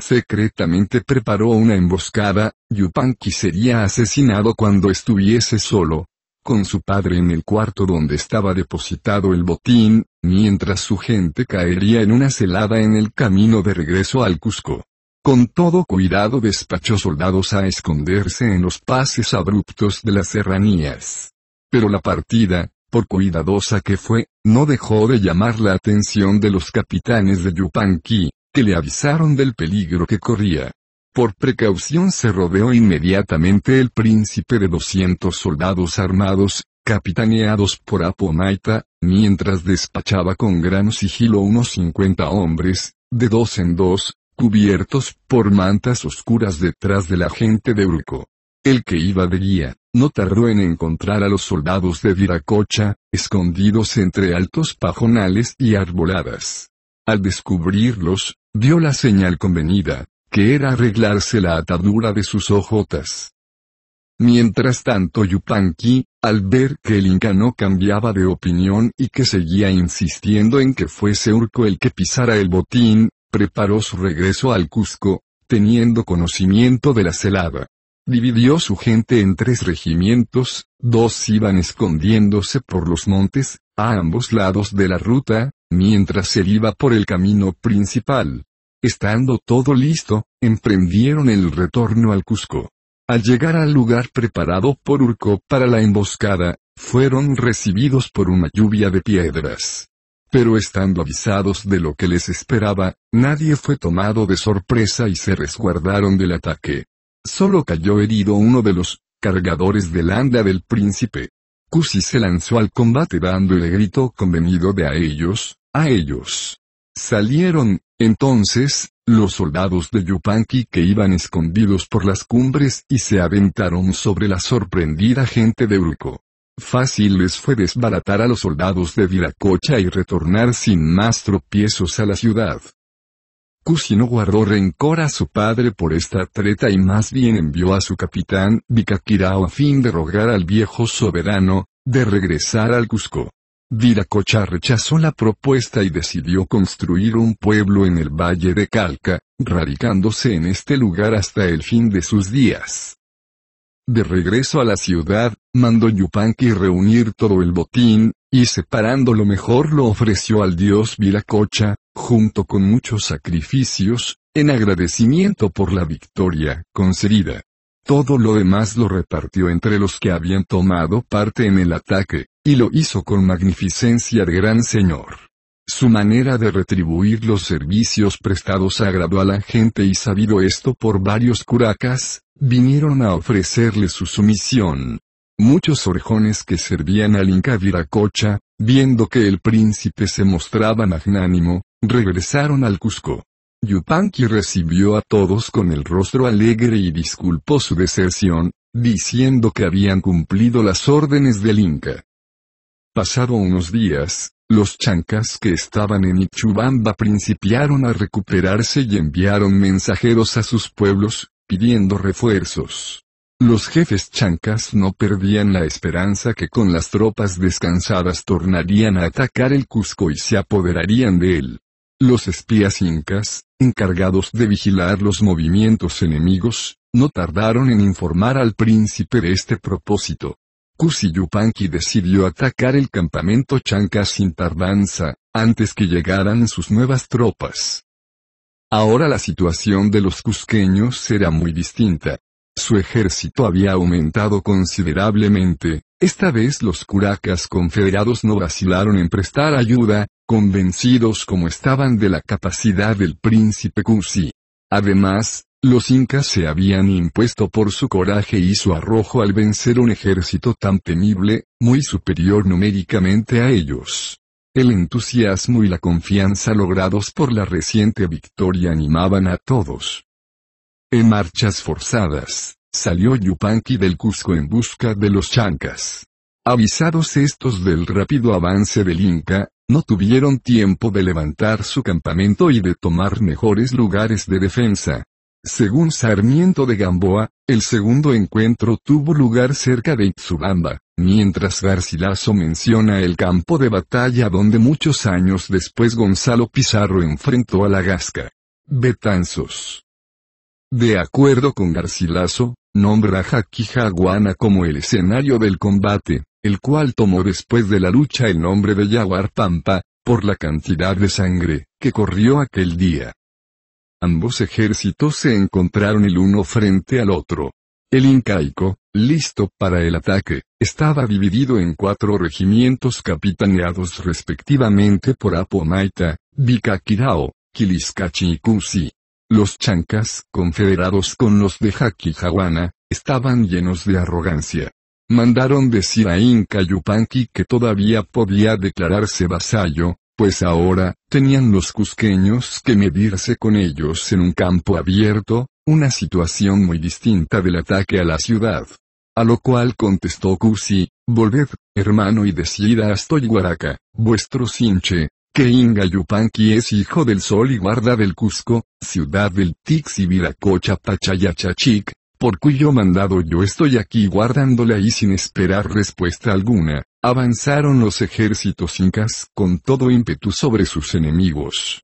Speaker 2: Secretamente preparó una emboscada, Yupanqui sería asesinado cuando estuviese solo, con su padre en el cuarto donde estaba depositado el botín, mientras su gente caería en una celada en el camino de regreso al Cusco. Con todo cuidado despachó soldados a esconderse en los pases abruptos de las serranías. Pero la partida, por cuidadosa que fue, no dejó de llamar la atención de los capitanes de Yupanqui, que le avisaron del peligro que corría. Por precaución se rodeó inmediatamente el príncipe de 200 soldados armados, capitaneados por Apomaita, mientras despachaba con gran sigilo unos 50 hombres, de dos en dos, cubiertos por mantas oscuras detrás de la gente de Urco. El que iba de guía, no tardó en encontrar a los soldados de Viracocha, escondidos entre altos pajonales y arboladas. Al descubrirlos, dio la señal convenida, que era arreglarse la atadura de sus ojotas. Mientras tanto Yupanqui, al ver que el Inca no cambiaba de opinión y que seguía insistiendo en que fuese Urco el que pisara el botín, preparó su regreso al Cusco, teniendo conocimiento de la celada dividió su gente en tres regimientos, dos iban escondiéndose por los montes, a ambos lados de la ruta, mientras él iba por el camino principal. Estando todo listo, emprendieron el retorno al Cusco. Al llegar al lugar preparado por Urco para la emboscada, fueron recibidos por una lluvia de piedras. Pero estando avisados de lo que les esperaba, nadie fue tomado de sorpresa y se resguardaron del ataque. Solo cayó herido uno de los cargadores del anda del príncipe. Cusi se lanzó al combate dando el grito convenido de a ellos, a ellos. Salieron, entonces, los soldados de Yupanqui que iban escondidos por las cumbres y se aventaron sobre la sorprendida gente de Uruco. Fácil les fue desbaratar a los soldados de Viracocha y retornar sin más tropiezos a la ciudad. Cusi guardó rencor a su padre por esta treta y más bien envió a su capitán, Vicaquirao, a fin de rogar al viejo soberano, de regresar al Cusco. Viracocha rechazó la propuesta y decidió construir un pueblo en el valle de Calca, radicándose en este lugar hasta el fin de sus días. De regreso a la ciudad, mandó Yupanqui reunir todo el botín, y separando lo mejor lo ofreció al dios Viracocha, junto con muchos sacrificios, en agradecimiento por la victoria concedida. Todo lo demás lo repartió entre los que habían tomado parte en el ataque, y lo hizo con magnificencia de gran señor. Su manera de retribuir los servicios prestados agradó a la gente y sabido esto por varios curacas, vinieron a ofrecerle su sumisión, Muchos orejones que servían al Inca Viracocha, viendo que el príncipe se mostraba magnánimo, regresaron al Cusco. Yupanqui recibió a todos con el rostro alegre y disculpó su deserción, diciendo que habían cumplido las órdenes del Inca. Pasado unos días, los chancas que estaban en Ichubamba principiaron a recuperarse y enviaron mensajeros a sus pueblos, pidiendo refuerzos. Los jefes chancas no perdían la esperanza que con las tropas descansadas tornarían a atacar el Cusco y se apoderarían de él. Los espías incas, encargados de vigilar los movimientos enemigos, no tardaron en informar al príncipe de este propósito. Cusi-Yupanqui decidió atacar el campamento Chanca sin tardanza, antes que llegaran sus nuevas tropas. Ahora la situación de los cusqueños será muy distinta. Su ejército había aumentado considerablemente, esta vez los curacas confederados no vacilaron en prestar ayuda, convencidos como estaban de la capacidad del príncipe Cusi. Además, los incas se habían impuesto por su coraje y su arrojo al vencer un ejército tan temible, muy superior numéricamente a ellos. El entusiasmo y la confianza logrados por la reciente victoria animaban a todos. En marchas forzadas, salió Yupanqui del Cusco en busca de los chancas. Avisados estos del rápido avance del Inca, no tuvieron tiempo de levantar su campamento y de tomar mejores lugares de defensa. Según Sarmiento de Gamboa, el segundo encuentro tuvo lugar cerca de Itzubamba, mientras Garcilaso menciona el campo de batalla donde muchos años después Gonzalo Pizarro enfrentó a la Gasca. Betanzos. De acuerdo con Garcilaso, nombra Jaquijaguana como el escenario del combate, el cual tomó después de la lucha el nombre de Yaguar Pampa, por la cantidad de sangre que corrió aquel día. Ambos ejércitos se encontraron el uno frente al otro. El incaico, listo para el ataque, estaba dividido en cuatro regimientos capitaneados respectivamente por Apomaita, Bikakirao, Quiliscachi y los chancas, confederados con los de Jaquijahuana, estaban llenos de arrogancia. Mandaron decir a Inca Yupanqui que todavía podía declararse vasallo, pues ahora, tenían los cusqueños que medirse con ellos en un campo abierto, una situación muy distinta del ataque a la ciudad. A lo cual contestó Cusi, volved, hermano y decid a Astoy vuestro cinche, que Inga Yupanqui es hijo del sol y guarda del Cusco, ciudad del Viracocha Pachayachachic, por cuyo mandado yo estoy aquí guardándola y sin esperar respuesta alguna, avanzaron los ejércitos incas con todo ímpetu sobre sus enemigos.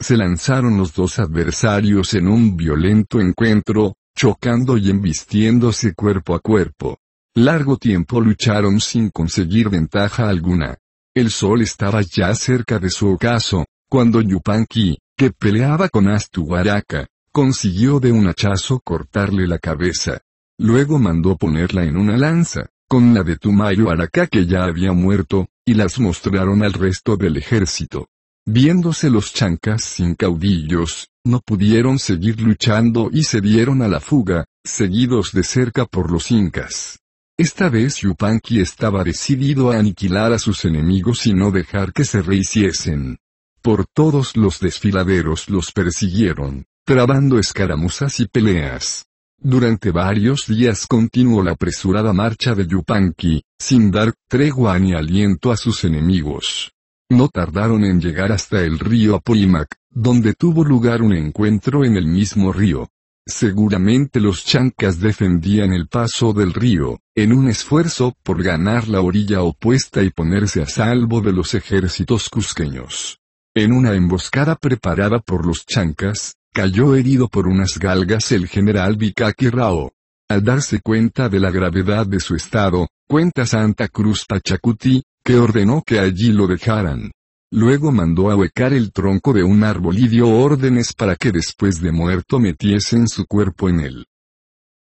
Speaker 2: Se lanzaron los dos adversarios en un violento encuentro, chocando y embistiéndose cuerpo a cuerpo. Largo tiempo lucharon sin conseguir ventaja alguna. El sol estaba ya cerca de su ocaso, cuando Yupanqui, que peleaba con Araka, consiguió de un hachazo cortarle la cabeza. Luego mandó ponerla en una lanza, con la de Tumayo Araca que ya había muerto, y las mostraron al resto del ejército. Viéndose los chancas sin caudillos, no pudieron seguir luchando y se dieron a la fuga, seguidos de cerca por los incas. Esta vez Yupanqui estaba decidido a aniquilar a sus enemigos y no dejar que se rehiciesen. Por todos los desfiladeros los persiguieron, trabando escaramuzas y peleas. Durante varios días continuó la apresurada marcha de Yupanqui, sin dar tregua ni aliento a sus enemigos. No tardaron en llegar hasta el río Apoimac, donde tuvo lugar un encuentro en el mismo río, Seguramente los chancas defendían el paso del río, en un esfuerzo por ganar la orilla opuesta y ponerse a salvo de los ejércitos cusqueños. En una emboscada preparada por los chancas, cayó herido por unas galgas el general Vicaki Rao. Al darse cuenta de la gravedad de su estado, cuenta Santa Cruz Pachacuti, que ordenó que allí lo dejaran. Luego mandó ahuecar el tronco de un árbol y dio órdenes para que después de muerto metiesen su cuerpo en él.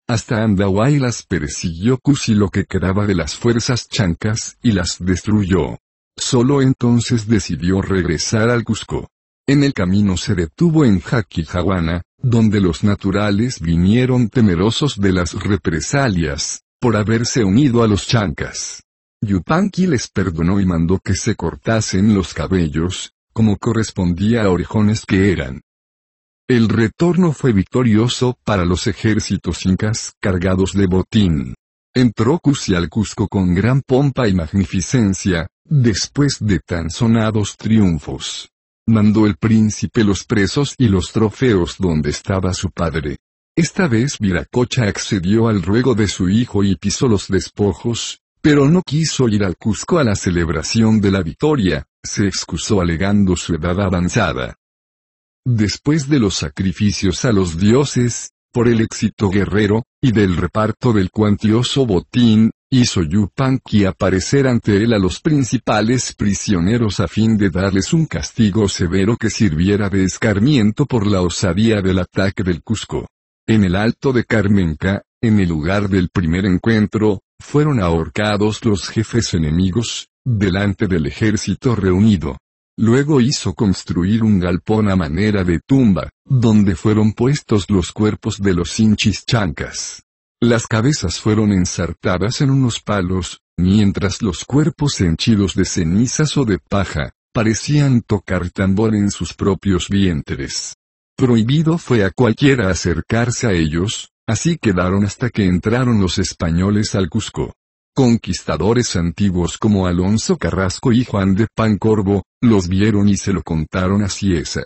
Speaker 2: Hasta Andahuay las persiguió Cusi lo que quedaba de las fuerzas chancas, y las destruyó. Solo entonces decidió regresar al Cusco. En el camino se detuvo en Jaquijahuana, donde los naturales vinieron temerosos de las represalias, por haberse unido a los chancas. Yupanqui les perdonó y mandó que se cortasen los cabellos, como correspondía a orejones que eran. El retorno fue victorioso para los ejércitos incas cargados de botín. Entró Cusi al Cusco con gran pompa y magnificencia, después de tan sonados triunfos. Mandó el príncipe los presos y los trofeos donde estaba su padre. Esta vez Viracocha accedió al ruego de su hijo y pisó los despojos, pero no quiso ir al Cusco a la celebración de la victoria, se excusó alegando su edad avanzada. Después de los sacrificios a los dioses, por el éxito guerrero, y del reparto del cuantioso botín, hizo Yupanqui aparecer ante él a los principales prisioneros a fin de darles un castigo severo que sirviera de escarmiento por la osadía del ataque del Cusco. En el alto de Carmenca, en el lugar del primer encuentro, fueron ahorcados los jefes enemigos, delante del ejército reunido. Luego hizo construir un galpón a manera de tumba, donde fueron puestos los cuerpos de los hinchis chancas. Las cabezas fueron ensartadas en unos palos, mientras los cuerpos henchidos de cenizas o de paja, parecían tocar tambor en sus propios vientres. Prohibido fue a cualquiera acercarse a ellos, Así quedaron hasta que entraron los españoles al Cusco. Conquistadores antiguos como Alonso Carrasco y Juan de Pancorbo, los vieron y se lo contaron a Ciesa.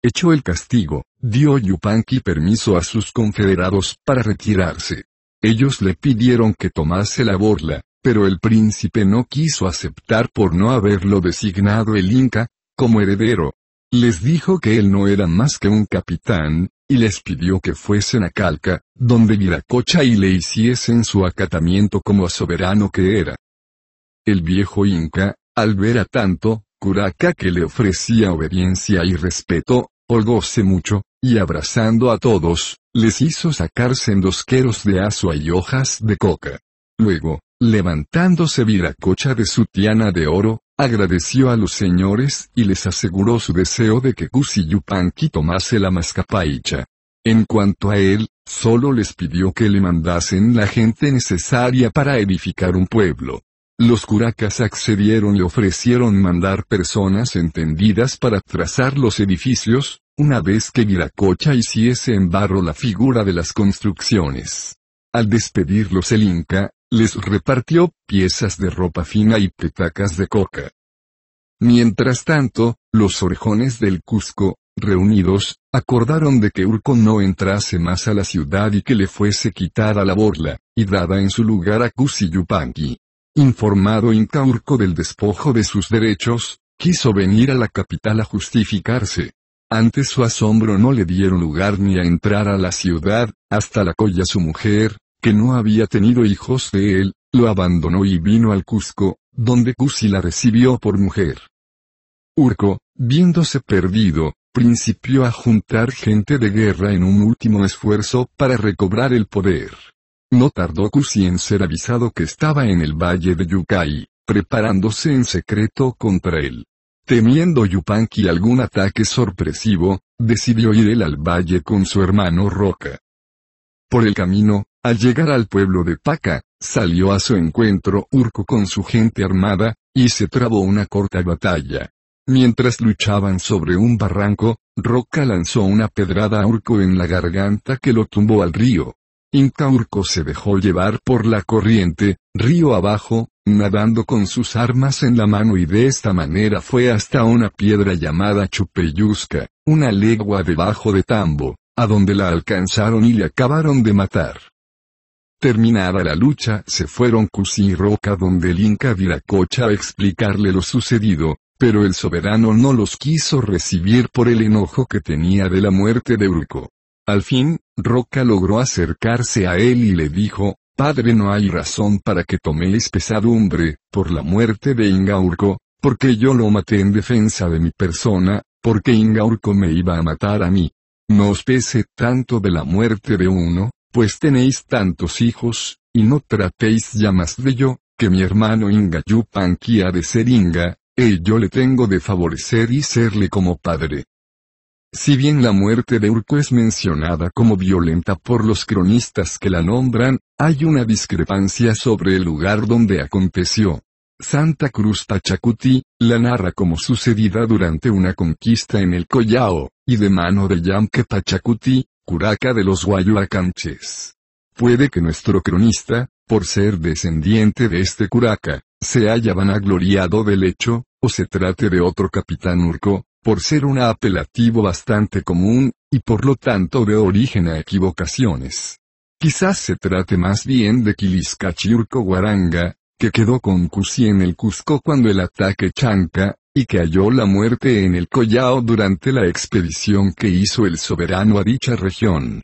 Speaker 2: Hecho el castigo, dio Yupanqui permiso a sus confederados para retirarse. Ellos le pidieron que tomase la borla, pero el príncipe no quiso aceptar por no haberlo designado el Inca, como heredero. Les dijo que él no era más que un capitán, y les pidió que fuesen a Calca, donde Viracocha y le hiciesen su acatamiento como a soberano que era. El viejo Inca, al ver a tanto, curaca que le ofrecía obediencia y respeto, holgóse mucho, y abrazando a todos, les hizo sacar sendosqueros de azua y hojas de coca. Luego, levantándose Viracocha de su tiana de oro, Agradeció a los señores y les aseguró su deseo de que Kusiyupanqui yupanqui tomase la mascapaicha. En cuanto a él, solo les pidió que le mandasen la gente necesaria para edificar un pueblo. Los curacas accedieron y ofrecieron mandar personas entendidas para trazar los edificios, una vez que Viracocha hiciese en barro la figura de las construcciones. Al despedirlos el Inca, les repartió piezas de ropa fina y petacas de coca. Mientras tanto, los orejones del Cusco, reunidos, acordaron de que Urco no entrase más a la ciudad y que le fuese quitada la borla, y dada en su lugar a Cusiyupangi. Informado Incaurco del despojo de sus derechos, quiso venir a la capital a justificarse. Ante su asombro no le dieron lugar ni a entrar a la ciudad, hasta la colla su mujer, que no había tenido hijos de él, lo abandonó y vino al Cusco, donde Cusi la recibió por mujer. Urco, viéndose perdido, principió a juntar gente de guerra en un último esfuerzo para recobrar el poder. No tardó Cusi en ser avisado que estaba en el valle de Yucay, preparándose en secreto contra él. Temiendo Yupanqui algún ataque sorpresivo, decidió ir él al valle con su hermano Roca. Por el camino, al llegar al pueblo de Paca, salió a su encuentro Urco con su gente armada, y se trabó una corta batalla. Mientras luchaban sobre un barranco, Roca lanzó una pedrada a Urco en la garganta que lo tumbó al río. Inca Urco se dejó llevar por la corriente, río abajo, nadando con sus armas en la mano y de esta manera fue hasta una piedra llamada Chupellusca, una legua debajo de Tambo, a donde la alcanzaron y le acabaron de matar. Terminada la lucha, se fueron Cusi y Roca donde el Inca Viracocha a explicarle lo sucedido, pero el soberano no los quiso recibir por el enojo que tenía de la muerte de Urco. Al fin, Roca logró acercarse a él y le dijo, Padre no hay razón para que toméis pesadumbre, por la muerte de Ingaurco, porque yo lo maté en defensa de mi persona, porque Ingaurco me iba a matar a mí. No os pese tanto de la muerte de uno, pues tenéis tantos hijos, y no tratéis ya más de yo, que mi hermano Inga Yupanqui ha de ser Inga, e yo le tengo de favorecer y serle como padre. Si bien la muerte de Urco es mencionada como violenta por los cronistas que la nombran, hay una discrepancia sobre el lugar donde aconteció. Santa Cruz Pachacuti, la narra como sucedida durante una conquista en el Collao, y de mano de Yamque Pachacuti, curaca de los Guayuacanches. Puede que nuestro cronista, por ser descendiente de este curaca, se haya vanagloriado del hecho, o se trate de otro capitán urco, por ser un apelativo bastante común, y por lo tanto de origen a equivocaciones. Quizás se trate más bien de Quiliscachiurco Guaranga, que quedó con Cusi en el Cusco cuando el ataque Chanca, y que halló la muerte en el Collao durante la expedición que hizo el soberano a dicha región.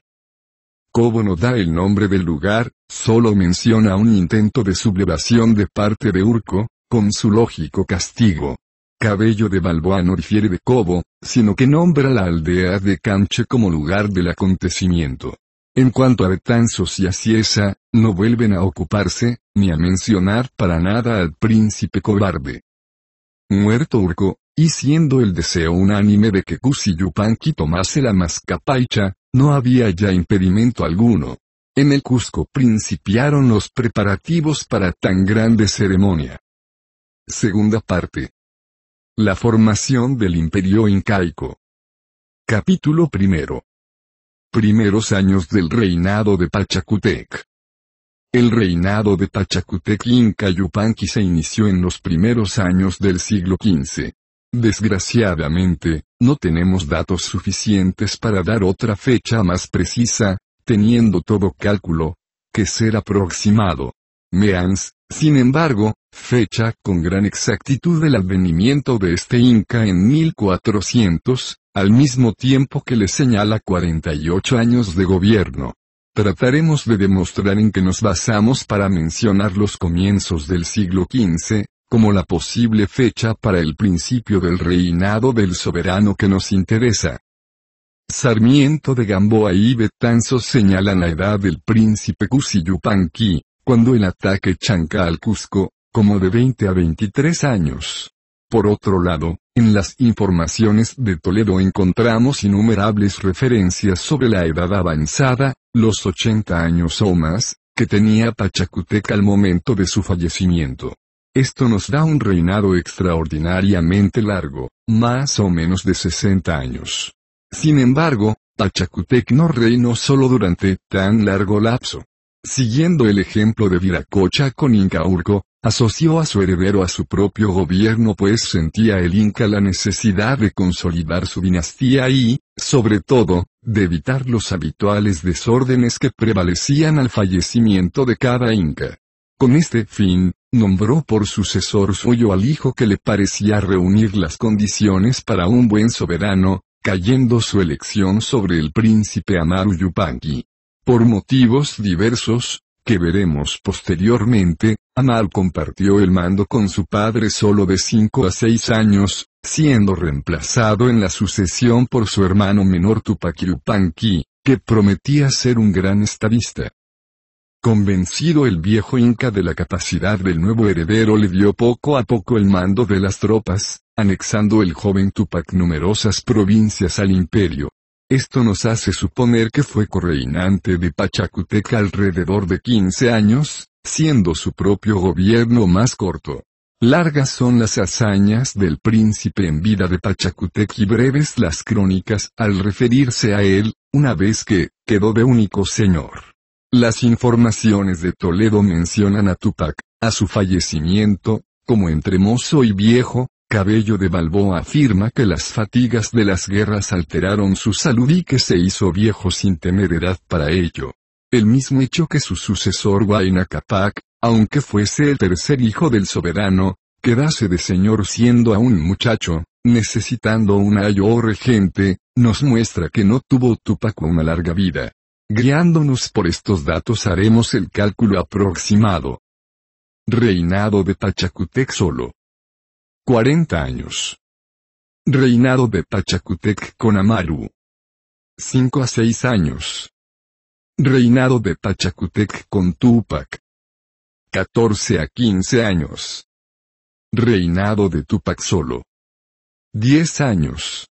Speaker 2: Cobo no da el nombre del lugar, solo menciona un intento de sublevación de parte de Urco, con su lógico castigo. Cabello de Balboa no difiere de Cobo, sino que nombra la aldea de Canche como lugar del acontecimiento. En cuanto a Betanzos y a Ciesa, no vuelven a ocuparse, ni a mencionar para nada al príncipe cobarde muerto Urco, y siendo el deseo unánime de que cusi tomase la Mascapaicha, no había ya impedimento alguno. En el Cusco principiaron los preparativos para tan grande ceremonia.
Speaker 1: Segunda parte. La formación del imperio incaico. Capítulo primero. Primeros años del reinado de Pachacutec.
Speaker 2: El reinado de Tachacutec Inca Yupanqui se inició en los primeros años del siglo XV. Desgraciadamente, no tenemos datos suficientes para dar otra fecha más precisa, teniendo todo cálculo, que ser aproximado. Means, sin embargo, fecha con gran exactitud el advenimiento de este Inca en 1400, al mismo tiempo que le señala 48 años de gobierno. Trataremos de demostrar en qué nos basamos para mencionar los comienzos del siglo XV, como la posible fecha para el principio del reinado del soberano que nos interesa. Sarmiento de Gamboa y Betanzo señalan la edad del príncipe Cusiyupanqui, cuando el ataque chanca al Cusco, como de 20 a 23 años. Por otro lado, en las informaciones de Toledo encontramos innumerables referencias sobre la edad avanzada, los 80 años o más, que tenía Pachacutec al momento de su fallecimiento. Esto nos da un reinado extraordinariamente largo, más o menos de 60 años. Sin embargo, Pachacutec no reinó solo durante tan largo lapso. Siguiendo el ejemplo de Viracocha con Incaurco, Asoció a su heredero a su propio gobierno pues sentía el Inca la necesidad de consolidar su dinastía y, sobre todo, de evitar los habituales desórdenes que prevalecían al fallecimiento de cada Inca. Con este fin, nombró por sucesor suyo al hijo que le parecía reunir las condiciones para un buen soberano, cayendo su elección sobre el príncipe Amaru Yupanqui. Por motivos diversos, que veremos posteriormente, Amal compartió el mando con su padre solo de 5 a 6 años, siendo reemplazado en la sucesión por su hermano menor Tupac Yupanqui, que prometía ser un gran estadista. Convencido el viejo inca de la capacidad del nuevo heredero le dio poco a poco el mando de las tropas, anexando el joven Tupac numerosas provincias al imperio. Esto nos hace suponer que fue correinante de Pachacuteca alrededor de 15 años, siendo su propio gobierno más corto. Largas son las hazañas del príncipe en vida de Pachacutec y breves las crónicas al referirse a él, una vez que, quedó de único señor. Las informaciones de Toledo mencionan a Tupac, a su fallecimiento, como entre mozo y viejo, Cabello de Balboa afirma que las fatigas de las guerras alteraron su salud y que se hizo viejo sin tener edad para ello. El mismo hecho que su sucesor Huayna aunque fuese el tercer hijo del soberano, quedase de señor siendo aún muchacho, necesitando un ayo o regente, nos muestra que no tuvo Tupac una larga vida. Guiándonos por estos datos haremos
Speaker 1: el cálculo aproximado. Reinado de Pachacutec solo. 40 años. Reinado de Pachacutec con Amaru. 5 a 6 años. Reinado de Pachacutec con Tupac. 14 a 15 años. Reinado de Tupac solo. 10 años.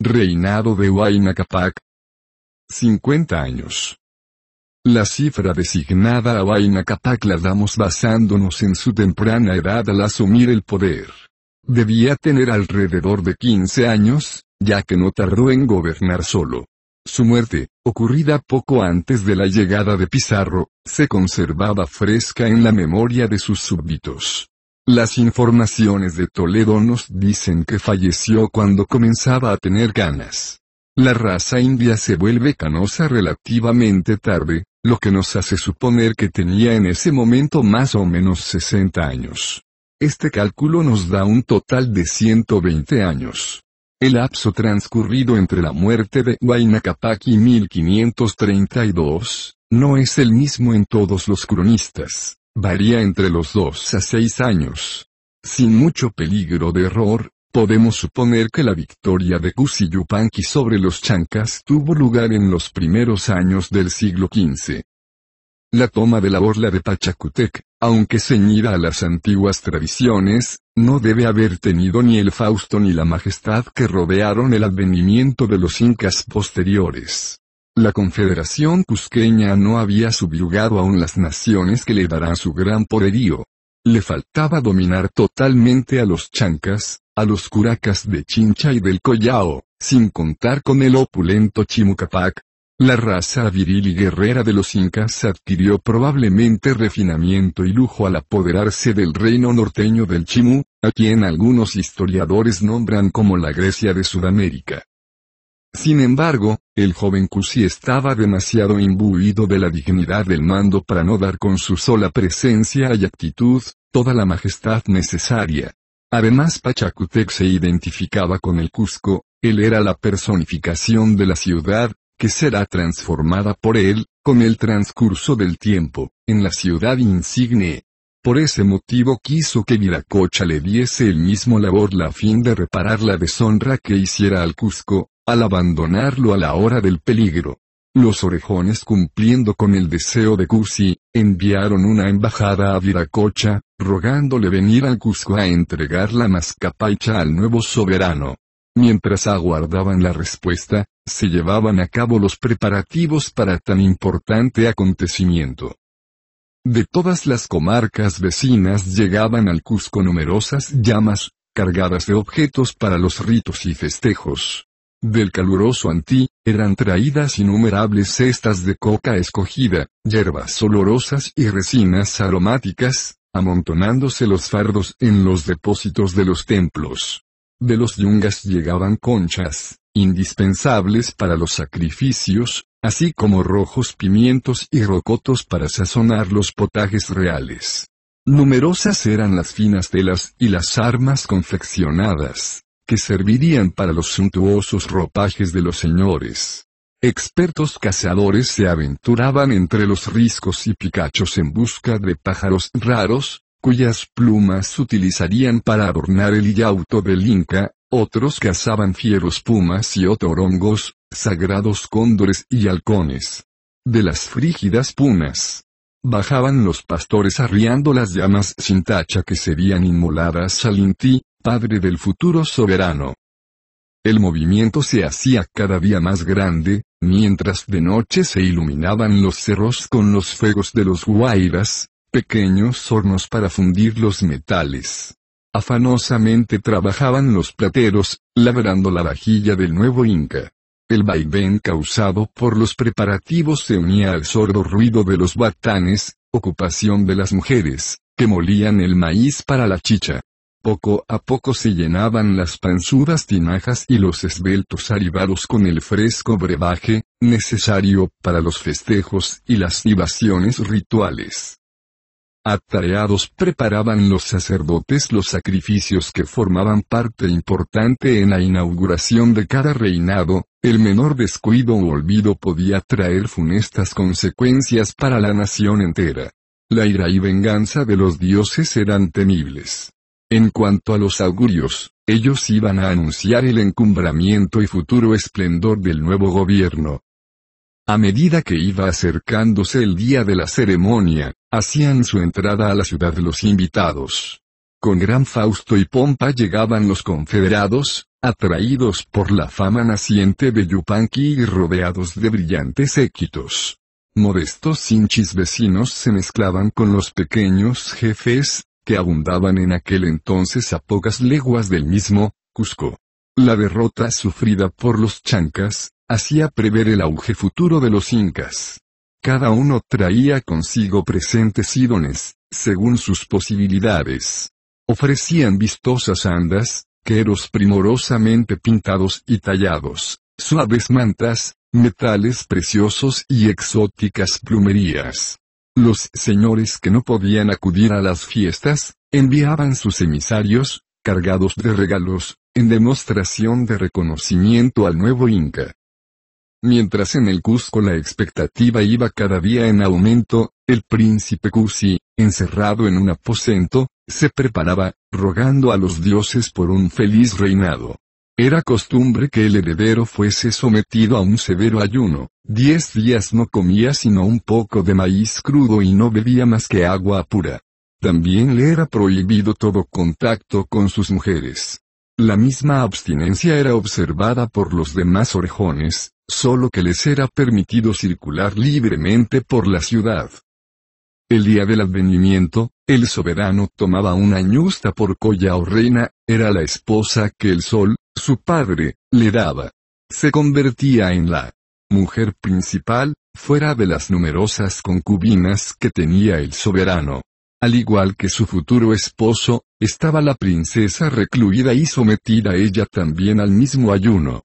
Speaker 1: Reinado de Huayna Capac. 50 años. La cifra
Speaker 2: designada a Vaina la damos basándonos en su temprana edad al asumir el poder. Debía tener alrededor de 15 años, ya que no tardó en gobernar solo. Su muerte, ocurrida poco antes de la llegada de Pizarro, se conservaba fresca en la memoria de sus súbditos. Las informaciones de Toledo nos dicen que falleció cuando comenzaba a tener ganas. La raza india se vuelve canosa relativamente tarde, lo que nos hace suponer que tenía en ese momento más o menos 60 años. Este cálculo nos da un total de 120 años. El lapso transcurrido entre la muerte de Huayna Capac y 1532, no es el mismo en todos los cronistas, varía entre los 2 a 6 años. Sin mucho peligro de error, Podemos suponer que la victoria de Kusi sobre los Chancas tuvo lugar en los primeros años del siglo XV. La toma de la orla de Pachacutec, aunque ceñida a las antiguas tradiciones, no debe haber tenido ni el Fausto ni la majestad que rodearon el advenimiento de los incas posteriores. La Confederación Cusqueña no había subyugado aún las naciones que le darán su gran poderío, le faltaba dominar totalmente a los chancas, a los curacas de Chincha y del Collao, sin contar con el opulento Chimucapac. La raza viril y guerrera de los incas adquirió probablemente refinamiento y lujo al apoderarse del reino norteño del Chimú, a quien algunos historiadores nombran como la Grecia de Sudamérica. Sin embargo, el joven Cusi estaba demasiado imbuido de la dignidad del mando para no dar con su sola presencia y actitud, toda la majestad necesaria. Además Pachacutec se identificaba con el Cusco, él era la personificación de la ciudad, que será transformada por él, con el transcurso del tiempo, en la ciudad insigne. Por ese motivo quiso que Viracocha le diese el mismo labor la fin de reparar la deshonra que hiciera al Cusco, al abandonarlo a la hora del peligro. Los orejones cumpliendo con el deseo de Cusi, enviaron una embajada a Viracocha, rogándole venir al Cusco a entregar la mascapaicha al nuevo soberano. Mientras aguardaban la respuesta, se llevaban a cabo los preparativos para tan importante acontecimiento. De todas las comarcas vecinas llegaban al Cusco numerosas llamas, cargadas de objetos para los ritos y festejos. Del caluroso Antí, eran traídas innumerables cestas de coca escogida, hierbas olorosas y resinas aromáticas, amontonándose los fardos en los depósitos de los templos. De los yungas llegaban conchas, indispensables para los sacrificios, así como rojos pimientos y rocotos para sazonar los potajes reales. Numerosas eran las finas telas y las armas confeccionadas, que servirían para los suntuosos ropajes de los señores. Expertos cazadores se aventuraban entre los riscos y picachos en busca de pájaros raros, cuyas plumas utilizarían para adornar el yauto del Inca, otros cazaban fieros pumas y otorongos, sagrados cóndores y halcones. De las frígidas punas. Bajaban los pastores arriando las llamas sin tacha que serían inmoladas al Inti, padre del futuro soberano. El movimiento se hacía cada día más grande, mientras de noche se iluminaban los cerros con los fuegos de los guairas, pequeños hornos para fundir los metales. Afanosamente trabajaban los plateros, labrando la vajilla del nuevo Inca. El vaivén causado por los preparativos se unía al sordo ruido de los batanes, ocupación de las mujeres, que molían el maíz para la chicha. Poco a poco se llenaban las panzudas tinajas y los esbeltos arivados con el fresco brebaje, necesario para los festejos y las libaciones rituales. Atareados preparaban los sacerdotes los sacrificios que formaban parte importante en la inauguración de cada reinado, el menor descuido o olvido podía traer funestas consecuencias para la nación entera. La ira y venganza de los dioses eran temibles. En cuanto a los augurios, ellos iban a anunciar el encumbramiento y futuro esplendor del nuevo gobierno. A medida que iba acercándose el día de la ceremonia, hacían su entrada a la ciudad los invitados. Con gran fausto y pompa llegaban los confederados, atraídos por la fama naciente de Yupanqui y rodeados de brillantes équitos. Modestos hinchis vecinos se mezclaban con los pequeños jefes, que abundaban en aquel entonces a pocas leguas del mismo, Cusco. La derrota sufrida por los chancas, hacía prever el auge futuro de los incas. Cada uno traía consigo presentes ídones, según sus posibilidades. Ofrecían vistosas andas, queros primorosamente pintados y tallados, suaves mantas, metales preciosos y exóticas plumerías. Los señores que no podían acudir a las fiestas, enviaban sus emisarios, cargados de regalos, en demostración de reconocimiento al nuevo Inca. Mientras en el Cusco la expectativa iba cada día en aumento, el príncipe Cusi, encerrado en un aposento, se preparaba, rogando a los dioses por un feliz reinado. Era costumbre que el heredero fuese sometido a un severo ayuno, diez días no comía sino un poco de maíz crudo y no bebía más que agua pura. También le era prohibido todo contacto con sus mujeres. La misma abstinencia era observada por los demás orejones, solo que les era permitido circular libremente por la ciudad. El día del advenimiento, el soberano tomaba una ñusta por Colla o reina, era la esposa que el sol, su padre, le daba. Se convertía en la mujer principal, fuera de las numerosas concubinas que tenía el soberano. Al igual que su futuro esposo, estaba la princesa recluida y sometida ella también al mismo ayuno.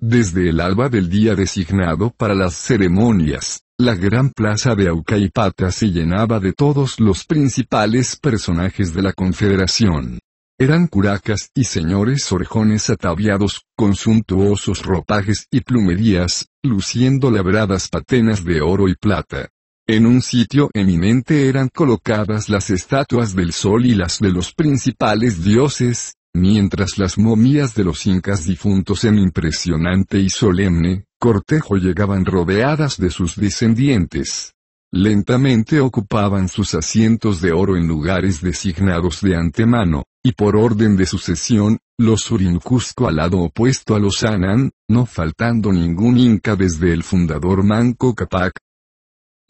Speaker 2: Desde el alba del día designado para las ceremonias, la gran plaza de Aucaipata se llenaba de todos los principales personajes de la Confederación. Eran curacas y señores orejones ataviados, con suntuosos ropajes y plumerías, luciendo labradas patenas de oro y plata. En un sitio eminente eran colocadas las estatuas del sol y las de los principales dioses, mientras las momias de los incas difuntos en impresionante y solemne cortejo llegaban rodeadas de sus descendientes. Lentamente ocupaban sus asientos de oro en lugares designados de antemano, y por orden de sucesión, los surincusco al lado opuesto a los Anan, no faltando ningún inca desde el fundador Manco Capac.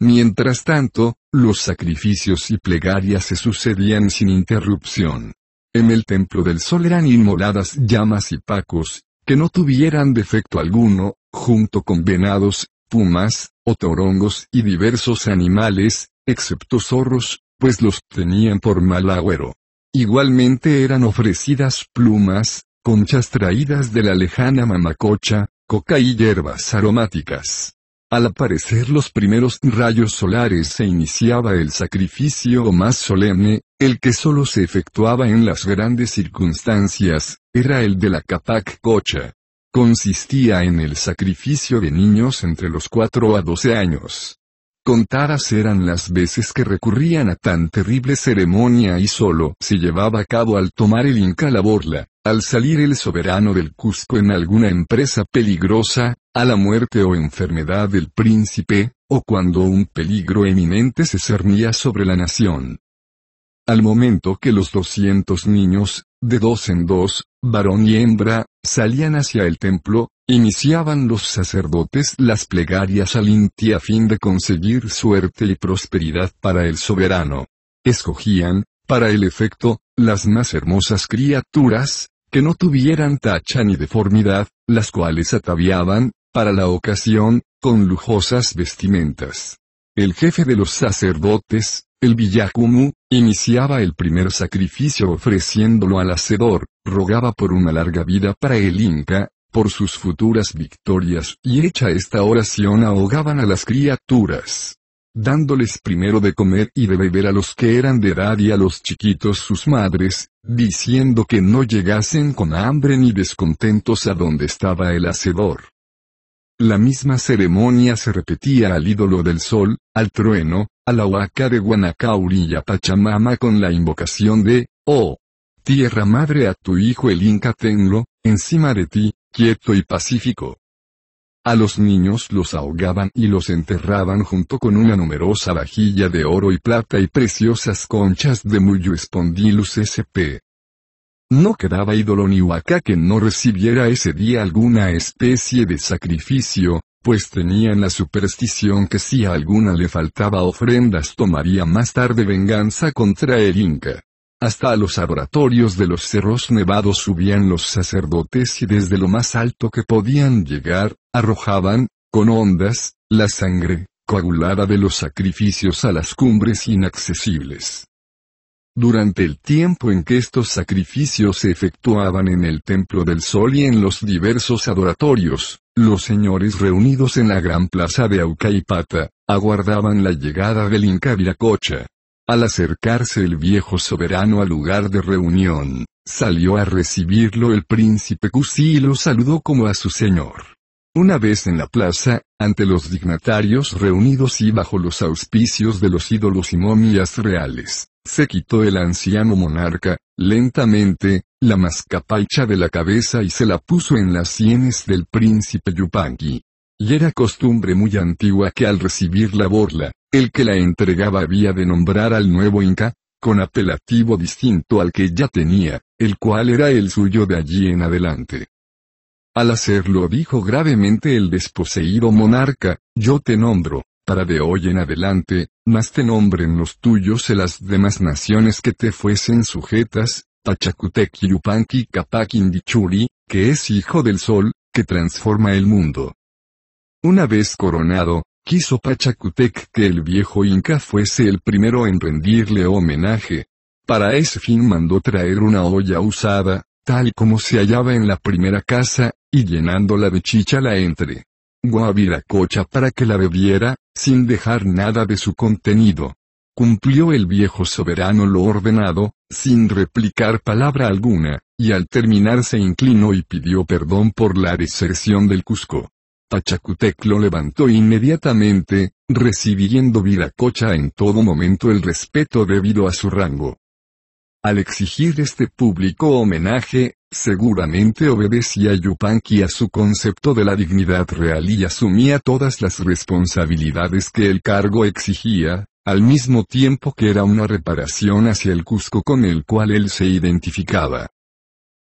Speaker 2: Mientras tanto, los sacrificios y plegarias se sucedían sin interrupción. En el templo del sol eran inmoladas llamas y pacos, que no tuvieran defecto alguno, junto con venados, pumas, otorongos y diversos animales, excepto zorros, pues los tenían por mal agüero. Igualmente eran ofrecidas plumas, conchas traídas de la lejana mamacocha, coca y hierbas aromáticas. Al aparecer los primeros rayos solares se iniciaba el sacrificio más solemne, el que solo se efectuaba en las grandes circunstancias, era el de la capac cocha. Consistía en el sacrificio de niños entre los 4 a 12 años. Contadas eran las veces que recurrían a tan terrible ceremonia y solo se llevaba a cabo al tomar el Inca la borla, al salir el soberano del Cusco en alguna empresa peligrosa, a la muerte o enfermedad del príncipe, o cuando un peligro eminente se cernía sobre la nación. Al momento que los 200 niños de dos en dos, varón y hembra, salían hacia el templo, iniciaban los sacerdotes las plegarias al Inti a fin de conseguir suerte y prosperidad para el soberano. Escogían, para el efecto, las más hermosas criaturas, que no tuvieran tacha ni deformidad, las cuales ataviaban, para la ocasión, con lujosas vestimentas. El jefe de los sacerdotes, el Villacumu, iniciaba el primer sacrificio ofreciéndolo al Hacedor, rogaba por una larga vida para el Inca, por sus futuras victorias y hecha esta oración ahogaban a las criaturas dándoles primero de comer y de beber a los que eran de edad y a los chiquitos sus madres, diciendo que no llegasen con hambre ni descontentos a donde estaba el hacedor. La misma ceremonia se repetía al ídolo del sol, al trueno, a la huaca de Guanacauri y a Pachamama con la invocación de, oh, tierra madre a tu hijo el Inca tenlo, encima de ti, quieto y pacífico. A los niños los ahogaban y los enterraban junto con una numerosa vajilla de oro y plata y preciosas conchas de espondilus sp. E no quedaba ídolo ni huaca que no recibiera ese día alguna especie de sacrificio, pues tenían la superstición que si a alguna le faltaba ofrendas tomaría más tarde venganza contra el Inca. Hasta a los adoratorios de los cerros nevados subían los sacerdotes y desde lo más alto que podían llegar, arrojaban, con ondas, la sangre, coagulada de los sacrificios a las cumbres inaccesibles. Durante el tiempo en que estos sacrificios se efectuaban en el Templo del Sol y en los diversos adoratorios, los señores reunidos en la gran plaza de Aucaypata, aguardaban la llegada del Inca Viracocha. Al acercarse el viejo soberano al lugar de reunión, salió a recibirlo el príncipe Cusi y lo saludó como a su señor. Una vez en la plaza, ante los dignatarios reunidos y bajo los auspicios de los ídolos y momias reales, se quitó el anciano monarca, lentamente, la mascapacha de la cabeza y se la puso en las sienes del príncipe Yupanqui. Y era costumbre muy antigua que al recibir la borla, el que la entregaba había de nombrar al nuevo inca, con apelativo distinto al que ya tenía, el cual era el suyo de allí en adelante. Al hacerlo dijo gravemente el desposeído monarca, yo te nombro, para de hoy en adelante, mas te nombren los tuyos y las demás naciones que te fuesen sujetas, Pachacutec Yupanqui Capac Indichuri, que es hijo del sol, que transforma el mundo. Una vez coronado, quiso Pachacutec que el viejo Inca fuese el primero en rendirle homenaje. Para ese fin mandó traer una olla usada, tal como se hallaba en la primera casa, y llenándola de chicha la entre Guaviracocha para que la bebiera, sin dejar nada de su contenido. Cumplió el viejo soberano lo ordenado, sin replicar palabra alguna, y al terminar se inclinó y pidió perdón por la deserción del Cusco. Pachacutec lo levantó inmediatamente, recibiendo Viracocha en todo momento el respeto debido a su rango. Al exigir este público homenaje, seguramente obedecía Yupanqui a su concepto de la dignidad real y asumía todas las responsabilidades que el cargo exigía, al mismo tiempo que era una reparación hacia el Cusco con el cual él se identificaba.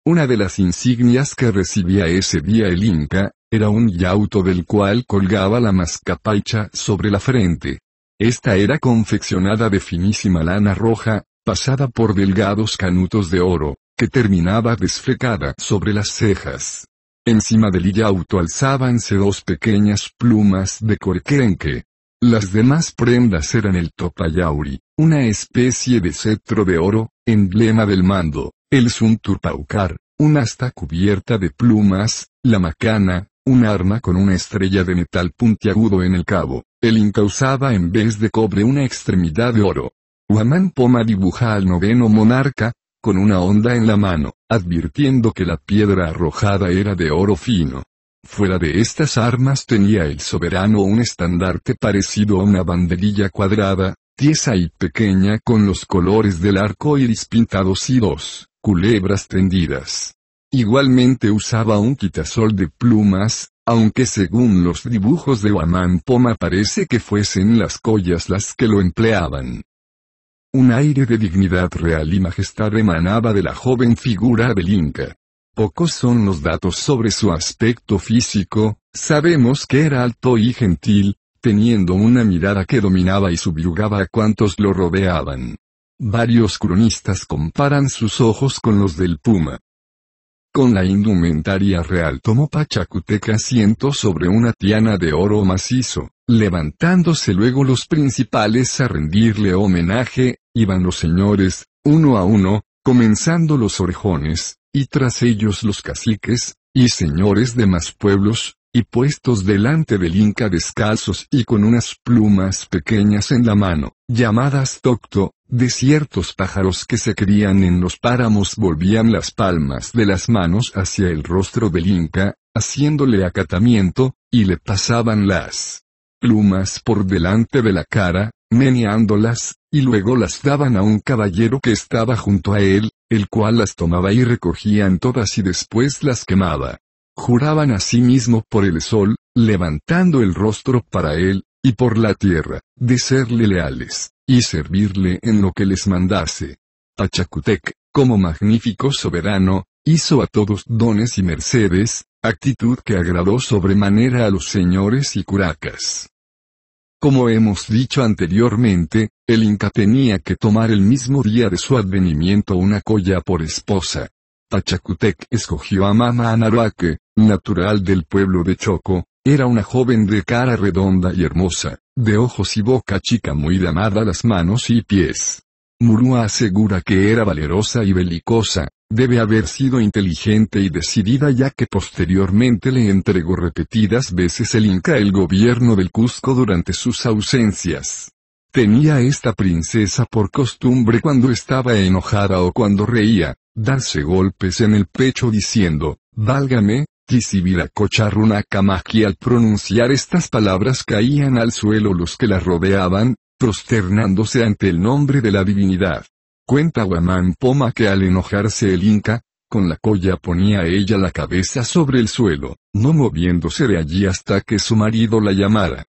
Speaker 2: Una de las insignias que recibía ese día el Inca, era un yauto del cual colgaba la mascapaicha sobre la frente. Esta era confeccionada de finísima lana roja, pasada por delgados canutos de oro, que terminaba desflecada sobre las cejas. Encima del auto alzábanse dos pequeñas plumas de corquenque. Las demás prendas eran el topayauri, una especie de cetro de oro, emblema del mando, el sunturpaucar, una asta cubierta de plumas, la macana, un arma con una estrella de metal puntiagudo en el cabo, el incausaba en vez de cobre una extremidad de oro, Huamán Poma dibuja al noveno monarca, con una onda en la mano, advirtiendo que la piedra arrojada era de oro fino. Fuera de estas armas tenía el soberano un estandarte parecido a una banderilla cuadrada, tiesa y pequeña con los colores del arco iris pintados y dos culebras tendidas. Igualmente usaba un quitasol de plumas, aunque según los dibujos de Huamán Poma parece que fuesen las collas las que lo empleaban. Un aire de dignidad real y majestad emanaba de la joven figura Inca. Pocos son los datos sobre su aspecto físico, sabemos que era alto y gentil, teniendo una mirada que dominaba y subyugaba a cuantos lo rodeaban. Varios cronistas comparan sus ojos con los del puma. Con la indumentaria real tomó Pachacuteca asiento sobre una tiana de oro macizo. Levantándose luego los principales a rendirle homenaje, iban los señores, uno a uno, comenzando los orejones, y tras ellos los caciques, y señores de más pueblos, y puestos delante del Inca descalzos y con unas plumas pequeñas en la mano, llamadas tocto, de ciertos pájaros que se crían en los páramos volvían las palmas de las manos hacia el rostro del Inca, haciéndole acatamiento, y le pasaban las plumas por delante de la cara, meneándolas, y luego las daban a un caballero que estaba junto a él, el cual las tomaba y recogían todas y después las quemaba. Juraban a sí mismo por el sol, levantando el rostro para él, y por la tierra, de serle leales, y servirle en lo que les mandase. Achacutec, como magnífico soberano, hizo a todos dones y mercedes, actitud que agradó sobremanera a los señores y curacas. Como hemos dicho anteriormente, el Inca tenía que tomar el mismo día de su advenimiento una colla por esposa. Pachacutec escogió a Mama Anaruaque, natural del pueblo de Choco, era una joven de cara redonda y hermosa, de ojos y boca chica muy llamada las manos y pies. Murúa asegura que era valerosa y belicosa, Debe haber sido inteligente y decidida ya que posteriormente le entregó repetidas veces el Inca el gobierno del Cusco durante sus ausencias. Tenía esta princesa por costumbre cuando estaba enojada o cuando reía, darse golpes en el pecho diciendo, Válgame, y al pronunciar estas palabras caían al suelo los que la rodeaban, prosternándose ante el nombre de la divinidad. Cuenta Guamán Poma que al enojarse el Inca, con la colla ponía ella la cabeza sobre el suelo, no moviéndose de allí hasta que su marido la llamara.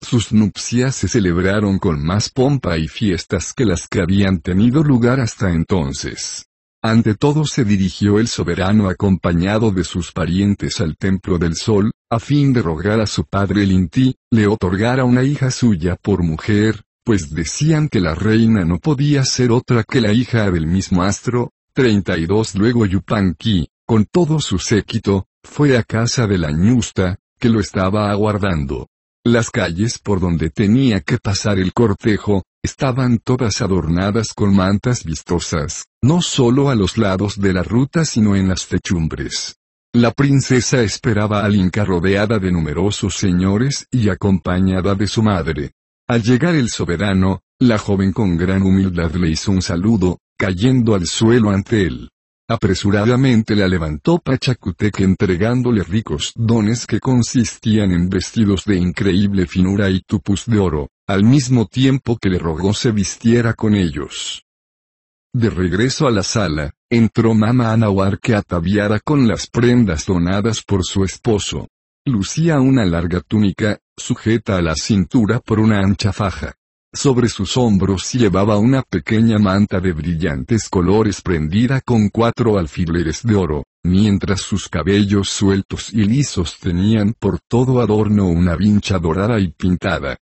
Speaker 2: Sus nupcias se celebraron con más pompa y fiestas que las que habían tenido lugar hasta entonces. Ante todo se dirigió el soberano acompañado de sus parientes al Templo del Sol, a fin de rogar a su padre el Inti, le otorgara una hija suya por mujer, pues decían que la reina no podía ser otra que la hija del mismo astro. 32 Luego Yupanqui, con todo su séquito, fue a casa de la ñusta, que lo estaba aguardando. Las calles por donde tenía que pasar el cortejo, estaban todas adornadas con mantas vistosas, no solo a los lados de la ruta sino en las techumbres. La princesa esperaba al Inca rodeada de numerosos señores y acompañada de su madre, al llegar el soberano, la joven con gran humildad le hizo un saludo, cayendo al suelo ante él. Apresuradamente la levantó Pachacutec entregándole ricos dones que consistían en vestidos de increíble finura y tupus de oro, al mismo tiempo que le rogó se vistiera con ellos. De regreso a la sala, entró Mama Anahuar que ataviara con las prendas donadas por su esposo. Lucía una larga túnica, sujeta a la cintura por una ancha faja. Sobre sus hombros llevaba una pequeña manta de brillantes colores prendida con cuatro alfileres de oro, mientras sus cabellos sueltos y lisos tenían por todo adorno una vincha dorada y pintada.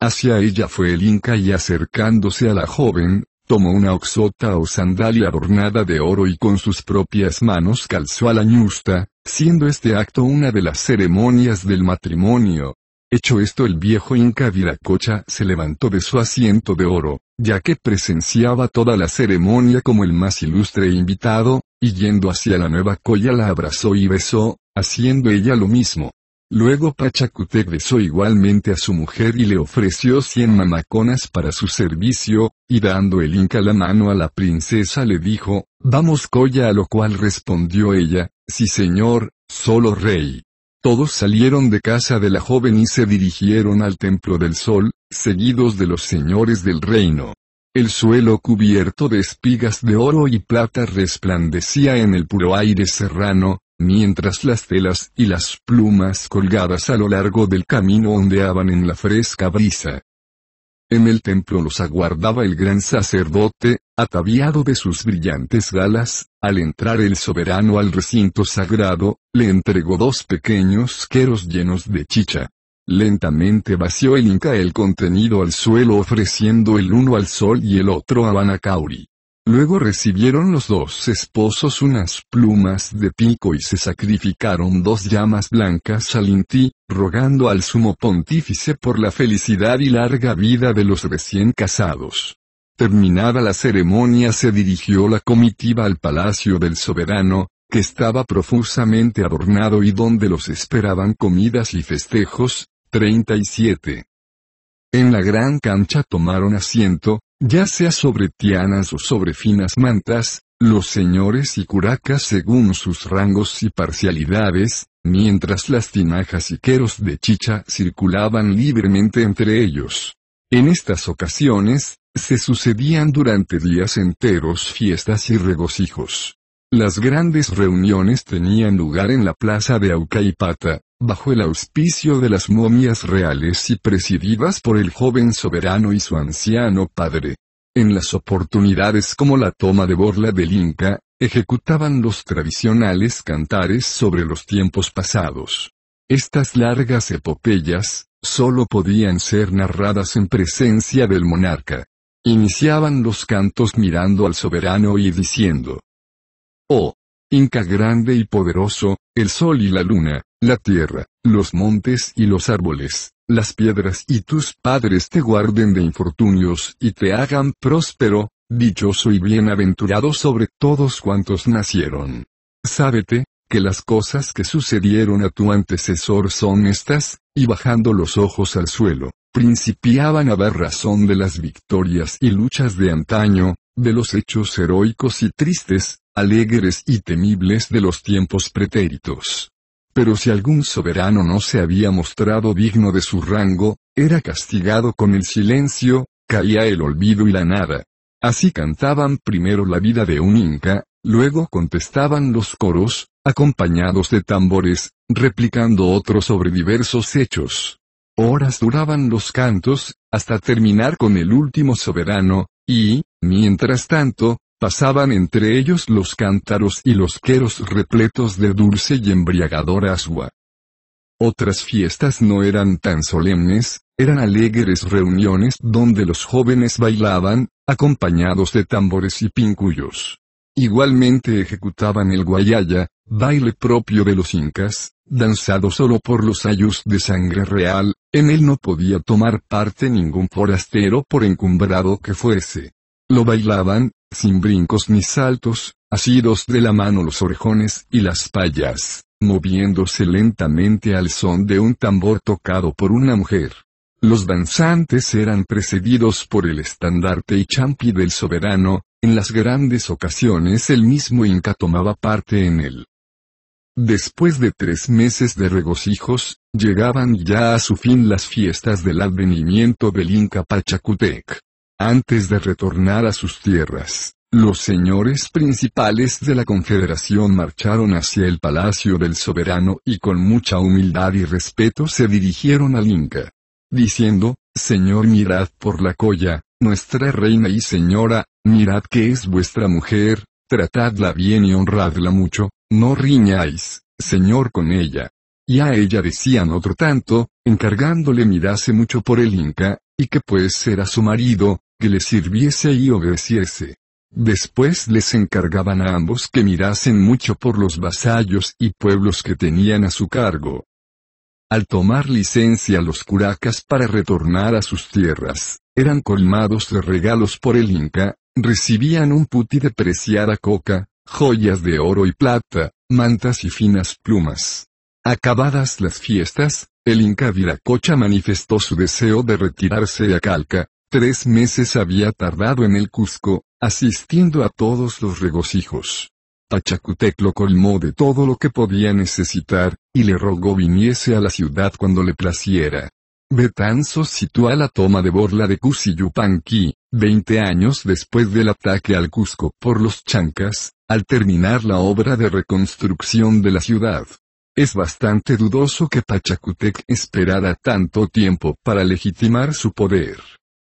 Speaker 2: Hacia ella fue el Inca y acercándose a la joven, tomó una oxota o sandalia adornada de oro y con sus propias manos calzó a la ñusta, siendo este acto una de las ceremonias del matrimonio. Hecho esto el viejo inca Viracocha se levantó de su asiento de oro, ya que presenciaba toda la ceremonia como el más ilustre invitado, y yendo hacia la nueva colla la abrazó y besó, haciendo ella lo mismo. Luego Pachacute besó igualmente a su mujer y le ofreció cien mamaconas para su servicio, y dando el Inca la mano a la princesa le dijo, Vamos colla» a lo cual respondió ella, Sí señor, solo rey. Todos salieron de casa de la joven y se dirigieron al Templo del Sol, seguidos de los señores del reino. El suelo cubierto de espigas de oro y plata resplandecía en el puro aire serrano, mientras las telas y las plumas colgadas a lo largo del camino ondeaban en la fresca brisa. En el templo los aguardaba el gran sacerdote, ataviado de sus brillantes galas, al entrar el soberano al recinto sagrado, le entregó dos pequeños queros llenos de chicha. Lentamente vació el Inca el contenido al suelo ofreciendo el uno al sol y el otro a Banacauri. Luego recibieron los dos esposos unas plumas de pico y se sacrificaron dos llamas blancas al Inti, rogando al sumo pontífice por la felicidad y larga vida de los recién casados. Terminada la ceremonia se dirigió la comitiva al palacio del soberano, que estaba profusamente adornado y donde los esperaban comidas y festejos. 37. En la gran cancha tomaron asiento, ya sea sobre tianas o sobre finas mantas, los señores y curacas según sus rangos y parcialidades, mientras las tinajas y queros de chicha circulaban libremente entre ellos. En estas ocasiones, se sucedían durante días enteros fiestas y regocijos. Las grandes reuniones tenían lugar en la plaza de Aucaipata, bajo el auspicio de las momias reales y presididas por el joven soberano y su anciano padre. En las oportunidades como la toma de Borla del Inca, ejecutaban los tradicionales cantares sobre los tiempos pasados. Estas largas epopeyas, solo podían ser narradas en presencia del monarca. Iniciaban los cantos mirando al soberano y diciendo, Oh, Inca grande y poderoso, el sol y la luna, la tierra, los montes y los árboles, las piedras y tus padres te guarden de infortunios y te hagan próspero, dichoso y bienaventurado sobre todos cuantos nacieron. Sábete, que las cosas que sucedieron a tu antecesor son estas, y bajando los ojos al suelo, principiaban a dar razón de las victorias y luchas de antaño, de los hechos heroicos y tristes, alegres y temibles de los tiempos pretéritos. Pero si algún soberano no se había mostrado digno de su rango, era castigado con el silencio, caía el olvido y la nada. Así cantaban primero la vida de un inca, luego contestaban los coros, acompañados de tambores, replicando otros sobre diversos hechos. Horas duraban los cantos, hasta terminar con el último soberano, y, mientras tanto, Pasaban entre ellos los cántaros y los queros repletos de dulce y embriagadora agua. Otras fiestas no eran tan solemnes, eran alegres reuniones donde los jóvenes bailaban, acompañados de tambores y pincuyos. Igualmente ejecutaban el guayaya, baile propio de los incas, danzado solo por los ayus de sangre real, en él no podía tomar parte ningún forastero por encumbrado que fuese. Lo bailaban, sin brincos ni saltos, asidos de la mano los orejones y las payas, moviéndose lentamente al son de un tambor tocado por una mujer. Los danzantes eran precedidos por el estandarte y champi del soberano, en las grandes ocasiones el mismo Inca tomaba parte en él. Después de tres meses de regocijos, llegaban ya a su fin las fiestas del advenimiento del Inca Pachacutec. Antes de retornar a sus tierras, los señores principales de la Confederación marcharon hacia el palacio del soberano y con mucha humildad y respeto se dirigieron al Inca. Diciendo, Señor mirad por la colla, nuestra reina y señora, mirad que es vuestra mujer, tratadla bien y honradla mucho, no riñáis, señor con ella. Y a ella decían otro tanto, encargándole mirase mucho por el Inca, y que pues era su marido, que le sirviese y obedeciese. Después les encargaban a ambos que mirasen mucho por los vasallos y pueblos que tenían a su cargo. Al tomar licencia los curacas para retornar a sus tierras, eran colmados de regalos por el Inca, recibían un puti de preciada coca, joyas de oro y plata, mantas y finas plumas. Acabadas las fiestas, el Inca Viracocha manifestó su deseo de retirarse a Calca, tres meses había tardado en el Cusco, asistiendo a todos los regocijos. Pachacutec lo colmó de todo lo que podía necesitar, y le rogó viniese a la ciudad cuando le placiera. Betanzos sitúa la toma de Borla de Cusillupanqui, 20 años después del ataque al Cusco por los chancas, al terminar la obra de reconstrucción de la ciudad. Es bastante dudoso que Pachacutec esperara tanto tiempo para legitimar su poder.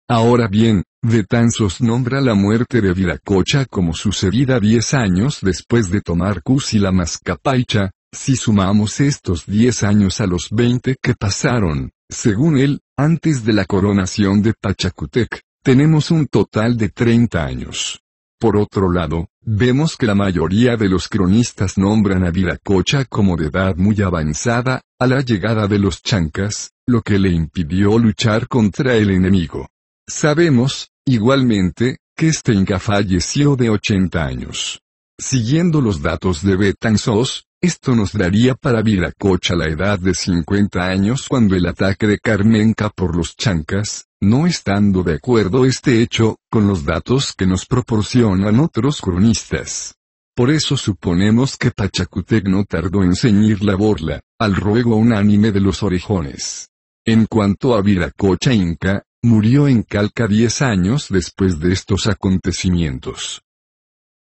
Speaker 2: Ahora bien, de Betanzos nombra la muerte de Viracocha como sucedida 10 años después de tomar la Mascapaicha, si sumamos estos 10 años a los 20 que pasaron, según él, antes de la coronación de Pachacutec, tenemos un total de 30 años. Por otro lado, vemos que la mayoría de los cronistas nombran a Viracocha como de edad muy avanzada, a la llegada de los chancas, lo que le impidió luchar contra el enemigo. Sabemos, igualmente, que este inca falleció de 80 años. Siguiendo los datos de Betanzos, esto nos daría para Viracocha la edad de 50 años cuando el ataque de Carmenca por los chancas, no estando de acuerdo este hecho, con los datos que nos proporcionan otros cronistas. Por eso suponemos que Pachacutec no tardó en ceñir la borla, al ruego unánime de los orejones. En cuanto a Viracocha Inca, Murió en Calca diez años después de estos acontecimientos.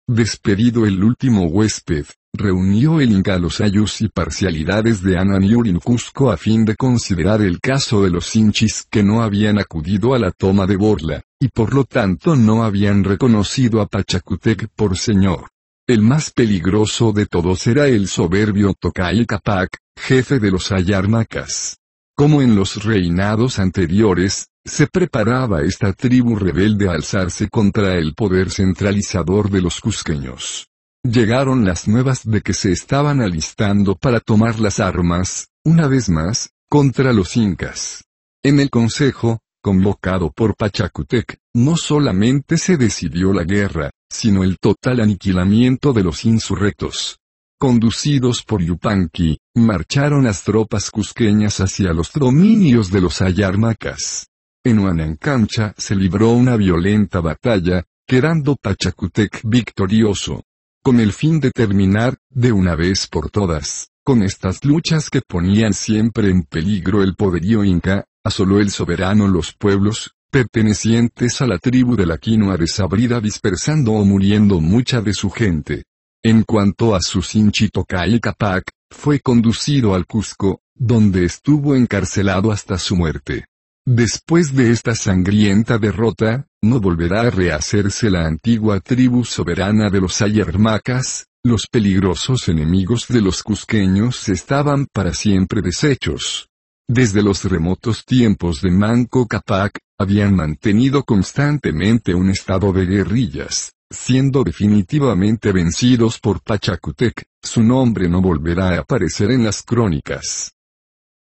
Speaker 2: Despedido el último huésped, reunió el Inca los ayus y parcialidades de Ananiur Cusco a fin de considerar el caso de los hinchis que no habían acudido a la toma de Borla, y por lo tanto no habían reconocido a Pachacutec por señor. El más peligroso de todos era el soberbio Tocay Capac, jefe de los Ayarmacas. Como en los reinados anteriores, se preparaba esta tribu rebelde a alzarse contra el poder centralizador de los cusqueños. Llegaron las nuevas de que se estaban alistando para tomar las armas, una vez más, contra los incas. En el Consejo, convocado por Pachacutec, no solamente se decidió la guerra, sino el total aniquilamiento de los insurrectos conducidos por Yupanqui, marcharon las tropas cusqueñas hacia los dominios de los ayarmacas. En Huancancha se libró una violenta batalla, quedando Pachacutec victorioso. Con el fin de terminar, de una vez por todas, con estas luchas que ponían siempre en peligro el poderío inca, asoló el soberano los pueblos, pertenecientes a la tribu de la quinoa desabrida dispersando o muriendo mucha de su gente. En cuanto a su y Capac, fue conducido al Cusco, donde estuvo encarcelado hasta su muerte. Después de esta sangrienta derrota, no volverá a rehacerse la antigua tribu soberana de los Ayarmacas, los peligrosos enemigos de los cusqueños estaban para siempre deshechos. Desde los remotos tiempos de Manco Capac, habían mantenido constantemente un estado de guerrillas siendo definitivamente vencidos por Pachacutec, su nombre no volverá a aparecer en las crónicas.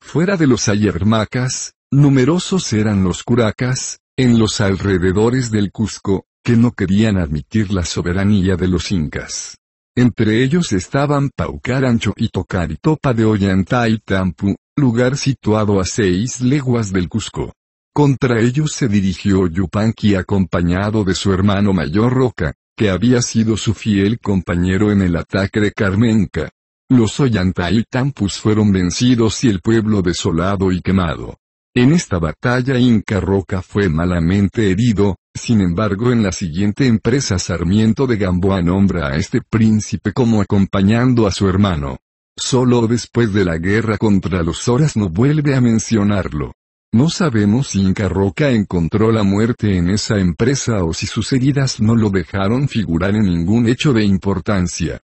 Speaker 2: Fuera de los ayermacas, numerosos eran los curacas, en los alrededores del Cusco, que no querían admitir la soberanía de los incas. Entre ellos estaban Paucarancho y Tocaritopa de y lugar situado a seis leguas del Cusco. Contra ellos se dirigió Yupanqui acompañado de su hermano mayor Roca, que había sido su fiel compañero en el ataque de Carmenca. Los Ollantaytampus y Tampus fueron vencidos y el pueblo desolado y quemado. En esta batalla Inca Roca fue malamente herido, sin embargo en la siguiente empresa Sarmiento de Gamboa nombra a este príncipe como acompañando a su hermano. Solo después de la guerra contra los Horas no vuelve a mencionarlo. No sabemos si Inca Roca encontró la muerte en esa empresa o si sus heridas no lo dejaron figurar en ningún hecho de importancia.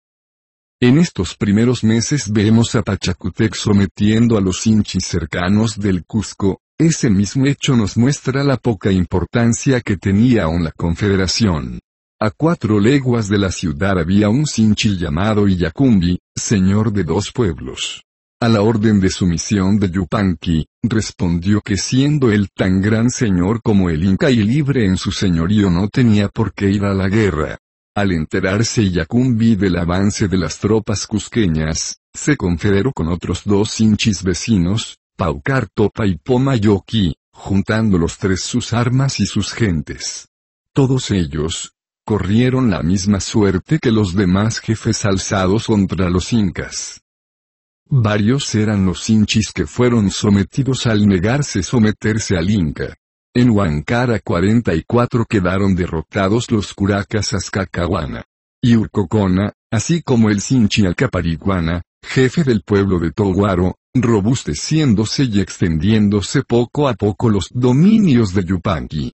Speaker 2: En estos primeros meses vemos a Pachacutec sometiendo a los hinchis cercanos del Cusco, ese mismo hecho nos muestra la poca importancia que tenía aún la confederación. A cuatro leguas de la ciudad había un sinchi llamado Iyacumbi, señor de dos pueblos. A la orden de sumisión de Yupanqui, respondió que siendo él tan gran señor como el Inca y libre en su señorío no tenía por qué ir a la guerra. Al enterarse Yacumbi del avance de las tropas cusqueñas, se confederó con otros dos hinchis vecinos, Paucartopa y Pomayoki, juntando los tres sus armas y sus gentes. Todos ellos, corrieron la misma suerte que los demás jefes alzados contra los incas. Varios eran los hinchis que fueron sometidos al negarse someterse al Inca. En Huancara 44 quedaron derrotados los curacas Azcacahuana y Urcocona, así como el Sinchi Alcapariguana, jefe del pueblo de Toguaro, robusteciéndose y extendiéndose poco a poco los dominios de Yupanqui.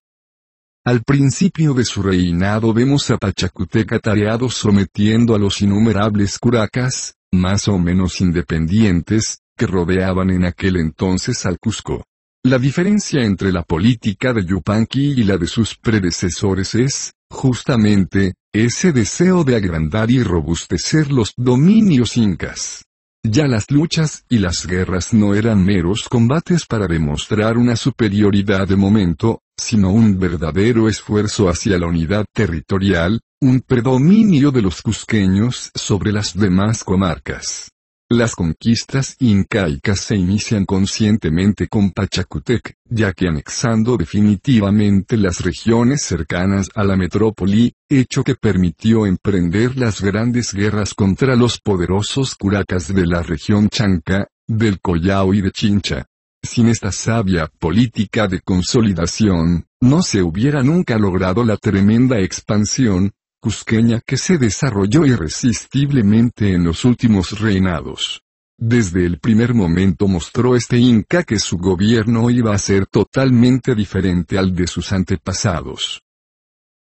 Speaker 2: Al principio de su reinado vemos a Pachacuteca tareado sometiendo a los innumerables curacas, más o menos independientes, que rodeaban en aquel entonces al Cusco. La diferencia entre la política de Yupanqui y la de sus predecesores es, justamente, ese deseo de agrandar y robustecer los dominios incas. Ya las luchas y las guerras no eran meros combates para demostrar una superioridad de momento, sino un verdadero esfuerzo hacia la unidad territorial, un predominio de los cusqueños sobre las demás comarcas. Las conquistas incaicas se inician conscientemente con Pachacutec, ya que anexando definitivamente las regiones cercanas a la metrópoli, hecho que permitió emprender las grandes guerras contra los poderosos curacas de la región chanca, del Collao y de Chincha. Sin esta sabia política de consolidación, no se hubiera nunca logrado la tremenda expansión, cusqueña que se desarrolló irresistiblemente en los últimos reinados. Desde el primer momento mostró este Inca que su gobierno iba a ser totalmente diferente al de sus antepasados.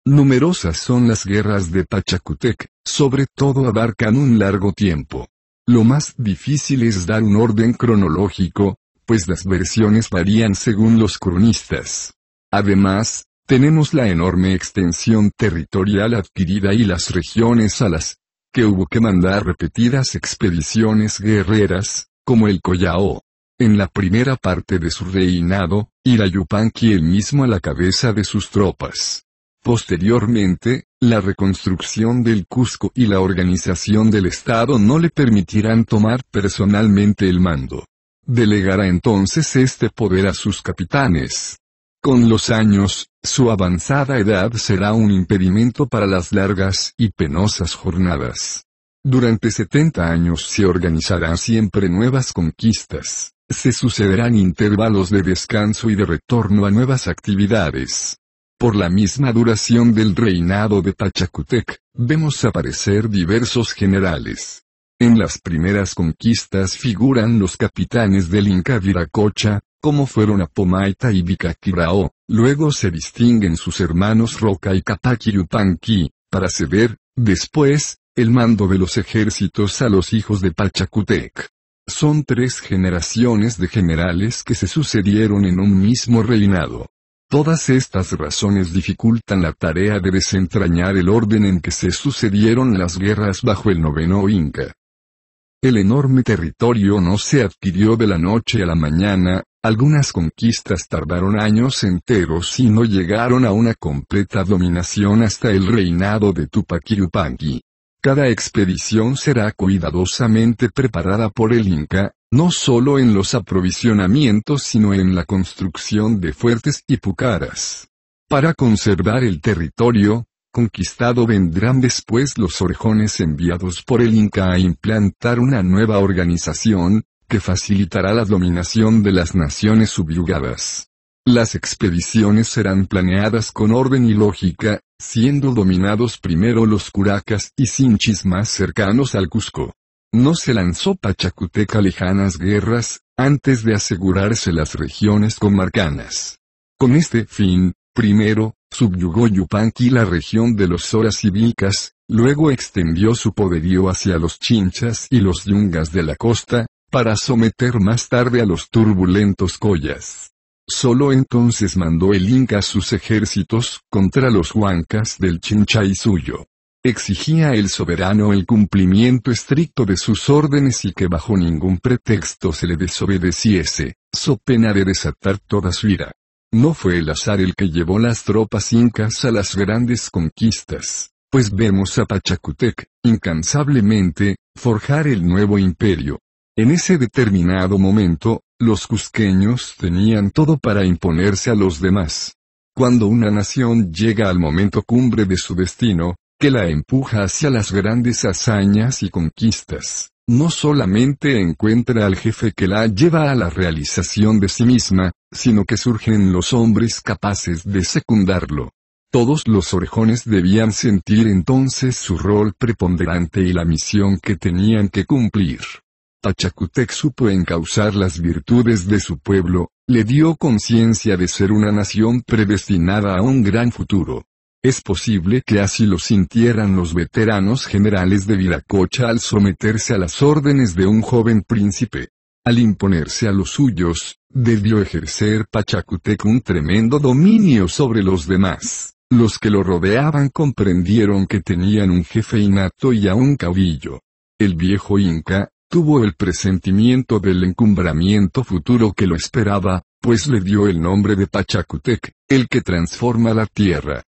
Speaker 2: Numerosas son las guerras de Pachacutec, sobre todo abarcan un largo tiempo. Lo más difícil es dar un orden cronológico, pues las versiones varían según los cronistas. Además, tenemos la enorme extensión territorial adquirida y las regiones a las que hubo que mandar repetidas expediciones guerreras, como el Collao. En la primera parte de su reinado, Yupanqui el mismo a la cabeza de sus tropas. Posteriormente, la reconstrucción del Cusco y la organización del Estado no le permitirán tomar personalmente el mando delegará entonces este poder a sus capitanes. Con los años, su avanzada edad será un impedimento para las largas y penosas jornadas. Durante 70 años se organizarán siempre nuevas conquistas, se sucederán intervalos de descanso y de retorno a nuevas actividades. Por la misma duración del reinado de Pachacutec, vemos aparecer diversos generales, en las primeras conquistas figuran los capitanes del Inca Viracocha, como fueron Apomaita y Vikakirao, luego se distinguen sus hermanos Roca y Yupanqui, para ceder, después, el mando de los ejércitos a los hijos de Pachacutec. Son tres generaciones de generales que se sucedieron en un mismo reinado. Todas estas razones dificultan la tarea de desentrañar el orden en que se sucedieron las guerras bajo el noveno Inca. El enorme territorio no se adquirió de la noche a la mañana, algunas conquistas tardaron años enteros y no llegaron a una completa dominación hasta el reinado de Tupac Yupanqui. Cada expedición será cuidadosamente preparada por el Inca, no solo en los aprovisionamientos sino en la construcción de fuertes y pucaras. Para conservar el territorio, conquistado vendrán después los orejones enviados por el Inca a implantar una nueva organización, que facilitará la dominación de las naciones subyugadas. Las expediciones serán planeadas con orden y lógica, siendo dominados primero los curacas y sinchis más cercanos al Cusco. No se lanzó Pachacuteca lejanas guerras, antes de asegurarse las regiones comarcanas. Con este fin, primero, subyugó Yupanqui la región de los Zoras y Vilcas, luego extendió su poderío hacia los Chinchas y los Yungas de la costa, para someter más tarde a los turbulentos Collas. Solo entonces mandó el Inca sus ejércitos contra los Huancas del Chincha y suyo. Exigía el soberano el cumplimiento estricto de sus órdenes y que bajo ningún pretexto se le desobedeciese, so pena de desatar toda su ira. No fue el azar el que llevó las tropas incas a las grandes conquistas, pues vemos a Pachacutec, incansablemente, forjar el nuevo imperio. En ese determinado momento, los cusqueños tenían todo para imponerse a los demás. Cuando una nación llega al momento cumbre de su destino, que la empuja hacia las grandes hazañas y conquistas, no solamente encuentra al jefe que la lleva a la realización de sí misma, sino que surgen los hombres capaces de secundarlo. Todos los orejones debían sentir entonces su rol preponderante y la misión que tenían que cumplir. Tachacutec supo encauzar las virtudes de su pueblo, le dio conciencia de ser una nación predestinada a un gran futuro. Es posible que así lo sintieran los veteranos generales de Viracocha al someterse a las órdenes de un joven príncipe. Al imponerse a los suyos, debió ejercer Pachacutec un tremendo dominio sobre los demás. Los que lo rodeaban comprendieron que tenían un jefe innato y a un caudillo. El viejo Inca, tuvo el presentimiento del encumbramiento futuro que lo esperaba, pues le dio el nombre de Pachacutec, el que transforma la tierra.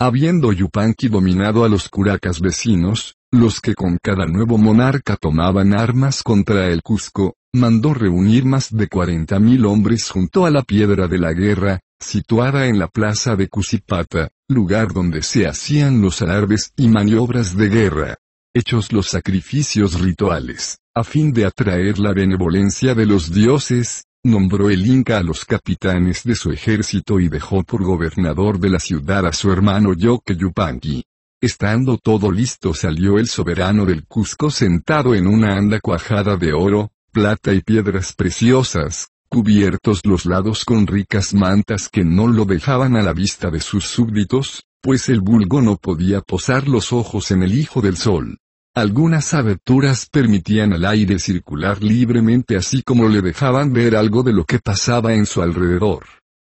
Speaker 2: Habiendo Yupanqui dominado a los curacas vecinos, los que con cada nuevo monarca tomaban armas contra el Cusco, mandó reunir más de 40.000 hombres junto a la piedra de la guerra, situada en la plaza de Cusipata, lugar donde se hacían los alardes y maniobras de guerra. Hechos los sacrificios rituales, a fin de atraer la benevolencia de los dioses, nombró el Inca a los capitanes de su ejército y dejó por gobernador de la ciudad a su hermano Yoke Yupanqui. Estando todo listo salió el soberano del Cusco sentado en una anda cuajada de oro, plata y piedras preciosas, cubiertos los lados con ricas mantas que no lo dejaban a la vista de sus súbditos, pues el vulgo no podía posar los ojos en el Hijo del Sol. Algunas aberturas permitían al aire circular libremente así como le dejaban ver algo de lo que pasaba en su alrededor.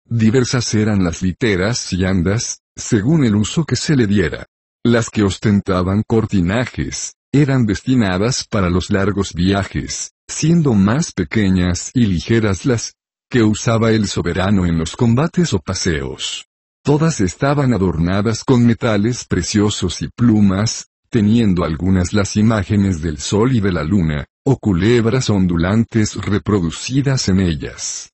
Speaker 2: Diversas eran las literas y andas, según el uso que se le diera. Las que ostentaban cortinajes, eran destinadas para los largos viajes, siendo más pequeñas y ligeras las que usaba el soberano en los combates o paseos. Todas estaban adornadas con metales preciosos y plumas, teniendo algunas las imágenes del sol y de la luna, o culebras ondulantes reproducidas en ellas.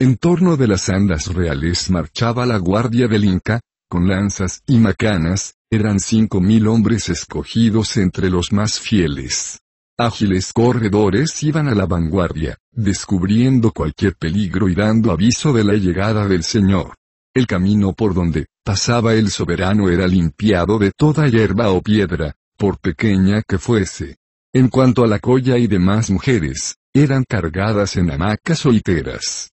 Speaker 2: En torno de las andas reales marchaba la guardia del Inca, con lanzas y macanas, eran cinco mil hombres escogidos entre los más fieles. Ágiles corredores iban a la vanguardia, descubriendo cualquier peligro y dando aviso de la llegada del Señor. El camino por donde pasaba el soberano era limpiado de toda hierba o piedra, por pequeña que fuese. En cuanto a la colla y demás mujeres, eran cargadas en hamacas oiteras.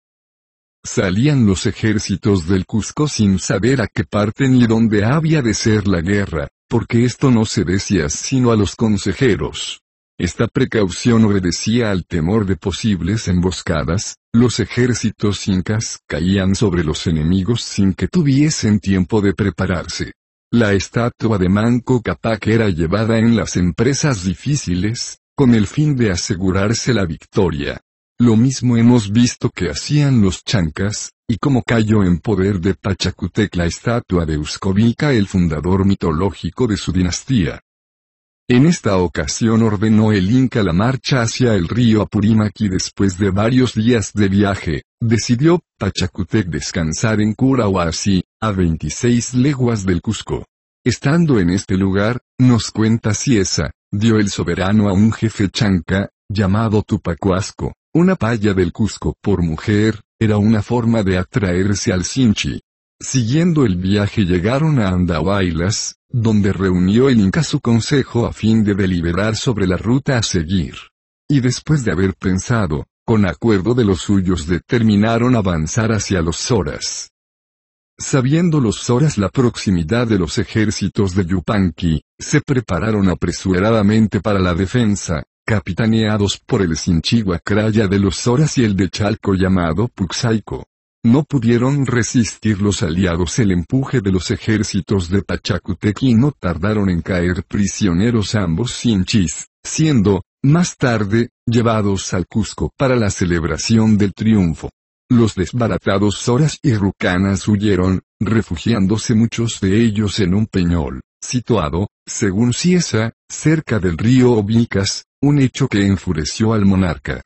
Speaker 2: Salían los ejércitos del Cusco sin saber a qué parte ni dónde había de ser la guerra, porque esto no se decía sino a los consejeros. Esta precaución obedecía al temor de posibles emboscadas, los ejércitos incas caían sobre los enemigos sin que tuviesen tiempo de prepararse. La estatua de Manco Capac era llevada en las empresas difíciles, con el fin de asegurarse la victoria. Lo mismo hemos visto que hacían los chancas, y cómo cayó en poder de Pachacutec la estatua de Uscovica el fundador mitológico de su dinastía. En esta ocasión ordenó el Inca la marcha hacia el río Apurímac y después de varios días de viaje, decidió Pachacutec descansar en Curahuasi, a 26 leguas del Cusco. Estando en este lugar, nos cuenta Ciesa, dio el soberano a un jefe chanca, llamado Tupacuasco, una palla del Cusco por mujer, era una forma de atraerse al Sinchi. Siguiendo el viaje llegaron a Andahuaylas, donde reunió el Inca su consejo a fin de deliberar sobre la ruta a seguir. Y después de haber pensado, con acuerdo de los suyos determinaron avanzar hacia los Zoras. Sabiendo los Zoras la proximidad de los ejércitos de Yupanqui, se prepararon apresuradamente para la defensa, capitaneados por el Sinchigua de los Zoras y el de Chalco llamado Puxaico. No pudieron resistir los aliados el empuje de los ejércitos de Pachacutec y no tardaron en caer prisioneros ambos hinchis, siendo, más tarde, llevados al Cusco para la celebración del triunfo. Los desbaratados Soras y Rucanas huyeron, refugiándose muchos de ellos en un peñol, situado, según Ciesa, cerca del río Obicas, un hecho que enfureció al monarca.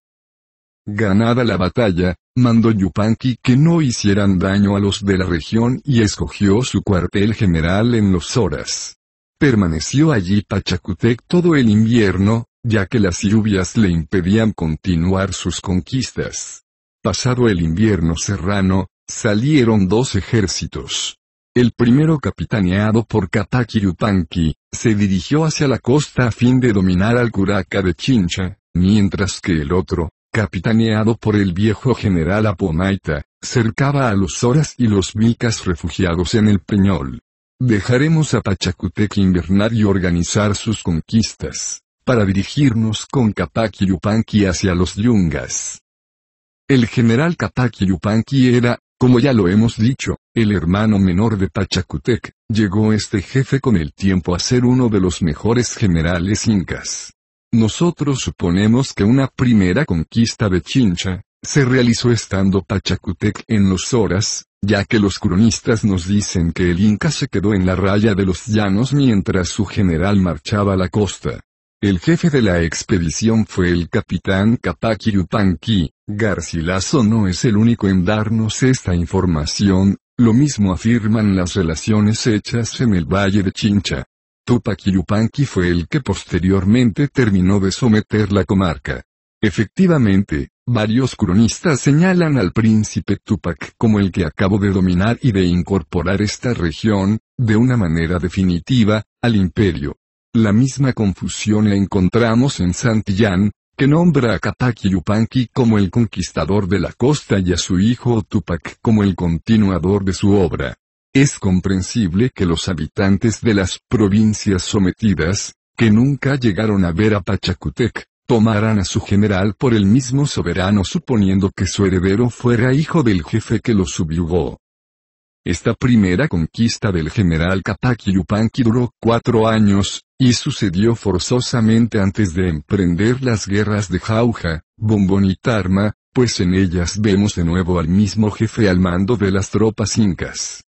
Speaker 2: Ganada la batalla, mandó Yupanqui que no hicieran daño a los de la región y escogió su cuartel general en los Horas. Permaneció allí Pachacutec todo el invierno, ya que las lluvias le impedían continuar sus conquistas. Pasado el invierno serrano, salieron dos ejércitos. El primero capitaneado por Kataki Yupanqui, se dirigió hacia la costa a fin de dominar al curaca de Chincha, mientras que el otro, capitaneado por el viejo general Apomaita, cercaba a los Horas y los Vilcas refugiados en el Peñol. Dejaremos a Pachacutec invernar y organizar sus conquistas, para dirigirnos con Capac Yupanqui hacia los Yungas. El general Capac Yupanqui era, como ya lo hemos dicho, el hermano menor de Pachacutec, llegó este jefe con el tiempo a ser uno de los mejores generales incas. Nosotros suponemos que una primera conquista de Chincha, se realizó estando Pachacutec en los horas, ya que los cronistas nos dicen que el Inca se quedó en la raya de los llanos mientras su general marchaba a la costa. El jefe de la expedición fue el capitán Capaquirupanqui, Garcilaso no es el único en darnos esta información, lo mismo afirman las relaciones hechas en el Valle de Chincha. Tupac Yupanqui fue el que posteriormente terminó de someter la comarca. Efectivamente, varios cronistas señalan al príncipe Tupac como el que acabó de dominar y de incorporar esta región, de una manera definitiva, al imperio. La misma confusión la encontramos en Santillán, que nombra a Capac Yupanqui como el conquistador de la costa y a su hijo Tupac como el continuador de su obra. Es comprensible que los habitantes de las provincias sometidas, que nunca llegaron a ver a Pachacutec, tomaran a su general por el mismo soberano suponiendo que su heredero fuera hijo del jefe que lo subyugó. Esta primera conquista del general Capac Yupanqui duró cuatro años, y sucedió forzosamente antes de emprender las guerras de Jauja, Bombón y Tarma, pues en ellas vemos de nuevo al mismo jefe al mando de las tropas incas.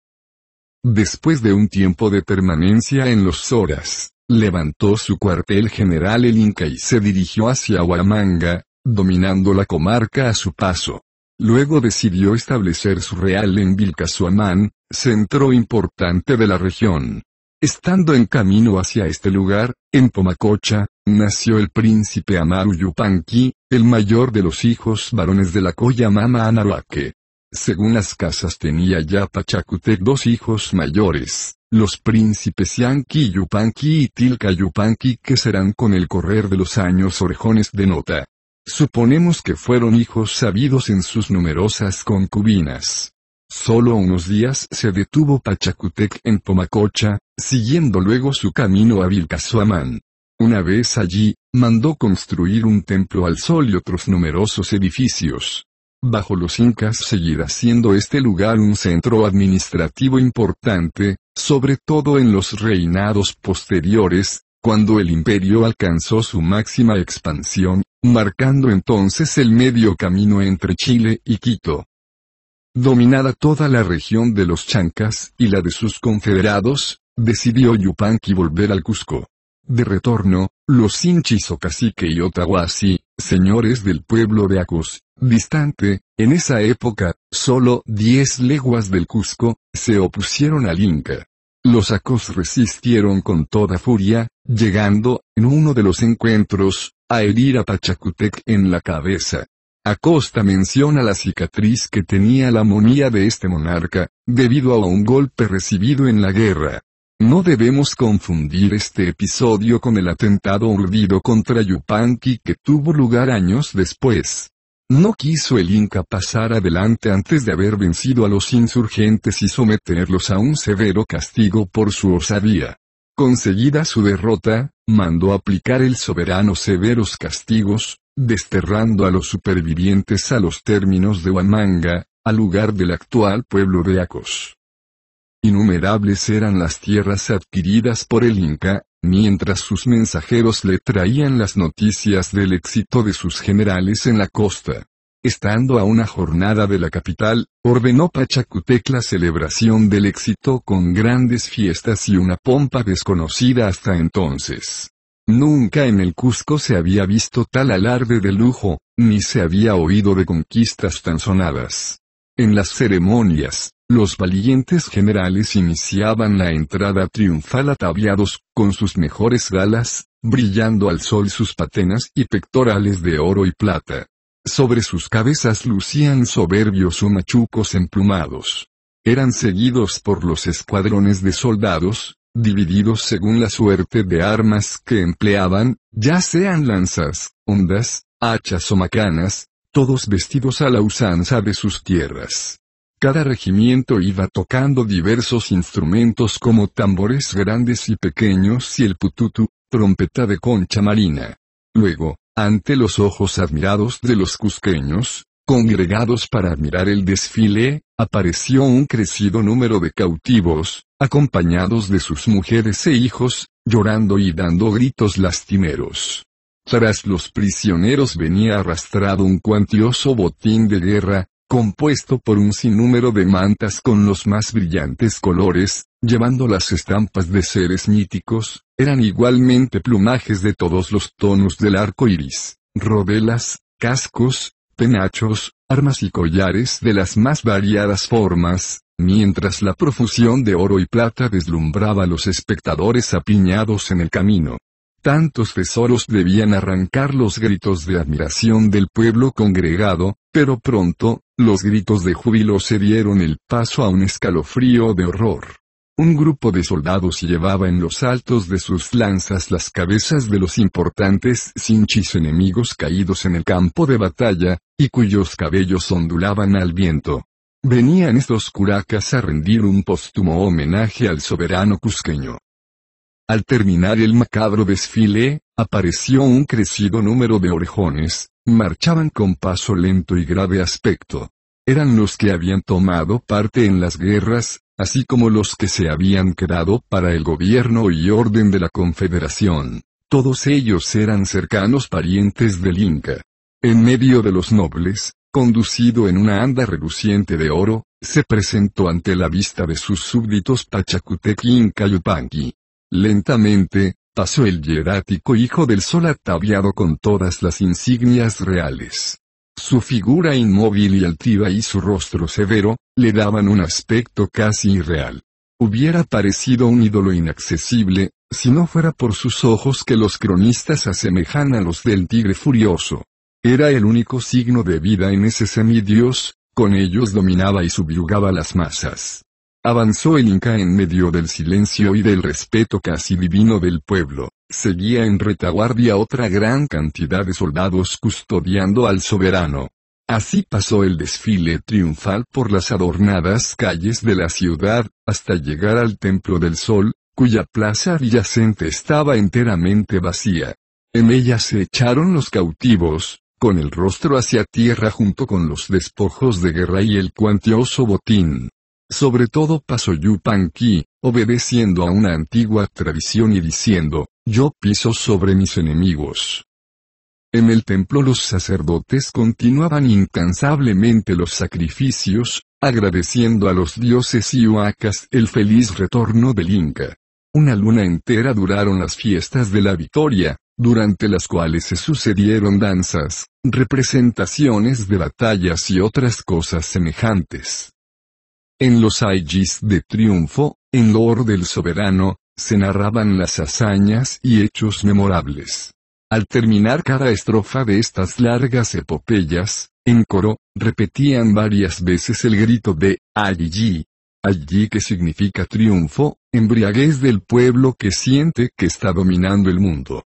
Speaker 2: Después de un tiempo de permanencia en los Zoras, levantó su cuartel general el Inca y se dirigió hacia Huamanga, dominando la comarca a su paso. Luego decidió establecer su real en Vilcasuamán, centro importante de la región. Estando en camino hacia este lugar, en Pomacocha, nació el príncipe Amaru Yupanqui, el mayor de los hijos varones de la Mama Anaroaque. Según las casas tenía ya Pachacutec dos hijos mayores, los príncipes Yanqui Yupanqui y Tilca Yupanqui que serán con el correr de los años orejones de nota. Suponemos que fueron hijos sabidos en sus numerosas concubinas. Solo unos días se detuvo Pachacutec en Pomacocha, siguiendo luego su camino a Vilcasuamán. Una vez allí, mandó construir un templo al sol y otros numerosos edificios bajo los incas seguirá siendo este lugar un centro administrativo importante, sobre todo en los reinados posteriores, cuando el imperio alcanzó su máxima expansión, marcando entonces el medio camino entre Chile y Quito. Dominada toda la región de los Chancas y la de sus confederados, decidió Yupanqui volver al Cusco. De retorno, los hinchis o y otahuasi, señores del pueblo de Acos, distante, en esa época, solo 10 leguas del Cusco, se opusieron al Inca. Los acos resistieron con toda furia, llegando, en uno de los encuentros, a herir a Pachacutec en la cabeza. Acosta menciona la cicatriz que tenía la monía de este monarca, debido a un golpe recibido en la guerra. No debemos confundir este episodio con el atentado urdido contra Yupanqui que tuvo lugar años después. No quiso el Inca pasar adelante antes de haber vencido a los insurgentes y someterlos a un severo castigo por su osadía. Conseguida su derrota, mandó aplicar el soberano severos castigos, desterrando a los supervivientes a los términos de Huamanga, al lugar del actual pueblo de Acos. Innumerables eran las tierras adquiridas por el Inca, mientras sus mensajeros le traían las noticias del éxito de sus generales en la costa. Estando a una jornada de la capital, ordenó Pachacutec la celebración del éxito con grandes fiestas y una pompa desconocida hasta entonces. Nunca en el Cusco se había visto tal alarde de lujo, ni se había oído de conquistas tan sonadas. En las ceremonias, los valientes generales iniciaban la entrada triunfal ataviados, con sus mejores galas, brillando al sol sus patenas y pectorales de oro y plata. Sobre sus cabezas lucían soberbios o machucos emplumados. Eran seguidos por los escuadrones de soldados, divididos según la suerte de armas que empleaban, ya sean lanzas, ondas, hachas o macanas, todos vestidos a la usanza de sus tierras. Cada regimiento iba tocando diversos instrumentos como tambores grandes y pequeños y el pututu, trompeta de concha marina. Luego, ante los ojos admirados de los cusqueños, congregados para admirar el desfile, apareció un crecido número de cautivos, acompañados de sus mujeres e hijos, llorando y dando gritos lastimeros. Tras los prisioneros venía arrastrado un cuantioso botín de guerra, compuesto por un sinnúmero de mantas con los más brillantes colores, llevando las estampas de seres míticos, eran igualmente plumajes de todos los tonos del arco iris, rodelas, cascos, penachos, armas y collares de las más variadas formas, mientras la profusión de oro y plata deslumbraba a los espectadores apiñados en el camino. Tantos tesoros debían arrancar los gritos de admiración del pueblo congregado, pero pronto, los gritos de júbilo se dieron el paso a un escalofrío de horror. Un grupo de soldados llevaba en los altos de sus lanzas las cabezas de los importantes sinchis enemigos caídos en el campo de batalla, y cuyos cabellos ondulaban al viento. Venían estos curacas a rendir un póstumo homenaje al soberano cusqueño. Al terminar el macabro desfile, apareció un crecido número de orejones, marchaban con paso lento y grave aspecto. Eran los que habían tomado parte en las guerras, así como los que se habían quedado para el gobierno y orden de la Confederación. Todos ellos eran cercanos parientes del Inca. En medio de los nobles, conducido en una anda reluciente de oro, se presentó ante la vista de sus súbditos Pachacutec Inca Yupanqui. Lentamente, pasó el hierático hijo del sol ataviado con todas las insignias reales. Su figura inmóvil y altiva y su rostro severo, le daban un aspecto casi irreal. Hubiera parecido un ídolo inaccesible, si no fuera por sus ojos que los cronistas asemejan a los del tigre furioso. Era el único signo de vida en ese semidios, con ellos dominaba y subyugaba las masas. Avanzó el Inca en medio del silencio y del respeto casi divino del pueblo. Seguía en retaguardia otra gran cantidad de soldados custodiando al soberano. Así pasó el desfile triunfal por las adornadas calles de la ciudad, hasta llegar al Templo del Sol, cuya plaza adyacente estaba enteramente vacía. En ella se echaron los cautivos, con el rostro hacia tierra junto con los despojos de guerra y el cuantioso botín sobre todo pasó Yupanqui, obedeciendo a una antigua tradición y diciendo, yo piso sobre mis enemigos. En el templo los sacerdotes continuaban incansablemente los sacrificios, agradeciendo a los dioses y huacas el feliz retorno del Inca. Una luna entera duraron las fiestas de la victoria, durante las cuales se sucedieron danzas, representaciones de batallas y otras cosas semejantes. En los aigis de triunfo, en Lor del soberano, se narraban las hazañas y hechos memorables. Al terminar cada estrofa de estas largas epopeyas, en coro, repetían varias veces el grito de, allí, allí que significa triunfo, embriaguez del pueblo que siente que está dominando el mundo.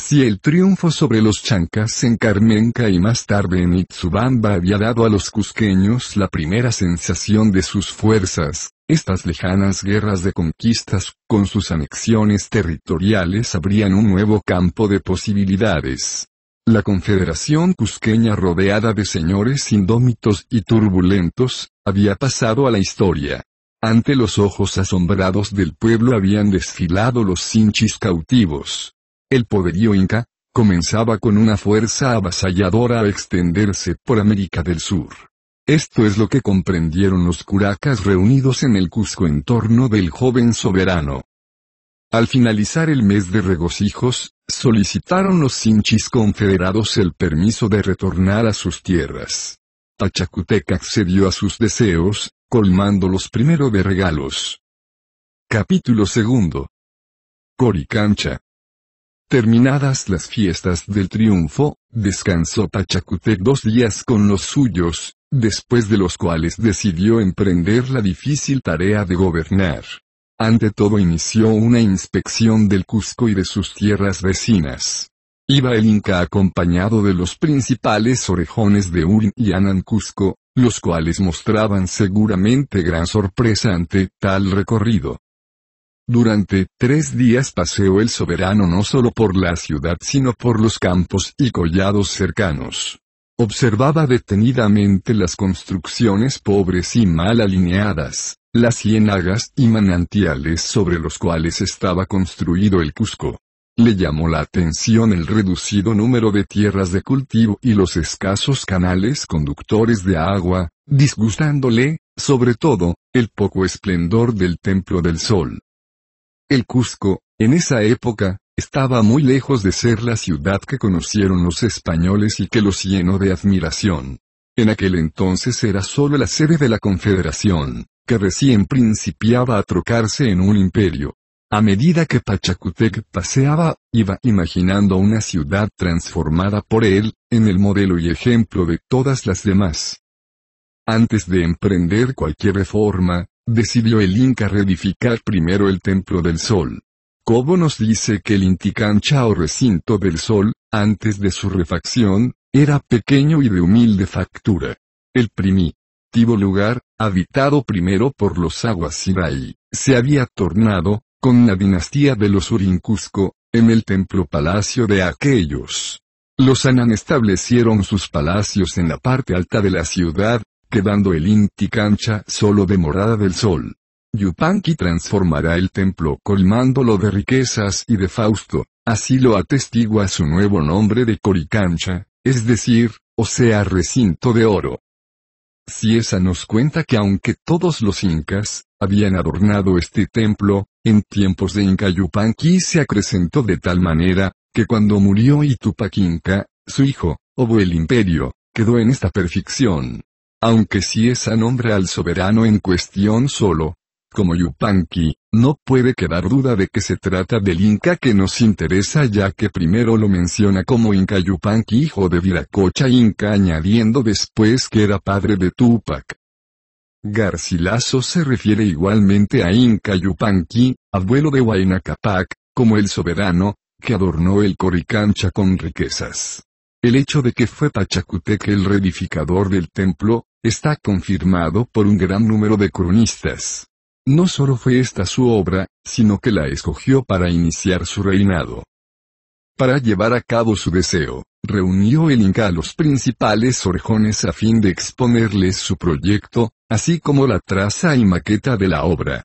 Speaker 2: Si el triunfo sobre los chancas en Carmenca y más tarde en Itzubamba había dado a los cusqueños la primera sensación de sus fuerzas, estas lejanas guerras de conquistas, con sus anexiones territoriales abrían un nuevo campo de posibilidades. La Confederación Cusqueña rodeada de señores indómitos y turbulentos, había pasado a la historia. Ante los ojos asombrados del pueblo habían desfilado los cinchis cautivos, el poderío inca, comenzaba con una fuerza avasalladora a extenderse por América del Sur. Esto es lo que comprendieron los curacas reunidos en el Cusco en torno del joven soberano. Al finalizar el mes de regocijos, solicitaron los hinchis confederados el permiso de retornar a sus tierras.
Speaker 1: Tachacuteca accedió a sus deseos, colmándolos primero de regalos. Capítulo segundo. Coricancha, Terminadas
Speaker 2: las fiestas del triunfo, descansó Pachacutec dos días con los suyos, después de los cuales decidió emprender la difícil tarea de gobernar. Ante todo inició una inspección del Cusco y de sus tierras vecinas. Iba el Inca acompañado de los principales orejones de Urin y Anan Cusco, los cuales mostraban seguramente gran sorpresa ante tal recorrido. Durante tres días paseó el soberano no solo por la ciudad sino por los campos y collados cercanos. Observaba detenidamente las construcciones pobres y mal alineadas, las ciénagas y manantiales sobre los cuales estaba construido el Cusco. Le llamó la atención el reducido número de tierras de cultivo y los escasos canales conductores de agua, disgustándole, sobre todo, el poco esplendor del Templo del Sol. El Cusco, en esa época, estaba muy lejos de ser la ciudad que conocieron los españoles y que los llenó de admiración. En aquel entonces era solo la sede de la Confederación, que recién principiaba a trocarse en un imperio. A medida que Pachacutec paseaba, iba imaginando una ciudad transformada por él, en el modelo y ejemplo de todas las demás. Antes de emprender cualquier reforma, decidió el Inca reedificar primero el Templo del Sol. Cobo nos dice que el Inticancha o recinto del Sol, antes de su refacción, era pequeño y de humilde factura. El primitivo lugar, habitado primero por los aguas Aguasirai, se había tornado, con la dinastía de los Urincusco, en el templo palacio de aquellos. Los Anan establecieron sus palacios en la parte alta de la ciudad, quedando el Inti Cancha solo de morada del sol. Yupanqui transformará el templo colmándolo de riquezas y de Fausto, así lo atestigua su nuevo nombre de Coricancha, es decir, o sea recinto de oro. Ciesa nos cuenta que aunque todos los incas, habían adornado este templo, en tiempos de Inca Yupanqui se acrecentó de tal manera, que cuando murió Itupac Inca, su hijo, Obo el imperio, quedó en esta perfección aunque si esa nombra al soberano en cuestión solo, como Yupanqui, no puede quedar duda de que se trata del Inca que nos interesa ya que primero lo menciona como Inca Yupanqui hijo de Viracocha Inca añadiendo después que era padre de Tupac. Garcilaso se refiere igualmente a Inca Yupanqui, abuelo de Huayna Capac, como el soberano, que adornó el Coricancha con riquezas. El hecho de que fue Pachacutec el reedificador del templo, está confirmado por un gran número de cronistas. No solo fue esta su obra, sino que la escogió para iniciar su reinado. Para llevar a cabo su deseo, reunió el Inca a los principales orejones a fin de exponerles su proyecto, así como la traza y maqueta de la obra.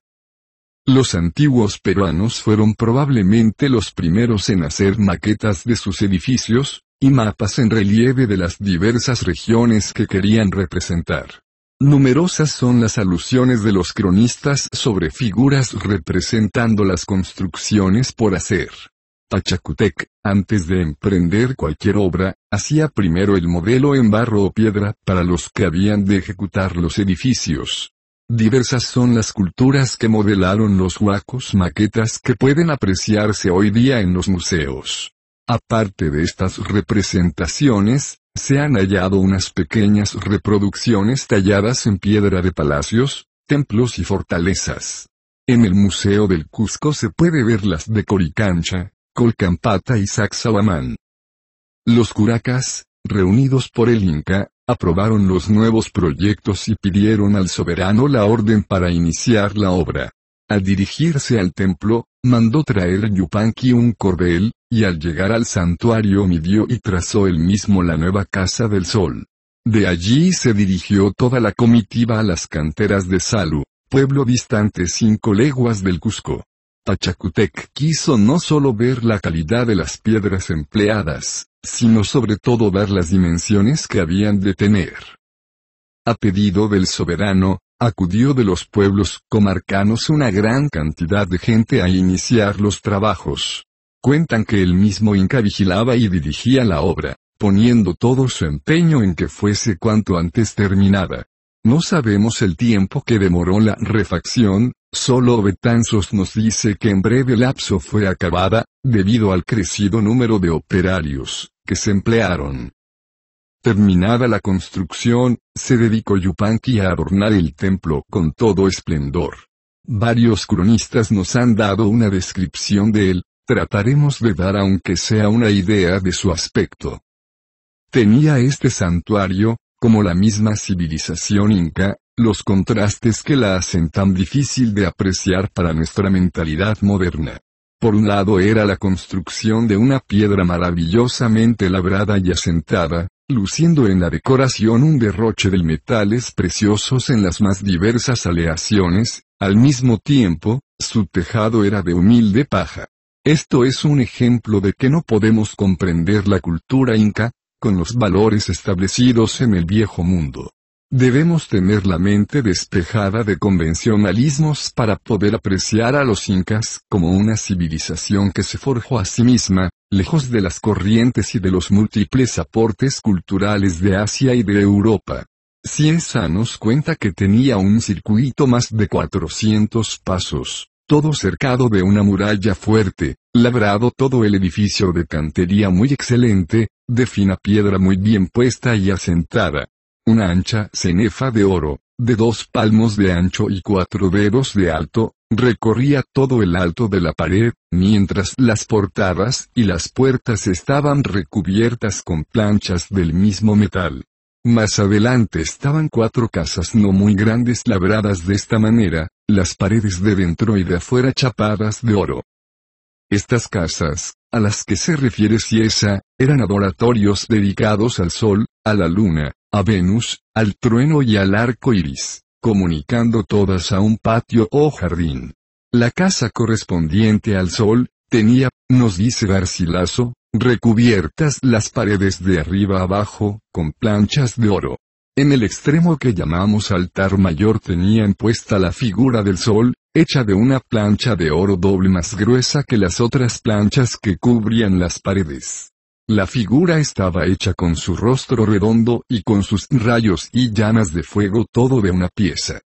Speaker 2: Los antiguos peruanos fueron probablemente los primeros en hacer maquetas de sus edificios, y mapas en relieve de las diversas regiones que querían representar. Numerosas son las alusiones de los cronistas sobre figuras representando las construcciones por hacer. Pachacutec, antes de emprender cualquier obra, hacía primero el modelo en barro o piedra para los que habían de ejecutar los edificios. Diversas son las culturas que modelaron los huacos maquetas que pueden apreciarse hoy día en los museos. Aparte de estas representaciones, se han hallado unas pequeñas reproducciones talladas en piedra de palacios, templos y fortalezas. En el Museo del Cusco se puede ver las de Coricancha, Colcampata y Sacsayhuamán. Los curacas, reunidos por el Inca, aprobaron los nuevos proyectos y pidieron al soberano la orden para iniciar la obra. Al dirigirse al templo, mandó traer Yupanqui un cordel, y al llegar al santuario midió y trazó él mismo la nueva casa del sol. De allí se dirigió toda la comitiva a las canteras de Salu, pueblo distante cinco leguas del Cusco. Pachacutec quiso no solo ver la calidad de las piedras empleadas, sino sobre todo ver las dimensiones que habían de tener. A pedido del soberano, acudió de los pueblos comarcanos una gran cantidad de gente a iniciar los trabajos. Cuentan que el mismo Inca vigilaba y dirigía la obra, poniendo todo su empeño en que fuese cuanto antes terminada. No sabemos el tiempo que demoró la refacción, solo Betanzos nos dice que en breve lapso fue acabada, debido al crecido número de operarios que se emplearon. Terminada la construcción, se dedicó Yupanqui a adornar el templo con todo esplendor. Varios cronistas nos han dado una descripción de él, trataremos de dar aunque sea una idea de su aspecto. Tenía este santuario, como la misma civilización inca, los contrastes que la hacen tan difícil de apreciar para nuestra mentalidad moderna. Por un lado era la construcción de una piedra maravillosamente labrada y asentada, luciendo en la decoración un derroche de metales preciosos en las más diversas aleaciones, al mismo tiempo, su tejado era de humilde paja. Esto es un ejemplo de que no podemos comprender la cultura inca, con los valores establecidos en el viejo mundo. Debemos tener la mente despejada de convencionalismos para poder apreciar a los incas como una civilización que se forjó a sí misma, lejos de las corrientes y de los múltiples aportes culturales de Asia y de Europa. Cienza nos cuenta que tenía un circuito más de 400 pasos, todo cercado de una muralla fuerte, labrado todo el edificio de cantería muy excelente, de fina piedra muy bien puesta y asentada una ancha cenefa de oro, de dos palmos de ancho y cuatro dedos de alto, recorría todo el alto de la pared, mientras las portadas y las puertas estaban recubiertas con planchas del mismo metal. Más adelante estaban cuatro casas no muy grandes labradas de esta manera, las paredes de dentro y de afuera chapadas de oro. Estas casas, a las que se refiere Ciesa, eran adoratorios dedicados al sol, a la luna, a Venus, al trueno y al arco iris, comunicando todas a un patio o jardín. La casa correspondiente al sol, tenía, nos dice Garcilaso, recubiertas las paredes de arriba abajo, con planchas de oro. En el extremo que llamamos altar mayor tenían puesta la figura del sol, hecha de una plancha de oro doble más gruesa que las otras planchas que cubrían las paredes. La figura estaba hecha con su rostro redondo y con sus rayos y llamas de fuego todo de una pieza.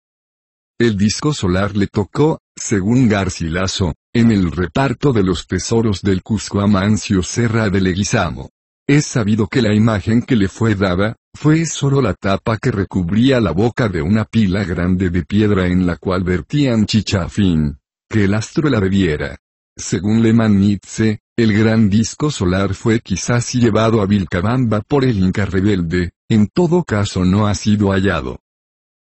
Speaker 2: El disco solar le tocó, según Garcilaso, en el reparto de los tesoros del Cusco Amancio Serra de Leguizamo. Es sabido que la imagen que le fue dada, fue solo la tapa que recubría la boca de una pila grande de piedra en la cual vertían chichafín, que el astro la bebiera. Según Lehmann Nietzsche, el gran disco solar fue quizás llevado a Vilcabamba por el Inca rebelde, en todo caso no ha sido hallado.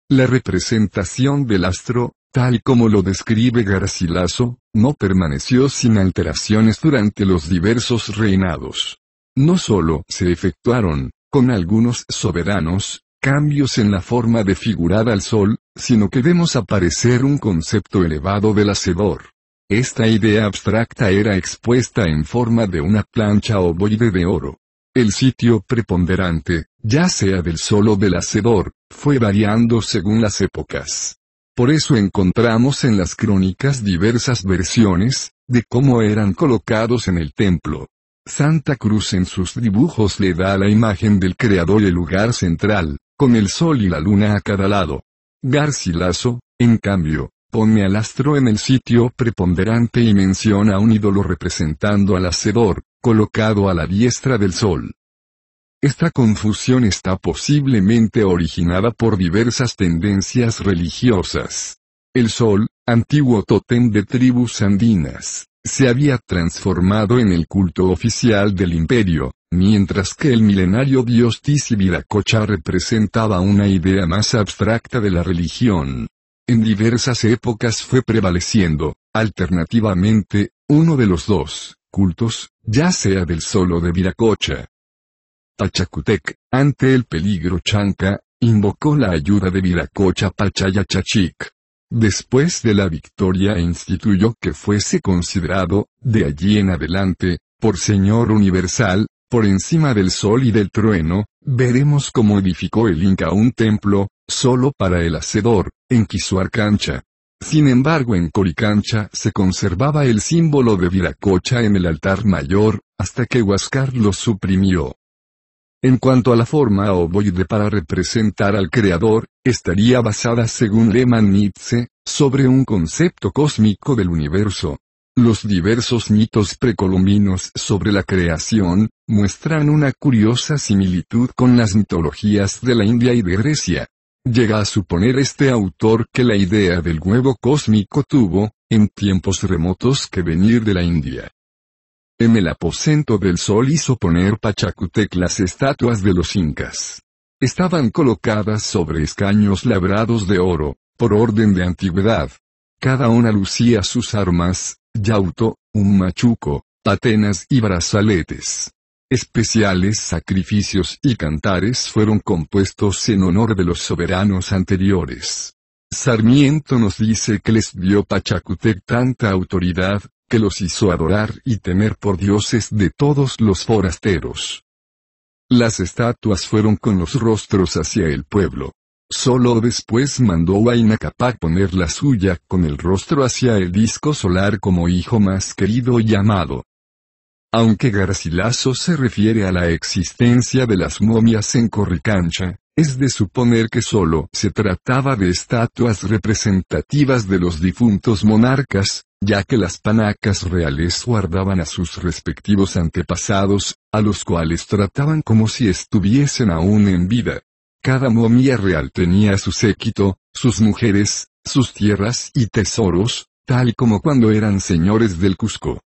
Speaker 2: La representación del astro, tal como lo describe Garcilaso, no permaneció sin alteraciones durante los diversos reinados. No solo se efectuaron, con algunos soberanos, cambios en la forma de figurar al sol, sino que vemos aparecer un concepto elevado del hacedor. Esta idea abstracta era expuesta en forma de una plancha ovoide de oro. El sitio preponderante, ya sea del sol o del hacedor, fue variando según las épocas. Por eso encontramos en las crónicas diversas versiones, de cómo eran colocados en el templo. Santa Cruz en sus dibujos le da la imagen del Creador el lugar central, con el sol y la luna a cada lado. Garcilaso, en cambio, Pone al astro en el sitio preponderante y menciona un ídolo representando al hacedor, colocado a la diestra del sol. Esta confusión está posiblemente originada por diversas tendencias religiosas. El sol, antiguo tótem de tribus andinas, se había transformado en el culto oficial del imperio, mientras que el milenario dios Tisibiracocha representaba una idea más abstracta de la religión en diversas épocas fue prevaleciendo, alternativamente, uno de los dos cultos, ya sea del solo de Viracocha. Tachacutec, ante el peligro chanca, invocó la ayuda de Viracocha Pachayachachic. Después de la victoria instituyó que fuese considerado, de allí en adelante, por Señor Universal, por encima del sol y del trueno, Veremos cómo edificó el Inca un templo, solo para el hacedor, en Quisuarcancha. Sin embargo en Coricancha se conservaba el símbolo de Viracocha en el altar mayor, hasta que Huascar lo suprimió. En cuanto a la forma ovoide para representar al Creador, estaría basada según Lehmann Nietzsche, sobre un concepto cósmico del universo, los diversos mitos precolombinos sobre la creación, muestran una curiosa similitud con las mitologías de la India y de Grecia. Llega a suponer este autor que la idea del huevo cósmico tuvo, en tiempos remotos, que venir de la India. En el aposento del sol hizo poner Pachacutec las estatuas de los incas. Estaban colocadas sobre escaños labrados de oro, por orden de antigüedad. Cada una lucía sus armas, yauto, un machuco, patenas y brazaletes. Especiales sacrificios y cantares fueron compuestos en honor de los soberanos anteriores. Sarmiento nos dice que les dio Pachacutec tanta autoridad, que los hizo adorar y temer por dioses de todos los forasteros. Las estatuas fueron con los rostros hacia el pueblo, Solo después mandó a Inacapac poner la suya con el rostro hacia el disco solar como hijo más querido y amado. Aunque Garcilaso se refiere a la existencia de las momias en Corricancha, es de suponer que solo se trataba de estatuas representativas de los difuntos monarcas, ya que las panacas reales guardaban a sus respectivos antepasados, a los cuales trataban como si estuviesen aún en vida. Cada momia real tenía su séquito, sus mujeres, sus tierras y tesoros, tal como cuando eran señores del Cusco.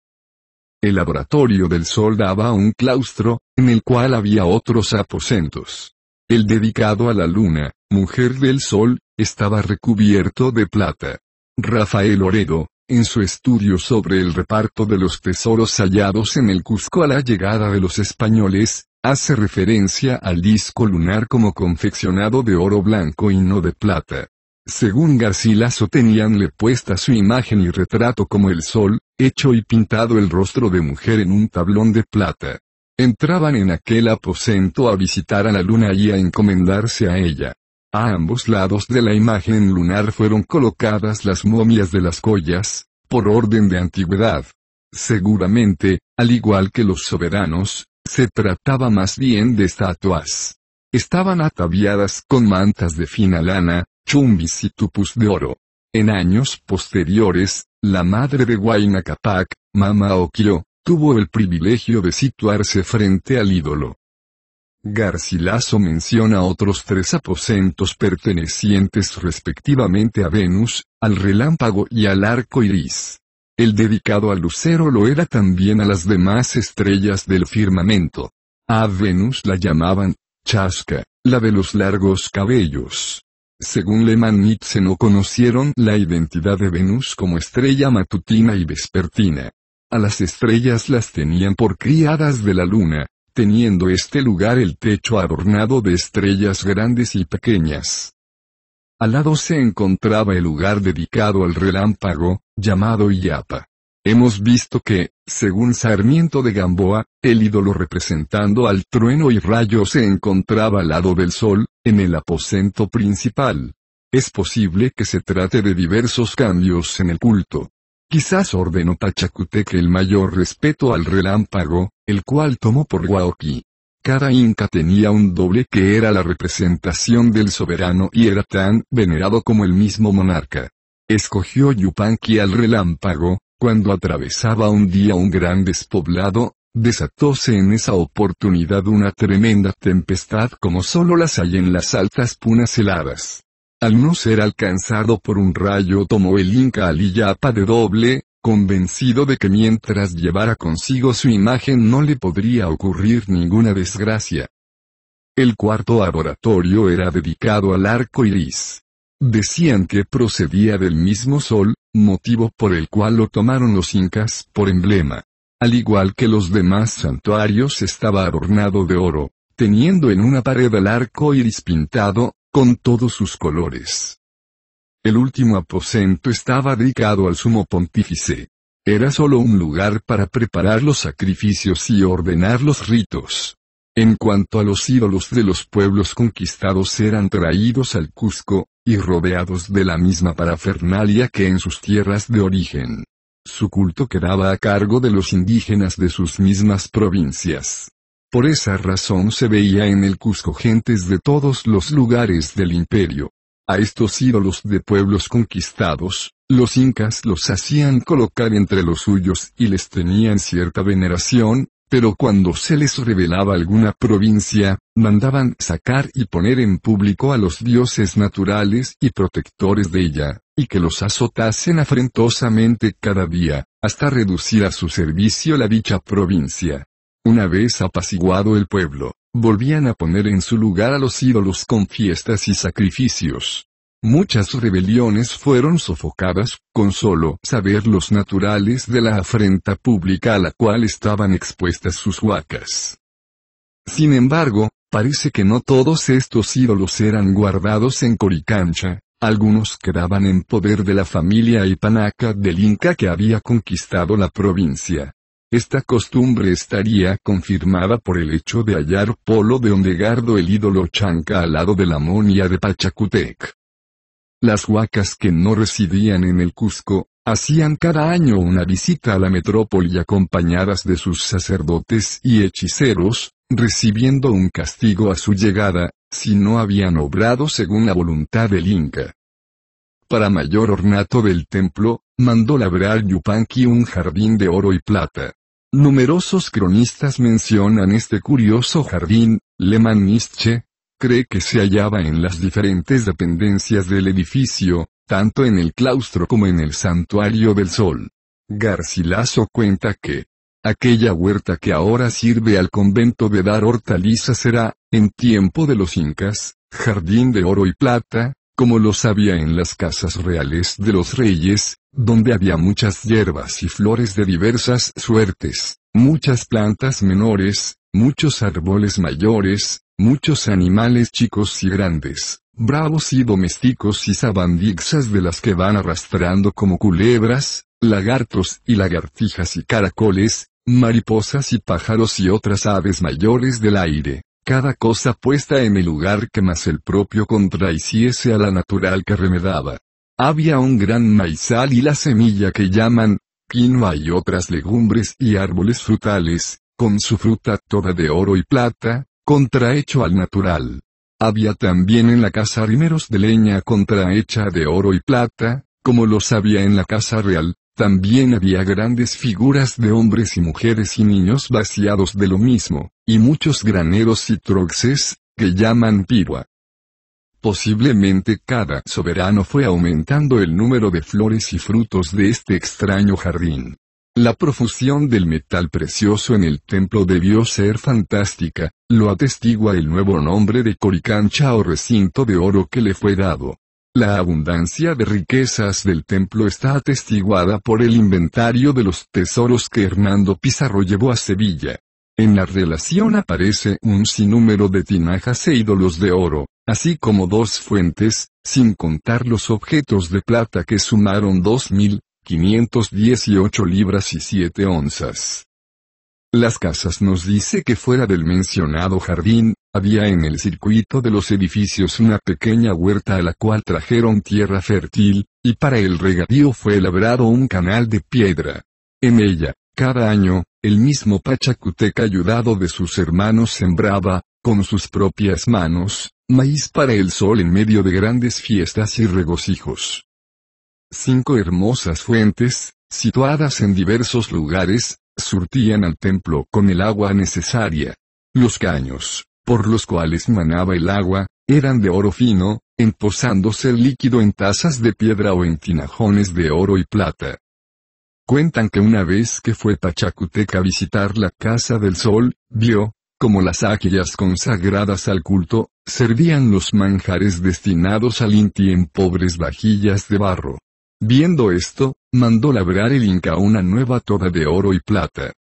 Speaker 2: El laboratorio del sol daba un claustro, en el cual había otros aposentos. El dedicado a la luna, mujer del sol, estaba recubierto de plata. Rafael Oredo, en su estudio sobre el reparto de los tesoros hallados en el Cusco a la llegada de los españoles, Hace referencia al disco lunar como confeccionado de oro blanco y no de plata. Según Garcilaso teníanle puesta su imagen y retrato como el sol, hecho y pintado el rostro de mujer en un tablón de plata. Entraban en aquel aposento a visitar a la luna y a encomendarse a ella. A ambos lados de la imagen lunar fueron colocadas las momias de las collas, por orden de antigüedad. Seguramente, al igual que los soberanos, se trataba más bien de estatuas. Estaban ataviadas con mantas de fina lana, chumbis y tupus de oro. En años posteriores, la madre de Huayna Capac, Mama Oquio, tuvo el privilegio de situarse frente al ídolo. Garcilaso menciona otros tres aposentos pertenecientes respectivamente a Venus, al relámpago y al arco iris. El dedicado a Lucero lo era también a las demás estrellas del firmamento. A Venus la llamaban, Chasca, la de los largos cabellos. Según Lehmann Nietzsche no conocieron la identidad de Venus como estrella matutina y vespertina. A las estrellas las tenían por criadas de la luna, teniendo este lugar el techo adornado de estrellas grandes y pequeñas. Al lado se encontraba el lugar dedicado al relámpago, llamado Iapa. Hemos visto que, según Sarmiento de Gamboa, el ídolo representando al trueno y rayo se encontraba al lado del sol, en el aposento principal. Es posible que se trate de diversos cambios en el culto. Quizás ordenó Pachacutec el mayor respeto al relámpago, el cual tomó por Guauqui. Cada inca tenía un doble que era la representación del soberano y era tan venerado como el mismo monarca. Escogió Yupanqui al relámpago, cuando atravesaba un día un gran despoblado, desatóse en esa oportunidad una tremenda tempestad como solo las hay en las altas punas heladas. Al no ser alcanzado por un rayo tomó el Inca al de doble, convencido de que mientras llevara consigo su imagen no le podría ocurrir ninguna desgracia. El cuarto laboratorio era dedicado al arco iris. Decían que procedía del mismo sol, motivo por el cual lo tomaron los incas por emblema. Al igual que los demás santuarios estaba adornado de oro, teniendo en una pared el arco iris pintado, con todos sus colores. El último aposento estaba dedicado al sumo pontífice. Era solo un lugar para preparar los sacrificios y ordenar los ritos. En cuanto a los ídolos de los pueblos conquistados eran traídos al Cusco, y rodeados de la misma parafernalia que en sus tierras de origen. Su culto quedaba a cargo de los indígenas de sus mismas provincias. Por esa razón se veía en el Cusco gentes de todos los lugares del imperio, a estos ídolos de pueblos conquistados, los incas los hacían colocar entre los suyos y les tenían cierta veneración, pero cuando se les revelaba alguna provincia, mandaban sacar y poner en público a los dioses naturales y protectores de ella, y que los azotasen afrentosamente cada día, hasta reducir a su servicio la dicha provincia. Una vez apaciguado el pueblo, volvían a poner en su lugar a los ídolos con fiestas y sacrificios. Muchas rebeliones fueron sofocadas, con solo saber los naturales de la afrenta pública a la cual estaban expuestas sus huacas. Sin embargo, parece que no todos estos ídolos eran guardados en Coricancha, algunos quedaban en poder de la familia Ipanaca del Inca que había conquistado la provincia. Esta costumbre estaría confirmada por el hecho de hallar polo de Ondegardo el ídolo Chanca al lado de la monia de Pachacutec. Las huacas que no residían en el Cusco, hacían cada año una visita a la metrópoli acompañadas de sus sacerdotes y hechiceros, recibiendo un castigo a su llegada, si no habían obrado según la voluntad del Inca. Para mayor ornato del templo, mandó labrar Yupanqui un jardín de oro y plata. Numerosos cronistas mencionan este curioso jardín, Le cree que se hallaba en las diferentes dependencias del edificio, tanto en el claustro como en el santuario del sol. Garcilaso cuenta que, aquella huerta que ahora sirve al convento de dar hortalizas será, en tiempo de los incas, jardín de oro y plata, como los había en las casas reales de los reyes, donde había muchas hierbas y flores de diversas suertes, muchas plantas menores, muchos árboles mayores, muchos animales chicos y grandes, bravos y domésticos y sabandixas de las que van arrastrando como culebras, lagartos y lagartijas y caracoles, mariposas y pájaros y otras aves mayores del aire. Cada cosa puesta en el lugar que más el propio contrahiciese a la natural que remedaba. Había un gran maizal y la semilla que llaman, quinoa y otras legumbres y árboles frutales, con su fruta toda de oro y plata, contrahecho al natural. Había también en la casa rimeros de leña contrahecha de oro y plata, como los había en la casa real, también había grandes figuras de hombres y mujeres y niños vaciados de lo mismo, y muchos graneros y troxes, que llaman pirua. Posiblemente cada soberano fue aumentando el número de flores y frutos de este extraño jardín. La profusión del metal precioso en el templo debió ser fantástica, lo atestigua el nuevo nombre de coricancha o recinto de oro que le fue dado. La abundancia de riquezas del templo está atestiguada por el inventario de los tesoros que Hernando Pizarro llevó a Sevilla. En la relación aparece un sinnúmero de tinajas e ídolos de oro, así como dos fuentes, sin contar los objetos de plata que sumaron 2.518 libras y 7 onzas. Las casas nos dice que fuera del mencionado jardín, había en el circuito de los edificios una pequeña huerta a la cual trajeron tierra fértil, y para el regadío fue labrado un canal de piedra. En ella, cada año, el mismo Pachacuteca ayudado de sus hermanos sembraba, con sus propias manos, maíz para el sol en medio de grandes fiestas y regocijos. Cinco hermosas fuentes, situadas en diversos lugares, surtían al templo con el agua necesaria. Los caños, por los cuales manaba el agua, eran de oro fino, emposándose el líquido en tazas de piedra o en tinajones de oro y plata. Cuentan que una vez que fue Pachacuteca a visitar la Casa del Sol, vio, como las águilas consagradas al culto, servían los manjares destinados al Inti en pobres vajillas de barro. Viendo esto, mandó labrar el Inca una nueva toda de oro y plata.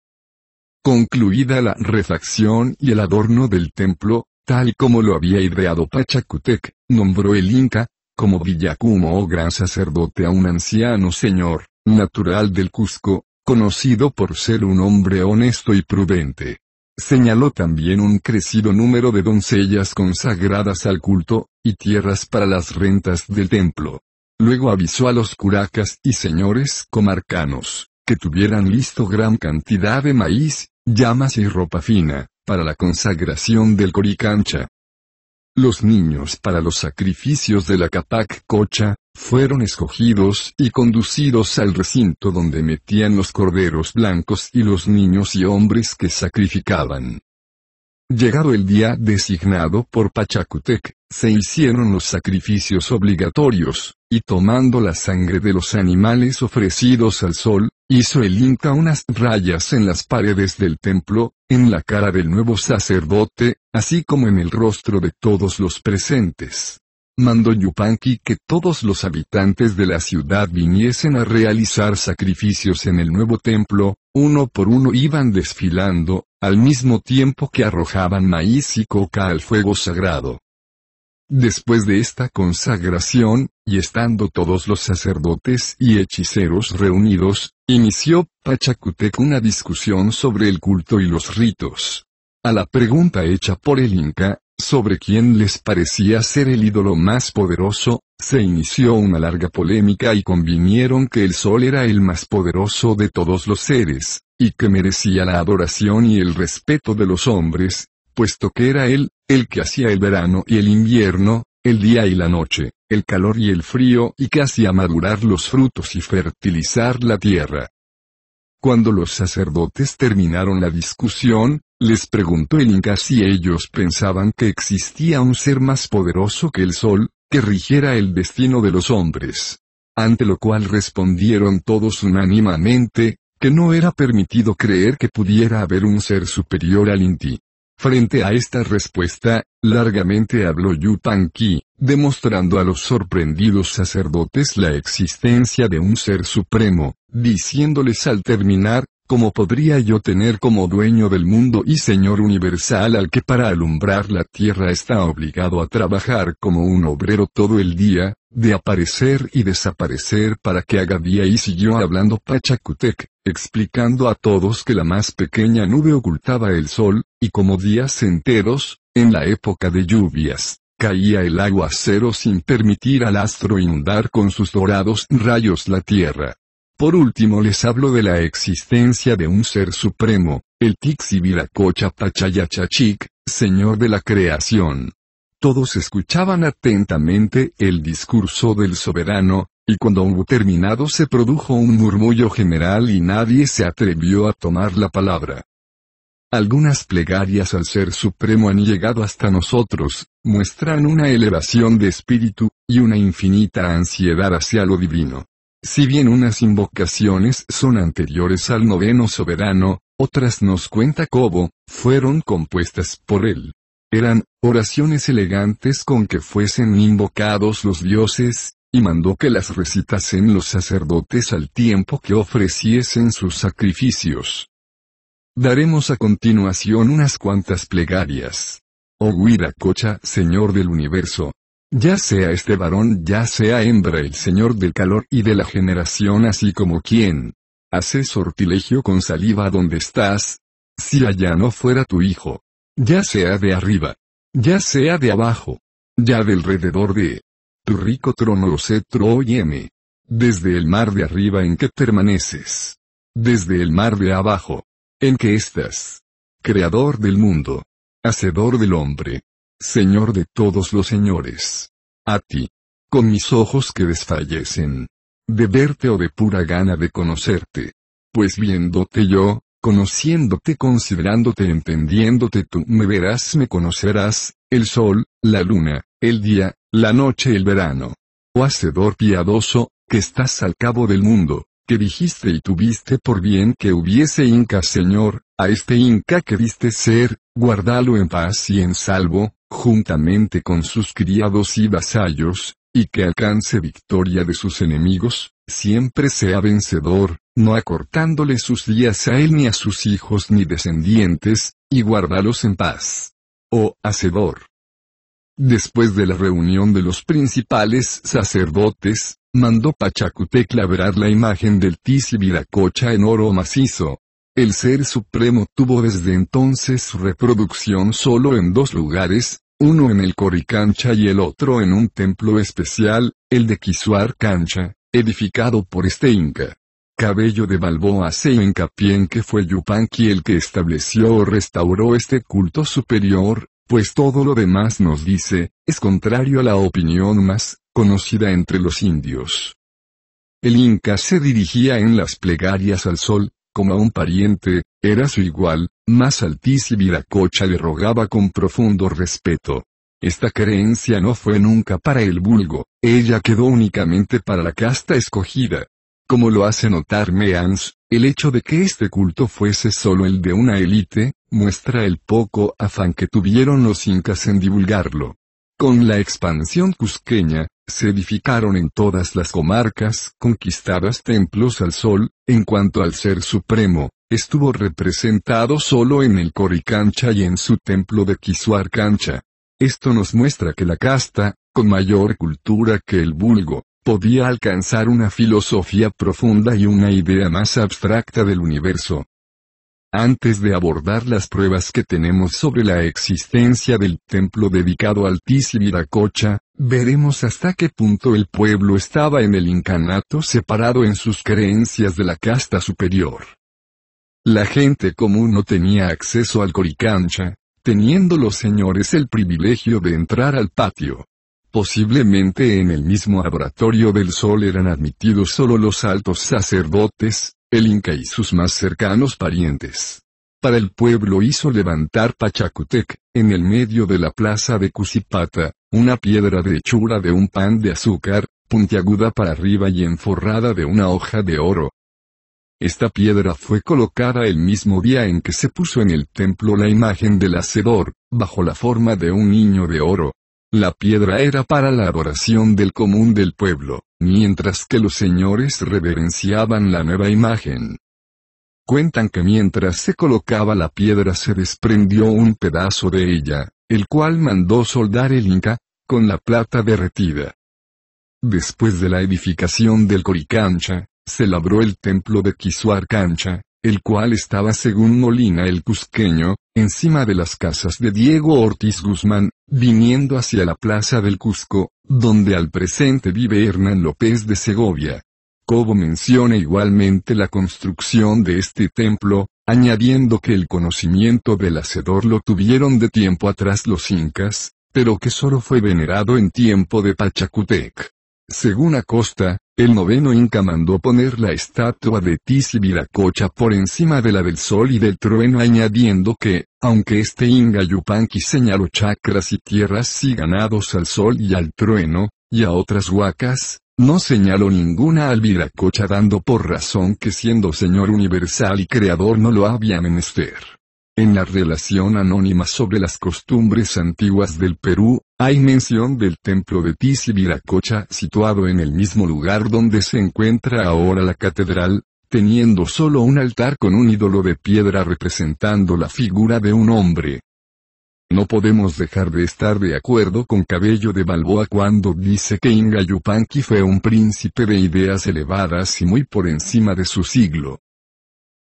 Speaker 2: Concluida la refacción y el adorno del templo, tal como lo había ideado Pachacutec, nombró el Inca, como Villacumo o gran sacerdote a un anciano señor, natural del Cusco, conocido por ser un hombre honesto y prudente. Señaló también un crecido número de doncellas consagradas al culto, y tierras para las rentas del templo. Luego avisó a los curacas y señores comarcanos, que tuvieran listo gran cantidad de maíz, llamas y ropa fina, para la consagración del coricancha. Los niños para los sacrificios de la capac cocha, fueron escogidos y conducidos al recinto donde metían los corderos blancos y los niños y hombres que sacrificaban. Llegado el día designado por Pachacutec, se hicieron los sacrificios obligatorios, y tomando la sangre de los animales ofrecidos al sol, Hizo el Inca unas rayas en las paredes del templo, en la cara del nuevo sacerdote, así como en el rostro de todos los presentes. Mandó Yupanqui que todos los habitantes de la ciudad viniesen a realizar sacrificios en el nuevo templo, uno por uno iban desfilando, al mismo tiempo que arrojaban maíz y coca al fuego sagrado. Después de esta consagración, y estando todos los sacerdotes y hechiceros reunidos, inició Pachacutec una discusión sobre el culto y los ritos. A la pregunta hecha por el Inca, sobre quién les parecía ser el ídolo más poderoso, se inició una larga polémica y convinieron que el sol era el más poderoso de todos los seres, y que merecía la adoración y el respeto de los hombres, puesto que era él, el que hacía el verano y el invierno, el día y la noche, el calor y el frío y que hacía madurar los frutos y fertilizar la tierra. Cuando los sacerdotes terminaron la discusión, les preguntó el Inca si ellos pensaban que existía un ser más poderoso que el sol, que rigiera el destino de los hombres. Ante lo cual respondieron todos unánimemente, que no era permitido creer que pudiera haber un ser superior al Inti. Frente a esta respuesta, largamente habló Yu demostrando a los sorprendidos sacerdotes la existencia de un ser supremo, diciéndoles al terminar, ¿cómo podría yo tener como dueño del mundo y señor universal al que para alumbrar la tierra está obligado a trabajar como un obrero todo el día, de aparecer y desaparecer para que haga día y siguió hablando Pachacutec, explicando a todos que la más pequeña nube ocultaba el sol, y como días enteros, en la época de lluvias, caía el agua cero sin permitir al astro inundar con sus dorados rayos la tierra. Por último les hablo de la existencia de un ser supremo, el Tixi Viracocha Pachayachachik, señor de la creación. Todos escuchaban atentamente el discurso del soberano, y cuando hubo terminado se produjo un murmullo general y nadie se atrevió a tomar la palabra. Algunas plegarias al Ser Supremo han llegado hasta nosotros, muestran una elevación de espíritu, y una infinita ansiedad hacia lo divino. Si bien unas invocaciones son anteriores al noveno soberano, otras nos cuenta Cobo, fueron compuestas por él. Eran oraciones elegantes con que fuesen invocados los dioses, y mandó que las recitasen los sacerdotes al tiempo que ofreciesen sus sacrificios. Daremos a continuación unas cuantas plegarias. Oh Cocha, Señor del Universo. Ya sea este varón, ya sea hembra, el Señor del calor y de la generación, así como quien hace sortilegio con saliva donde estás. Si allá no fuera tu hijo. Ya sea de arriba. Ya sea de abajo. Ya de alrededor de tu rico trono o cetro, yeme. Desde el mar de arriba en que permaneces.
Speaker 1: Desde el mar de abajo en qué estás. Creador del mundo. Hacedor del hombre. Señor de todos los señores. A ti.
Speaker 2: Con mis ojos que desfallecen. De verte o de pura gana de conocerte. Pues viéndote yo, conociéndote, considerándote, entendiéndote tú, me verás, me conocerás, el sol, la luna, el día, la noche, el verano. Oh Hacedor piadoso, que estás al cabo del mundo, que dijiste y tuviste por bien que hubiese Inca Señor, a este Inca que viste ser, guardalo en paz y en salvo, juntamente con sus criados y vasallos, y que alcance victoria de sus enemigos, siempre sea vencedor, no acortándole sus días a él ni a sus hijos ni descendientes, y guardalos en paz. Oh Hacedor. Después de la reunión de los principales sacerdotes, mandó Pachacutec labrar la imagen del Viracocha en oro macizo. El Ser Supremo tuvo desde entonces su reproducción solo en dos lugares, uno en el Coricancha y el otro en un templo especial, el de Quisuar Cancha, edificado por este inca. Cabello de Balboa se hincapié en que fue Yupanqui el que estableció o restauró este culto superior, pues todo lo demás nos dice, es contrario a la opinión más conocida entre los indios. El Inca se dirigía en las plegarias al sol, como a un pariente, era su igual, más altísimo y cocha le rogaba con profundo respeto. Esta creencia no fue nunca para el vulgo, ella quedó únicamente para la casta escogida, como lo hace notar Means, el hecho de que este culto fuese solo el de una élite, muestra el poco afán que tuvieron los incas en divulgarlo. Con la expansión cusqueña, se edificaron en todas las comarcas conquistadas templos al sol, en cuanto al Ser Supremo, estuvo representado solo en el Coricancha y en su templo de Cancha. Esto nos muestra que la casta, con mayor cultura que el vulgo, podía alcanzar una filosofía profunda y una idea más abstracta del universo. Antes de abordar las pruebas que tenemos sobre la existencia del templo dedicado al Tisviracocha, veremos hasta qué punto el pueblo estaba en el incanato separado en sus creencias de la casta superior. La gente común no tenía acceso al coricancha, teniendo los señores el privilegio de entrar al patio. Posiblemente en el mismo laboratorio del sol eran admitidos solo los altos sacerdotes, el Inca y sus más cercanos parientes. Para el pueblo hizo levantar Pachacutec, en el medio de la plaza de Cusipata, una piedra de hechura de un pan de azúcar, puntiaguda para arriba y enforrada de una hoja de oro. Esta piedra fue colocada el mismo día en que se puso en el templo la imagen del Hacedor, bajo la forma de un niño de oro, la piedra era para la adoración del común del pueblo, mientras que los señores reverenciaban la nueva imagen. Cuentan que mientras se colocaba la piedra se desprendió un pedazo de ella, el cual mandó soldar el Inca, con la plata derretida. Después de la edificación del Coricancha, se labró el templo de Cancha, el cual estaba según Molina el Cusqueño, encima de las casas de Diego Ortiz Guzmán, viniendo hacia la plaza del Cusco, donde al presente vive Hernán López de Segovia. Cobo menciona igualmente la construcción de este templo, añadiendo que el conocimiento del hacedor lo tuvieron de tiempo atrás los incas, pero que solo fue venerado en tiempo de Pachacutec. Según Acosta, el noveno inca mandó poner la estatua de Viracocha por encima de la del sol y del trueno añadiendo que, aunque este Inga Yupanqui señaló chakras y tierras y ganados al sol y al trueno, y a otras huacas, no señaló ninguna al Viracocha dando por razón que siendo Señor universal y creador no lo había menester. En la relación anónima sobre las costumbres antiguas del Perú, hay mención del templo de Tisi Viracocha situado en el mismo lugar donde se encuentra ahora la catedral, teniendo solo un altar con un ídolo de piedra representando la figura de un hombre. No podemos dejar de estar de acuerdo con Cabello de Balboa cuando dice que Inga fue un príncipe de ideas elevadas y muy por encima de su siglo.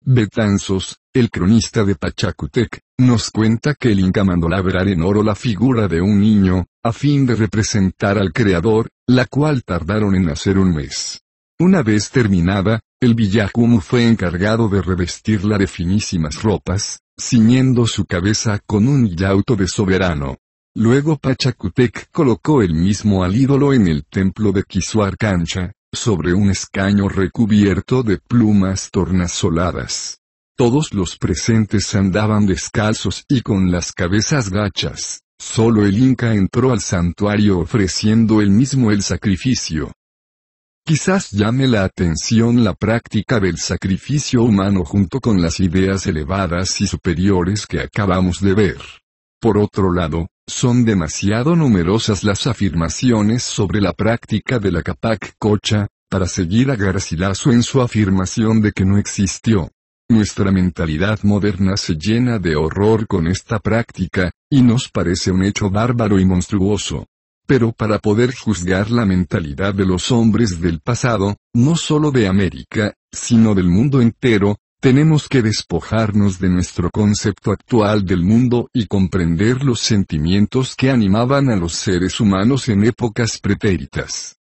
Speaker 2: Betanzos, el cronista de Pachacutec, nos cuenta que el Inca mandó labrar en oro la figura de un niño, a fin de representar al Creador, la cual tardaron en hacer un mes. Una vez terminada, el Villacumu fue encargado de revestirla de finísimas ropas, ciñendo su cabeza con un yauto de soberano. Luego Pachacutec colocó el mismo al ídolo en el templo de Kisuar Cancha, sobre un escaño recubierto de plumas tornasoladas. Todos los presentes andaban descalzos y con las cabezas gachas. Solo el Inca entró al santuario ofreciendo el mismo el sacrificio. Quizás llame la atención la práctica del sacrificio humano junto con las ideas elevadas y superiores que acabamos de ver. Por otro lado, son demasiado numerosas las afirmaciones sobre la práctica de la Capac Cocha, para seguir a Garcilaso en su afirmación de que no existió. Nuestra mentalidad moderna se llena de horror con esta práctica, y nos parece un hecho bárbaro y monstruoso pero para poder juzgar la mentalidad de los hombres del pasado, no solo de América, sino del mundo entero, tenemos que despojarnos de nuestro concepto actual del mundo y comprender los sentimientos que animaban a los seres humanos en épocas pretéritas.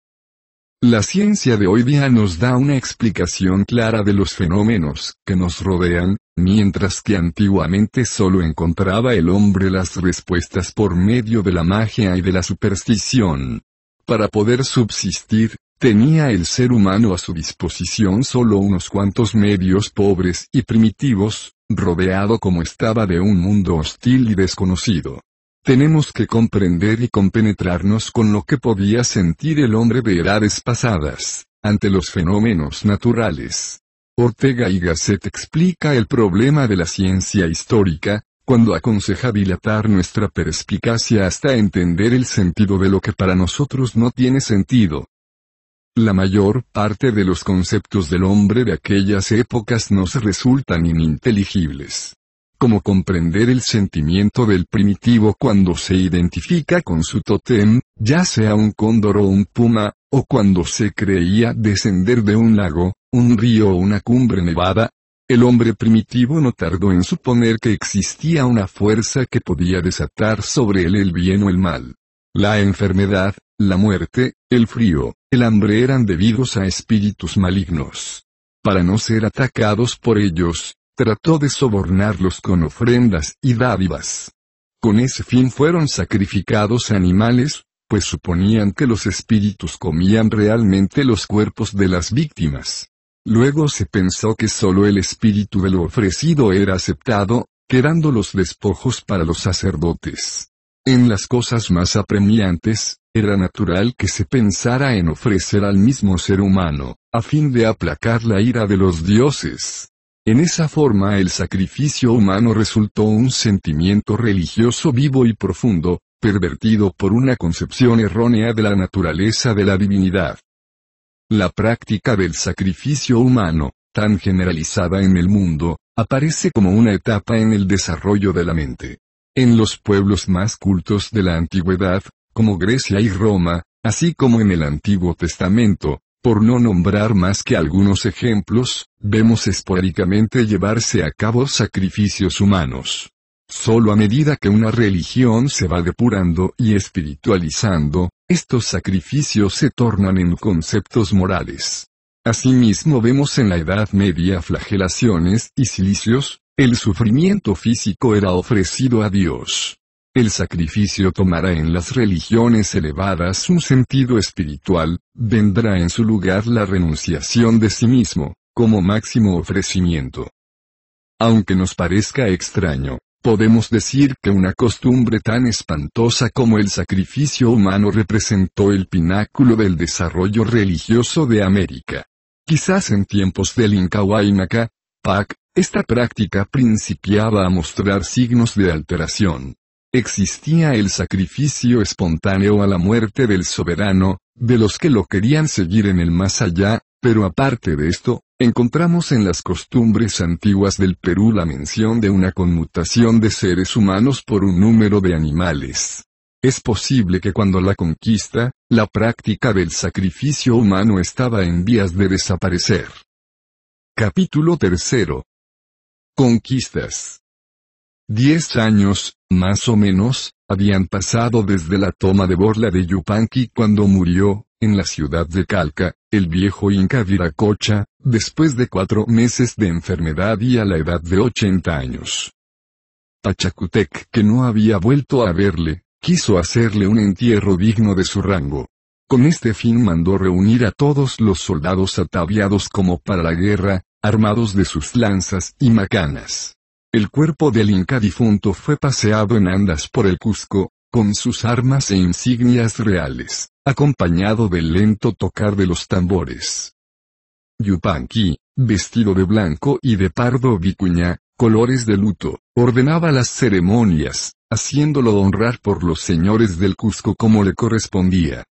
Speaker 2: La ciencia de hoy día nos da una explicación clara de los fenómenos que nos rodean, mientras que antiguamente solo encontraba el hombre las respuestas por medio de la magia y de la superstición. Para poder subsistir, tenía el ser humano a su disposición solo unos cuantos medios pobres y primitivos, rodeado como estaba de un mundo hostil y desconocido. Tenemos que comprender y compenetrarnos con lo que podía sentir el hombre de edades pasadas, ante los fenómenos naturales. Ortega y Gasset explica el problema de la ciencia histórica, cuando aconseja dilatar nuestra perspicacia hasta entender el sentido de lo que para nosotros no tiene sentido. La mayor parte de los conceptos del hombre de aquellas épocas nos resultan ininteligibles como comprender el sentimiento del primitivo cuando se identifica con su totem, ya sea un cóndor o un puma, o cuando se creía descender de un lago, un río o una cumbre nevada, el hombre primitivo no tardó en suponer que existía una fuerza que podía desatar sobre él el bien o el mal. La enfermedad, la muerte, el frío, el hambre eran debidos a espíritus malignos. Para no ser atacados por ellos, trató de sobornarlos con ofrendas y dádivas. Con ese fin fueron sacrificados animales, pues suponían que los espíritus comían realmente los cuerpos de las víctimas. Luego se pensó que solo el espíritu de lo ofrecido era aceptado, quedando los despojos para los sacerdotes. En las cosas más apremiantes, era natural que se pensara en ofrecer al mismo ser humano, a fin de aplacar la ira de los dioses. En esa forma el sacrificio humano resultó un sentimiento religioso vivo y profundo, pervertido por una concepción errónea de la naturaleza de la divinidad. La práctica del sacrificio humano, tan generalizada en el mundo, aparece como una etapa en el desarrollo de la mente. En los pueblos más cultos de la antigüedad, como Grecia y Roma, así como en el Antiguo Testamento, por no nombrar más que algunos ejemplos, vemos esporádicamente llevarse a cabo sacrificios humanos. Solo a medida que una religión se va depurando y espiritualizando, estos sacrificios se tornan en conceptos morales. Asimismo vemos en la Edad Media flagelaciones y silicios, el sufrimiento físico era ofrecido a Dios. El sacrificio tomará en las religiones elevadas un sentido espiritual, vendrá en su lugar la renunciación de sí mismo, como máximo ofrecimiento. Aunque nos parezca extraño, podemos decir que una costumbre tan espantosa como el sacrificio humano representó el pináculo del desarrollo religioso de América. Quizás en tiempos del Inca Huaynaca, Pac, esta práctica principiaba a mostrar signos de alteración existía el sacrificio espontáneo a la muerte del soberano, de los que lo querían seguir en el más allá, pero aparte de esto, encontramos en las costumbres antiguas del Perú la mención de una conmutación de seres humanos por un número de animales. Es posible que cuando la conquista, la práctica del sacrificio humano estaba en vías de desaparecer. Capítulo 3. Conquistas. Diez años, más o menos, habían pasado desde la toma de Borla de Yupanqui cuando murió, en la ciudad de Calca, el viejo Inca Viracocha, después de cuatro meses de enfermedad y a la edad de ochenta años. Pachacutec, que no había vuelto a verle, quiso hacerle un entierro digno de su rango. Con este fin mandó reunir a todos los soldados ataviados como para la guerra, armados de sus lanzas y macanas. El cuerpo del Inca difunto fue paseado en andas por el Cusco, con sus armas e insignias reales, acompañado del lento tocar de los tambores. Yupanqui, vestido de blanco y de pardo vicuña, colores de luto, ordenaba las ceremonias, haciéndolo honrar por los señores del Cusco como le correspondía.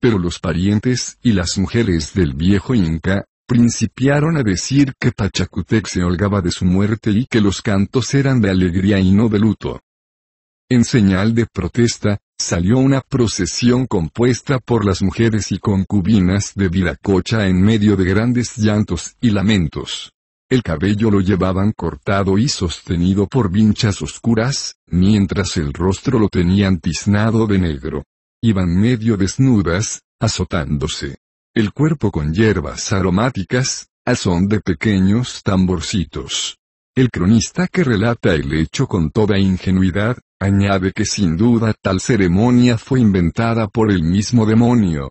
Speaker 2: Pero los parientes y las mujeres del viejo Inca, principiaron a decir que Pachacutec se holgaba de su muerte y que los cantos eran de alegría y no de luto. En señal de protesta, salió una procesión compuesta por las mujeres y concubinas de Viracocha en medio de grandes llantos y lamentos. El cabello lo llevaban cortado y sostenido por vinchas oscuras, mientras el rostro lo tenían tiznado de negro. Iban medio desnudas, azotándose. El cuerpo con hierbas aromáticas, a son de pequeños tamborcitos. El cronista que relata el hecho con toda ingenuidad, añade que sin duda tal ceremonia fue inventada por el mismo demonio.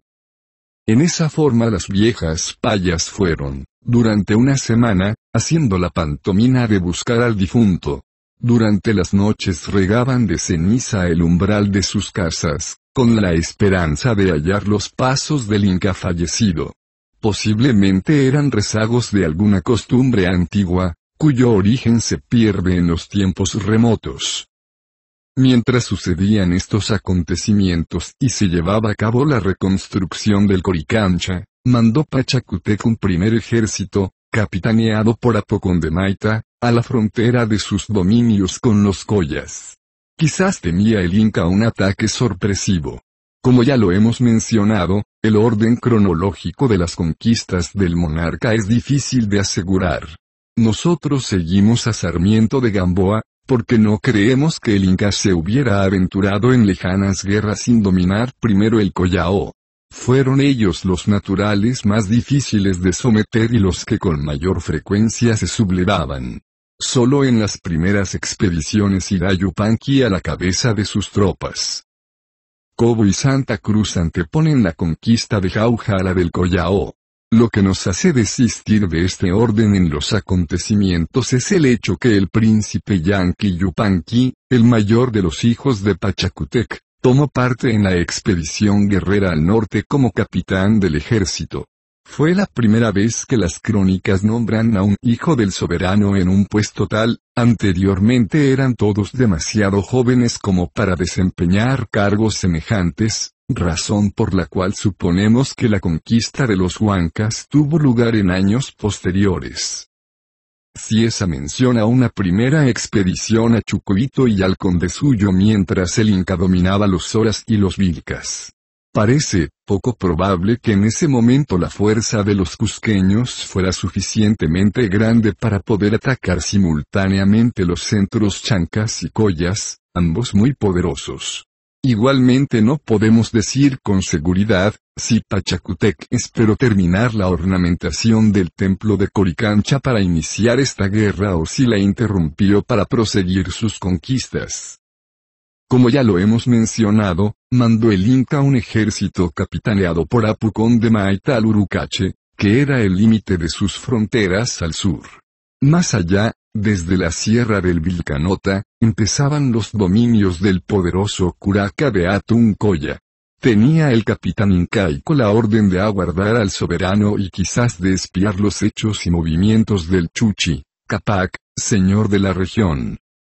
Speaker 2: En esa forma las viejas payas fueron, durante una semana, haciendo la pantomina de buscar al difunto. Durante las noches regaban de ceniza el umbral de sus casas, con la esperanza de hallar los pasos del Inca fallecido. Posiblemente eran rezagos de alguna costumbre antigua, cuyo origen se pierde en los tiempos remotos. Mientras sucedían estos acontecimientos y se llevaba a cabo la reconstrucción del Coricancha, mandó Pachacutec un primer ejército, capitaneado por Apocondemaita, a la frontera de sus dominios con los Collas. Quizás temía el Inca un ataque sorpresivo. Como ya lo hemos mencionado, el orden cronológico de las conquistas del monarca es difícil de asegurar. Nosotros seguimos a Sarmiento de Gamboa, porque no creemos que el Inca se hubiera aventurado en lejanas guerras sin dominar primero el Collao. Fueron ellos los naturales más difíciles de someter y los que con mayor frecuencia se sublevaban. Solo en las primeras expediciones irá Yupanqui a la cabeza de sus tropas. Cobo y Santa Cruz anteponen la conquista de Jauja a la del Collao. Lo que nos hace desistir de este orden en los acontecimientos es el hecho que el príncipe Yanqui Yupanqui, el mayor de los hijos de Pachacutec, tomó parte en la expedición guerrera al norte como capitán del ejército. Fue la primera vez que las crónicas nombran a un hijo del soberano en un puesto tal, anteriormente eran todos demasiado jóvenes como para desempeñar cargos semejantes, razón por la cual suponemos que la conquista de los huancas tuvo lugar en años posteriores. Si esa menciona una primera expedición a Chucuito y al conde suyo mientras el Inca dominaba los Zoras y los Vilcas. Parece, poco probable que en ese momento la fuerza de los cusqueños fuera suficientemente grande para poder atacar simultáneamente los centros chancas y collas, ambos muy poderosos. Igualmente no podemos decir con seguridad, si Pachacutec esperó terminar la ornamentación del templo de Coricancha para iniciar esta guerra o si la interrumpió para proseguir sus conquistas. Como ya lo hemos mencionado, mandó el Inca un ejército capitaneado por Apucón de Maital Urucache, que era el límite de sus fronteras al sur. Más allá, desde la sierra del Vilcanota, empezaban los dominios del poderoso curaca de Atuncoya. Tenía el capitán incaico la orden
Speaker 1: de aguardar al soberano y quizás de espiar los hechos y movimientos del Chuchi, Capac, señor de la región.